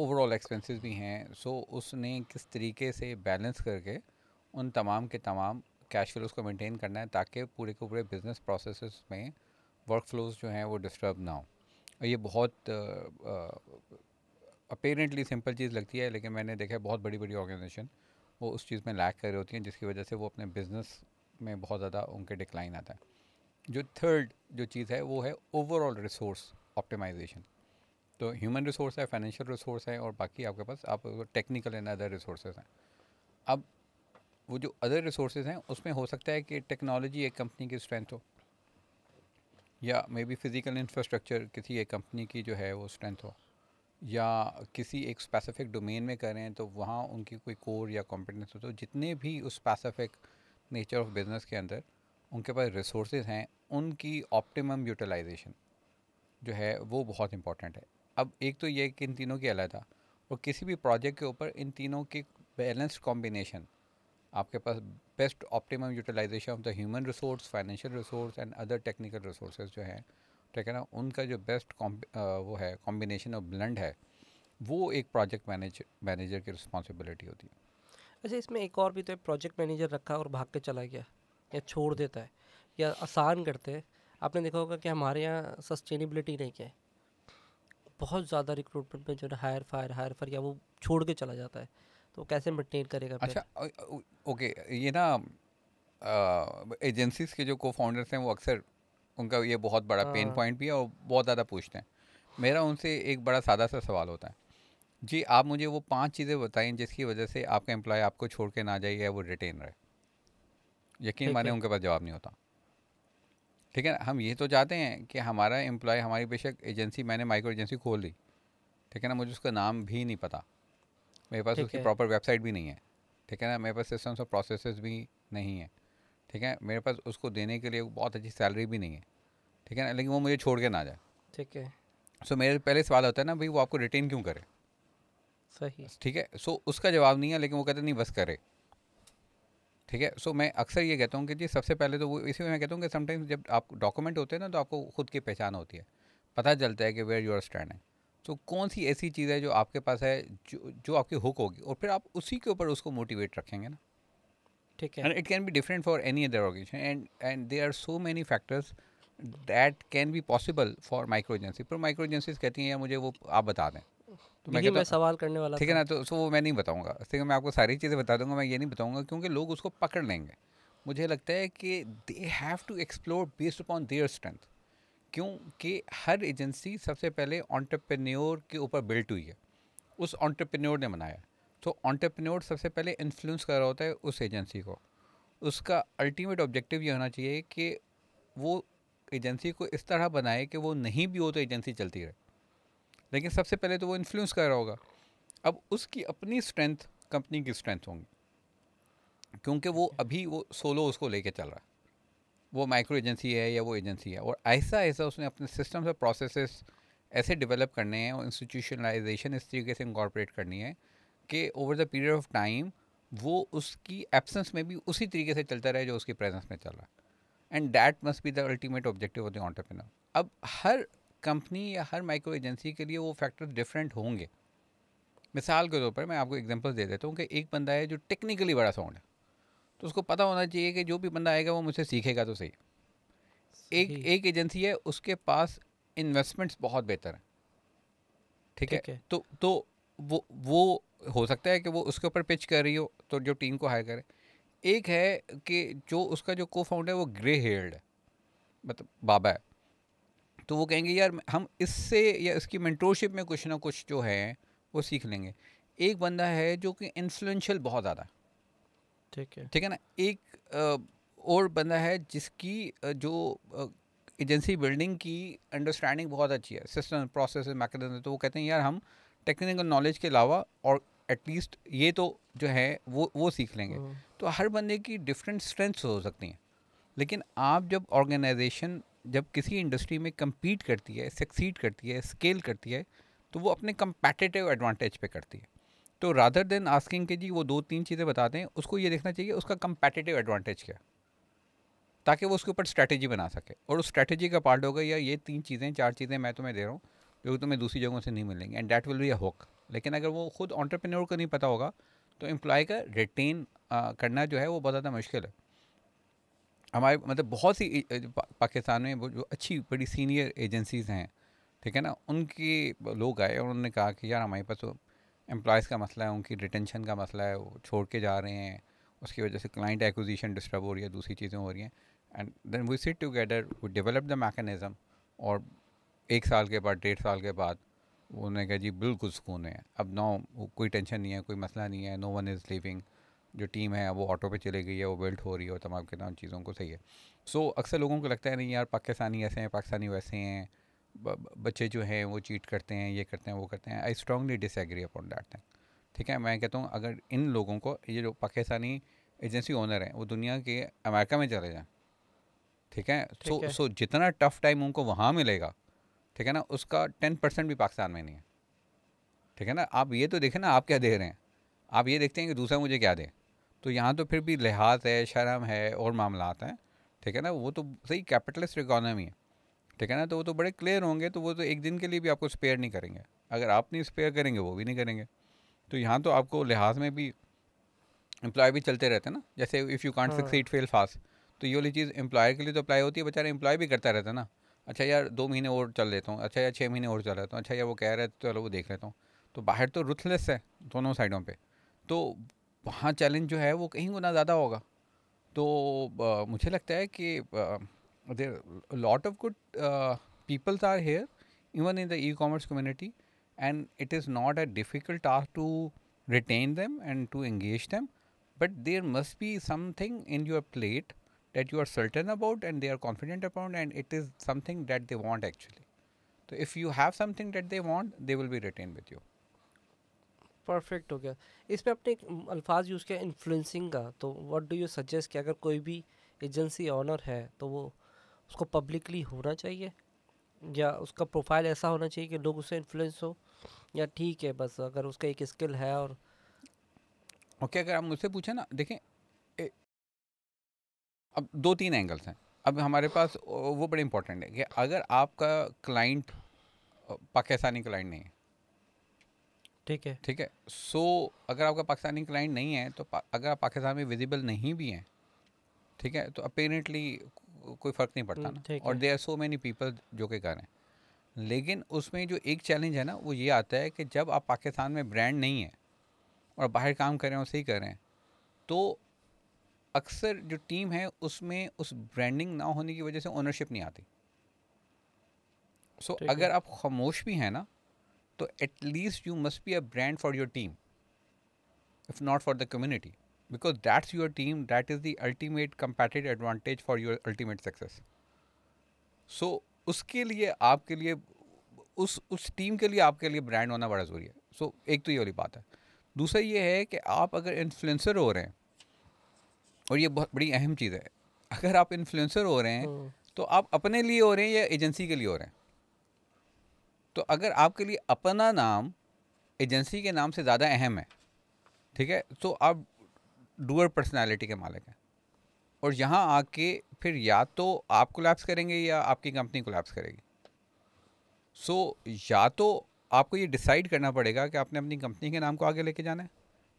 ओवरऑल एक्सपेंसेस भी हैं सो उसने किस तरीके से बैलेंस करके उन तमाम के तमाम कैश फ्लोज को मेंटेन करना है ताकि पूरे के पूरे बिज़नेस प्रोसेस में वर्क फ्लोज जो हैं वो डिस्टर्ब ना हो ये बहुत अपेरेंटली सिंपल चीज़ लगती है लेकिन मैंने देखा है बहुत बड़ी बड़ी ऑर्गेनाइजेशन वो उस चीज़ में लैक कर रही होती हैं जिसकी वजह से वो अपने बिज़नेस में बहुत ज़्यादा उनके डिक्लाइन आता है जो थर्ड जो चीज़ है वो है ओवरऑल रिसोर्स ऑप्टिमाइजेशन तो ह्यूमन रिसोर्स है फाइनेंशियल रिसोर्स है और बाकी आपके पास आप टेक्निकल एंड अदर रिसोर्सेज हैं अब वो जो अदर रिसोर्सेज हैं उसमें हो सकता है कि टेक्नोलॉजी एक कंपनी की स्ट्रेंथ हो या मे बी फिज़िकल इंफ्रास्ट्रक्चर किसी एक कंपनी की जो है वो स्ट्रेंथ हो या किसी एक स्पेसिफिक डोमेन में करें तो वहाँ उनकी कोई कोर या कॉम्पिटेंस हो तो जितने भी उस स्पेसिफिक नेचर ऑफ बिज़नेस के अंदर उनके पास रिसोर्स हैं उनकी ऑप्टिमम यूटिलाइजेशन जो है वो बहुत इंपॉर्टेंट है अब एक तो ये कि इन तीनों की अलग था और किसी भी प्रोजेक्ट के ऊपर इन तीनों के बैलेंस्ड कॉम्बिनेशन आपके पास best optimum utilisation of the human resource financial resource and other technical resource जो हैं ठीक है ना उनका जो बेस्ट वो है कॉम्बिनेशन ऑफ ब्लेंड है वो एक प्रोजेक्ट मैनेजर मैनेजर की रिस्पॉन्सिबिलिटी होती है अच्छा इसमें एक और भी तो प्रोजेक्ट मैनेजर रखा और भाग के चला गया या छोड़ देता है या आसान करते हैं आपने देखा होगा कि हमारे यहाँ सस्टेनेबिलिटी नहीं क्या है बहुत ज़्यादा रिक्रूटमेंट में जो है हायर फायर हायर फायर या वो छोड़ के चला जाता है तो कैसे मेंटेन करेगा अच्छा ओके ये ना एजेंसीज के जो को फाउंडर्स हैं वो अक्सर उनका ये बहुत बड़ा पेन पॉइंट हाँ। भी है और बहुत ज़्यादा पूछते हैं मेरा उनसे एक बड़ा सादा सा सवाल होता है जी आप मुझे वो पांच चीज़ें बताएं जिसकी वजह से आपका एम्प्लॉय आपको छोड़ के ना जाइए या वो रिटेन रहे यकीन माने उनके पास जवाब नहीं होता ठीक है ना हम ये तो चाहते हैं कि हमारा एम्प्लॉय हमारी बेशक एजेंसी मैंने माइक्रो एजेंसी खोल ली ठीक है ना मुझे उसका नाम भी नहीं पता मेरे पास उसकी प्रॉपर वेबसाइट भी नहीं है ठीक है ना मेरे पास सिस्टम्स और प्रोसेस भी नहीं है ठीक है मेरे पास उसको देने के लिए बहुत अच्छी सैलरी भी नहीं है ठीक है ना लेकिन वो मुझे छोड़ के ना जाए ठीक है सो so, मेरे पहले सवाल होता है ना भाई वो आपको रिटेन क्यों करे सही ठीक है सो so, उसका जवाब नहीं है लेकिन वो कहते नहीं बस करे ठीक है सो मैं अक्सर ये कहता हूँ कि जी सबसे पहले तो वो इसी में मैं कहता हूँ कि समटाइम्स जब आप डॉक्यूमेंट होते हैं ना तो आपको खुद की पहचान होती है पता चलता है कि वेयर यूर स्टैंड है तो कौन सी ऐसी चीज़ है जो आपके पास है जो जो आपकी हुक होगी और फिर आप उसी के ऊपर उसको मोटिवेट रखेंगे ना ठीक है and it can be different for any other organisation and and they are so many factors that can be possible for micro पर माइक्रो agencies कहती हैं या मुझे वो आप बता दें तो मैं, मैं सवाल करने वाला ठीक है ना तो सो तो वो मैं नहीं बताऊंगा ठीक है मैं आपको सारी चीज़ें बता दूंगा मैं ये नहीं बताऊंगा क्योंकि लोग उसको पकड़ लेंगे मुझे लगता है कि they have to explore based upon their strength क्योंकि हर एजेंसी सबसे पहले ऑन्टरप्रेन्योर के ऊपर बिल्ट हुई है उस ऑन्टरप्रेन्योर ने बनाया तो ऑन्टरप्रनोर सबसे पहले इन्फ्लुएंस कर रहा होता है उस एजेंसी को उसका अल्टीमेट ऑब्जेक्टिव ये होना चाहिए कि वो एजेंसी को इस तरह बनाए कि वो नहीं भी हो तो एजेंसी चलती रहे लेकिन सबसे पहले तो वो इन्फ्लुएंस कर रहा होगा अब उसकी अपनी स्ट्रेंथ कंपनी की स्ट्रेंथ होंगी क्योंकि वो अभी वो सोलो उसको लेके चल रहा है वो माइक्रो एजेंसी है या वो एजेंसी है और ऐसा ऐसा उसने अपने सिस्टम्स और प्रोसेसेस ऐसे डेवलप करने हैं और इंस्टीट्यूशनलाइजेशन इस तरीके से इंकॉर्पोरेट करनी है कि over the period of time वो उसकी एब्सेंस में भी उसी तरीके से चलता रहे जो उसकी प्रेजेंस में चल रहा है and that must be the ultimate objective of the entrepreneur अब हर कंपनी या हर माइक्रो एजेंसी के लिए वो फैक्टर्स डिफरेंट होंगे मिसाल के तौर पर मैं आपको एग्जाम्पल दे देता हूँ कि एक बंदा है जो टेक्निकली बड़ा साउंड है तो उसको पता होना चाहिए कि जो भी बंदा आएगा वो मुझसे सीखेगा तो सही एक एक एजेंसी है उसके पास इन्वेस्टमेंट्स बहुत बेहतर हैं ठीक है? है तो तो वो वो हो सकता है कि वो उसके ऊपर पिच कर रही हो तो जो टीम को हायर करे एक है कि जो उसका जो को फाउंडर है वो ग्रे हेयर्ड है मतलब बाबा है तो वो कहेंगे यार हम इससे या इसकी मेंटोरशिप में कुछ ना कुछ जो है वो सीख लेंगे एक बंदा है जो कि इन्फ्लुएंशियल बहुत ज़्यादा ठीक है ठीक है ना एक और बंदा है जिसकी जो एजेंसी बिल्डिंग की अंडरस्टैंडिंग बहुत अच्छी है सिस्टम प्रोसेस मैकेनिज्म तो वो कहते हैं यार हम टेक्निकल नॉलेज के अलावा और एटलीस्ट ये तो जो है वो वो सीख लेंगे हाँ। तो हर बंदे की डिफरेंट स्ट्रेंथ्स हो सकती हैं लेकिन आप जब ऑर्गेनाइजेशन जब किसी इंडस्ट्री में कम्पीट करती है सक्सीड करती है स्केल करती है तो वो अपने कंपेटिटिव एडवांटेज पे करती है तो रादर देन आस्किंग के जी वो दो तीन चीज़ें बताते हैं उसको ये देखना चाहिए उसका कंपेटिटिव एडवांटेज क्या ताकि वो उसके ऊपर स्ट्रैटेजी बना सके और उस स्ट्रैटेजी का पार्ट होगा या ये तीन चीज़ें चार चीज़ें मैं तुम्हें दे रहा हूँ जो कि तुम्हें दूसरी जगहों से नहीं मिलेंगे and that will be a hook लेकिन अगर वो खुद ऑन्टरप्रेन्योर को नहीं पता होगा तो एम्प्लॉय का रिटेन करना जो है वो बहुत ज़्यादा मुश्किल है हमारे मतलब बहुत सी पाकिस्तान में जो अच्छी बड़ी सीनियर एजेंसीज़ हैं ठीक है ना उनके लोग आए और उन्होंने कहा कि यार हमारे पास तो एम्प्लॉयज़ का मसला है उनकी रिटेंशन का मसला है वो छोड़ के जा रहे हैं उसकी वजह से क्लाइंट एक्विजिशन डिस्टर्ब हो रही है दूसरी चीज़ें हो रही हैं and then we sit together we develop the mechanism और एक साल के बाद डेढ़ साल के बाद उन्होंने कहा जी बिल्कुल सुकून है अब नो कोई टेंशन नहीं है कोई मसला नहीं है नो वन इज़ लिविंग जो टीम है वो ऑटो पे चली गई है वो बिल्ट हो रही है और तमाम के तमाम चीज़ों को सही है सो so, अक्सर लोगों को लगता है नहीं यार पाकिस्तानी ऐसे हैं पाकिस्तानी वैसे हैं बच्चे जो हैं वो चीट करते हैं ये करते हैं वो करते हैं I strongly disagree upon that thing ठीक है मैं कहता हूँ अगर इन लोगों को ये जो पाकिस्तानी एजेंसी ओनर हैं वो दुनिया के अमेरिका में चले जाएँ ठीक है सो सो so, so, जितना टफ टाइम उनको वहाँ मिलेगा ठीक है ना उसका टेन परसेंट भी पाकिस्तान में नहीं है ठीक है ना आप ये तो देखें ना आप क्या दे रहे हैं आप ये देखते हैं कि दूसरा मुझे क्या दे तो यहाँ तो फिर भी लिहाज है शर्म है और मामला हैं ठीक है ना वो तो सही कैपिटलिस्ट इकानमी है ठीक है ना तो वो तो बड़े क्लियर होंगे तो वो तो एक दिन के लिए भी आपको स्पेयर नहीं करेंगे अगर आप नहीं स्पेयर करेंगे वो भी नहीं करेंगे तो यहाँ तो आपको लिहाज में भी एम्प्लॉय भी चलते रहते हैं ना जैसे if you can't succeed fail fast तो ये वाली चीज़ एम्प्लॉयर के लिए तो अप्लाई होती है बेचारा एम्प्लॉय भी करता रहता है ना अच्छा यार दो महीने और चल लेता हूँ अच्छा यार छः महीने और चल लेता हूँ तो, अच्छा यार वो कह रहे तो चलो वो देख लेता हूँ तो बाहर तो रुथलेस है दोनों साइडों पर तो वहाँ चैलेंज जो है वो कहीं गुना ज़्यादा होगा तो मुझे लगता है कि there lot of good peoples are here even in the e commerce community and it is not a difficult task to retain them and to engage them but there must be something in your plate that you are certain about and they are confident about and it is something that they want actually तो if you have something that they want they will be retain with you perfect हो गया इस पर आपने एक अल्फाज यूज़ किया इन्फ्लुएंसिंग का तो व्हाट डू यू सजेस्ट कि अगर कोई भी एजेंसी ऑनर है तो वो उसको पब्लिकली होना चाहिए या उसका प्रोफाइल ऐसा होना चाहिए कि लोग उससे इन्फ्लुएंस हो या ठीक है बस अगर उसका एक स्किल है और ओके okay, अगर आप मुझसे पूछें ना देखें अब दो तीन एंगल्स हैं अब हमारे पास वो बड़े इंपॉर्टेंट है कि अगर आपका क्लाइंट पाकिस्तानी क्लाइंट नहीं है ठीक है ठीक है सो so, अगर आपका पाकिस्तानी क्लाइंट नहीं है तो अगर आप पाकिस्तान में विजिबल नहीं भी हैं ठीक है तो अपेरेंटली कोई फ़र्क नहीं पड़ता हम्म, ना और they are so many people जो कि कर रहे हैं लेकिन उसमें जो एक चैलेंज है ना वो ये आता है कि जब आप पाकिस्तान में ब्रांड नहीं है और बाहर काम कर रहे हैं और सही कर रहे हैं तो अक्सर जो टीम है उसमें उस ब्रांडिंग ना होने की वजह से ओनरशिप नहीं आती सो so, अगर आप खामोश भी हैं ना तो at least you must be a brand for your team if not for the community because that's your team that is the ultimate competitive advantage for your ultimate success so उसके लिए आपके लिए उस उस टीम के लिए आपके लिए ब्रांड होना बड़ा ज़रूरी है सो so, एक तो ये वाली बात है दूसरा ये है कि आप अगर इन्फ्लुएंसर हो रहे हैं और ये बहुत बड़ी अहम चीज़ है अगर आप इन्फ्लुएंसर हो रहे हैं हम्म। तो आप अपने लिए हो रहे हैं या एजेंसी के लिए हो रहे हैं तो अगर आपके लिए अपना नाम एजेंसी के नाम से ज़्यादा अहम है ठीक है तो आप डूअर पर्सनैलिटी के मालिक हैं और यहाँ आके फिर या तो आप कोलैप्स करेंगे या आपकी कंपनी कोलैप्स करेगी सो so, या तो आपको ये डिसाइड करना पड़ेगा कि आपने अपनी कंपनी के नाम को आगे लेके जाना है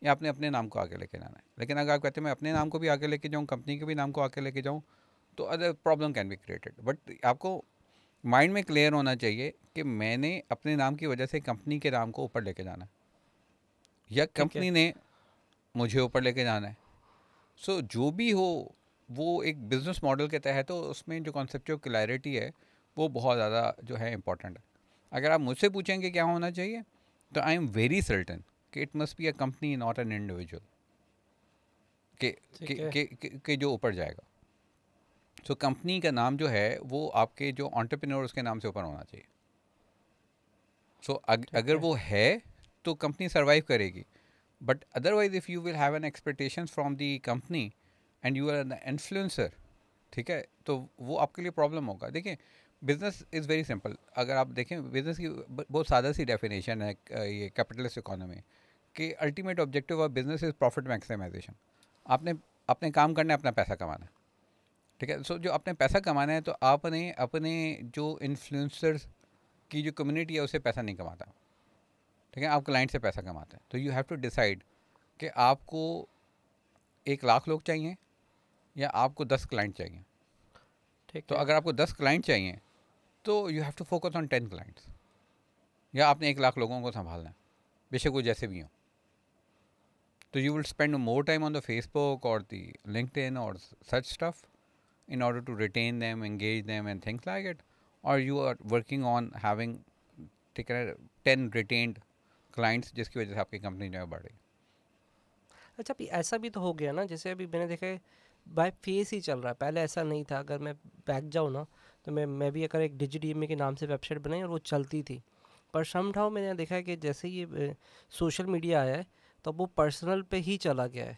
या आपने अपने नाम को आगे लेके जाना है लेकिन अगर आप कहते हैं मैं अपने नाम को भी आगे लेके जाऊँ कंपनी के भी नाम को आगे लेके जाऊँ तो other problem can be created but आपको माइंड में क्लियर होना चाहिए कि मैंने अपने नाम की वजह से कंपनी के नाम को ऊपर लेके जाना है या कंपनी ने मुझे ऊपर लेके जाना है सो so, जो भी हो वो एक बिज़नेस मॉडल के तहत हो उसमें जो कॉन्सेप्ट क्लैरिटी है वो बहुत ज़्यादा जो है इम्पोर्टेंट है अगर आप मुझसे पूछेंगे क्या होना चाहिए तो आई एम वेरी सर्टन कि it must be a company not an individual के जो ऊपर जाएगा सो so, कंपनी का नाम जो है वो आपके जो ऑन्टरप्रिनोर्स के नाम से ऊपर होना चाहिए सो so, अग, अगर वो है तो कंपनी सर्वाइव करेगी but otherwise if you will have an expectation from the company and you are an influencer ठीक है तो वो आपके लिए प्रॉब्लम होगा देखिए बिज़नेस इज़ वेरी सिंपल अगर आप देखें बिज़नेस की बहुत सादा सी डेफिनेशन है ये कैपिटलिस्ट इकोनॉमी कि ultimate objective of business is profit maximisation आपने अपने काम करना है अपना पैसा कमाना ठीक है सो जो अपने पैसा कमाना है तो आपने अपने जो इन्फ्लुएंसर्स की जो कम्युनिटी है उससे पैसा नहीं कमाता ठीक है आप क्लाइंट से पैसा कमाते हैं तो यू हैव टू डिसाइड कि आपको एक लाख लोग चाहिए या आपको दस क्लाइंट चाहिए ठीक तो अगर आपको दस क्लाइंट चाहिए तो you have to focus on ten clients या आपने एक लाख लोगों को संभालना है बेशक वो जैसे भी हों तो you will spend more time on the Facebook और दी लिंकड और such stuff order to retain them engage them and and like it और you are working on having ठीक है टेन retained क्लाइंट्स जिसकी वजह से आपकी कंपनी जो है बढ़ रही अच्छा अभी ऐसा भी तो हो गया ना जैसे अभी मैंने देखा है बाय फेस ही चल रहा है पहले ऐसा नहीं था अगर मैं बैक जाऊँ ना तो मैं मैं भी अगर एक डिजी डी के नाम से वेबसाइट बनाई और वो चलती थी पर समठाव मैंने देखा कि जैसे ये सोशल मीडिया आया है तो वो पर्सनल पे ही चला गया है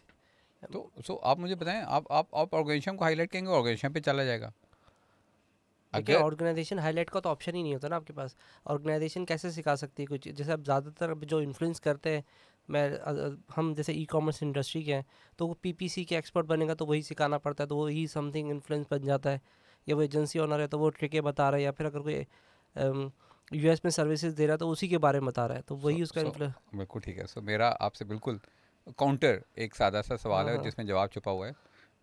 तो सो तो आप मुझे बताएं आप आप आप ऑर्गेनाइजेशन को हाईलाइट करेंगे ऑर्गेनाइजेशन पे चला जाएगा अगर ऑर्गेनाइजेशन हाईलाइट का तो ऑप्शन ही नहीं होता ना आपके पास ऑर्गेनाइजेशन कैसे सिखा सकती है कुछ जैसे आप ज़्यादातर जो इन्फ्लुएंस करते हैं मैं हम जैसे ई कॉमर्स इंडस्ट्री के हैं तो वो पी के एक्सपर्ट बनेगा तो वही सिखाना पड़ता है तो वही समथिंग इन्फ्लुएंस बन जाता है या वो एजेंसी ऑनर है तो वो ट्रिकें बता रहा है या फिर अगर कोई यूएस में सर्विसेज दे रहा है तो उसी के बारे में बता रहा है तो वही so, उसका so, बिल्कुल ठीक है सो so, मेरा आपसे बिल्कुल काउंटर एक सादा सा सवाल है हाँ, हाँ। जिसमें जवाब छुपा हुआ है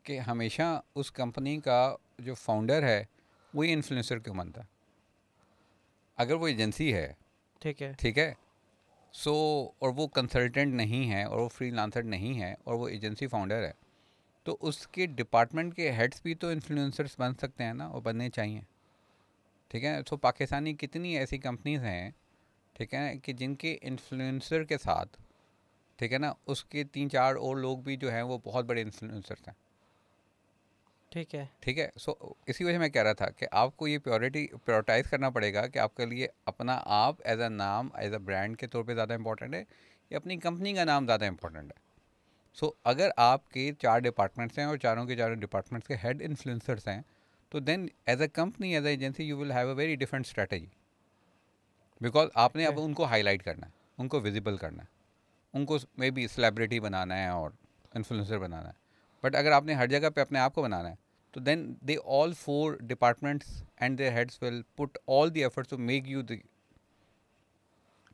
कि हमेशा उस कंपनी का जो फाउंडर है वही इन्फ्लुएंसर क्यों बनता है अगर वो एजेंसी है ठीक है ठीक है सो so, और वो कंसल्टेंट नहीं है और वो फ्री नहीं है और वो एजेंसी फाउंडर है तो उसके डिपार्टमेंट के हेड्स भी तो इन्फ्लुएंसर्स बन सकते हैं ना और बनने चाहिए ठीक है तो पाकिस्तानी कितनी ऐसी कंपनीज हैं ठीक है कि जिनके इन्फ्लुएंसर के साथ ठीक है ना उसके तीन चार और लोग भी जो हैं वो बहुत बड़े इन्फ्लुएंसर्स हैं ठीक है ठीक है सो इसी वजह मैं कह रहा था कि आपको ये प्योरिटी प्योरटाइज करना पड़ेगा कि आपके लिए अपना आप एज अ नाम एज अ ब्रांड के तौर पे ज़्यादा इंपॉर्टेंट है या अपनी कंपनी का नाम ज़्यादा इंपॉर्टेंट है सो so, अगर आपके चार डिपार्टमेंट्स हैं और चारों के चारों डिपार्टमेंट्स के हेड इन्फ्लुएंसर्स हैं तो then as a company as a agency you will have a very different strategy because आपने अब उनको हाईलाइट करना है उनको विजिबल करना है उनको मे बी सेलेब्रिटी बनाना है और इन्फ्लुएंसर बनाना है बट अगर आपने हर जगह पे अपने आप को बनाना है तो then they all four departments and their heads will put all the efforts to make you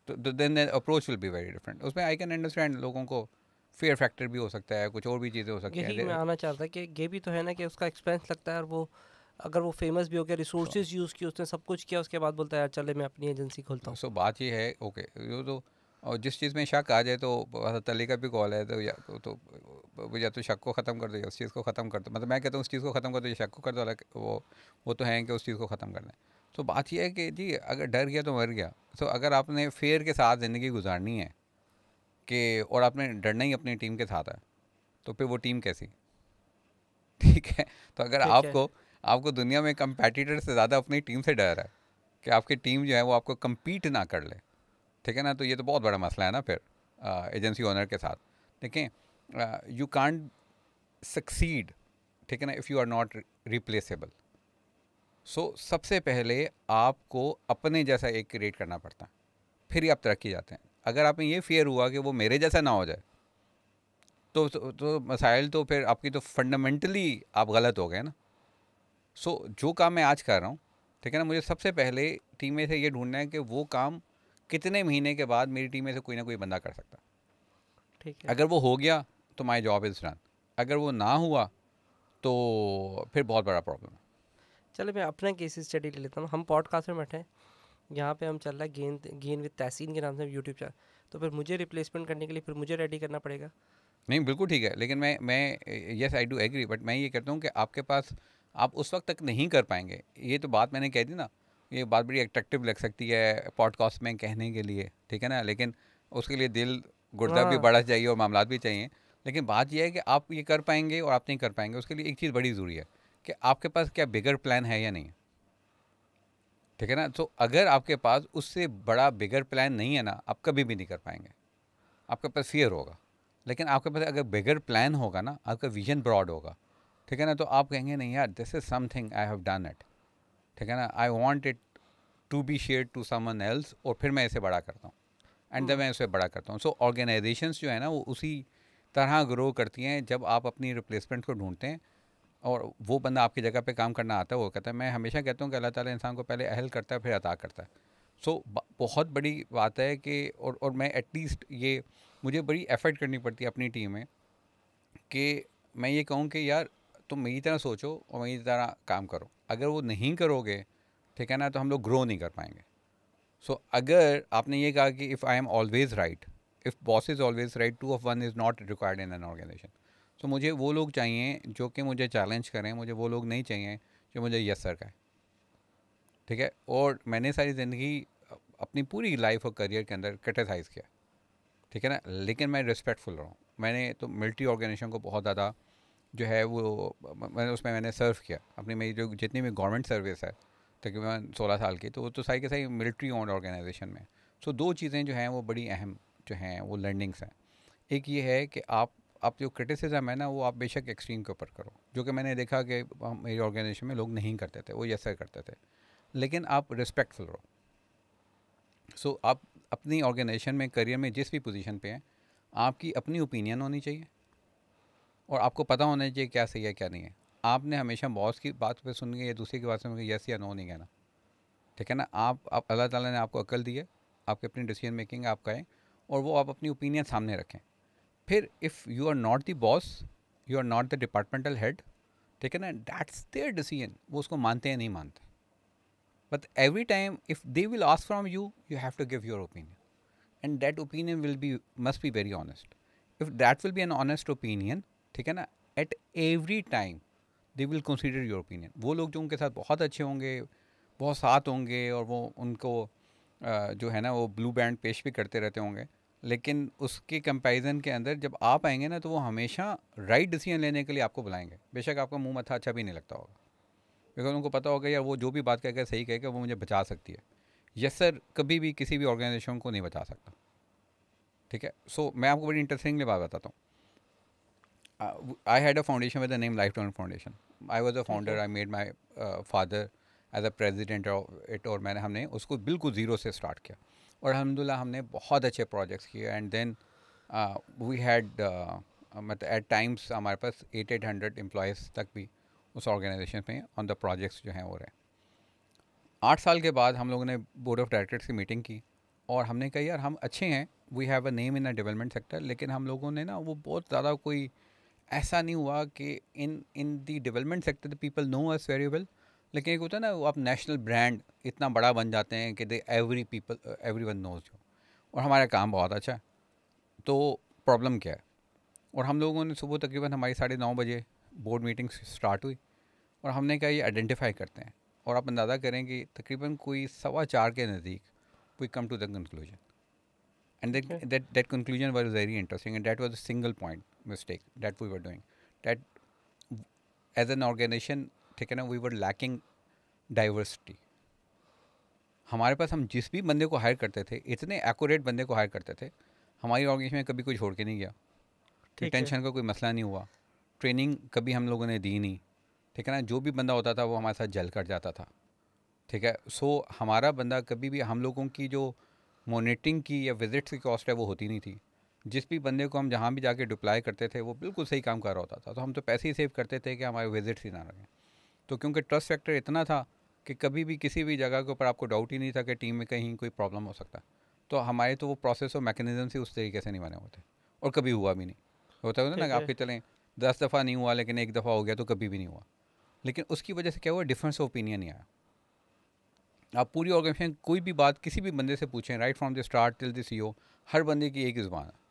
than approach will be very different उसमें आई कैन अंडरस्टैंड लोगों को फेयर फैक्टर भी हो सकता है कुछ और भी चीज़ें हो सकती हैं यही मैं आना चाहता कि ये भी तो है ना कि उसका एक्सपेंस लगता है और वो अगर वो फेमस भी हो गया रिसोर्स यूज़ किए उसने सब कुछ किया उसके बाद बोलता है यार चले मैं अपनी एजेंसी खोलता हूँ सो बात ये है ओके okay, तो और जिस चीज़ में शक आ जाए तो तली मतलब का भी कॉल है तो या तो, तो या तो शक को ख़त्म कर दो या उस चीज़ को ख़त्म कर दो मतलब मैं कहता हूँ उस चीज़ को ख़त्म कर दो या शक को कर दो वो वो तो हैं कि उस चीज़ को ख़त्म करना है तो बात यह है कि जी अगर डर गया तो मर गया तो अगर आपने फेयर के साथ ज़िंदगी गुजारनी है कि और आपने डरना ही अपनी टीम के साथ है तो फिर वो टीम कैसी ठीक है तो अगर आपको आपको दुनिया में कंपेटिटर से ज़्यादा अपनी टीम से डर है कि आपकी टीम जो है वो आपको कम्पीट ना कर ले ठीक है ना तो ये तो बहुत बड़ा मसला है ना फिर एजेंसी ओनर के साथ देखें यू कान सक्सीड ठीक है ना if you are not replaceable so सबसे पहले आपको अपने जैसा एक क्रिएट करना पड़ता है फिर ही आप तरक्की जाते हैं अगर आप में ये फियर हुआ कि वो मेरे जैसा ना हो जाए तो तो, तो मसाइल तो फिर आपकी तो फंडामेंटली आप गलत हो गए ना सो so, जो काम मैं आज कर रहा हूँ ठीक है ना मुझे सबसे पहले टीम में से ये ढूंढना है कि वो काम कितने महीने के बाद मेरी टीम में से कोई ना कोई बंदा कर सकता ठीक है अगर वो हो गया तो माई जॉब इज़ रन अगर वो ना हुआ तो फिर बहुत बड़ा प्रॉब्लम है चलो मैं अपना केस स्टडी ले लेता हूँ हम पॉडकास्ट में बैठे हैं यहाँ पे हम चल रहा है गेंद गेंद विद तहसीन के नाम से यूट्यूब चैनल तो फिर मुझे रिप्लेसमेंट करने के लिए फिर मुझे रेडी करना पड़ेगा नहीं बिल्कुल ठीक है लेकिन मैं मैं yes I do agree but मैं ये कहता हूँ कि आपके पास आप उस वक्त तक नहीं कर पाएंगे ये तो बात मैंने कह दी ना ये बात बड़ी अट्रैक्टिव लग सकती है पॉडकास्ट में कहने के लिए ठीक है ना लेकिन उसके लिए दिल गुर्दा हाँ। भी बढ़ चाहिए और मामला भी चाहिए लेकिन बात यह है कि आप ये कर पाएंगे और आप नहीं कर पाएंगे उसके लिए एक चीज़ बड़ी ज़रूरी है कि आपके पास क्या बिगर प्लान है या नहीं ठीक है ना तो अगर आपके पास उससे बड़ा बिगर प्लान नहीं है ना आप कभी भी नहीं कर पाएंगे आपके पास फियर होगा लेकिन आपके पास अगर बिगर प्लान होगा ना आपका विजन ब्रॉड होगा ठीक है ना तो आप कहेंगे नहीं यार this is something I have done it ठीक है ना I want it to be share to someone else और फिर मैं इसे बड़ा करता हूँ एंड देन हम्म। मैं इसे बड़ा करता हूँ सो ऑर्गेनाइजेशंस जो है ना वो उसी तरह ग्रो करती हैं जब आप अपनी रिप्लेसमेंट को ढूंढते हैं और वो बंदा आपकी जगह पे काम करना आता है वो कहता है मैं हमेशा कहता हूँ कि अल्लाह ताला इंसान को पहले अहल करता है फिर अता करता है सो so, बहुत बड़ी बात है कि और और मैं एटलीस्ट ये मुझे बड़ी एफर्ट करनी पड़ती है अपनी टीम में कि मैं ये कहूँ कि यार तुम मेरी तरह सोचो और मेरी तरह काम करो अगर वो नहीं करोगे ठीक है ना तो हम लोग ग्रो नहीं कर पाएंगे सो so, अगर आपने ये कहा कि if I am always right if boss is always right two of one is not required in an organisation तो मुझे वो लोग चाहिए जो कि मुझे चैलेंज करें मुझे वो लोग नहीं चाहिए जो मुझे यस सर कहें ठीक है और मैंने सारी ज़िंदगी अपनी पूरी लाइफ और करियर के अंदर क्रिटिसाइज़ किया ठीक है ना लेकिन मैं रिस्पेक्टफुल रहा हूँ मैंने तो मिलिट्री ऑर्गेनाइजेशन को बहुत ज़्यादा जो है वो मैंने उसमें मैंने सर्व किया अपनी मेरी जो जितनी भी गवर्नमेंट सर्विस है तकरीबन सोलह साल की तो वो तो सही के सही मिलिट्री ऑन ऑर्गेनाइजेशन में सो दो चीज़ें जो हैं वो बड़ी अहम जो हैं वो लर्निंग्स हैं एक ये है कि आप आप जो क्रिटिसिज्म है ना वो आप बेशक एक्सट्रीम के ऊपर करो जो कि मैंने देखा कि मेरी ऑर्गेनाइजेशन में लोग नहीं करते थे वो यस करते थे लेकिन आप रिस्पेक्टफुल रहो सो so, आप अपनी ऑर्गेनाइजेशन में करियर में जिस भी पोजीशन पे हैं आपकी अपनी ओपिनियन होनी चाहिए और आपको पता होना चाहिए क्या सही है क्या नहीं है आपने हमेशा बॉस की बात पे सुन के या दूसरे की बात सुन के यस या नो नहीं कहना ठीक है ना आप आप अल्लाह ताला ने आपको अकल दी है आपके अपनी डिसीजन मेकिंग आप कहें और वो आप अपनी ओपिनियन सामने रखें फिर if you are not the boss you are not the departmental head ठीक है ना डैट्स देयर डिसीजन वो उसको मानते हैं नहीं मानते but every time if they will ask from you you have to give your opinion and that opinion will be must be very honest if that will be an honest opinion ठीक है ना at every time they will consider your opinion वो लोग जो उनके साथ बहुत अच्छे होंगे बहुत साथ होंगे और वो उनको जो है ना वो ब्लू बैंड पेश भी करते रहते होंगे लेकिन उसके कंपैरिजन के अंदर जब आप आएंगे ना तो वो हमेशा राइट डिसीजन लेने के लिए आपको बुलाएंगे बेशक आपका मुंह मथा अच्छा भी नहीं लगता होगा बिकॉज उनको पता होगा यार वो जो भी बात कहकर सही कहकर वो मुझे बचा सकती है यस सर कभी भी किसी भी ऑर्गेनाइजेशन को नहीं बचा सकता ठीक है सो so, मैं आपको बड़ी इंटरेस्टिंगली बात बताता हूँ I had a foundation with the name life town foundation I was a founder I made my father as a president of it और मैंने हमने उसको बिल्कुल ज़ीरो से स्टार्ट किया और अलहमदिल्ला हमने बहुत अच्छे प्रोजेक्ट्स किए एंड देन वी हैड मतलब एट टाइम्स हमारे पास एट एट हंड्रेड एम्प्लॉयज़ तक भी उस ऑर्गेनाइजेशन में ऑन द प्रोजेक्ट्स जो हैं वो रहे आठ साल के बाद हम लोगों ने बोर्ड ऑफ डायरेक्टर्स की मीटिंग की और हमने कही यार हम अच्छे हैं we have a name in a development sector लेकिन हम लोगों ने ना वो बहुत ज़्यादा कोई ऐसा नहीं हुआ कि in in the development sector the people know us very well लेकिन एक होता है ना वो आप नेशनल ब्रांड इतना बड़ा बन जाते हैं कि they every people every one knows you और हमारा काम बहुत अच्छा है तो प्रॉब्लम क्या है और हम लोगों ने सुबह तकरीबन हमारी साढ़े नौ बजे बोर्ड मीटिंग स्टार्ट हुई और हमने कहा ये आइडेंटिफाई करते हैं और आप अंदाज़ा करें कि तकरीबन कोई सवा चार के नज़दीक we come to the conclusion and that that conclusion was very interesting and that was a single point mistake that we were doing that as an organisation ठीक है ना वी वर लैकिंग डाइवर्सिटी हमारे पास हम जिस भी बंदे को हायर करते थे इतने एक्यूरेट बंदे को हायर करते थे हमारी ऑर्गेनाइजेशन में कभी कोई छोड़ के नहीं गया टेंशन का कोई मसला नहीं हुआ ट्रेनिंग कभी हम लोगों ने दी नहीं ठीक है ना जो भी बंदा होता था वो हमारे साथ जल कर जाता था ठीक है सो so, हमारा बंदा कभी भी हम लोगों की जो मोनिटरिंग की या विजिट्स की कॉस्ट है वो होती नहीं थी जिस भी बंदे को हम जहाँ भी जाके डिप्लाई करते थे वो बिल्कुल सही काम कर रहा होता था तो हम तो पैसे ही सेव करते थे कि हमारे विजिट्स ही ना रहें तो क्योंकि ट्रस्ट फैक्टर इतना था कि कभी भी किसी भी जगह के ऊपर आपको डाउट ही नहीं था कि टीम में कहीं कोई प्रॉब्लम हो सकता तो हमारे तो वो प्रोसेस और मैकेनिज्म से उस तरीके से नहीं बने होते और कभी हुआ भी नहीं होता है ना आपके चलें दस दफ़ा नहीं हुआ लेकिन एक दफ़ा हो गया तो कभी भी नहीं हुआ लेकिन उसकी वजह से क्या हुआ डिफरेंस ऑफ ओपिनियन नहीं आया आप पूरी ऑर्गेनाइजेशन कोई भी बात किसी भी बंदे से पूछें right from the start till the सी हर बंदे की एक जुबान है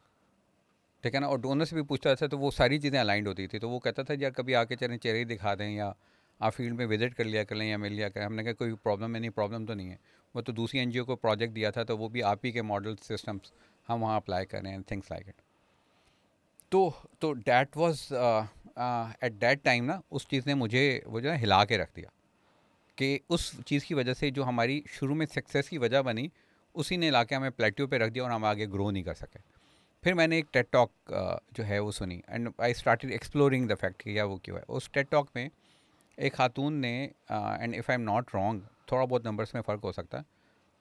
ठीक है ना और डोनर से भी पूछता था तो वो सारी चीज़ें अलाइंड होती थी तो वो कहता था यार कभी आके चले चेहरे दिखा दें या आप फील्ड में विजिट कर लिया करें या मिल लिया करें हमने कहा कोई प्रॉब्लम है नहीं प्रॉब्लम तो नहीं है वो तो दूसरी एन को प्रोजेक्ट दिया था तो वो भी आप ही के मॉडल सिस्टम्स हम वहाँ अप्लाई कर रहे हैं थिंग्स लाइक इट तो तो that was at that time ना उस चीज़ ने मुझे वो जो है हिला के रख दिया कि उस चीज़ की वजह से जो हमारी शुरू में सक्सेस की वजह बनी उसी ने इलाके के हमें प्लेट्यू पे रख दिया और हम आगे ग्रो नहीं कर सके फिर मैंने एक टेट टॉक uh, जो है वो सुनी and I started exploring the fact कि या वो क्यों है उस टेट टॉक में एक खातून ने and if I am not wrong थोड़ा बहुत नंबर्स में फ़र्क हो सकता है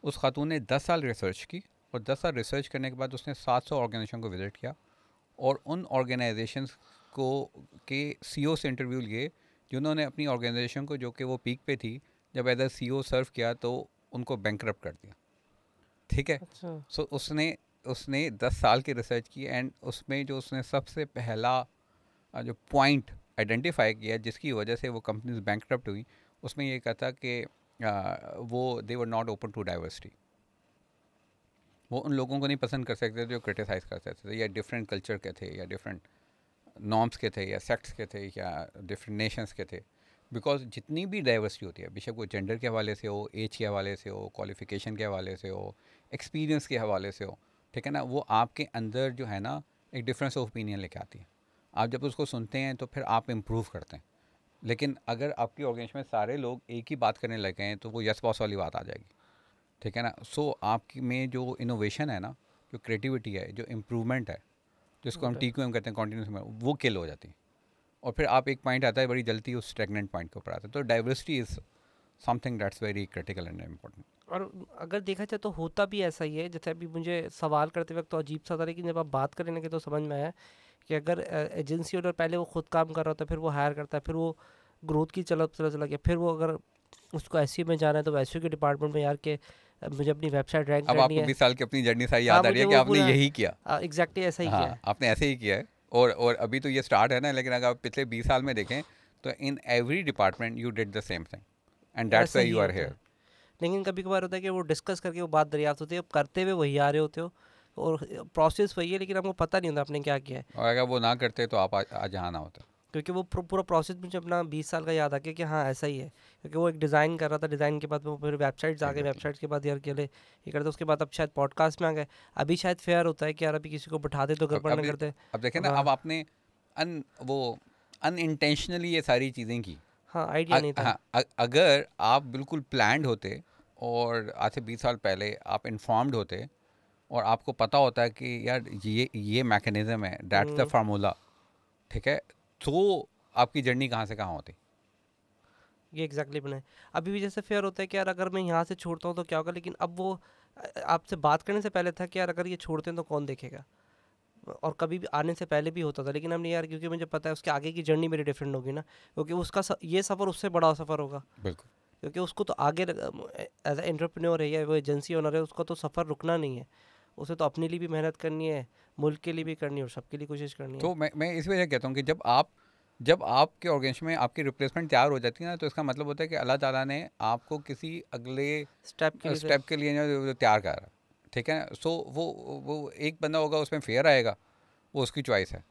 उस खातून ने दस साल रिसर्च की और दस साल रिसर्च करने के बाद उसने सात सौ ऑर्गेनाइजेशन को विज़िट किया और उन ऑर्गेनाइजेशन को के सी e से इंटरव्यू लिए जिन्होंने अपनी ऑर्गेनाइजेशन को जो कि वो पीक पे थी जब एज सी सी सर्व किया तो उनको बैंक कर दिया ठीक है सो अच्छा। so, उसने उसने दस साल की रिसर्च की एंड उसमें जो उसने सबसे पहला जो पॉइंट आइडेंटिफाई किया जिसकी वजह से वो कंपनीज बैंक हुई उसमें ये कहा था कि वो they were not open to diversity वो उन लोगों को नहीं पसंद कर सकते जो क्रिटिसाइज़ कर सकते थे या डिफरेंट कल्चर के थे या डिफरेंट नॉर्म्स के थे या सेक्ट्स के थे या डिफरेंट नेशंस के थे बिकॉज जितनी भी डाइवर्सिटी होती है बेशक वो जेंडर के हवाले से हो एज के हवाले से हो क्वालिफिकेशन के हवाले से हो एक्सपीरियंस के हवाले से हो ठीक है ना वो आपके अंदर जो है ना एक डिफरेंस ऑफ ओपिनियन लेके आती है आप जब उसको सुनते हैं तो फिर आप इम्प्रूव करते हैं लेकिन अगर आपकी ऑर्गेनाइजेशन में सारे लोग एक ही बात करने लग गए हैं तो वो यस बॉस वाली बात आ जाएगी ठीक है ना सो so, आपकी में जो इनोवेशन है ना जो क्रिएटिविटी है जो इम्प्रूवमेंट है जिसको हम टी कहते हैं कॉन्टीन्यूस में वो किल हो जाती है और फिर आप एक पॉइंट आता है बड़ी जल्दी उस स्टेगनेंट पॉइंट के ऊपर आते हैं तो diversity is something that's very critical and important और अगर देखा जाए तो होता भी ऐसा ही है जैसे अभी मुझे सवाल करते वक्त तो अजीब सा था लेकिन जब आप बात करने लगे तो समझ में आया कि अगर एजेंसी ओनर पहले वो खुद काम कर रहा होता है फिर वो हायर करता है फिर वो ग्रोथ की चला चला चला गया फिर वो अगर उसको एस e में जाना है तो एस e के डिपार्टमेंट में यार के मुझे अपनी वेबसाइट रैंक अब आपको है। साल की अपनी जर्नी सारी हाँ, याद आ रही है कि आपने यही किया एग्जैक्टली ऐसा ही हाँ, किया आपने ऐसे ही किया है और और अभी तो ये स्टार्ट है ना लेकिन अगर आप पिछले बीस साल में देखें तो in every department you did the same thing and that's you are here लेकिन कभी कभार होता है कि वो डिस्कस करके वो बात दरियाफ्त होती है अब करते हुए वही आ रहे होते हो और प्रोसेस वही है लेकिन आपको पता नहीं होता आपने क्या किया है और अगर वो ना करते तो आप आज यहाँ ना होता क्योंकि वो पूरा प्रोसेस मुझे अपना बीस साल का याद आ गया कि हाँ ऐसा ही है क्योंकि वो एक डिज़ाइन कर रहा था डिज़ाइन के बाद वो फिर वेबसाइट आ गए वेबसाइट्स के बाद यार के लिए ये करते उसके बाद अब शायद पॉडकास्ट में आ गए अभी शायद फेयर होता है कि यार अभी किसी को बैठा दे तो घर पर करते अब देखें ना हाँ। अब आपने अन वो इंटेंशनली ये सारी चीज़ें की हाँ आइडिया नहीं था हाँ, अगर आप बिल्कुल प्लान होते और आज से बीस साल पहले आप इन्फॉर्म्ड होते और आपको पता होता है कि यार ये ये मैकेनिज़्म है डैट्स द फार्मूला ठीक है तो आपकी जर्नी कहाँ से कहाँ होती ये एग्जैक्टली exactly बनाए अभी भी जैसे फेयर होता है कि यार अगर मैं यहाँ से छोड़ता हूँ तो क्या होगा लेकिन अब वो आपसे बात करने से पहले था कि यार अगर ये छोड़ते हैं तो कौन देखेगा और कभी भी आने से पहले भी होता था लेकिन हमने यार क्योंकि मुझे पता है उसके आगे की जर्नी मेरी डिफरेंट होगी ना क्योंकि उसका ये सफ़र उससे बड़ा सफ़र होगा बिल्कुल क्योंकि उसको तो आगे एज ए एंटरप्रेन्योर है या वो एजेंसी ओनर है उसका तो सफ़र रुकना नहीं है उसे तो अपने लिए भी मेहनत करनी है मुल्क के लिए भी करनी है और सबके लिए कोशिश करनी है तो मैं मैं इस वजह कहता हूँ कि जब आप जब आपके ऑर्गेनाइजेशन में आपकी रिप्लेसमेंट तैयार हो जाती है ना तो इसका मतलब होता है कि अल्लाह ताला ने आपको किसी अगले स्टेप के स्टेप के लिए तो- तैयार कर ठीक है ना सो वो वो एक बंदा होगा उसमें फेयर आएगा वो उसकी चॉइस है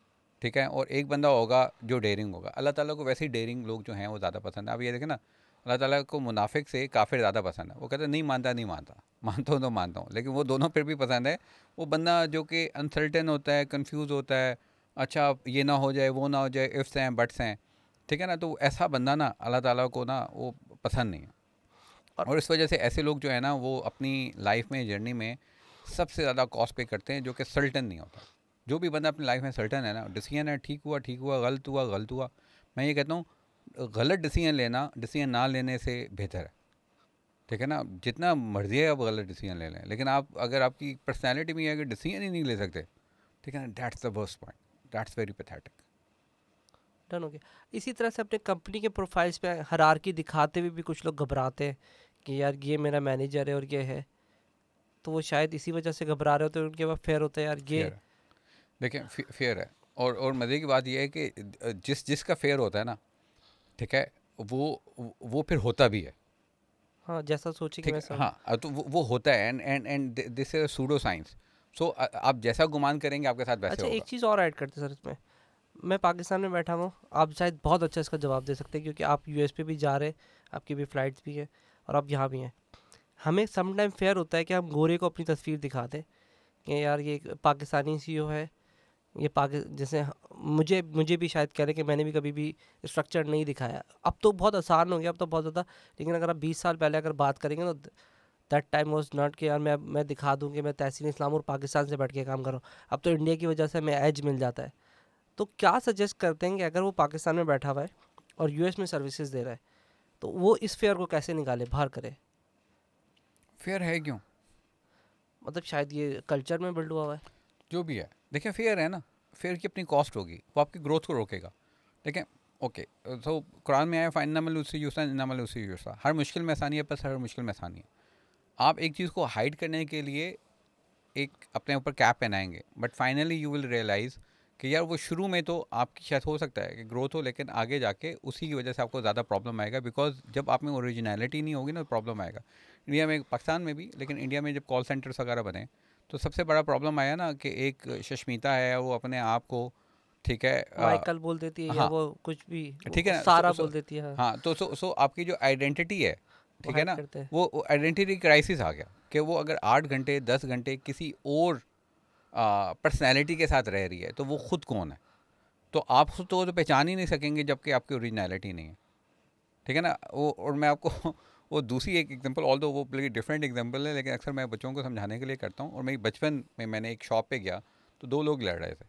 ठीक है और एक बंदा होगा जो डेयरिंग होगा अल्लाह ताला को वैसे ही डेयरिंग लोग जो हैं वो ज़्यादा पसंद है आप ये देखें ना अल्लाह ताला को मुनाफिक से काफिर ज़्यादा पसंद है वो कहते हैं नहीं मानता नहीं मानता मानता हूँ तो मानता हूँ लेकिन वो दोनों फिर भी पसंद है वो बंदा जो कि अनसर्टेन होता है कन्फ्यूज़ होता है अच्छा ये ना हो जाए वो ना हो जाए इफ्स हैं बट्स हैं ठीक है ना तो ऐसा बंदा ना अल्लाह ताला को ना वो पसंद नहीं है और, और इस वजह से ऐसे लोग जो है ना वो अपनी लाइफ में जर्नी में सबसे ज़्यादा कॉस्ट पे करते हैं जो कि सल्टन नहीं होता जो भी बंदा अपनी लाइफ में सल्टन है ना डिसीजन है ठीक हुआ ठीक हुआ गलत हुआ गलत हुआ मैं ये कहता हूँ गलत डिसीजन लेना डिसीजन ना लेने से बेहतर है ठीक है ना जितना मर्जी है आप गलत डिसीजन ले लें लेकिन आप अगर आपकी पर्सनैलिटी में अगर डिसीजन ही नहीं ले सकते ठीक है ना that's the worst point that's very pathetic done हो गया इसी तरह से अपने कंपनी के प्रोफाइल्स पे की दिखाते हुए भी, भी कुछ लोग घबराते हैं कि यार ये मेरा मैनेजर है और ये है तो वो शायद इसी वजह से घबरा रहे होते हैं उनके पास फेयर होता है यार ये देखें फेयर है और और मज़े की बात यह है कि जिस जिसका फेयर होता है ना ठीक है वो वो फिर होता भी है हाँ जैसा सोचे कि हाँ तो वो, वो होता है and and and this is pseudo science so आप जैसा गुमान करेंगे आपके साथ वैसे अच्छा होगा। एक चीज़ और ऐड करते सर इसमें मैं पाकिस्तान में बैठा हूँ आप शायद बहुत अच्छा इसका जवाब दे सकते हैं क्योंकि आप यू पे भी जा रहे हैं आपकी भी फ्लाइट भी है और आप यहाँ भी हैं हमें समटाइम फेयर होता है कि हम गोरे को अपनी तस्वीर दिखा दें कि यार ये पाकिस्तानी सी e है ये पाकि जैसे मुझे मुझे भी शायद कह रहे कि मैंने भी कभी भी स्ट्रक्चर नहीं दिखाया अब तो बहुत आसान हो गया अब तो बहुत ज़्यादा लेकिन अगर आप बीस साल पहले अगर बात करेंगे तो दैट टाइम वॉज नॉट कि यार मैं मैं दिखा दूँ कि मैं तहसीन इस्लाम और पाकिस्तान से बैठ के काम करूँ अब तो इंडिया की वजह से हमें एज मिल जाता है तो क्या सजेस्ट करते हैं कि अगर वो पाकिस्तान में बैठा हुआ है और यू में सर्विसेज दे रहा है तो वो इस फेयर को कैसे निकाले बाहर करे फेयर है क्यों मतलब शायद ये कल्चर में बिल्ड हुआ हुआ है जो भी है देखिए फेयर है ना फेयर की अपनी कॉस्ट होगी वो आपकी ग्रोथ को रोकेगा ठीक है ओके तो कुरान में आया फ़ाइन नमल उसी यूसा नमल उसी यूसा हर मुश्किल में आसानी है बस हर मुश्किल में आसानी है आप एक चीज़ को हाइड करने के लिए एक अपने ऊपर कैप पहनाएंगे but finally you will realise कि यार वो शुरू में तो आपकी शायद हो सकता है कि ग्रोथ हो लेकिन आगे जाके उसी की वजह से आपको ज़्यादा प्रॉब्लम आएगा बिकॉज जब आप में ओरिजिनलिटी नहीं होगी ना प्रॉब्लम तो आएगा इंडिया में पाकिस्तान में भी लेकिन इंडिया में जब कॉल सेंटर्स वगैरह बने तो सबसे बड़ा प्रॉब्लम आया ना कि एक शशमिता है वो अपने आप को ठीक है माइकल बोल देती है हाँ, या वो कुछ भी ठीक है ना तो सारा बोल देती है हाँ।, हाँ तो सो सो आपकी जो आइडेंटिटी है ठीक है ना वो आइडेंटिटी क्राइसिस आ गया कि वो अगर आठ घंटे दस घंटे किसी और पर्सनैलिटी के साथ रह रही है तो वो खुद कौन है तो आप खुद तो, तो पहचान ही नहीं सकेंगे जबकि आपकी औरिजनैलिटी नहीं है ठीक है ना वो और मैं आपको वो दूसरी एक एग्जांपल ऑल वो बल्कि डिफरेंट एग्जांपल है लेकिन अक्सर मैं बच्चों को समझाने के लिए करता हूँ और मेरी बचपन में मैंने एक शॉप पे गया तो दो लोग लड़ रहे थे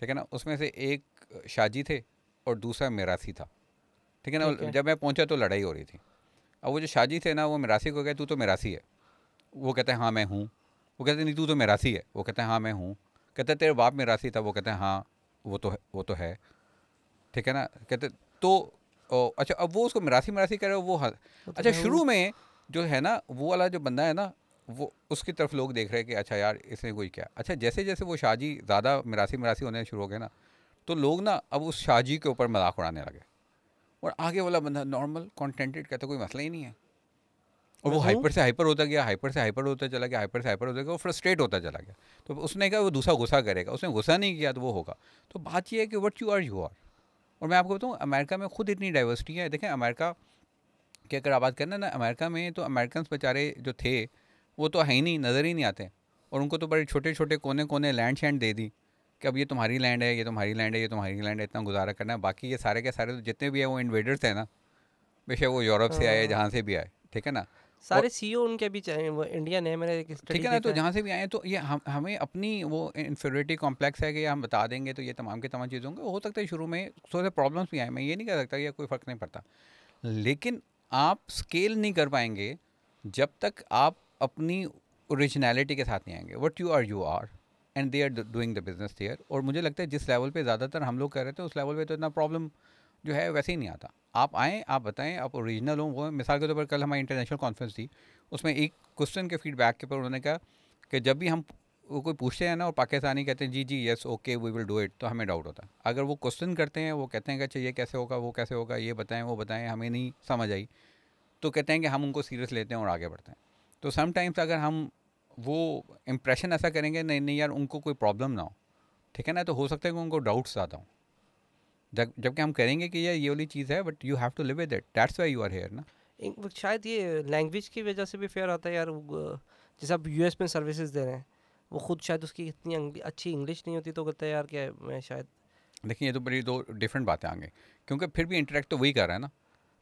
ठीक है ना उसमें से एक शाजी थे और दूसरा मेरासी था ठीक है ना okay. जब मैं पहुँचा तो लड़ाई हो रही थी अब वो जो शाजी थे ना वो मेरासी को कहे तू तो मेरासी है वो कहते हैं हाँ मैं हूँ वो कहते नहीं तू तो मेरासी है वो कहते हैं हाँ मैं हूँ कहते तेरे बाप मेरासी था वो कहते हैं हाँ वो तो है वो तो है ठीक है ना कहते तो ओ, अच्छा अब वो उसको मरासी मरासी कर रहे हो वो हाँ अच्छा शुरू में जो है ना वो वाला जो बंदा है ना वो उसकी तरफ लोग देख रहे हैं कि अच्छा यार इसने कोई क्या अच्छा जैसे जैसे वो शाहजी ज़्यादा मरासी मरासी होने शुरू हो गए ना तो लोग ना अब उस शाहजी के ऊपर मजाक उड़ाने लगे और आगे वाला बंदा नॉर्मल कॉन्टेंटेड कहता कोई मसला ही नहीं है और वो हाइपर से हाइपर होता गया हाइपर से हाइपर होता चला गया हाइपर से हाइपर होता गया वो फ्रस्ट्रेट होता चला गया तो उसने कहा वो दूसरा गुस्सा करेगा उसने गुस्सा नहीं किया तो वो होगा तो बात यह है कि what you are you are और मैं आपको बताऊँ अमेरिका में खुद इतनी डाइवर्सिटी है देखें अमेरिका की अगर आप बात करें ना अमेरिका में तो अमेरिकन बेचारे जो थे वो तो है ही नहीं नज़र ही नहीं आते और उनको तो बड़े छोटे छोटे कोने कोने लैंड शैंड दे दी कि अब ये तुम्हारी लैंड है ये तुम्हारी लैंड है ये तुम्हारी लैंड है इतना गुजारा करना है बाकी ये सारे के सारे तो जितने भी हैं वो इन्वेडर्स हैं ना बेशक वो यूरोप से आए हाँ। जहाँ से भी आए ठीक है ना सारे सीईओ उनके भी वो इंडियन है मैंने ठीक है ना तो जहाँ से भी आए तो ये हम हमें अपनी वो इन्फेरिटी कॉम्प्लेक्स है कि हम बता देंगे तो ये तमाम के तमाम चीज़ होंगे हो सकता है शुरू में थोड़े प्रॉब्लम्स भी आए मैं ये नहीं कह सकता या कोई फ़र्क नहीं पड़ता लेकिन आप स्केल नहीं कर पाएंगे जब तक आप अपनी ओरिजिनलिटी के साथ नहीं आएंगे what you are you are and they are doing the business there और मुझे लगता है जिस लेवल पे ज़्यादातर हम लोग कर रहे थे उस लेवल पे तो इतना प्रॉब्लम जो है वैसे ही नहीं आता आप आएँ आप बताएं आप ओरिजिनल हों वो मिसाल के तौर पर कल हमारी इंटरनेशनल कॉन्फ्रेंस थी उसमें एक क्वेश्चन के फीडबैक के ऊपर उन्होंने कहा कि जब भी हम वो कोई पूछते हैं ना और पाकिस्तानी कहते हैं जी जी yes okay we will do it तो हमें डाउट होता है अगर वो क्वेश्चन करते हैं वो कहते हैं कि अच्छा ये कैसे होगा वो कैसे होगा ये बताएं वो बताएं हमें नहीं समझ आई तो कहते हैं कि हम उनको सीरियस लेते हैं और आगे बढ़ते हैं तो समटाइम्स अगर हम वो इम्प्रेशन ऐसा करेंगे नहीं नहीं यार उनको कोई प्रॉब्लम ना हो ठीक है ना तो हो सकता है कि उनको डाउट्स ज़्यादा हों जब जबकि हम करेंगे कि यार ये वाली चीज़ है but you have to live it that's why you are here ना शायद ये लैंग्वेज की वजह से भी फेयर आता है यार जैसे आप यू में सर्विसेज दे रहे हैं वो खुद शायद उसकी इतनी अच्छी इंग्लिश नहीं होती तो कहता है यार क्या मैं शायद देखिए ये तो बड़ी दो डिफरेंट बातें आगे क्योंकि फिर भी इंटरेक्ट तो वही कर रहा है ना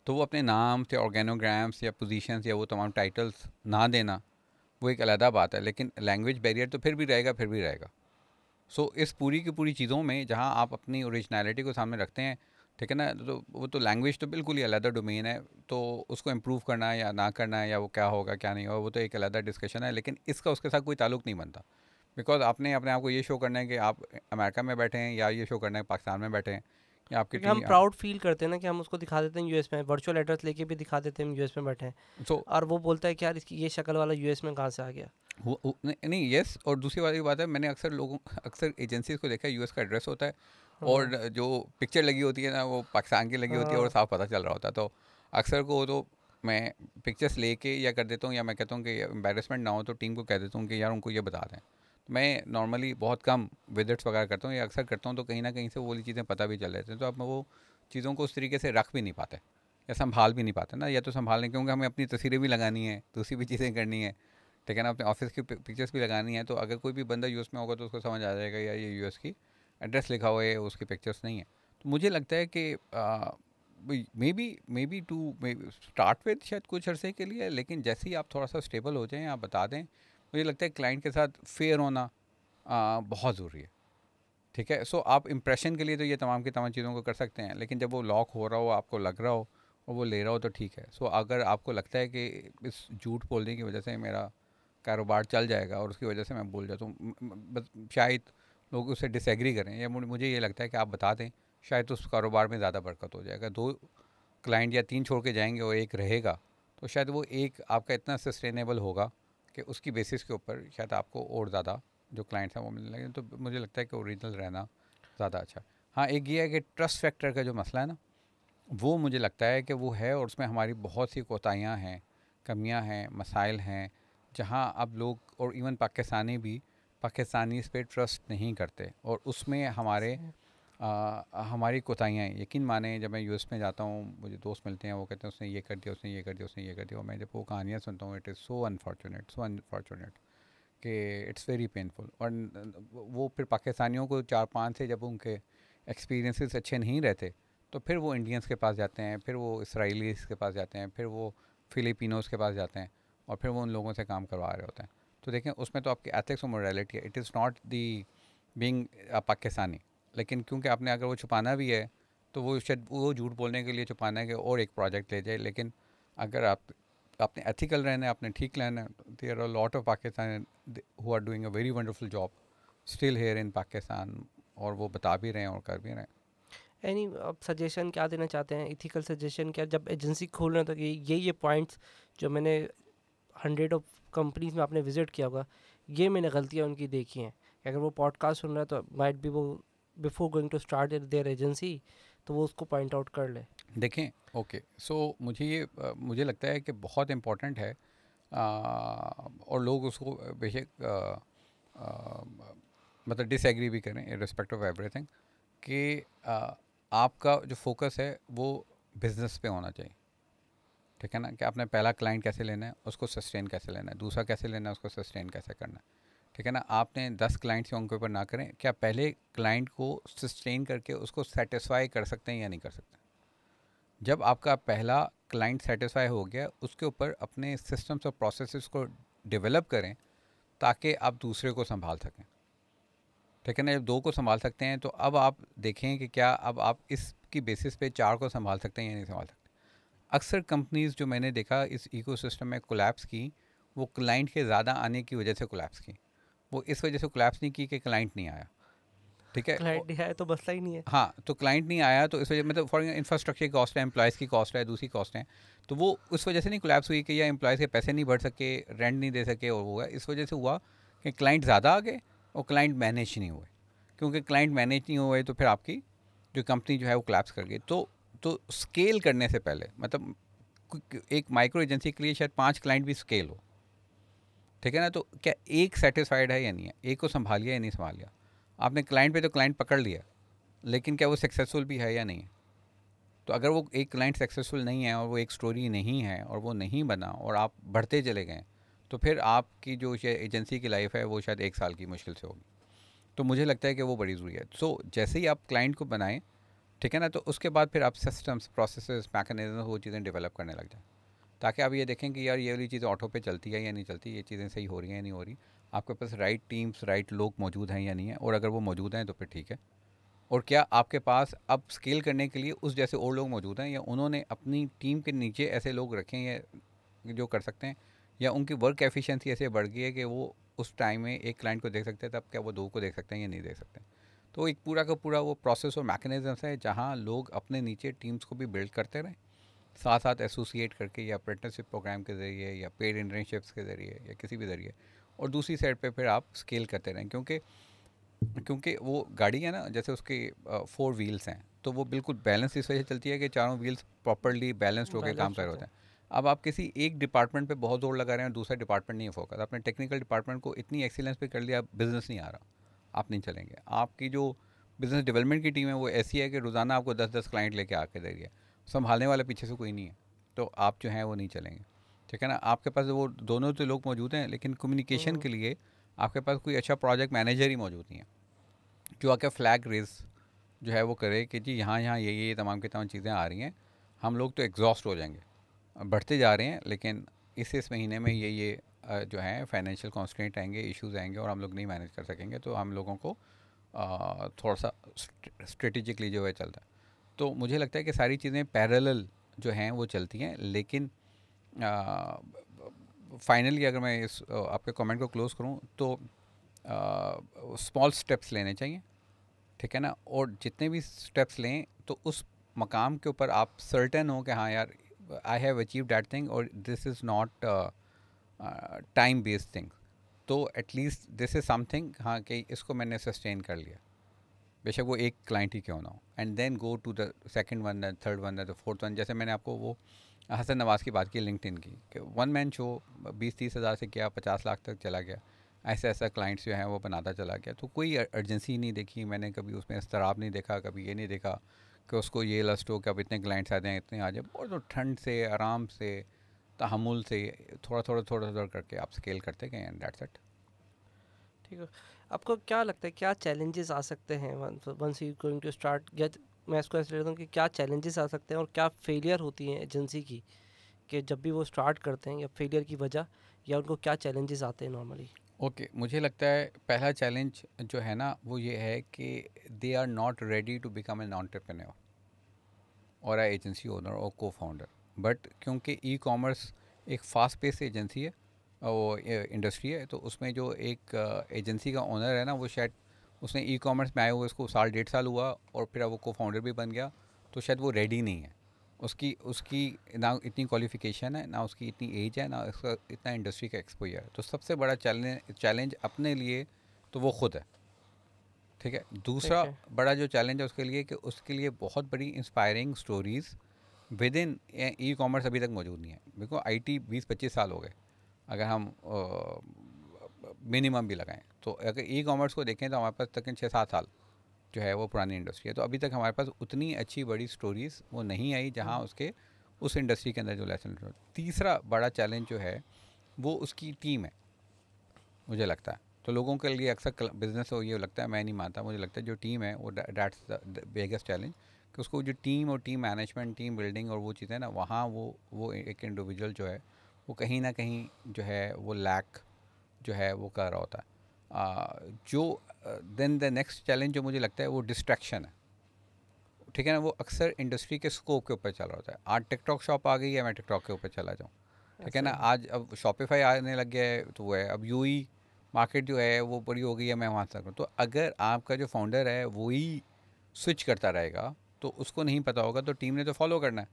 तो वो अपने नाम से ऑर्गेनोग्राम्स या पोजीशन या वो तमाम टाइटल्स ना देना वो एक अलहदा बात है लेकिन लैंग्वेज बैरियर तो फिर भी रहेगा फिर भी रहेगा सो so, इस पूरी की पूरी चीज़ों में जहाँ आप अपनी ओरिजिनलिटी को सामने रखते हैं ठीक है ना तो वो तो लैंग्वेज तो बिल्कुल ही अलहदा डोमेन है तो उसको इम्प्रूव करना है या ना करना है या वो क्या होगा क्या नहीं होगा वो तो एक अलहदा डिस्कशन है लेकिन इसका उसके साथ कोई ताल्लुक नहीं बनता बिकॉज आपने अपने आप को ये शो करना है कि आप अमेरिका में बैठे हैं या ये शो करना है पाकिस्तान में बैठे हैं आपके हम प्राउड फील करते हैं ना कि हम उसको दिखा देते हैं यूएस में वर्चुअल एड्रेस लेके भी दिखा देते हैं हम यूएस में बैठे हैं so, और वो बोलता है कि यार इसकी ये शक्ल वाला यूएस में कहाँ से आ गया वो, वो नहीं यस और दूसरी वाली बात है मैंने अक्सर लोगों अक्सर एजेंसीज को देखा है यूएस का एड्रेस होता है हाँ। और जो पिक्चर लगी होती है ना वो पाकिस्तान की लगी होती है और हाँ। साफ पता चल रहा होता है तो अक्सर को तो मैं पिक्चर्स लेके या कर देता हूँ या मैं कहता हूँ कि एम्बेरसमेंट ना हो तो टीम को कह देता हूँ कि यार उनको ये बता दें मैं नॉर्मली बहुत कम विजिट्स वगैरह करता हूँ या अक्सर करता हूँ तो कहीं ना कहीं से वो वाली चीज़ें पता भी चल जाती हैं तो आप वो चीज़ों को उस तरीके से रख भी नहीं पाते या संभाल भी नहीं पाते ना या तो संभालने क्योंकि हमें अपनी तस्वीरें भी लगानी है दूसरी भी चीज़ें करनी है ठीक है ना अपने ऑफिस की पिक्चर्स भी लगानी है तो अगर कोई भी बंदा यूएस में होगा तो उसको समझ आ जाएगा या ये यूएस की एड्रेस लिखा हुआ है उसकी पिक्चर्स नहीं है तो मुझे लगता है कि maybe maybe to may start with शायद कुछ अरसे के लिए लेकिन जैसे ही आप थोड़ा सा स्टेबल हो जाएँ आप बता दें मुझे लगता है क्लाइंट के साथ फेयर होना आ, बहुत ज़रूरी है ठीक है सो आप इम्प्रेशन के लिए तो ये तमाम की तमाम चीज़ों को कर सकते हैं लेकिन जब वो लॉक हो रहा हो आपको लग रहा हो और वो ले रहा हो तो ठीक है सो अगर आपको लगता है कि इस झूठ बोलने की वजह से मेरा कारोबार चल जाएगा और उसकी वजह से मैं बोल जाता हूँ बस शायद लोग उससे डिसएग्री करें या मुझे ये लगता है कि आप बता दें शायद उस कारोबार में ज़्यादा बरकत हो जाएगा दो क्लाइंट या तीन छोड़ के जाएंगे और एक रहेगा तो शायद वो एक आपका इतना सस्टेनेबल होगा कि उसकी बेसिस के ऊपर शायद आपको और ज़्यादा जो क्लाइंट्स हैं वो मिलने लगे तो मुझे लगता है कि ओरिजिनल रहना ज़्यादा अच्छा हाँ एक ये है कि ट्रस्ट फैक्टर का जो मसला है ना वो मुझे लगता है कि वो है और उसमें हमारी बहुत सी कोताहियाँ हैं कमियाँ हैं मसाइल हैं जहाँ अब लोग और इवन पाकिस्तानी भी पाकिस्तानी इस पर ट्रस्ट नहीं करते और उसमें हमारे आ, हमारी कोताहियाँ यकीन माने जब मैं यूएस में जाता हूँ मुझे दोस्त मिलते हैं वो कहते हैं उसने ये कर दिया उसने ये कर दिया उसने ये कर दिया मैं जब वो कहानियाँ सुनता हूँ it is so unfortunate so unfortunate कि इट्स वेरी पेनफुल और वो फिर पाकिस्तानियों को चार पाँच से जब उनके एक्सपीरियंसेस अच्छे नहीं रहते तो फिर वो इंडियंस के पास जाते हैं फिर वो इसराइलीस के पास जाते हैं फिर वो फिलिपिनोज़ के पास जाते हैं और फिर वो उन लोगों से काम करवा रहे होते हैं तो देखें उसमें तो आपकी एथिक्स और मोरालिटी है it is not the being Pakistani लेकिन क्योंकि आपने अगर वो छुपाना भी है तो वो शायद वो झूठ बोलने के लिए छुपाना है कि और एक प्रोजेक्ट ले जाए लेकिन अगर आप आपने एथिकल रहना है आपने ठीक रहना है there are lot of Pakistan who are doing a very wonderful job still here in Pakistan और वो बता भी रहे हैं और कर भी रहे हैं एनी आप सजेशन क्या देना चाहते हैं इथिकल सजेशन क्या जब एजेंसी खोल रहे हैं तो ये ये पॉइंट्स जो मैंने हंड्रेड ऑफ कंपनीज में आपने विज़िट किया होगा ये मैंने गलतियाँ उनकी देखी हैं अगर वो पॉडकास्ट सुन रहा है तो माइट भी वो before going to start their agency तो वो उसको पॉइंट आउट कर ले देखें ओके okay. सो so, मुझे ये मुझे लगता है कि बहुत इम्पोर्टेंट है आ, और लोग उसको बेशक मतलब डिसएग्री भी करें इन रिस्पेक्ट ऑफ एवरीथिंग कि आ, आपका जो फोकस है वो बिज़नेस पे होना चाहिए ठीक है ना कि आपने पहला क्लाइंट कैसे लेना है उसको सस्टेन कैसे लेना है दूसरा कैसे लेना है उसको सस्टेन कैसे करना है ठीक है ना आपने दस क्लाइंट्स के उनके ऊपर ना करें क्या पहले क्लाइंट को सस्टेन करके उसको सेटिस्फाई कर सकते हैं या नहीं कर सकते जब आपका पहला क्लाइंट सेटिस्फाई हो गया उसके ऊपर अपने सिस्टम्स और प्रोसेस को डेवलप करें ताकि आप दूसरे को संभाल सकें ठीक है ना जब दो को संभाल सकते हैं तो अब आप देखें कि क्या अब आप इसकी बेसिस पे चार को संभाल सकते हैं या नहीं संभाल सकते अक्सर कंपनीज़ जो मैंने देखा इस इकोसिस्टम में कोलैप्स की वो क्लाइंट के ज़्यादा आने की वजह से कोलैप्स की वो इस वजह से क्लैप्स नहीं की कि क्लाइंट नहीं आया ठीक है क्लाइंट नहीं आया तो मसला ही नहीं है हाँ तो क्लाइंट नहीं आया तो इस वजह मतलब फॉर इंफ्रास्ट्रक्चर की कॉस्ट है एम्प्लॉयज़ की कॉस्ट है दूसरी कॉस्ट है तो वो उस वजह से नहीं क्लैप्स हुई कि या एम्प्लॉयज़ के पैसे नहीं बढ़ सके रेंट नहीं दे सके और वो हुआ इस वजह से हुआ कि क्लाइंट ज़्यादा आ गए और क्लाइंट मैनेज नहीं हुए क्योंकि क्लाइंट मैनेज नहीं हुए तो फिर आपकी जो कंपनी जो है वो क्लैप्स कर गई तो तो स्केल करने से पहले मतलब एक माइक्रो एजेंसी के लिए शायद पाँच क्लाइंट भी स्केल हो ठीक है ना तो क्या एक सेटिस्फाइड है या नहीं है एक को संभाल लिया या नहीं संभाल लिया आपने क्लाइंट पे तो क्लाइंट पकड़ लिया लेकिन क्या वो सक्सेसफुल भी है या नहीं तो अगर वो एक क्लाइंट सक्सेसफुल नहीं है और वो एक स्टोरी नहीं है और वो नहीं बना और आप बढ़ते चले गए तो फिर आपकी जो एजेंसी की लाइफ है वो शायद एक साल की मुश्किल से होगी तो मुझे लगता है कि वो बड़ी ज़रूरी है सो so, जैसे ही आप क्लाइंट को बनाएं ठीक है ना तो उसके बाद फिर आप सिस्टम्स प्रोसेस मैकेनिज्म वो चीज़ें डेवलप करने लग जाएँ ताकि आप ये देखें कि यार ये वाली चीज़ें ऑटो पे चलती है या नहीं चलती ये चीज़ें सही हो रही हैं या नहीं हो रही आपके पास राइट टीम्स राइट लोग मौजूद हैं या नहीं है और अगर वो मौजूद हैं तो फिर ठीक है और क्या आपके पास अब स्केल करने के लिए उस जैसे और लोग मौजूद हैं या उन्होंने अपनी टीम के नीचे ऐसे लोग रखे हैं जो कर सकते हैं या उनकी वर्क एफिशिएंसी ऐसे बढ़ गई है कि वो उस टाइम में एक क्लाइंट को देख सकते हैं तब क्या वो दो को देख सकते हैं या नहीं देख सकते तो एक पूरा का पूरा वो प्रोसेस और मैकेनिज़म्स है जहाँ लोग अपने नीचे टीम्स को भी बिल्ड करते रहें साथ साथ एसोसिएट करके या पार्टनरशिप प्रोग्राम के ज़रिए या पेड इंटर्नशिप्स के ज़रिए या किसी भी ज़रिए और दूसरी साइड पे फिर आप स्केल करते रहें क्योंकि क्योंकि वो गाड़ी है ना जैसे उसके फोर व्हील्स हैं तो वो बिल्कुल बैलेंस इस वजह से चलती है कि चारों व्हील्स प्रॉपरली बैलेंस्ड होकर काम कर रहे होते हैं अब आप किसी एक डिपार्टमेंट पे बहुत जोर लगा रहे हैं और दूसरा डिपार्टमेंट नहीं फोकस आपने टेक्निकल डिपार्टमेंट को इतनी एक्सीलेंस पे कर लिया बिज़नेस नहीं आ रहा आप नहीं चलेंगे आपकी जो बिज़नेस डेवलपमेंट की टीम है वो ऐसी है कि रोज़ाना आपको दस दस क्लाइंट लेके आके दे रही है संभालने वाले पीछे से कोई नहीं है तो आप जो हैं वो नहीं चलेंगे ठीक है ना आपके पास वो दोनों तो लोग मौजूद हैं लेकिन कम्युनिकेशन के हम्म। लिए आपके पास कोई अच्छा प्रोजेक्ट मैनेजर ही मौजूद नहीं है जो आके फ्लैग रेज जो है वो करे कि जी यहाँ यहाँ ये ये तमाम की तमाम चीज़ें आ रही हैं हम लोग तो एग्जॉस्ट हो जाएंगे बढ़ते जा रहे हैं लेकिन इस इस महीने में ये ये जो है फाइनेंशियल कॉन्स्टेंट आएंगे इश्यूज आएंगे और हम लोग नहीं मैनेज कर सकेंगे तो हम लोगों को थोड़ा सा स्ट्रेटिजिकली जो है चलता है तो मुझे लगता है कि सारी चीज़ें पैरेलल जो हैं वो चलती हैं लेकिन फाइनली अगर मैं इस आपके कमेंट को क्लोज़ करूं तो स्मॉल स्टेप्स लेने चाहिए ठीक है ना और जितने भी स्टेप्स लें तो उस मकाम के ऊपर आप सर्टन हो कि हाँ यार I have achieve that thing और this is not time based thing तो एटलीस्ट दिस इज़ समथिंग हाँ कि इसको मैंने सस्टेन कर लिया बेशक वो एक क्लाइंट ही क्यों ना हो and then go to the second one the third one the fourth one जैसे मैंने आपको वो हसन नवाज की बात की लिंकटिन की कि वन मैन शो बीस तीस हज़ार से किया पचास लाख तक चला गया ऐसा ऐसा क्लाइंट्स जो हैं वो बनाता चला गया तो कोई अर्जेंसी नहीं देखी मैंने कभी उसमें इसतराब नहीं देखा कभी ये नहीं देखा कि उसको ये लस्ट हो कि अब इतने क्लाइंट्स आ जाएँ इतने आ जाए और तो ठंड से आराम से तहमुल से थोड़ा थोड़ा थोड़ा थोड़ा करके आप स्केल करते गए एंड डेट सेट ठीक है आपको क्या लगता है क्या चैलेंजेस आ सकते हैं once you going to start get मैं इसको ऐसे लेता हूँ कि क्या चैलेंजेस आ सकते हैं और क्या फेलियर होती हैं एजेंसी की कि जब भी वो स्टार्ट करते हैं या फेलियर की वजह या उनको क्या चैलेंजेस आते हैं नॉर्मली ओके okay, मुझे लगता है पहला चैलेंज जो है ना वो ये है कि they are not ready to become an entrepreneur और एजेंसी ओनर और को फाउंडर बट क्योंकि ई कॉमर्स एक फास्ट पेस एजेंसी है वो इंडस्ट्री है तो उसमें जो एक एजेंसी का ओनर है ना वो शायद उसने ई कॉमर्स में आए हुए उसको साल डेढ़ साल हुआ और फिर वो को फाउंडर भी बन गया तो शायद वो रेडी नहीं है उसकी उसकी ना इतनी क्वालिफिकेशन है ना उसकी इतनी एज है ना उसका इतना इंडस्ट्री का एक्सपोजर है तो सबसे बड़ा चैलेंज चैलेंज अपने लिए तो वो खुद है ठीक है दूसरा बड़ा जो चैलेंज है उसके लिए कि उसके लिए बहुत बड़ी inspiring stories within e commerce अभी तक मौजूद नहीं है बिकॉज आई टी बीस पच्चीस साल हो गए अगर हम मिनिमम भी लगाएं तो अगर ई कॉमर्स को देखें तो हमारे पास तकरीबन छः सात साल जो है वो पुरानी इंडस्ट्री है तो अभी तक हमारे पास उतनी अच्छी बड़ी स्टोरीज वो नहीं आई जहाँ हम्म। उसके उस इंडस्ट्री के अंदर जो लेसन तीसरा बड़ा चैलेंज जो है वो उसकी टीम है मुझे लगता है तो लोगों के लिए अक्सर बिज़नेस हो ये लगता है मैं नहीं मानता मुझे लगता है जो टीम है वो डैट्स द बिगेस्ट चैलेंज कि उसको जो टीम और टीम मैनेजमेंट टीम बिल्डिंग और वो चीज़ें ना वहाँ वो वो एक इंडिविजुअल जो है वो कहीं ना कहीं जो है वो लैक जो है वो कर रहा होता है जो देन द नेक्स्ट चैलेंज जो मुझे लगता है वो डिस्ट्रैक्शन है ठीक है ना वो अक्सर इंडस्ट्री के स्कोप के ऊपर चल रहा होता है आज टिकटॉक शॉप आ गई है मैं टिकटॉक के ऊपर चला जाऊँ ठीक है ना आज अब शॉपिफाई आने लग गया है तो वो है अब यू मार्केट e जो है वो बड़ी हो गई है मैं वहाँ तक तो अगर आपका जो फाउंडर है वही स्विच करता रहेगा तो उसको नहीं पता होगा तो टीम ने तो फॉलो करना है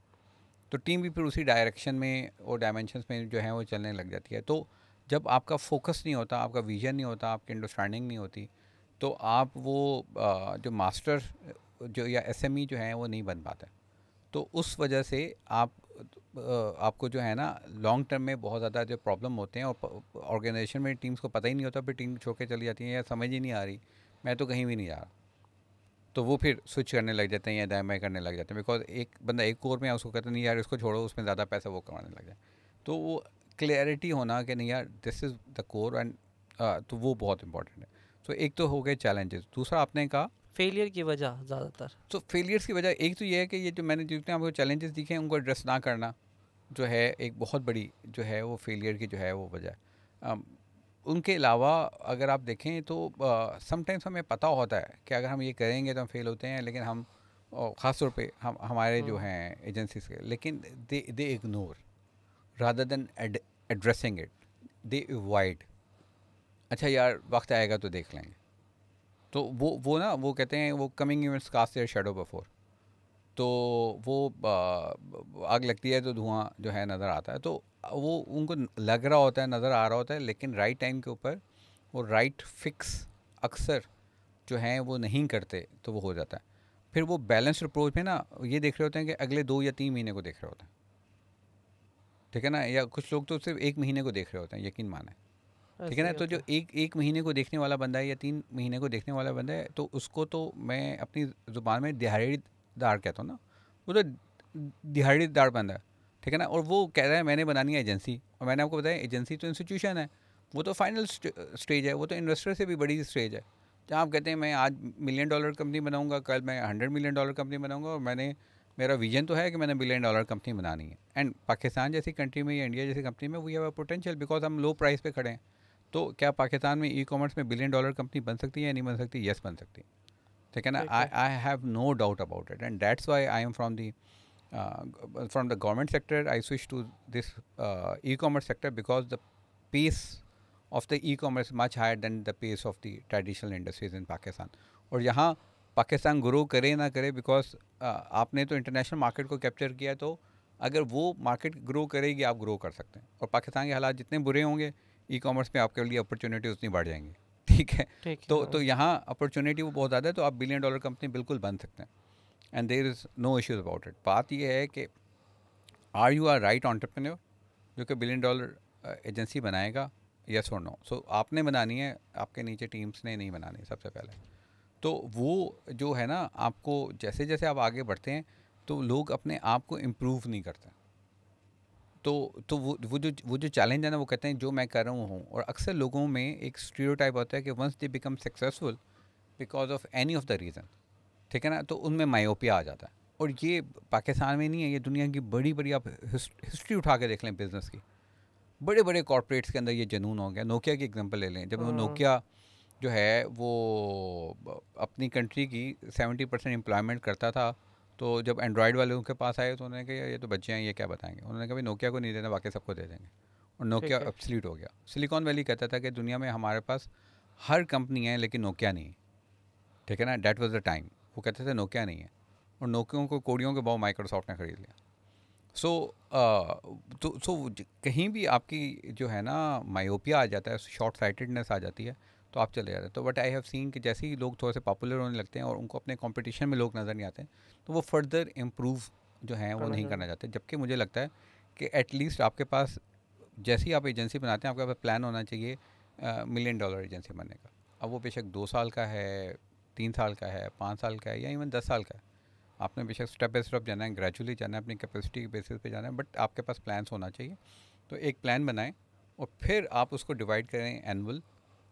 तो टीम भी फिर उसी डायरेक्शन में और डायमेंशन में जो है वो चलने लग जाती है तो जब आपका फोकस नहीं होता आपका विजन नहीं होता आपकी अंडरस्टैंडिंग नहीं होती तो आप वो जो मास्टर जो या एस e जो है वो नहीं बन पाते तो उस वजह से आप आपको जो है ना लॉन्ग टर्म में बहुत ज़्यादा जो प्रॉब्लम होते हैं और ऑर्गेनाइजेशन में टीम्स को पता ही नहीं होता फिर टीम छोड़ के चली जाती है या समझ ही नहीं आ रही मैं तो कहीं भी नहीं जा रहा तो वो फिर स्विच करने लग जाते हैं या दाएँ बाएँ करने लग जाते हैं बिकॉज एक बंदा एक कोर में उसको कहते नहीं यार इसको छोड़ो उसमें ज़्यादा पैसा वो कमाने लग जाए तो वो क्लैरिटी होना कि नहीं यार this is the core and तो वो बहुत इंपॉर्टेंट है सो so, एक तो हो गए चैलेंजेस दूसरा आपने कहा फेलियर की वजह ज़्यादातर तो फेलियर्स की वजह एक तो ये है कि ये जो मैंने जितने आपको चैलेंजेस दिखे हैं उनको एड्रेस ना करना जो है एक बहुत बड़ी जो है वो फेलियर की जो है वो वजह उनके अलावा अगर आप देखें तो समटाइम्स हमें पता होता है कि अगर हम ये करेंगे तो हम फेल होते हैं लेकिन हम ख़ास तौर पे हम हमारे जो हाँ। हैं एजेंसीज के लेकिन they they ignore rather than addressing it they avoid अच्छा यार वक्त आएगा तो देख लेंगे तो वो वो ना वो कहते हैं वो कमिंग इवेंट्स कास्ट या शेडो बिफोर तो वो आग लगती है तो धुआं जो है नज़र आता है तो वो उनको लग रहा होता है नज़र आ रहा होता है लेकिन राइट टाइम के ऊपर वो राइट फिक्स अक्सर जो हैं वो नहीं करते तो वो हो जाता है फिर वो बैलेंस्ड अप्रोच में ना ये देख रहे होते हैं कि अगले दो या तीन महीने को देख रहे होते हैं ठीक है ना या कुछ लोग तो सिर्फ एक महीने को देख रहे होते हैं यकीन माने ठीक है ना तो जो एक एक महीने को देखने वाला बंदा है या तीन महीने को देखने वाला बंदा है तो उसको तो मैं अपनी ज़ुबान में दिहाड़ी दार कहता हूँ ना वो तो दिहाड़ी दार बंदा है ठीक है ना और वो कह रहा है मैंने बनानी है एजेंसी और मैंने आपको बताया एजेंसी तो इंस्टीट्यूशन है वो तो फाइनल स्टेज है वो तो इन्वेस्टर से भी बड़ी स्टेज है जहाँ तो आप कहते हैं मैं आज मिलियन डॉलर कंपनी बनाऊँगा कल मैं हंड्रेड मिलियन डॉलर कंपनी बनाऊँगा और मैंने मेरा विजन तो है कि मैंने बिलियन डॉलर कंपनी बनानी है एंड पाकिस्तान जैसी कंट्री में या इंडिया जैसी कंपनी में we have a potential because हम लो प्राइस पे खड़े हैं तो क्या पाकिस्तान में ई कॉमर्स में बिलियन डॉलर कंपनी बन सकती है या नहीं बन सकती यस बन सकती है ठीक है ना I I have no doubt about it and that's why I am from the from the government sector I switch to this e commerce sector because the pace of the e commerce much higher than the pace of the traditional industries in Pakistan और यहाँ पाकिस्तान ग्रो करे ना करे बिकॉज uh, आपने तो इंटरनेशनल मार्केट को कैप्चर किया तो अगर वो मार्केट ग्रो करेगी आप ग्रो कर सकते हैं और पाकिस्तान के हालात जितने बुरे होंगे ई कॉमर्स में आपके लिए अपॉर्चुनिटी उतनी बढ़ जाएंगी ठीक है ठीक तो हाँ। तो यहाँ अपॉर्चुनिटी वो बहुत ज़्यादा है तो आप बिलियन डॉलर कंपनी बिल्कुल बन सकते हैं and there is no issues about it बात यह है कि are you are right entrepreneur जो कि बिलियन डॉलर एजेंसी बनाएगा यस और नो सो आपने बनानी है आपके नीचे टीम्स ने नहीं बनानी सबसे पहले तो वो जो है ना आपको जैसे जैसे आप आगे बढ़ते हैं तो लोग अपने आप को इम्प्रूव नहीं करते तो तो वो वो जो वो जो चैलेंज है ना वो कहते हैं जो मैं कर रहा हूँ और अक्सर लोगों में एक टाइप होता है कि once they become successful because of any of the reason ठीक है ना तो उनमें मायोपिया आ जाता है और ये पाकिस्तान में नहीं है ये दुनिया की बड़ी बड़ी आप हिस्ट्री उठा के देख लें बिज़नेस की बड़े बड़े कॉरपोरेट्स के अंदर ये जनून हो गया नोकिया की एग्जांपल ले लें जब वो नोकिया हाँ। जो है वो अपनी कंट्री की सेवेंटी परसेंट एम्प्लॉयमेंट करता था तो जब एंड्रॉयड वाले उनके पास आए तो उन्होंने कहा ये तो बच्चे हैं ये क्या बताएंगे उन्होंने कहा नोकिया को नहीं देना बाकी सबको दे देंगे और नोकिया अपसलीट हो गया सिलिकॉन वैली कहता था कि दुनिया में हमारे पास हर कंपनी है लेकिन नोकिया नहीं ठीक है ना डेट वॉज द टाइम वो कहते थे नोकिया नहीं है और नोकियों को कोड़ियों के भाव माइक्रोसॉफ्ट ने ख़रीद लिया सो so, तो सो so, कहीं भी आपकी जो है ना मायोपिया आ जाता है शॉर्ट साइटेडनेस आ जाती है तो आप चले जाते हैं तो बट आई हैव सीन कि जैसे ही लोग थोड़े से पॉपुलर होने लगते हैं और उनको अपने कॉम्पिटिशन में लोग नज़र नहीं आते तो वो फर्दर इम्प्रूव जो हैं वो नहीं करना चाहते जबकि मुझे लगता है कि एटलीस्ट आपके पास जैसे ही आप एजेंसी बनाते हैं आपके पास प्लान होना चाहिए मिलियन डॉलर एजेंसी बनने का अब वो बेशक दो साल का है तीन साल का है पाँच साल का है या इवन दस साल का है आपने बेशक स्टेप बाई स्टेप जाना है ग्रेजुअली जाना है अपनी कैपेसिटी के बेसिस पे जाना है बट आपके पास प्लान्स होना चाहिए तो एक प्लान बनाएं और फिर आप उसको डिवाइड करें एनुअल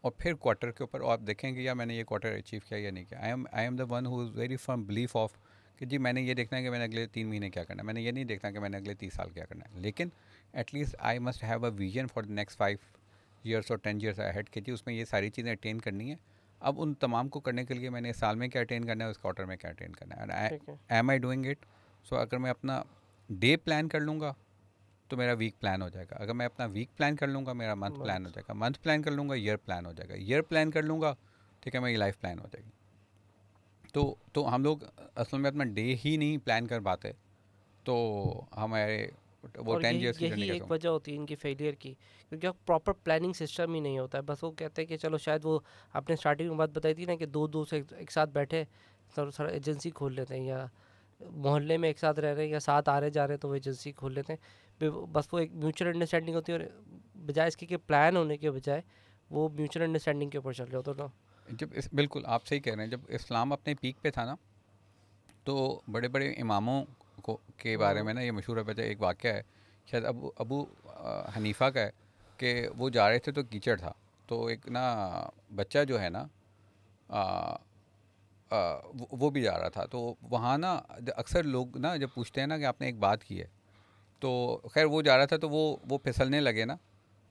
और फिर क्वार्टर के ऊपर आप देखेंगे या मैंने ये क्वार्टर अचीव किया या नहीं किया I am I am the one who is very firm belief of कि जी मैंने ये देखना है कि मैंने अगले तीन महीने क्या करना है मैंने ये नहीं देखना कि मैंने अगले तीस साल क्या करना है लेकिन at least I must have a vision for the next five years और टेन ईयर्स आई हेड के जी उसमें ये सारी चीज़ें अटेन करनी है अब उन तमाम को करने के लिए मैंने साल में क्या अटेन करना है उस क्वार्टर में क्या अटेन करना है and I am I doing it so अगर मैं अपना डे प्लान कर लूँगा तो मेरा वीक प्लान हो जाएगा अगर मैं अपना वीक प्लान कर लूँगा मेरा मंथ प्लान हो जाएगा मंथ प्लान कर लूँगा ईयर प्लान हो जाएगा ईयर प्लान कर लूँगा ठीक है मेरी लाइफ प्लान हो जाएगी तो तो हम लोग असल में अपना डे ही नहीं प्लान कर पाते तो हमारे वो टेन ईयर्स यही एक वजह होती है इनकी फेलियर की क्योंकि प्रॉपर प्लानिंग सिस्टम ही नहीं होता है बस वो कहते हैं कि चलो शायद वो आपने स्टार्टिंग में बात बताई थी ना कि दो दो एक, एक साथ बैठे तो सर एजेंसी खोल लेते हैं या मोहल्ले में एक साथ रह रहे हैं या साथ आ रहे जा रहे हैं तो वो एजेंसी खोल लेते हैं बस वो एक म्यूचुअल अंडरस्टैंडिंग होती है और बजाय इसके कि प्लान होने के बजाय वो म्यूचुअल अंडरस्टैंडिंग के ऊपर चल रहे हो दोनों जब इस बिल्कुल आप सही कह रहे हैं जब इस्लाम अपने पीक पे था ना तो बड़े बड़े इमामों को के बारे में ना ये मशहूर है एक वाक्य है शायद अब अबू हनीफ़ा का है कि वो जा रहे थे तो कीचड़ था तो एक ना बच्चा जो है ना आ, आ, वो, वो भी जा रहा था तो वहाँ ना अक्सर लोग ना जब पूछते हैं ना कि आपने एक बात की है तो खैर वो जा रहा था तो वो वो फिसलने लगे ना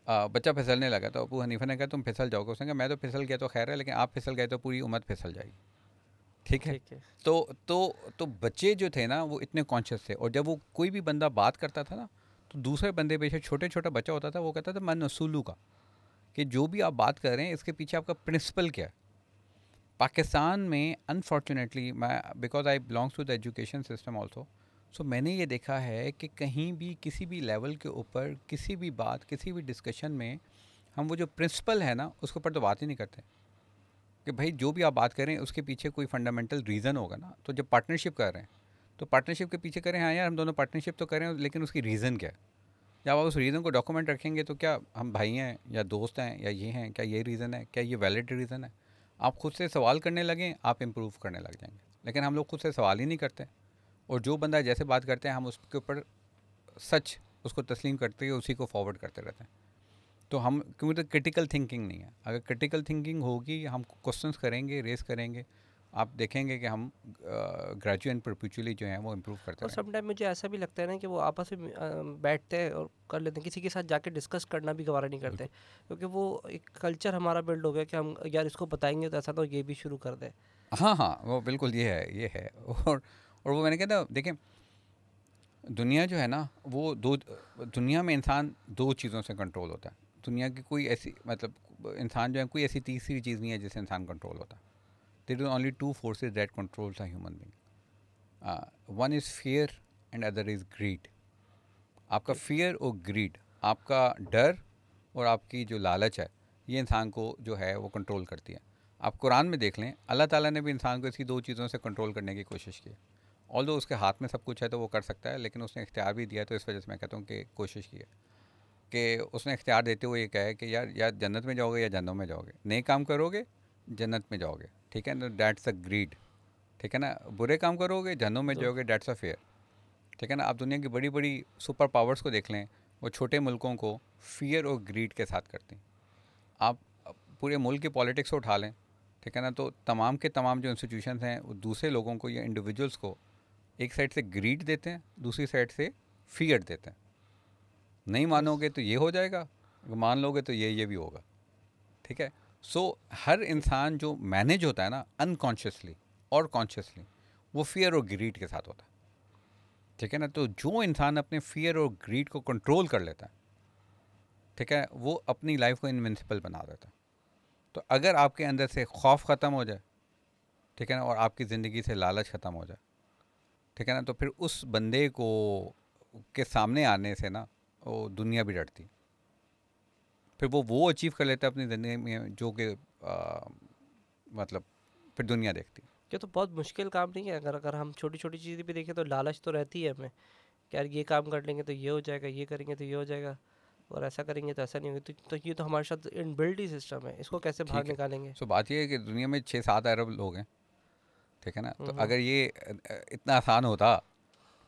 आ, बच्चा फिसलने लगा तो अबू हनीफा ने कहा तुम फिसल जाओगे उसने कहा मैं तो फिसल गया तो खैर है लेकिन आप फिसल गए तो पूरी उम्र फिसल जाएगी ठीक है? तो तो तो बच्चे जो थे ना वो इतने कॉन्शियस थे और जब वो कोई भी बंदा बात करता था ना तो दूसरे बंदे बेशक छोटे छोटा बच्चा होता था वो कहता था मन असूलू का कि जो भी आप बात कर रहे हैं इसके पीछे आपका प्रिंसिपल क्या है पाकिस्तान में अनफॉर्चुनेटली मैं because I belongs to the education system also so so, मैंने ये देखा है कि कहीं भी किसी भी लेवल के ऊपर किसी भी बात किसी भी डिस्कशन में हम वो जो प्रिंसिपल है ना उसके ऊपर तो बात ही नहीं करते कि भाई जो भी आप बात कर रहे हैं उसके पीछे कोई फंडामेंटल रीज़न होगा ना तो जब पार्टनरशिप कर रहे हैं तो पार्टनरशिप के पीछे करें हाँ यार हम दोनों पार्टनरशिप तो करें लेकिन उसकी रीज़न क्या है जब आप उस रीज़न को डॉक्यूमेंट रखेंगे तो क्या हम भाई हैं या दोस्त हैं या ये हैं क्या ये रीज़न है क्या ये वैलिड रीज़न है आप खुद से सवाल करने लगें आप इम्प्रूव करने लग जाएंगे लेकिन हम लोग खुद से सवाल ही नहीं करते और जो बंदा जैसे बात करते हैं हम उसके ऊपर सच उसको तस्लीम करते हैं उसी को फॉरवर्ड करते रहते हैं तो हम क्योंकि तो क्रिटिकल थिंकिंग नहीं है अगर क्रिटिकल थिंकिंग होगी हम क्वेश्चंस करेंगे रेस करेंगे आप देखेंगे कि हम ग्रेजुएट एंड जो है वो इम्प्रूव करते हैं और समटाइम मुझे ऐसा भी लगता है ना कि वो आपस में बैठते हैं और कर लेते हैं किसी के साथ जाके डिस्कस करना भी गवारा नहीं करते क्योंकि वो एक कल्चर हमारा बिल्ड हो गया कि हम यार इसको बताएंगे तो ऐसा तो ये भी शुरू कर दें हाँ हाँ वो बिल्कुल ये है ये है और और वो मैंने था देखें दुनिया जो है ना वो दो दुनिया में इंसान दो चीज़ों से कंट्रोल होता है दुनिया की कोई ऐसी मतलब इंसान जो है कोई ऐसी तीसरी चीज़ नहीं है जिससे इंसान कंट्रोल होता है there is only two forces that control human being one is fear and other is greed आपका फियर और ग्रीड आपका डर और आपकी जो लालच है ये इंसान को जो है वो कंट्रोल करती है आप कुरान में देख लें अल्लाह ताला ने भी इंसान को इसी दो चीज़ों से कंट्रोल करने की कोशिश की है ऑल उसके हाथ में सब कुछ है तो वो कर सकता है लेकिन उसने इख्तियार भी दिया तो इस वजह से मैं कहता हूँ कि कोशिश की है कि उसने इख्तियार देते हुए ये कहे कि यार या जन्नत में जाओगे या जन्नों में जाओगे नए काम करोगे जन्नत में जाओगे ठीक है ना डैट्स अ ग्रीड ठीक है ना बुरे काम करोगे जन्नों में जाओगे डैट्स अ फेयर ठीक है ना आप दुनिया की बड़ी बड़ी सुपर पावर्स को देख लें वो छोटे मुल्कों को फियर और ग्रीड के साथ करते हैं आप पूरे मुल्क की पॉलिटिक्स को उठा लें ठीक है ना तो तमाम के तमाम जो इंस्टीट्यूशन हैं वो दूसरे लोगों को या इंडिविजुअल्स को एक साइड से ग्रीड देते हैं दूसरी साइड से फियर देते हैं नहीं मानोगे तो ये हो जाएगा मान लोगे तो ये ये भी होगा ठीक है सो so, हर इंसान जो मैनेज होता है ना अनकॉन्शियसली और कॉन्शियसली वो फियर और ग्रीड के साथ होता है ठीक है ना तो जो इंसान अपने फियर और ग्रीड को कंट्रोल कर लेता है ठीक है वो अपनी लाइफ को इनविंसिबल बना देता है तो अगर आपके अंदर से खौफ ख़त्म हो जाए ठीक है ना और आपकी ज़िंदगी से लालच ख़त्म हो जाए ठीक है ना तो फिर उस बंदे को के सामने आने से ना वो दुनिया भी डरती फिर वो वो अचीव कर लेता अपनी जिंदगी में जो कि मतलब फिर दुनिया देखती ये तो बहुत मुश्किल काम नहीं है अगर अगर हम छोटी छोटी चीज़ें भी देखें तो लालच तो रहती है हमें कि यार ये काम कर लेंगे तो ये हो जाएगा ये करेंगे तो ये हो जाएगा और ऐसा करेंगे तो ऐसा नहीं होगा तो, तो ये तो हमारे साथ इन ही सिस्टम है इसको कैसे बाहर निकालेंगे सो बात ये है कि दुनिया में छः सात अरब लोग हैं ठीक है ना तो अगर ये इतना आसान होता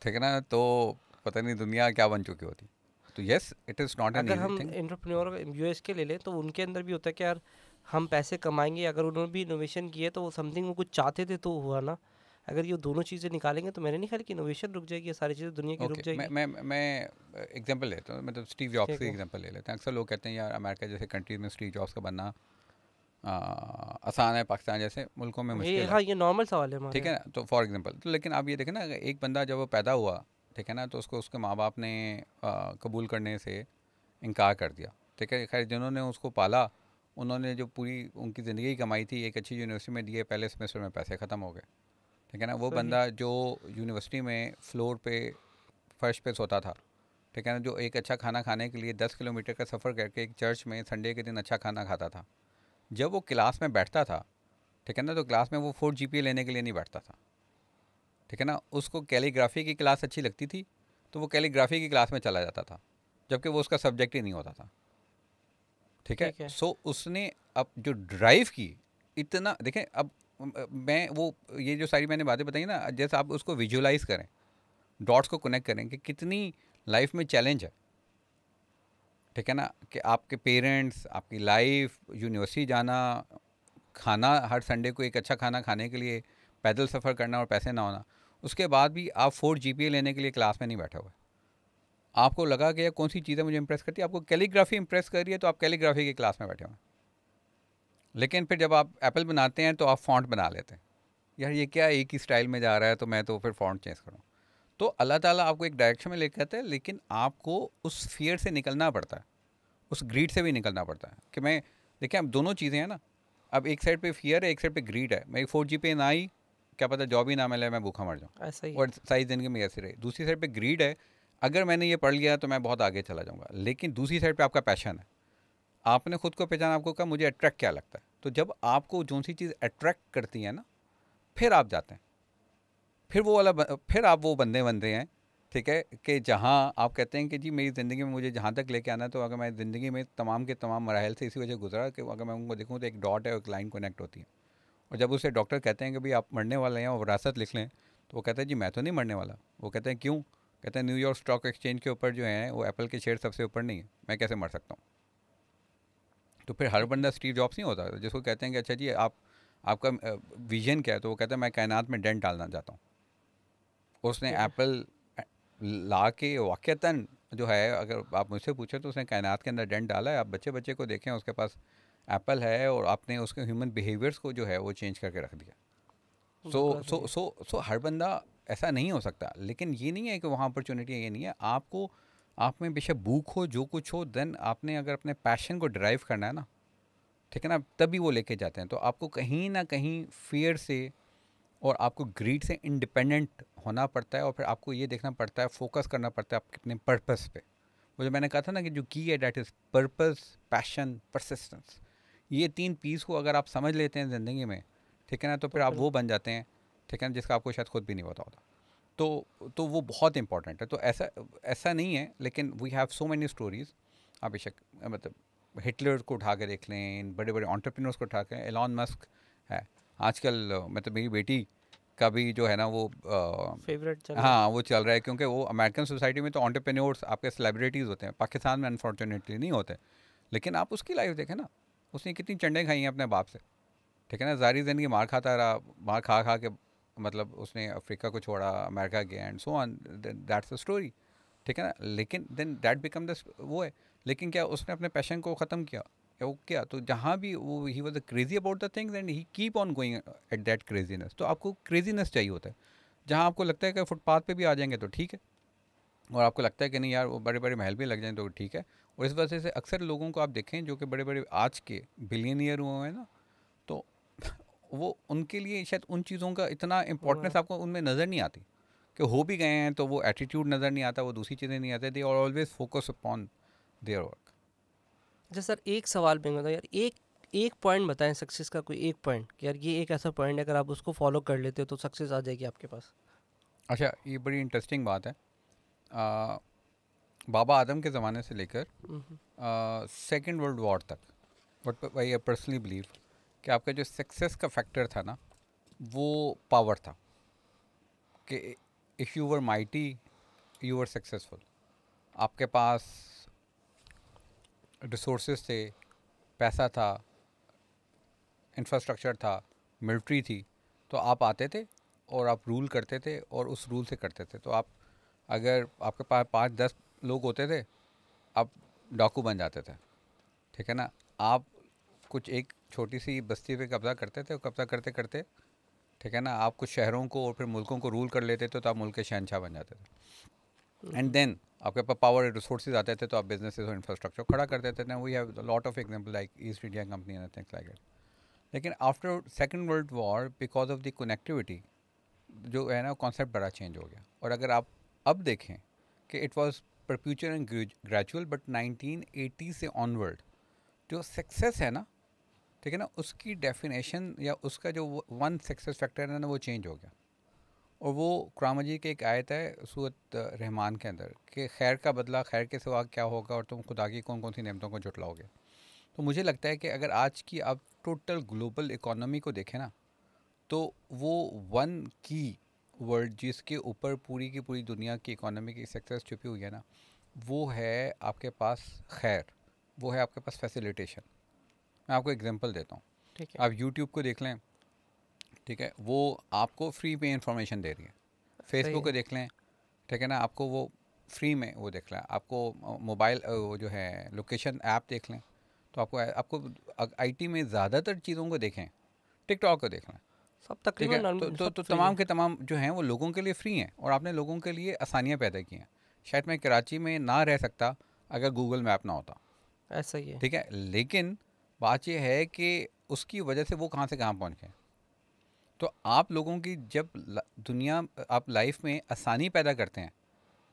ठीक है ना तो पता नहीं दुनिया क्या बन चुकी होती तो यस इट इज़ नॉट अगर हम यू एस के ले लें तो उनके अंदर भी होता है कि यार हम पैसे कमाएंगे अगर उन्होंने भी इनोवेशन किए तो वो समथिंग वो कुछ चाहते थे तो हुआ ना अगर ये दोनों चीज़ें निकालेंगे तो मैंने नहीं ख्याल कि इनोवेशन रुक जाएगी ये सारी चीज़ें दुनिया की okay, रुक जाएगी मैं मैं एग्जाम्पल लेता हूँ मतलब स्टीव जॉब्स की एग्जाम्पल ले लेते हैं अक्सर लोग कहते हैं यार अमेरिका जैसे कंट्रीज में स्टीव जॉब्स का बनना आसान है पाकिस्तान जैसे मुल्कों में मुश्किल हाँ ये नॉर्मल सवाल है ठीक है ना तो फॉर एग्जांपल तो लेकिन आप ये देखें ना एक बंदा जब वो पैदा हुआ ठीक है ना तो उसको उसके माँ बाप ने कबूल करने से इनकार कर दिया ठीक है खैर जिन्होंने उसको पाला उन्होंने जो पूरी उनकी ज़िंदगी कमाई थी एक अच्छी यूनिवर्सिटी में दिए पहले सेमेस्टर में पैसे ख़त्म हो गए ठीक है ना वो बंदा जो यूनिवर्सिटी में फ्लोर पे फर्श पे सोता था ठीक है ना जो एक अच्छा खाना खाने के लिए दस किलोमीटर का सफ़र करके एक चर्च में संडे के दिन अच्छा खाना खाता था जब वो क्लास में बैठता था ठीक है ना तो क्लास में वो फोर जी लेने के लिए नहीं बैठता था ठीक है ना उसको कैलीग्राफी की क्लास अच्छी लगती थी तो वो कैलीग्राफी की क्लास में चला जाता था जबकि वो उसका सब्जेक्ट ही नहीं होता था ठीक है सो so, उसने अब जो ड्राइव की इतना देखें अब मैं वो ये जो सारी मैंने बातें बताई ना जैसे आप उसको विजुलाइज करें डॉट्स को कनेक्ट करें कि कितनी लाइफ में चैलेंज है ठीक है ना कि आपके पेरेंट्स आपकी लाइफ यूनिवर्सिटी जाना खाना हर संडे को एक अच्छा खाना खाने के लिए पैदल सफ़र करना और पैसे ना होना उसके बाद भी आप फोर जी लेने के लिए क्लास में नहीं बैठा हुआ आपको लगा कि कौन सी चीज़ें मुझे इम्प्रेस करती है आपको कैलीग्राफी इम्प्रेस कर रही है तो आप कैलीग्राफी की क्लास में बैठे हुए लेकिन फिर जब आप एप्पल बनाते हैं तो आप फॉन्ट बना लेते हैं यार ये क्या एक ही स्टाइल में जा रहा है तो मैं तो फिर फॉन्ट चेंज करूँ तो अल्लाह ताला आपको एक डायरेक्शन में लेकर आता है लेकिन आपको उस फियर से निकलना पड़ता है उस ग्रीड से भी निकलना पड़ता है कि मैं देखिए अब दोनों चीज़ें हैं ना अब एक साइड पे फियर है एक साइड पे ग्रीड है मेरी फोर जी पे ना आई क्या पता जॉब ही ना मिले मैं भूखा मर जाऊँ और सारी ज़िंदगी में ऐसे रही दूसरी साइड पर ग्रीड है अगर मैंने ये पढ़ लिया तो मैं बहुत आगे चला जाऊँगा लेकिन दूसरी साइड पर आपका पैशन है आपने खुद को पहचाना आपको कहा मुझे अट्रैक्ट क्या लगता है तो जब आपको जो सी चीज़ अट्रैक्ट करती है ना फिर आप जाते हैं फिर वो वाला फिर आप वो बंदे बंदे हैं ठीक है कि जहाँ आप कहते हैं कि जी मेरी ज़िंदगी में मुझे जहाँ तक लेके आना है तो अगर मैं ज़िंदगी में तमाम के तमाम मरहल से इसी वजह गुजरा कि अगर मैं उनको देखूँ तो एक डॉट है और एक लाइन कनेक्ट होती है और जब उसे डॉक्टर कहते हैं कि भाई आप मरने वाले हैं और विरासत लिख लें तो वो कहते हैं जी मैं तो नहीं मरने वाला वो कहते हैं क्यों कहते हैं न्यूयॉर्क स्टॉक एक्सचेंज के ऊपर जो है वो एप्पल के शेयर सबसे ऊपर नहीं है मैं कैसे मर सकता हूँ तो फिर हर बंदा स्टीव जॉब्स नहीं होता जिसको कहते हैं कि अच्छा जी आप आपका विजन क्या है तो वो कहते हैं मैं कायनात में डेंट डालना चाहता हूँ उसने एप्पल ला के वाक़ता जो है अगर आप मुझसे पूछे तो उसने कायनात के अंदर डेंट डाला है आप बच्चे बच्चे को देखें उसके पास एप्पल है और आपने उसके ह्यूमन बिहेवियर्स को जो है वो चेंज करके रख दिया सो सो सो सो हर बंदा ऐसा नहीं हो सकता लेकिन ये नहीं है कि वहाँ अपॉर्चुनिटी ये नहीं है आपको आप में बेशक भूख हो जो कुछ हो देन आपने अगर अपने पैशन को ड्राइव करना है ना ठीक है ना तभी वो लेके जाते हैं तो आपको कहीं ना कहीं फेयर से और आपको ग्रीड से इंडिपेंडेंट होना पड़ता है और फिर आपको ये देखना पड़ता है फोकस करना पड़ता है आपके अपने पर्पस पे वो जो मैंने कहा था ना कि जो की है that is purpose passion persistence ये तीन पीस को अगर आप समझ लेते हैं ज़िंदगी में ठीक है ना तो फिर आप वो बन जाते हैं ठीक है ना जिसका आपको शायद खुद भी नहीं पता होता तो तो वो बहुत इंपॉर्टेंट है तो ऐसा ऐसा नहीं है लेकिन we have so many stories आप बेशक मतलब हिटलर को उठा के देख लें बड़े बड़े ऑन्टरप्रीनर्स को उठा के एलॉन मस्क है आजकल मतलब मेरी बेटी का भी जो है ना वो फेवरेट हाँ वो चल रहा है क्योंकि वो अमेरिकन सोसाइटी में तो ऑन्टरप्रेन्योर्स आपके सेलिब्रिटीज़ होते हैं पाकिस्तान में अनफॉर्चुनेटली नहीं होते लेकिन आप उसकी लाइफ देखें ना उसने कितनी चंडें खाई हैं अपने बाप से ठीक है ना जारी ज़िंदगी मार खाता रहा मार खा खा के मतलब उसने अफ्रीका को छोड़ा अमेरिका गया and so on that's the story ठीक है ना लेकिन देन दैट बिकम द वो है लेकिन क्या उसने अपने पैशन को ख़त्म किया ओके तो जहाँ भी वो he was a crazy about the things and he keep on going at that craziness तो आपको क्रेजीनेस चाहिए होता है जहाँ आपको लगता है कि फुटपाथ पे भी आ जाएंगे तो ठीक है और आपको लगता है कि नहीं यार वो बड़े बड़े महल भी लग जाएँ तो ठीक है और इस वजह से अक्सर लोगों को आप देखें जो कि बड़े बड़े आज के बिलियनियर हुए हैं ना तो वो उनके लिए शायद उन चीज़ों का इतना इम्पोर्टेंस हाँ। आपको उनमें नज़र नहीं आती कि हो भी गए हैं तो वो एटीट्यूड नज़र नहीं आता वो दूसरी चीज़ें नहीं आती they always focus upon their work अच्छा सर एक सवाल मैं बताऊँ यार एक एक पॉइंट बताएं सक्सेस का कोई एक पॉइंट यार ये एक ऐसा पॉइंट है अगर आप उसको फॉलो कर लेते हो तो सक्सेस आ जाएगी आपके पास अच्छा ये बड़ी इंटरेस्टिंग बात है आ, बाबा आदम के ज़माने से लेकर सेकेंड वर्ल्ड वॉर तक बट आई पर्सनली बिलीव कि आपका जो सक्सेस का फैक्टर था ना वो पावर था कि if you were mighty you were successful आपके पास रिसोर्स थे पैसा था इंफ्रास्ट्रक्चर था मिलिट्री थी तो आप आते थे और आप रूल करते थे और उस रूल से करते थे तो आप अगर आपके पास पाँच दस लोग होते थे आप डाकू बन जाते थे ठीक है ना आप कुछ एक छोटी सी बस्ती पे कब्ज़ा करते थे और कब्ज़ा करते करते ठीक है ना आप कुछ शहरों को और फिर मुल्कों को रूल कर लेते थे तो आप मुल्क के शहनशाह बन जाते थे एंड देन mm-hmm. आपके पास पावर रिसोर्सेज आते थे तो आप बिजनेस और इंफ्रास्ट्रक्चर खड़ा कर देते थे we have lot of example like East India Company things like it लेकिन after second world war because of the connectivity जो है ना कॉन्सेप्ट बड़ा चेंज हो गया और अगर आप अब देखें कि it was perpetual and gradual but nineteen eighty से ऑनवर्ड जो सक्सेस है ना ठीक है ना उसकी डेफिनेशन या उसका जो वन सक्सेस फैक्टर है ना वो चेंज हो गया और वो कुरान जी की एक आयत है सूरत रहमान के अंदर कि खैर का बदला खैर के सिवा क्या होगा और तुम खुदा की कौन कौन सी नियमतों को जुटलाओगे तो मुझे लगता है कि अगर आज की आप टोटल ग्लोबल इकोनॉमी को देखें ना तो वो वन की वर्ल्ड जिसके ऊपर पूरी की पूरी दुनिया की इकोनॉमी की सक्सेस छुपी हुई है ना वो है आपके पास खैर वो है आपके पास फैसिलिटेशन मैं आपको एग्जांपल देता हूँ आप यूट्यूब को देख लें ठीक है वो आपको फ्री में इंफॉर्मेशन दे रही है फेसबुक को देख लें ठीक है ना आपको वो फ्री में वो देख लें आपको मोबाइल वो जो है लोकेशन ऐप देख लें तो आपको आपको आईटी में ज़्यादातर चीज़ों को देखें टिकटॉक को देख लें सब ठीक है तो, तो, तो तमाम के तमाम जो हैं वो लोगों के लिए फ्री हैं और आपने लोगों के लिए आसानियाँ पैदा की हैं शायद मैं कराची में ना रह सकता अगर गूगल मैप ना होता ऐसा ही है ठीक है लेकिन बात यह है कि उसकी वजह से वो कहाँ से कहाँ पहुँच गए तो आप लोगों की जब दुनिया आप लाइफ में आसानी पैदा करते हैं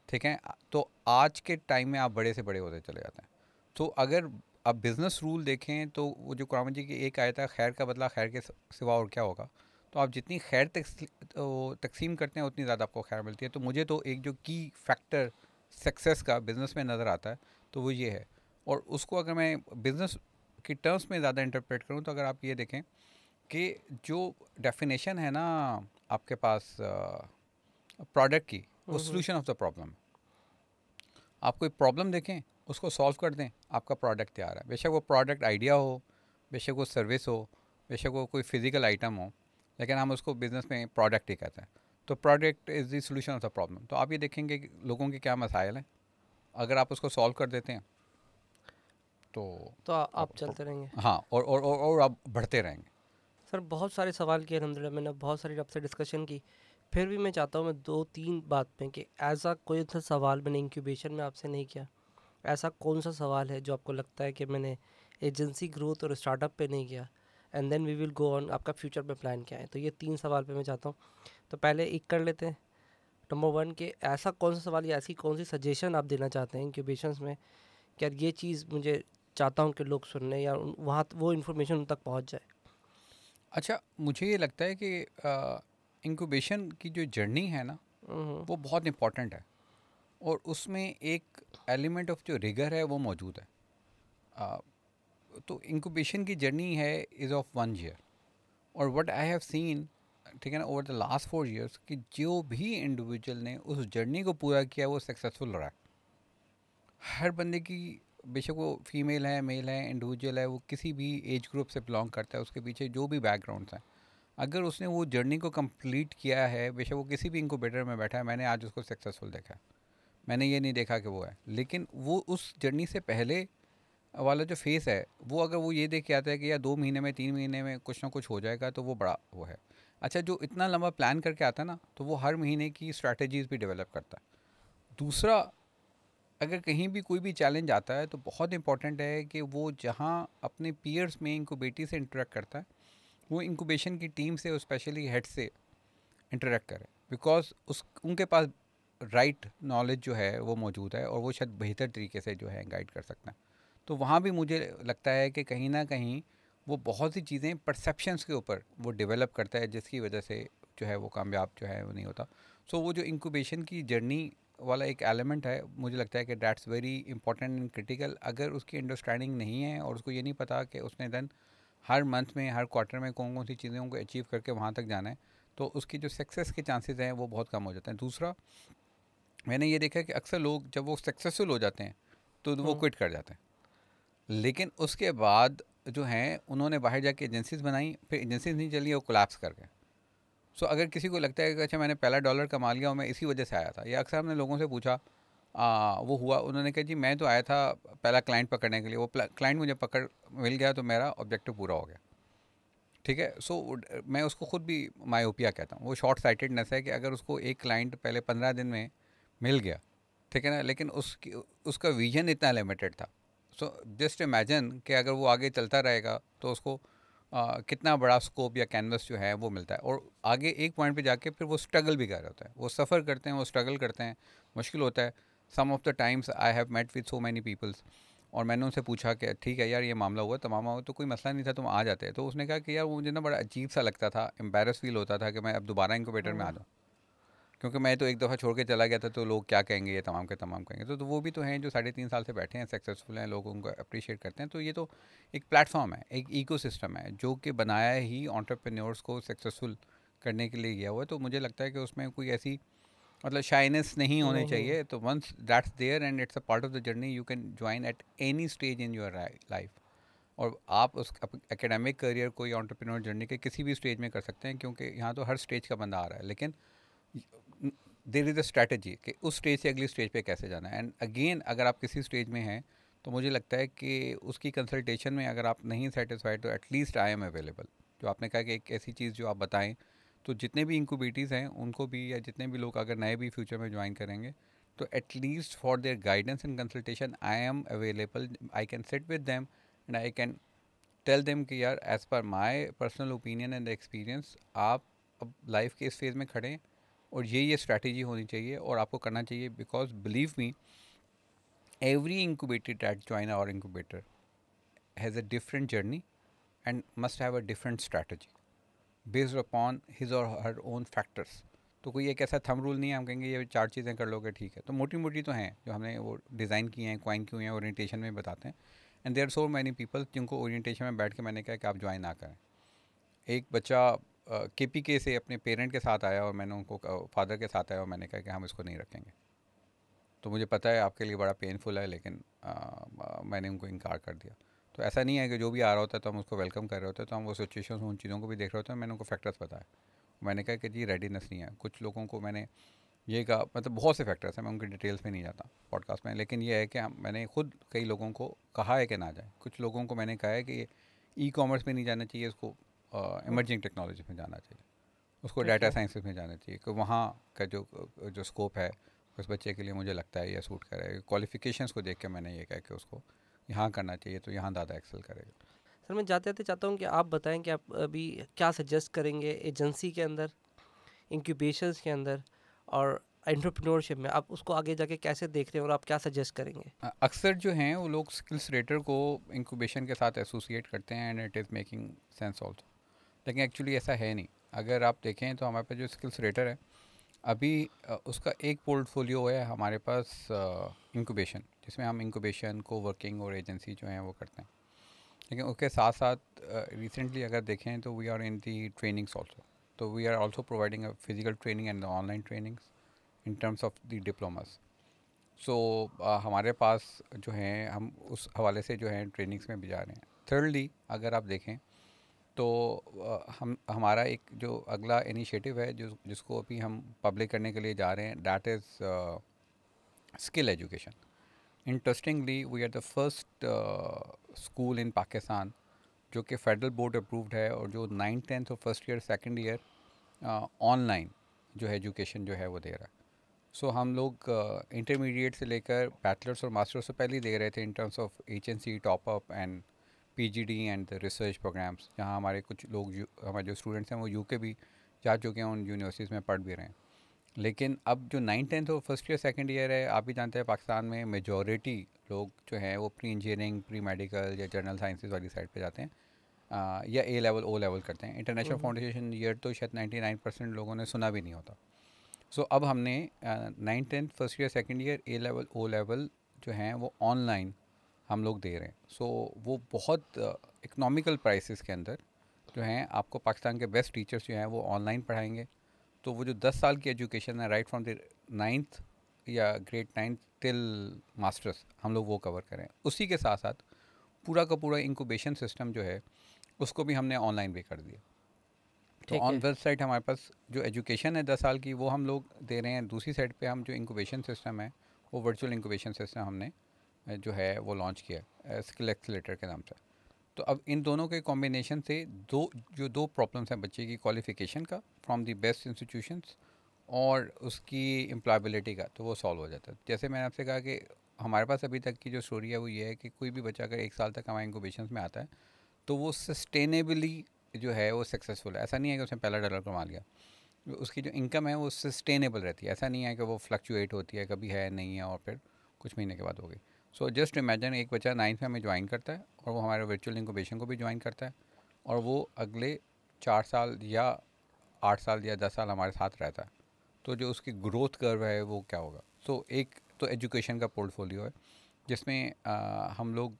ठीक है तो आज के टाइम में आप बड़े से बड़े होते चले जाते हैं तो अगर आप बिज़नेस रूल देखें तो वो जो कुरान जी की एक था खैर का बदला खैर के सिवा और क्या होगा तो आप जितनी खैर तो तकसीम करते हैं उतनी ज़्यादा आपको खैर मिलती है तो मुझे तो एक जो की फैक्टर सक्सेस का बिज़नेस में नज़र आता है तो वो ये है और उसको अगर मैं बिज़नेस की टर्म्स में ज़्यादा इंटरप्रेट करूँ तो अगर आप ये देखें कि जो डेफिनेशन है ना आपके पास प्रोडक्ट की वो सोल्यूशन ऑफ द प्रॉब्लम आप कोई प्रॉब्लम देखें उसको सॉल्व कर दें आपका प्रोडक्ट तैयार है बेशक वो प्रोडक्ट आइडिया हो बेशक वो सर्विस हो बेशक वो कोई फिज़िकल आइटम हो लेकिन हम उसको बिज़नेस में प्रोडक्ट ही कहते हैं तो product is the solution of the problem तो आप ये देखेंगे कि लोगों के क्या मसाइल हैं अगर आप उसको सॉल्व कर देते हैं तो तो आप, चलते रहेंगे हाँ और और, और आप बढ़ते रहेंगे सर बहुत सारे सवाल किए अलहमदिल्ला मैंने बहुत सारी आपसे डिस्कशन की फिर भी मैं चाहता हूँ मैं दो तीन बात में कि ऐसा कोई सा सवाल मैंने इंक्यूबेशन में आपसे नहीं किया ऐसा कौन सा सवाल है जो आपको लगता है कि मैंने एजेंसी ग्रोथ और स्टार्टअप पे नहीं किया and then we will go on आपका फ्यूचर में प्लान क्या है तो ये तीन सवाल पे मैं चाहता हूँ तो पहले एक कर लेते हैं नंबर वन के ऐसा कौन सा सवाल या ऐसी कौन सी सजेशन आप देना चाहते हैं इंक्यूबेशन में कि ये चीज़ मुझे चाहता हूँ कि लोग सुनने या वहाँ वो इन्फॉर्मेशन उन तक पहुँच जाए अच्छा मुझे ये लगता है कि इंक्यूबेशन की जो जर्नी है ना हम्म। वो बहुत इम्पॉर्टेंट है और उसमें एक एलिमेंट ऑफ जो रिगर है वो मौजूद है आ, तो इंक्यूबेशन की जर्नी है इज़ ऑफ वन ईयर और वट आई हैव सीन ठीक है ना over the last four years कि जो भी इंडिविजुअल ने उस जर्नी को पूरा किया वो सक्सेसफुल रहा है हर बंदे की बेशक वो फीमेल है मेल है इंडिविजुअल है वो किसी भी एज ग्रुप से बिलोंग करता है उसके पीछे जो भी बैकग्राउंड्स हैं अगर उसने वो जर्नी को कंप्लीट किया है बेशक वो किसी भी इंकोबेटर में बैठा है मैंने आज उसको सक्सेसफुल देखा है मैंने ये नहीं देखा कि वो है लेकिन वो उस जर्नी से पहले वाला जो फेस है वो अगर वो ये देख के आता है कि या दो महीने में तीन महीने में कुछ ना कुछ हो जाएगा तो वो बड़ा वो है अच्छा जो इतना लंबा प्लान करके आता है ना तो वो हर महीने की स्ट्रैटेजीज़ भी डेवलप करता है दूसरा अगर कहीं भी कोई भी चैलेंज आता है तो बहुत इंपॉर्टेंट है कि वो जहाँ अपने पीयर्स में इंकोबेटी से इंटरेक्ट करता है वो इंकोबेशन की टीम से और स्पेशली हेड से इंटरेक्ट करे बिकॉज उस उनके पास राइट right नॉलेज जो है वो मौजूद है और वो शायद बेहतर तरीके से जो है गाइड कर सकता है तो वहाँ भी मुझे लगता है कि कहीं ना कहीं वो बहुत सी चीज़ें परसेप्शंस के ऊपर वो डेवलप करता है जिसकी वजह से जो है वो कामयाब जो है वो नहीं होता सो so, वो जो इंक्यूबेशन की जर्नी वाला एक एलिमेंट है मुझे लगता है कि that's very important and critical अगर उसकी अंडरस्टैंडिंग नहीं है और उसको ये नहीं पता कि उसने देन हर मंथ में हर क्वार्टर में कौन कौन सी चीज़ों को अचीव करके वहाँ तक जाना है तो उसकी जो सक्सेस के चांसेस हैं वो बहुत कम हो जाते हैं दूसरा मैंने ये देखा कि अक्सर लोग जब वो सक्सेसफुल हो जाते हैं तो वो क्विट हम्म। कर जाते हैं लेकिन उसके बाद जो हैं उन्होंने बाहर जाके एजेंसीज बनाई फिर एजेंसीज नहीं चली वो कोलैप्स कर गए सो so, अगर किसी को लगता है कि अच्छा मैंने पहला डॉलर कमा लिया और मैं इसी वजह से आया था या अक्सर हमने लोगों से पूछा आ, वो हुआ उन्होंने कहा जी मैं तो आया था पहला क्लाइंट पकड़ने के लिए वो क्लाइंट मुझे पकड़ मिल गया तो मेरा ऑब्जेक्टिव पूरा हो गया ठीक है सो so, मैं उसको ख़ुद भी मायोपिया कहता हूँ वो शॉर्ट साइटेडनेस है कि अगर उसको एक क्लाइंट पहले पंद्रह दिन में मिल गया ठीक है ना लेकिन उसकी उसका विजन इतना लिमिटेड था सो जस्ट इमेजन कि अगर वो आगे चलता रहेगा तो उसको कितना बड़ा स्कोप या कैनवस जो है वो मिलता है और आगे एक पॉइंट पे जाके फिर वो स्ट्रगल भी कर रहा होता है वो सफ़र करते हैं वो स्ट्रगल करते हैं मुश्किल होता है some of the times I have met with so many peoples और मैंने उनसे पूछा कि ठीक है यार ये मामला हुआ तमाम हुआ तो कोई मसला नहीं था तुम आ जाते तो उसने कहा कि यार वो मुझे ना बड़ा अजीब सा लगता था एम्बेरस फील होता था कि मैं अब दोबारा इनकोबेटर में आ जाऊँ क्योंकि मैं तो एक दफ़ा छोड़ के चला गया था तो लोग क्या कहेंगे ये तमाम के तमाम कहेंगे तो, तो वो भी तो हैं जो साढ़े तीन साल से बैठे हैं सक्सेसफुल हैं लोग उनको अप्रिशिएट करते हैं तो ये तो एक प्लेटफॉर्म है एक इको है जो कि बनाया ही ऑन्टरप्रेन्योर्स को सक्सेसफुल करने के लिए गया हुआ है तो मुझे लगता है कि उसमें कोई ऐसी मतलब शाइनेस नहीं होनी हम्म, हम्म। चाहिए तो once that's there and it's a part of the journey you can join at any stage in your life और आप उस एकेडमिक करियर को या ऑन्टरप्रेन्योर जर्नी के किसी भी स्टेज में कर सकते हैं क्योंकि यहाँ तो हर स्टेज का बंदा आ रहा है लेकिन देर इज़ अ स्ट्रैटेजी कि उस स्टेज से अगली स्टेज पे कैसे जाना है एंड अगेन अगर आप किसी स्टेज में हैं तो मुझे लगता है कि उसकी कंसल्टेशन में अगर आप नहीं सेटिस्फाइड तो एटलीस्ट आई एम अवेलेबल जो आपने कहा कि एक ऐसी चीज़ जो आप बताएं तो जितने भी इंक्यूबेटीज़ हैं उनको भी या जितने भी लोग अगर नए भी फ्यूचर में ज्वाइन करेंगे तो at least for their guidance and consultation I am available I can sit with them and I can tell them कि यार as per my personal opinion and experience आप अब लाइफ के इस फेज़ में खड़े हैं और ये ये स्ट्रैटेजी होनी चाहिए और आपको करना चाहिए because believe me every incubated at China और incubator has a different journey and must have a different strategy based upon his और हर ओन फैक्टर्स तो कोई एक ऐसा थम रूल नहीं है हम कहेंगे ये चार चीज़ें कर लोगे ठीक है तो मोटी मोटी तो हैं जो हमने वो डिज़ाइन किए हैं क्वाइन क्यों हैं ओरिएंटेशन में बताते हैं and there so many people जिनको ओरिएंटेशन में बैठ के मैंने कहा कि आप ज्वाइन ना करें एक बच्चा के पी के से अपने पेरेंट के साथ आया और मैंने उनको फादर के साथ आया और मैंने कहा कि हम इसको नहीं रखेंगे तो मुझे पता है आपके लिए बड़ा पेनफुल है लेकिन आ, मैंने उनको इनकार कर दिया तो ऐसा नहीं है कि जो भी आ रहा होता है तो हम उसको वेलकम कर रहे होते हैं तो हम वो सिचुएशन उन चीज़ों को भी देख रहे होते हैं मैंने उनको फैक्टर्स बताया मैंने कहा कि जी रेडीनेस नहीं है कुछ लोगों को मैंने ये कहा मतलब बहुत से फैक्टर्स हैं मैं उनके डिटेल्स में नहीं जाता पॉडकास्ट में लेकिन ये है कि हम मैंने खुद कई लोगों को कहा है कि ना जाए कुछ लोगों को मैंने कहा है कि ई कॉमर्स में नहीं जाना चाहिए इसको इमर्जिंग टेक्नोलॉजी में जाना चाहिए उसको डाटा साइंस में जाना चाहिए कि वहाँ का जो जो स्कोप है उस बच्चे के लिए मुझे लगता है या सूट करेगा क्वालिफिकेशंस को देख के मैंने ये कहा कि उसको यहाँ करना चाहिए तो यहाँ दादा एक्सेल करेगा सर मैं जाते जाते तो चाहता हूँ कि आप बताएं कि आप अभी क्या सजेस्ट करेंगे एजेंसी के अंदर इंक्यूबेशन के अंदर और एंट्रप्रेन्योरशिप में आप उसको आगे जाके कैसे देख रहे हैं और आप क्या सजेस्ट करेंगे अक्सर जो हैं वो लोग स्किल्स रेटर को इंक्यूबेशन के साथ एसोसिएट करते हैं and it is making sense also लेकिन एक्चुअली ऐसा है नहीं अगर आप देखें तो हमारे पास जो स्किल्स रेटर है अभी उसका एक पोर्टफोलियो है हमारे पास इंक्यूबेशन जिसमें हम इंक्यूबेशन को वर्किंग और एजेंसी जो है वो करते हैं लेकिन उसके साथ साथ रिसेंटली अगर देखें तो we are in the trainings also तो we are also providing physical training and online trainings in terms of the diplomas so हमारे पास जो हैं हम उस हवाले से जो है ट्रेनिंग्स में भी जा रहे हैं थर्डली अगर आप देखें तो हम हमारा एक जो अगला इनिशिएटिव है जो जिसको अभी हम पब्लिक करने के लिए जा रहे हैं that is skill education interestingly we are the first school in Pakistan जो कि फेडरल बोर्ड अप्रूव्ड है और जो नाइन्थ टेंथ और first year second year online जो है एजुकेशन जो है वो दे रहा है सो so, हम लोग इंटरमीडिएट uh, से लेकर बैचलर्स और मास्टर्स से पहले ही दे रहे थे in terms of H N C top up and PGD and the research programmes जहाँ हमारे कुछ लोग हमारे जो स्टूडेंट्स हैं वो यू भी जा चुके हैं उन यूनिवर्सिटीज़ में पढ़ भी रहे हैं लेकिन अब जो नाइन टेंथ और फर्स्ट ईयर सेकेंड ईयर है आप भी जानते हैं पाकिस्तान में मेजोरिटी लोग जो हैं वो प्री इंजीनियरिंग प्री मेडिकल या जनरल साइंसेज वाली साइड पे जाते हैं आ, या ए लेवल ओ लेवल करते हैं इंटरनेशनल फाउंडेशन ईयर तो शायद नाइन्टी नाइन परसेंट लोगों ने सुना भी नहीं होता सो so, अब हमने nine tenth first year second year A level O level जो हैं वो ऑनलाइन हम लोग दे रहे हैं सो so, वो बहुत इकोनॉमिकल प्राइसेस के अंदर जो हैं आपको पाकिस्तान के बेस्ट टीचर्स जो हैं वो ऑनलाइन पढ़ाएंगे तो वो जो दस साल की एजुकेशन है राइट फ्रॉम द नाइन्थ या ग्रेड नाइन्थ टिल मास्टर्स हम लोग वो कवर करें उसी के साथ साथ पूरा का पूरा इंकोबेशन सिस्टम जो है उसको भी हमने ऑनलाइन भी कर दिया तो ऑन वेबसाइट हमारे पास जो एजुकेशन है दस साल की वो हम लोग दे रहे हैं दूसरी साइड पे हम जो इंकोबेशन सिस्टम है वो वर्चुअल इंक्यूबेशन सिस्टम हमने जो है वो लॉन्च किया स्किल एक्सलेटर के नाम से तो अब इन दोनों के कॉम्बिनेशन से दो जो दो प्रॉब्लम्स हैं बच्चे की क्वालिफिकेशन का फ्रॉम दी बेस्ट इंस्टीट्यूशंस और उसकी एम्प्लॉबिलिटी का तो वो सॉल्व हो जाता है जैसे मैंने आपसे कहा कि हमारे पास अभी तक की जो स्टोरी है वो ये है कि कोई भी बच्चा अगर एक साल तक हमारे इंकोबेशन में आता है तो वो सस्टेनेबली जो है वो सक्सेसफुल है ऐसा नहीं है कि उसने पहला डॉलर कमा लिया उसकी जो इनकम है वो सस्टेनेबल रहती है ऐसा नहीं है कि वो फ्लक्चुएट होती है कभी है नहीं है और फिर कुछ महीने के बाद हो गई सो जस्ट इमेजन एक बच्चा नाइन्थ में हमें ज्वाइन करता है और वो हमारे वर्चुअल इंकोबेशन को भी ज्वाइन करता है और वो अगले चार साल या आठ साल या दस साल हमारे साथ रहता है तो जो उसकी ग्रोथ कर्व है वो क्या होगा सो so, एक तो एजुकेशन का पोर्टफोलियो है जिसमें आ, हम लोग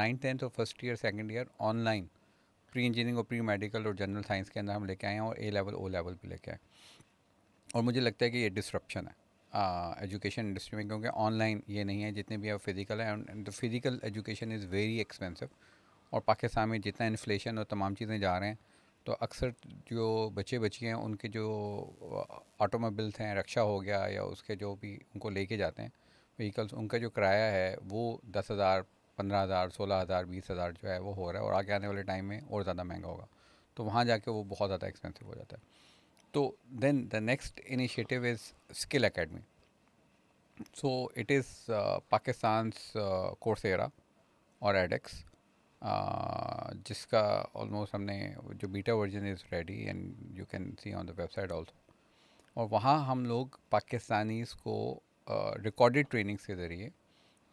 नाइन्थ टेंथ और first year second year online pre engineering और प्री मेडिकल और जनरल साइंस के अंदर हम लेके आए हैं और ए लेवल ओ लेवल भी लेके आए और मुझे लगता है कि ये डिस्ट्रप्शन है एजुकेशन इंडस्ट्री में क्योंकि ऑनलाइन ये नहीं है जितने भी अब फिज़िकल है and physical education is very expensive और पाकिस्तान में जितना इन्फ्लेशन और तमाम चीज़ें जा रहे हैं तो अक्सर जो बच्चे बच्चे हैं उनके जो ऑटोमोबल्स हैं रक्षा हो गया या उसके जो भी उनको लेके जाते हैं व्हीकल्स उनका जो किराया है वो दस हज़ार पंद्रह हज़ार सोलह हज़ार बीस हज़ार जो है वो हो रहा है और आगे आने वाले टाइम में और ज़्यादा महंगा होगा तो वहाँ जाके वो बहुत ज़्यादा एक्सपेंसिव हो जाता है तो then the next initiative is skill academy so it is Pakistan Coursera और एडेक्स uh, जिसका ऑलमोस्ट हमने जो beta version is ready and you can see on the website also और वहाँ हम लोग पाकिस्तानीज़ को रिकॉर्डेड uh, ट्रेनिंग्स के ज़रिए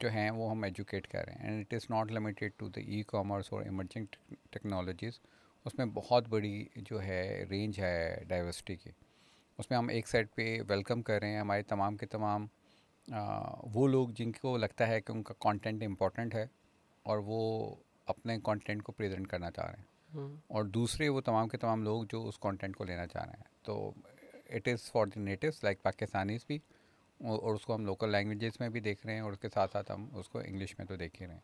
जो हैं वो हम एजुकेट कर रहे हैं and it is not limited to the e commerce और इमर्जिंग टेक्नोलॉजीज़ उसमें बहुत बड़ी जो है रेंज है डाइवर्सिटी की उसमें हम एक साइड पे वेलकम कर रहे हैं हमारे तमाम के तमाम आ, वो लोग जिनको लगता है कि उनका कंटेंट इम्पोर्टेंट है और वो अपने कंटेंट को प्रेजेंट करना चाह रहे हैं हम्म। और दूसरे वो तमाम के तमाम लोग जो उस कंटेंट को लेना चाह रहे हैं तो it is for the native like Pakistanis भी और उसको हम लोकल लैंग्वेजेस में भी देख रहे हैं और उसके साथ साथ हम उसको इंग्लिश में तो देख ही रहे हैं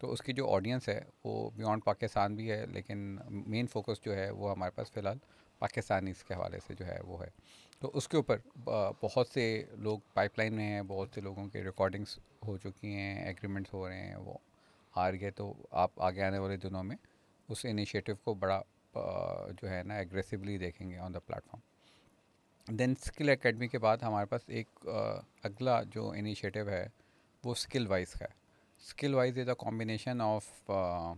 तो उसकी जो ऑडियंस है वो बियॉन्ड पाकिस्तान भी है लेकिन मेन फोकस जो है वो हमारे पास फ़िलहाल पाकिस्तानी के हवाले से जो है वो है तो उसके ऊपर बहुत से लोग पाइपलाइन में हैं बहुत से लोगों के रिकॉर्डिंग्स हो चुकी हैं एग्रीमेंट्स हो रहे हैं वो हार गए तो आप आगे आने वाले दिनों में उस इनिशिएटिव को बड़ा जो है ना एग्रेसिवली देखेंगे on the platform then skill academy के बाद हमारे पास एक अगला जो इनिशिएटिव है वो स्किल वाइज का है skill wise is a combination of uh,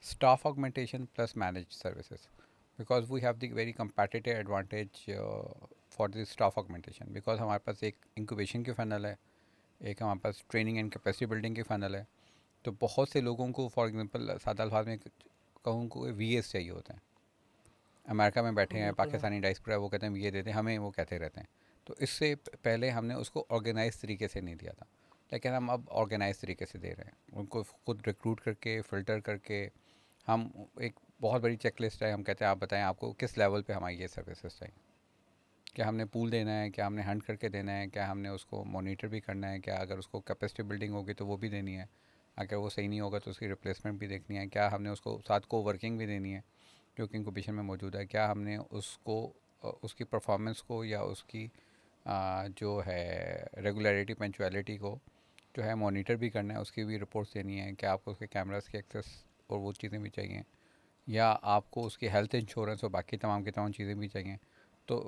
staff augmentation plus managed services because we have the very competitive advantage uh, for the staff augmentation because हमारे पास एक incubation की funnel है एक हमारे पास training and capacity building की funnel है तो बहुत से लोगों को फॉर एग्जांपल सादा अल्फाज में कहूँ को वी चाहिए होते हैं अमेरिका में बैठे हैं पाकिस्तानी डाइस्पोरा वो कहते हैं ये देते हैं हमें वो कहते रहते हैं तो इससे पहले हमने उसको ऑर्गेनाइज तरीके से नहीं दिया था लेकिन हम अब ऑर्गेनाइज तरीके से दे रहे हैं उनको खुद रिक्रूट करके फ़िल्टर करके हम एक बहुत बड़ी चेकलिस्ट है हम कहते हैं आप बताएं आपको किस लेवल पे हमारी ये सर्विसेज चाहिए क्या हमने पूल देना है क्या हमने हंड करके देना है क्या हमने उसको मोनीटर भी करना है क्या अगर उसको कैपेसिटी बिल्डिंग होगी तो वो भी देनी है अगर वो सही नहीं होगा तो उसकी रिप्लेसमेंट भी देखनी है क्या हमने उसको साथ को वर्किंग भी देनी है जो कि इंकोबिशन में मौजूद है क्या हमने उसको उसकी परफॉर्मेंस को या उसकी जो है रेगुलरिटी पंचुअलिटी को जो है मॉनिटर भी करना है उसकी भी रिपोर्ट्स देनी है कि आपको उसके कैमराज की एक्सेस और वो चीज़ें भी चाहिए या आपको उसकी हेल्थ इंश्योरेंस और बाकी तमाम की तमाम चीज़ें भी चाहिए तो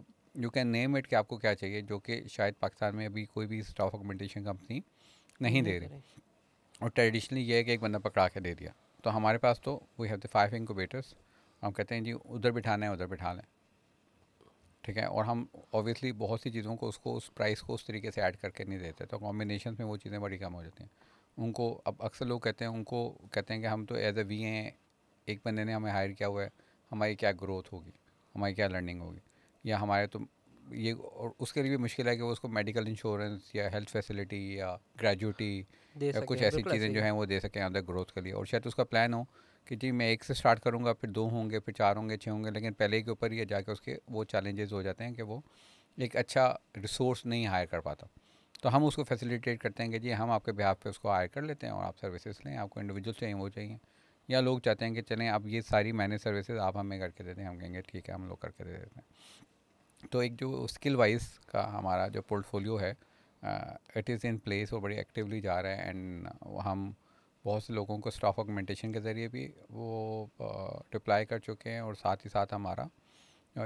यू कैन नेम इट कि आपको क्या चाहिए जो कि शायद पाकिस्तान में अभी कोई भी स्टाफ ऑगमेंटेशन कंपनी नहीं दे रही और ट्रेडिशनली ये है कि एक बंदा पकड़ा के दे दिया तो हमारे पास तो we have the five incubators हम कहते हैं जी उधर बिठाना है उधर बिठा लें ठीक है और हम ऑब्वियसली बहुत सी चीज़ों को उसको उस प्राइस को उस तरीके से ऐड करके नहीं देते तो कॉम्बिनेशन में वो चीज़ें बड़ी कम हो जाती हैं उनको अब अक्सर लोग कहते हैं उनको कहते हैं कि हम तो एज ए वी हैं एक बंदे ने हमें हायर किया हुआ है हमारी क्या ग्रोथ होगी हमारी क्या लर्निंग होगी या हमारे तो ये और उसके लिए भी मुश्किल है कि वो उसको मेडिकल इंश्योरेंस या हेल्थ फैसिलिटी या ग्रेजुटी या कुछ ऐसी चीज़ें जो हैं वो दे सकें अंदर ग्रोथ के लिए और शायद उसका प्लान हो कि जी मैं एक से स्टार्ट करूँगा फिर दो होंगे फिर चार होंगे छः होंगे लेकिन पहले के ऊपर ही जाके उसके वो चैलेंजेस हो जाते हैं कि वो एक अच्छा रिसोर्स नहीं हायर कर पाता तो हम उसको फैसिलिटेट करते हैं कि जी हम आपके बिहाफ पे उसको हायर कर लेते हैं और आप सर्विसेज लें आपको इंडिविजुअल चाहिए वो चाहिए या लोग चाहते हैं कि चलें आप ये सारी मैनेज सर्विसेज आप हमें करके देते हैं हम कहेंगे ठीक है हम लोग करके दे देते हैं तो एक जो स्किल वाइज का हमारा जो पोर्टफोलियो है इट इज़ इन प्लेस वो बड़ी एक्टिवली जा रहा है एंड हम uh, बहुत से लोगों को स्टाफ ऑगमेंटेशन के ज़रिए भी वो डिप्लाई कर चुके हैं और साथ ही साथ हमारा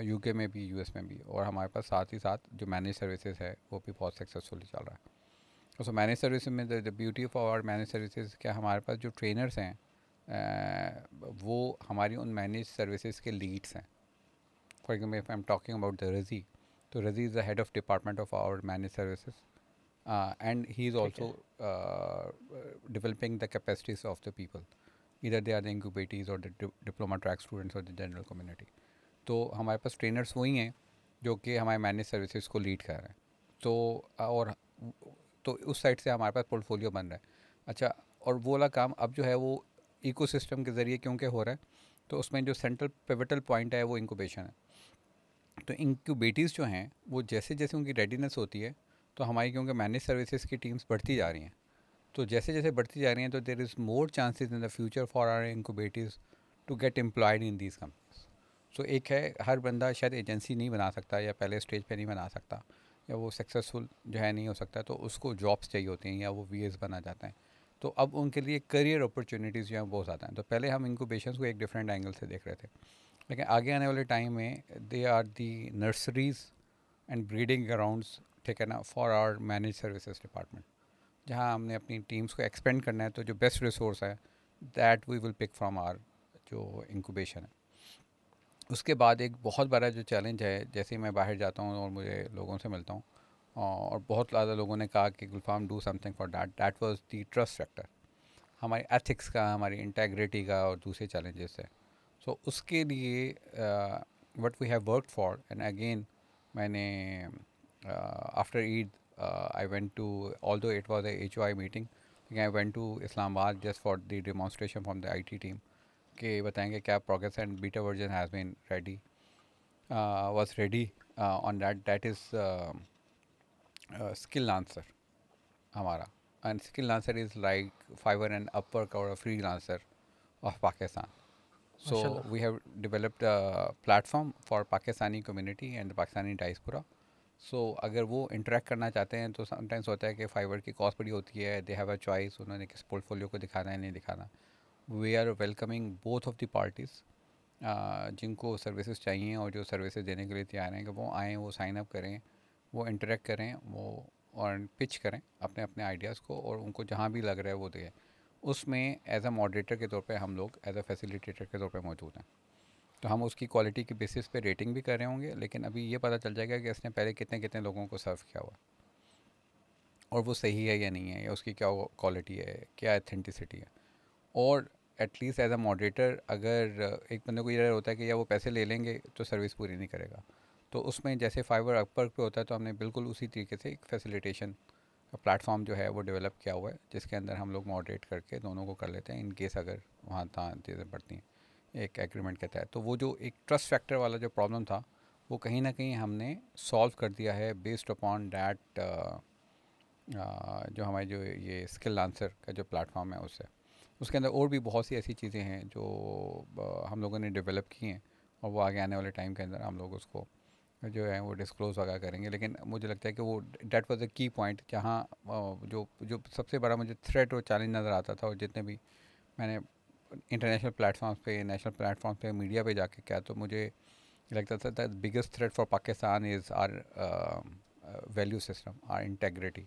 यूके में भी यूएस में भी और हमारे पास साथ ही साथ जो मैनेज सर्विसेज है वो भी बहुत सक्सेसफुली चल रहा है सो मैनेज सर्विस में the beauty of our manage services क्या हमारे पास जो ट्रेनर्स हैं वो हमारी उन मैनेज सर्विसेज के लीड्स हैं for example if I am talking about the Razi तो Razi is the head of department of our manage services and he is also developing the developing of the people इधर दे आर द इंक्यूबेटीज और डिप्लोमा ट्रैक स्टूडेंट्स और द जनरल कम्युनिटी तो हमारे पास ट्रेनर्स वही हैं जो कि हमारे मैनेज सर्विसेज को लीड कर रहे हैं तो uh, और तो उस साइड से हमारे पास पोर्टफोलियो बन रहा है अच्छा और वो वाला काम अब जो है वो इकोसिस्टम के ज़रिए क्योंकि हो रहा है तो उसमें जो सेंट्रल पिवटल पॉइंट है वो इंक्यूबेशन है तो इंक्यूबेटीज़ जो हैं वो जैसे जैसे उनकी रेडीनेस होती है तो हमारी क्योंकि मैनेज सर्विसेज की टीम्स बढ़ती जा रही हैं तो जैसे जैसे बढ़ती जा रही हैं तो there is more chances in the future for our incubatees to get employed in these companies so एक है हर बंदा शायद एजेंसी नहीं बना सकता या पहले स्टेज पर नहीं बना सकता या वो सक्सेसफुल जो है नहीं हो सकता तो उसको जॉब्स चाहिए होती हैं या वो वी बना जाता है तो अब उनके लिए करियर अपॉर्चुनिटीज़ जो हैं बहुत ज़्यादा हैं तो पहले हम इंकोबेशन को एक डिफरेंट एंगल से देख रहे थे लेकिन आगे आने वाले टाइम में they are the nurseries and breeding grounds ठीक है ना for our manage services department जहाँ हमने अपनी टीम्स को एक्सपेंड करना है तो जो बेस्ट रिसोर्स है that we will pick from our जो इंक्यूबेशन है उसके बाद एक बहुत बड़ा जो चैलेंज है जैसे मैं बाहर जाता हूँ और मुझे लोगों से मिलता हूँ और बहुत ज़्यादा लोगों ने कहा कि Gulfam do something for that that was the trust factor हमारी एथिक्स का हमारी इंटेग्रिटी का और दूसरे चैलेंजेस है सो so, उसके लिए what we have work for and again मैंने Uh, after Eid, uh, I went to, although it was a HOI meeting, I went to Islamabad just for the demonstration from the IT team. Okay, बताएंगे क्या progress and beta version has been ready uh, was ready uh, on that that is uh, uh, skill lancer हमारा and skill lancer is like Fiverr and Upwork or a freelancer of Pakistan. So Mashallah. we have developed a platform for Pakistani community and the Pakistani diaspora. So so, अगर वो इंटरेक्ट करना चाहते हैं तो समटाइम्स होता है कि फाइबर की कॉस्ट बड़ी होती है दे हैव अ चॉइस उन्होंने किस पोर्टफोलियो को दिखाना है नहीं दिखाना we are welcoming both of the parties जिनको सर्विसेज चाहिए और जो सर्विसेज देने के लिए तैयार हैं कि वो आएँ वो साइन अप करें वो इंटरेक्ट करें वो और पिच करें अपने अपने आइडियाज़ को और उनको जहाँ भी लग रहा है वो दें उसमें एज अ मॉडरेटर के तौर पे हम लोग एज अ फैसिलिटेटर के तौर पे मौजूद हैं तो हम उसकी क्वालिटी के बेसिस पे रेटिंग भी कर रहे होंगे लेकिन अभी ये पता चल जाएगा कि इसने पहले कितने कितने लोगों को सर्व किया हुआ और वो सही है या नहीं है या उसकी क्या क्वालिटी है क्या एथेंटिसिटी है और एटलीस्ट एज अ मॉडरेटर अगर एक बंदे को ये होता है कि या वो पैसे ले लेंगे तो सर्विस पूरी नहीं करेगा तो उसमें जैसे फाइवर अपवर्क पे होता है तो हमने बिल्कुल उसी तरीके से एक फैसिलिटेशन प्लेटफॉर्म जो है वो डेवलप किया हुआ है जिसके अंदर हम लोग मॉडरेट करके दोनों को कर लेते हैं इन केस अगर वहाँ तहाँ चीज़ें पड़ती हैं एक एग्रीमेंट के तहत तो वो जो एक ट्रस्ट फैक्टर वाला जो प्रॉब्लम था वो कहीं ना कहीं हमने सॉल्व कर दिया है बेस्ड अपॉन डैट जो हमारे जो ये स्किल आंसर का जो प्लेटफॉर्म है उससे उसके अंदर और भी बहुत सी ऐसी चीज़ें हैं जो uh, हम लोगों ने डेवलप की हैं और वो आगे आने वाले टाइम के अंदर हम लोग उसको जो है वो डिस्क्लोज वगैरह करेंगे लेकिन मुझे लगता है कि वो डेट वॉज अ की पॉइंट जहाँ uh, जो जो सबसे बड़ा मुझे थ्रेट और चैलेंज नज़र आता था और जितने भी मैंने इंटरनेशनल प्लेटफॉर्म्स पे नेशनल प्लेटफॉर्म्स पे मीडिया पे जाके क्या तो मुझे लगता था that biggest threat for Pakistan is our value system our integrity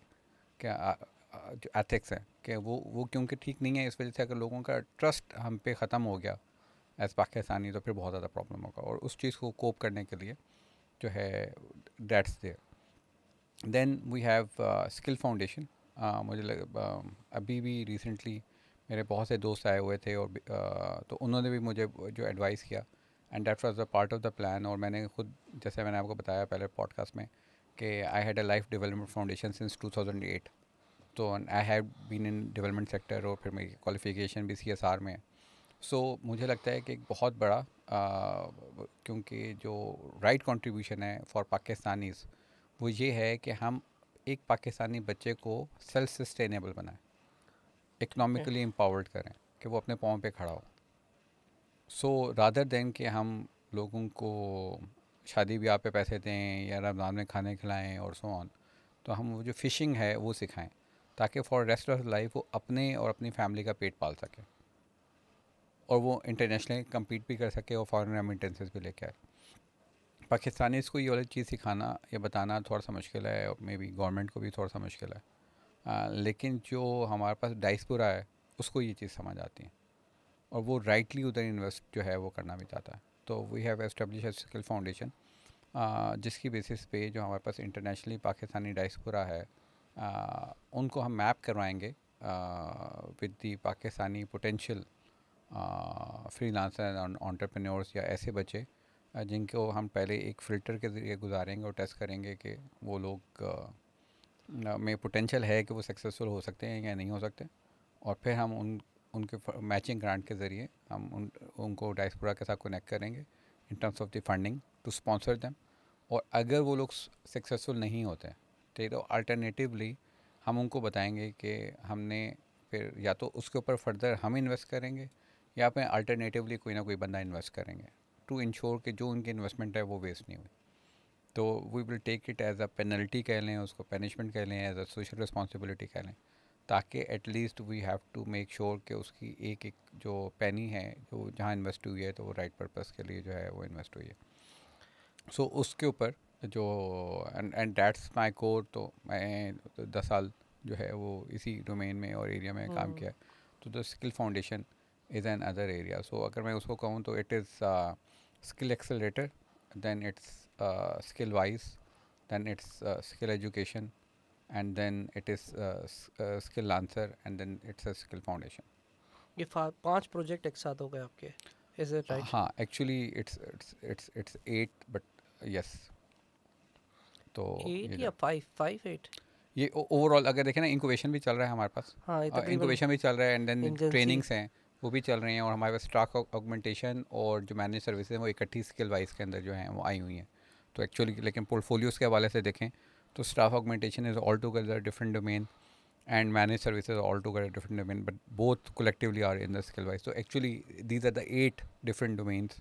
क्या uh, uh, जो एथिक्स हैं कि वो वो क्योंकि ठीक नहीं है इस वजह से अगर लोगों का ट्रस्ट हम पे ख़त्म हो गया एज पाकिस्तानी तो फिर बहुत ज़्यादा प्रॉब्लम होगा और उस चीज़ को कोप करने के लिए जो है that's there then we have skill foundation मुझे लग, uh, अभी भी रिसेंटली मेरे बहुत से दोस्त आए हुए थे और तो उन्होंने भी मुझे जो एडवाइस किया and that was a part of the plan और मैंने खुद जैसे मैंने आपको बताया पहले पॉडकास्ट में कि I had a life development foundation since 2008 तो I have been in development sector और फिर मेरी क्वालिफिकेशन भी सी एस आर में है सो so, मुझे लगता है कि एक बहुत बड़ा आ, क्योंकि जो राइट कंट्रीब्यूशन है फॉर पाकिस्तानीज़ वो ये है कि हम एक पाकिस्तानी बच्चे को सेल्फ सस्टेनेबल बनाएं इकनॉमिकली एम्पावर्ड करें कि वो अपने पाँव पे खड़ा हो सो रादर देन कि हम लोगों को शादी ब्याह पे पैसे दें या रमज़ान में खाने खिलाएं और सो ऑन तो हम वो जो फ़िशिंग है वो सिखाएं ताकि फॉर रेस्ट ऑफ लाइफ वो अपने और अपनी फैमिली का पेट पाल सके और वो इंटरनेशनल कम्पीट भी कर सके और फॉरेन रेमिटेंसेस भी लेके आए पाकिस्तानी इसको ये वाली चीज़ सिखाना या बताना थोड़ा सा मुश्किल है और मे बी गवर्नमेंट को भी थोड़ा सा मुश्किल है आ, लेकिन जो हमारे पास डाइसपोरा है उसको ये चीज़ समझ आती है और वो राइटली उधर इन्वेस्ट जो है वो करना भी चाहता है तो we have establish skill foundation जिसकी बेसिस पे जो हमारे पास इंटरनेशनली पाकिस्तानी डाइसपोरा है आ, उनको हम मैप करवाएंगे with the Pakistani potential freelancer entrepreneurs या ऐसे बच्चे जिनको हम पहले एक फ़िल्टर के ज़रिए गुजारेंगे और टेस्ट करेंगे कि वो लोग में पोटेंशियल है कि वो सक्सेसफुल हो सकते हैं या नहीं हो सकते और फिर हम उन उनके मैचिंग ग्रांट के ज़रिए हम उन उनको डायस्पोरा के साथ कनेक्ट करेंगे in terms of the funding to sponsor them और अगर वो लोग सक्सेसफुल नहीं होते ठीक तो अल्टरनेटिवली तो हम उनको बताएंगे कि हमने फिर या तो उसके ऊपर फर्दर हम इन्वेस्ट करेंगे या फिर अल्टरनेटिवली कोई ना कोई बंदा इन्वेस्ट करेंगे टू इंश्योर कि जो उनकी इन्वेस्टमेंट है वो वेस्ट नहीं हुई तो we will take it as a penalty कह लें उसको पनिशमेंट कह लें एज अ सोशल रिस्पॉन्सिबिलिटी कह लें ताकि at least we have to make sure कि उसकी एक एक जो पैनी है जो जहाँ इन्वेस्ट हुई है तो वो राइट right पर्पज़ के लिए जो है वो इन्वेस्ट हुई है सो so, उसके ऊपर जो and that's that's my core तो मैं तो दस साल जो है वो इसी डोमेन में और एरिया में काम हम्म। किया तो the skill foundation is another area so अगर मैं उसको कहूँ तो it is skill accelerator then it's Uh, skill wise then it's uh, skill education and then it is uh, uh, skill lancer and then it's a skill foundation ये पांच प्रोजेक्ट एक साथ हो गए आपके इज इट राइट हाँ actually it's it's it's it's eight but yes to तो eight ya five five eight ये ओवरऑल अगर देखें ना इंक्यूबेशन भी चल रहा है हमारे पास हाँ इंक्यूबेशन तो हाँ, भी चल रहा है एंड देन ट्रेनिंग्स हैं वो भी चल रही हैं और हमारे पास स्टॉक ऑगमेंटेशन और जो मैनेज सर्विसेज हैं वो इकट्ठी स्किल वाइज के अंदर जो हैं वो आई हुई हैं तो एक्चुअली लेकिन पोर्टफोलियोज़ के हवाले से देखें तो staff augmentation is all together different domain and manage service all together different domain but both collectively are in the skill wise तो actually these are the eight different domains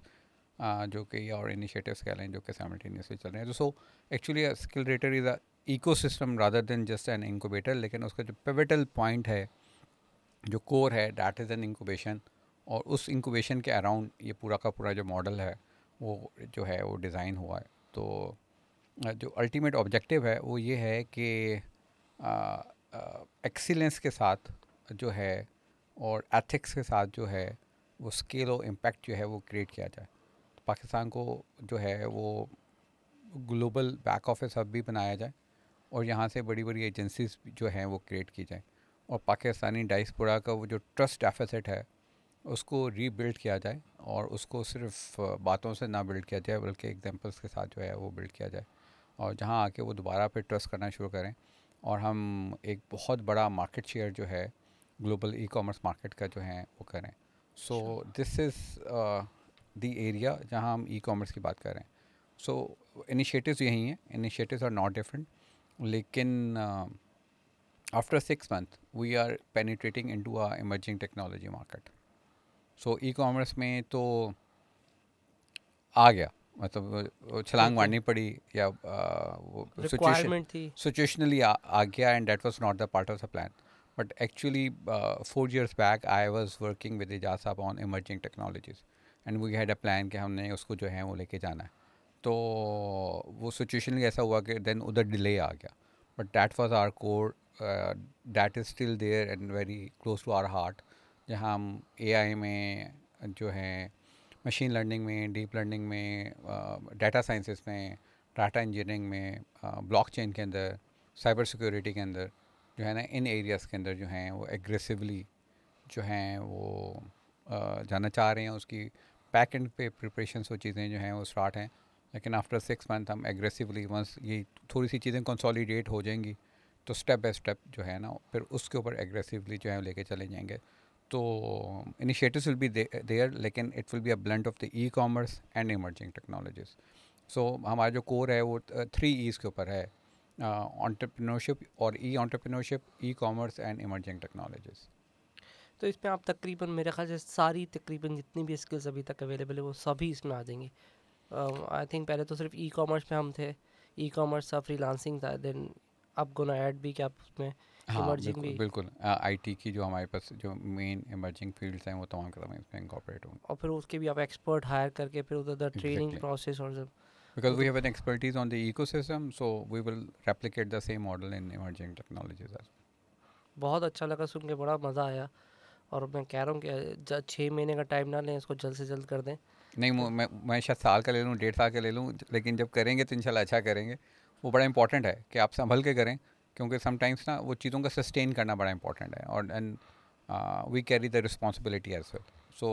जो कि और इनिशियटिवस कह लें जो कि साइमल्टेनियसली चल रहे हैं so actually skill rater is a ecosystem rather than just an incubator लेकिन उसका जो पिवटल पॉइंट है जो कोर है डैट इज़ एन इंकोबेशन और उस इंकोबेशन के अराउंड ये पूरा का पूरा जो मॉडल है वो जो है वो डिज़ाइन हुआ है तो जो अल्टीमेट ऑब्जेक्टिव है वो ये है कि एक्सीलेंस के साथ जो है और एथिक्स के साथ जो है वो स्केल और इम्पैक्ट जो है वो क्रिएट किया जाए तो पाकिस्तान को जो है वो ग्लोबल बैक ऑफिस हब भी बनाया जाए और यहाँ से बड़ी बड़ी एजेंसीज जो हैं वो क्रिएट की जाएँ और पाकिस्तानी डाइसपोरा का वो जो ट्रस्ट डेफिसिट है उसको रीबिल्ड किया जाए और उसको सिर्फ बातों से ना बिल्ड किया जाए बल्कि एग्जांपल्स के साथ जो है वो बिल्ड किया जाए और जहाँ आके वो दोबारा पे ट्रस्ट करना शुरू करें और हम एक बहुत बड़ा मार्केट शेयर जो है ग्लोबल ई कॉमर्स मार्केट का जो है वो करें so this is the area जहाँ हम ई कॉमर्स की बात करें सो इनिशिएटिव्स यही हैं इनिशिएटिव्स आर नॉट डिफरेंट लेकिन after six month we are penetrating into our emerging technology market so e commerce में तो आ गया मतलब छलांग मारनी पड़ी या वो सिचुएशनली आ गया and that was not the part of the plan but actually four years back I was working with Aijaz साहब on emerging technologies and we had a plan कि हमने उसको जो है वो लेके जाना है तो वो सिचुएशनली ऐसा हुआ कि देन उधर डिले आ गया but that was our core that is still there and very close to our heart जहाँ हम ए में जो है मशीन लर्निंग में डीप लर्निंग में डाटा साइंसिस में डाटा इंजीनियरिंग में ब्लॉकचेन के अंदर साइबर सिक्योरिटी के अंदर जो है ना इन एरियाज़ के अंदर जो हैं वो एग्रेसिवली जो हैं वो जाना चाह रहे हैं उसकी बैक एंड पे प्रिपरेशन वो चीज़ें जो हैं वो स्टार्ट हैं लेकिन आफ्टर सिक्स मंथ हम एग्रेसिवली वंस ये थोड़ी सी चीज़ें कंसोलिडेट हो जाएंगी तो स्टेप बाय स्टेप जो है ना फिर उसके ऊपर एग्रेसिवली जो है लेके चले जाएंगे तो इनिशिएटिव्स विल बी देयर लेकिन it will be a blend of the e commerce and emerging technologies so हमारा जो कोर है वो थ्री ईज़ के ऊपर है ऑन्टरप्रिनोरशिप और e entrepreneurship e commerce and emerging technologies तो इसमें आप तकरीबन मेरे ख्याल से सारी तकरीबन जितनी भी स्किल्स अभी तक अवेलेबल है वो सभी इसमें आ जाएंगी आई थिंक पहले तो सिर्फ ई कॉमर्स में हम थे ई कॉमर्स था फ्री लांसिंग था देन आप गुना ऐड भी क्या आप उसमें इमर्जिंग हाँ, भी बिल्कुल आईटी की जो हमारे पास जो मेन इमर्जिंग फील्ड्स हैं वो तमाम तमाम इसमें इंकॉपरेट होंगे और फिर उसके भी आप एक्सपर्ट हायर करके फिर उधर ट्रेनिंग प्रोसेस और सब because we have an expertise on the ecosystem so we will replicate the same model in emerging technologies as बहुत अच्छा लगा सुन के बड़ा मज़ा आया और मैं कह रहा हूँ कि छः महीने का टाइम ना लें इसको जल्द से जल्द कर दें नहीं मैं मैं शायद साल का ले लूँ डेढ़ साल का ले लूँ लेकिन जब करेंगे तो इन अच्छा करेंगे वो बड़ा इंपॉर्टेंट है कि आप संभल के करें क्योंकि समटाइम्स ना वो चीज़ों का सस्टेन करना बड़ा इंपॉर्टेंट है और and we carry the responsibility as well so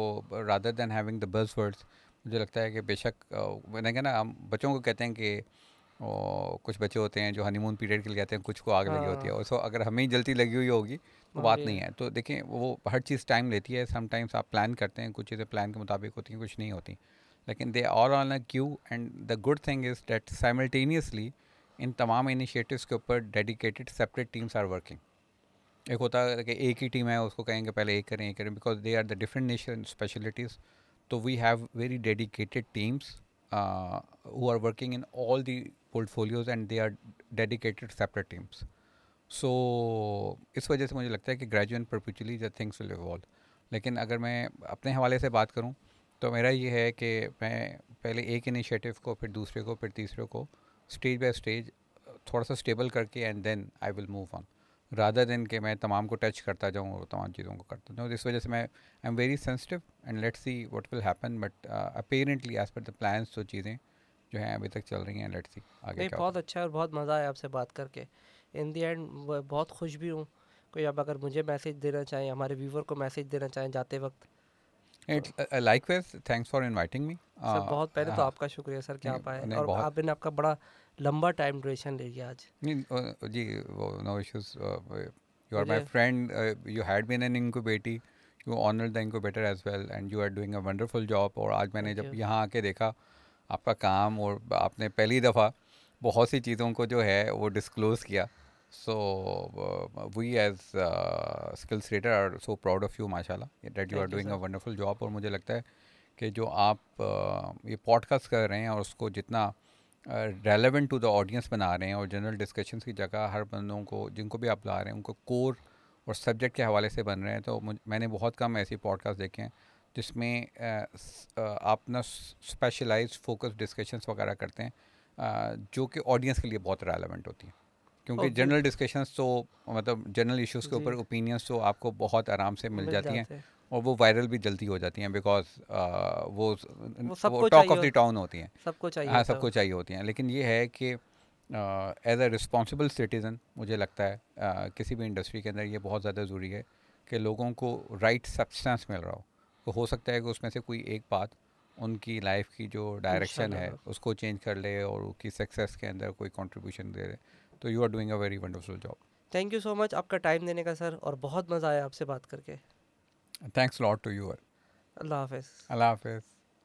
rather than having the best words मुझे लगता है कि बेशक uh, मैंने कहा ना हम बच्चों को कहते हैं कि कुछ बच्चे होते हैं जो हनीमून पीरियड के लिए जाते हैं कुछ को आग हाँ। लगी होती है और हाँ। सो अगर हमें जल्दी लगी हुई होगी तो बात नहीं है तो देखें वो हर चीज़ टाइम लेती है समटाइम्स आप प्लान करते हैं कुछ चीज़ें प्लान के मुताबिक होती हैं कुछ नहीं होती लेकिन they all on a queue and the good thing is that simultaneously in तमाम इनिशिएटिव्स के ऊपर dedicated separate teams are working एक होता है कि एक ही टीम है उसको कहेंगे पहले एक करें एक करें because they are the different nation specialities तो we have very dedicated teams वो are working in all the portfolios and they are dedicated separate teams so इस वजह से मुझे लगता है कि gradually perpetually the things will evolve लेकिन अगर मैं अपने हवाले से बात करूँ तो मेरा ये है कि मैं पहले एक इनिशिएटिव को फिर दूसरे को फिर तीसरे को स्टेज बाय स्टेज थोड़ा सा स्टेबल करके and then I will move on rather than के मैं तमाम को टच करता जाऊँ और तमाम चीज़ों को करता जाऊँ इस वजह से मैं I am very sensitive and let's see what will happen but apparently as per the plans जो चीज़ें जो हैं अभी तक चल रही हैं लेट्स सी आगे क्या बहुत अच्छा और बहुत मज़ा आया आपसे बात करके इन दी एंड बहुत खुश भी हूँ कोई आप अगर मुझे मैसेज देना चाहें हमारे व्यूवर को मैसेज देना चाहें जाते वक्त it's like thanks for inviting me sir uh, बहुत पहले तो हाँ। आपका शुक्रिया सर क्या आप आए और आपने आपका बड़ा लंबा टाइम ड्यूरेशन ले गया आज नहीं जी वो no issues you are my friend you had been an incubatee you owner the incubator as well and you are doing a wonderful job और आज मैंने जब यहाँ आके देखा आपका काम और आपने पहली दफ़ा बहुत सी चीज़ों को जो है वो डिस्क्लोज़ किया so we as skills creator are so proud of you माशाल्लाह that you are doing a wonderful job और मुझे लगता है कि जो आप uh, ये पॉडकास्ट कर रहे हैं और उसको जितना रेलेवेंट टू द ऑडियंस बना रहे हैं और जनरल डिस्कशन की जगह हर बंदों को जिनको भी आप ला रहे हैं उनको कोर और सब्जेक्ट के हवाले से बन रहे हैं तो मैंने बहुत कम ऐसी पॉडकास्ट देखे हैं जिसमें आप ना स्पेशलाइज फोकस डिस्कशंस वगैरह करते हैं जो कि ऑडियंस के लिए बहुत रेलेवेंट होती हैं क्योंकि जनरल डिस्कशंस तो मतलब जनरल इश्यूज के ऊपर ओपिनियंस तो आपको बहुत आराम से मिल, मिल जाती हैं और वो वायरल भी जल्दी हो जाती हैं बिकॉज वो, वो टॉक ऑफ द टाउन होती हैं सबको चाहिए हाँ सबको चाहिए होती हैं लेकिन ये है कि एज अ रिस्पॉन्सिबल सिटीज़न मुझे लगता है uh, किसी भी इंडस्ट्री के अंदर ये बहुत ज़्यादा ज़रूरी है कि लोगों को राइट सब्सटेंस मिल रहा हो तो हो सकता है कि उसमें से कोई एक बात उनकी लाइफ की जो डायरेक्शन है उसको चेंज कर ले और उसकी सक्सेस के अंदर कोई कंट्रीब्यूशन दे रहे तो you are doing a very wonderful job thank you so much आपका टाइम देने का सर और बहुत मज़ा आया आपसे बात करके Thanks a lot to you. Allah Hafiz. Allah Hafiz.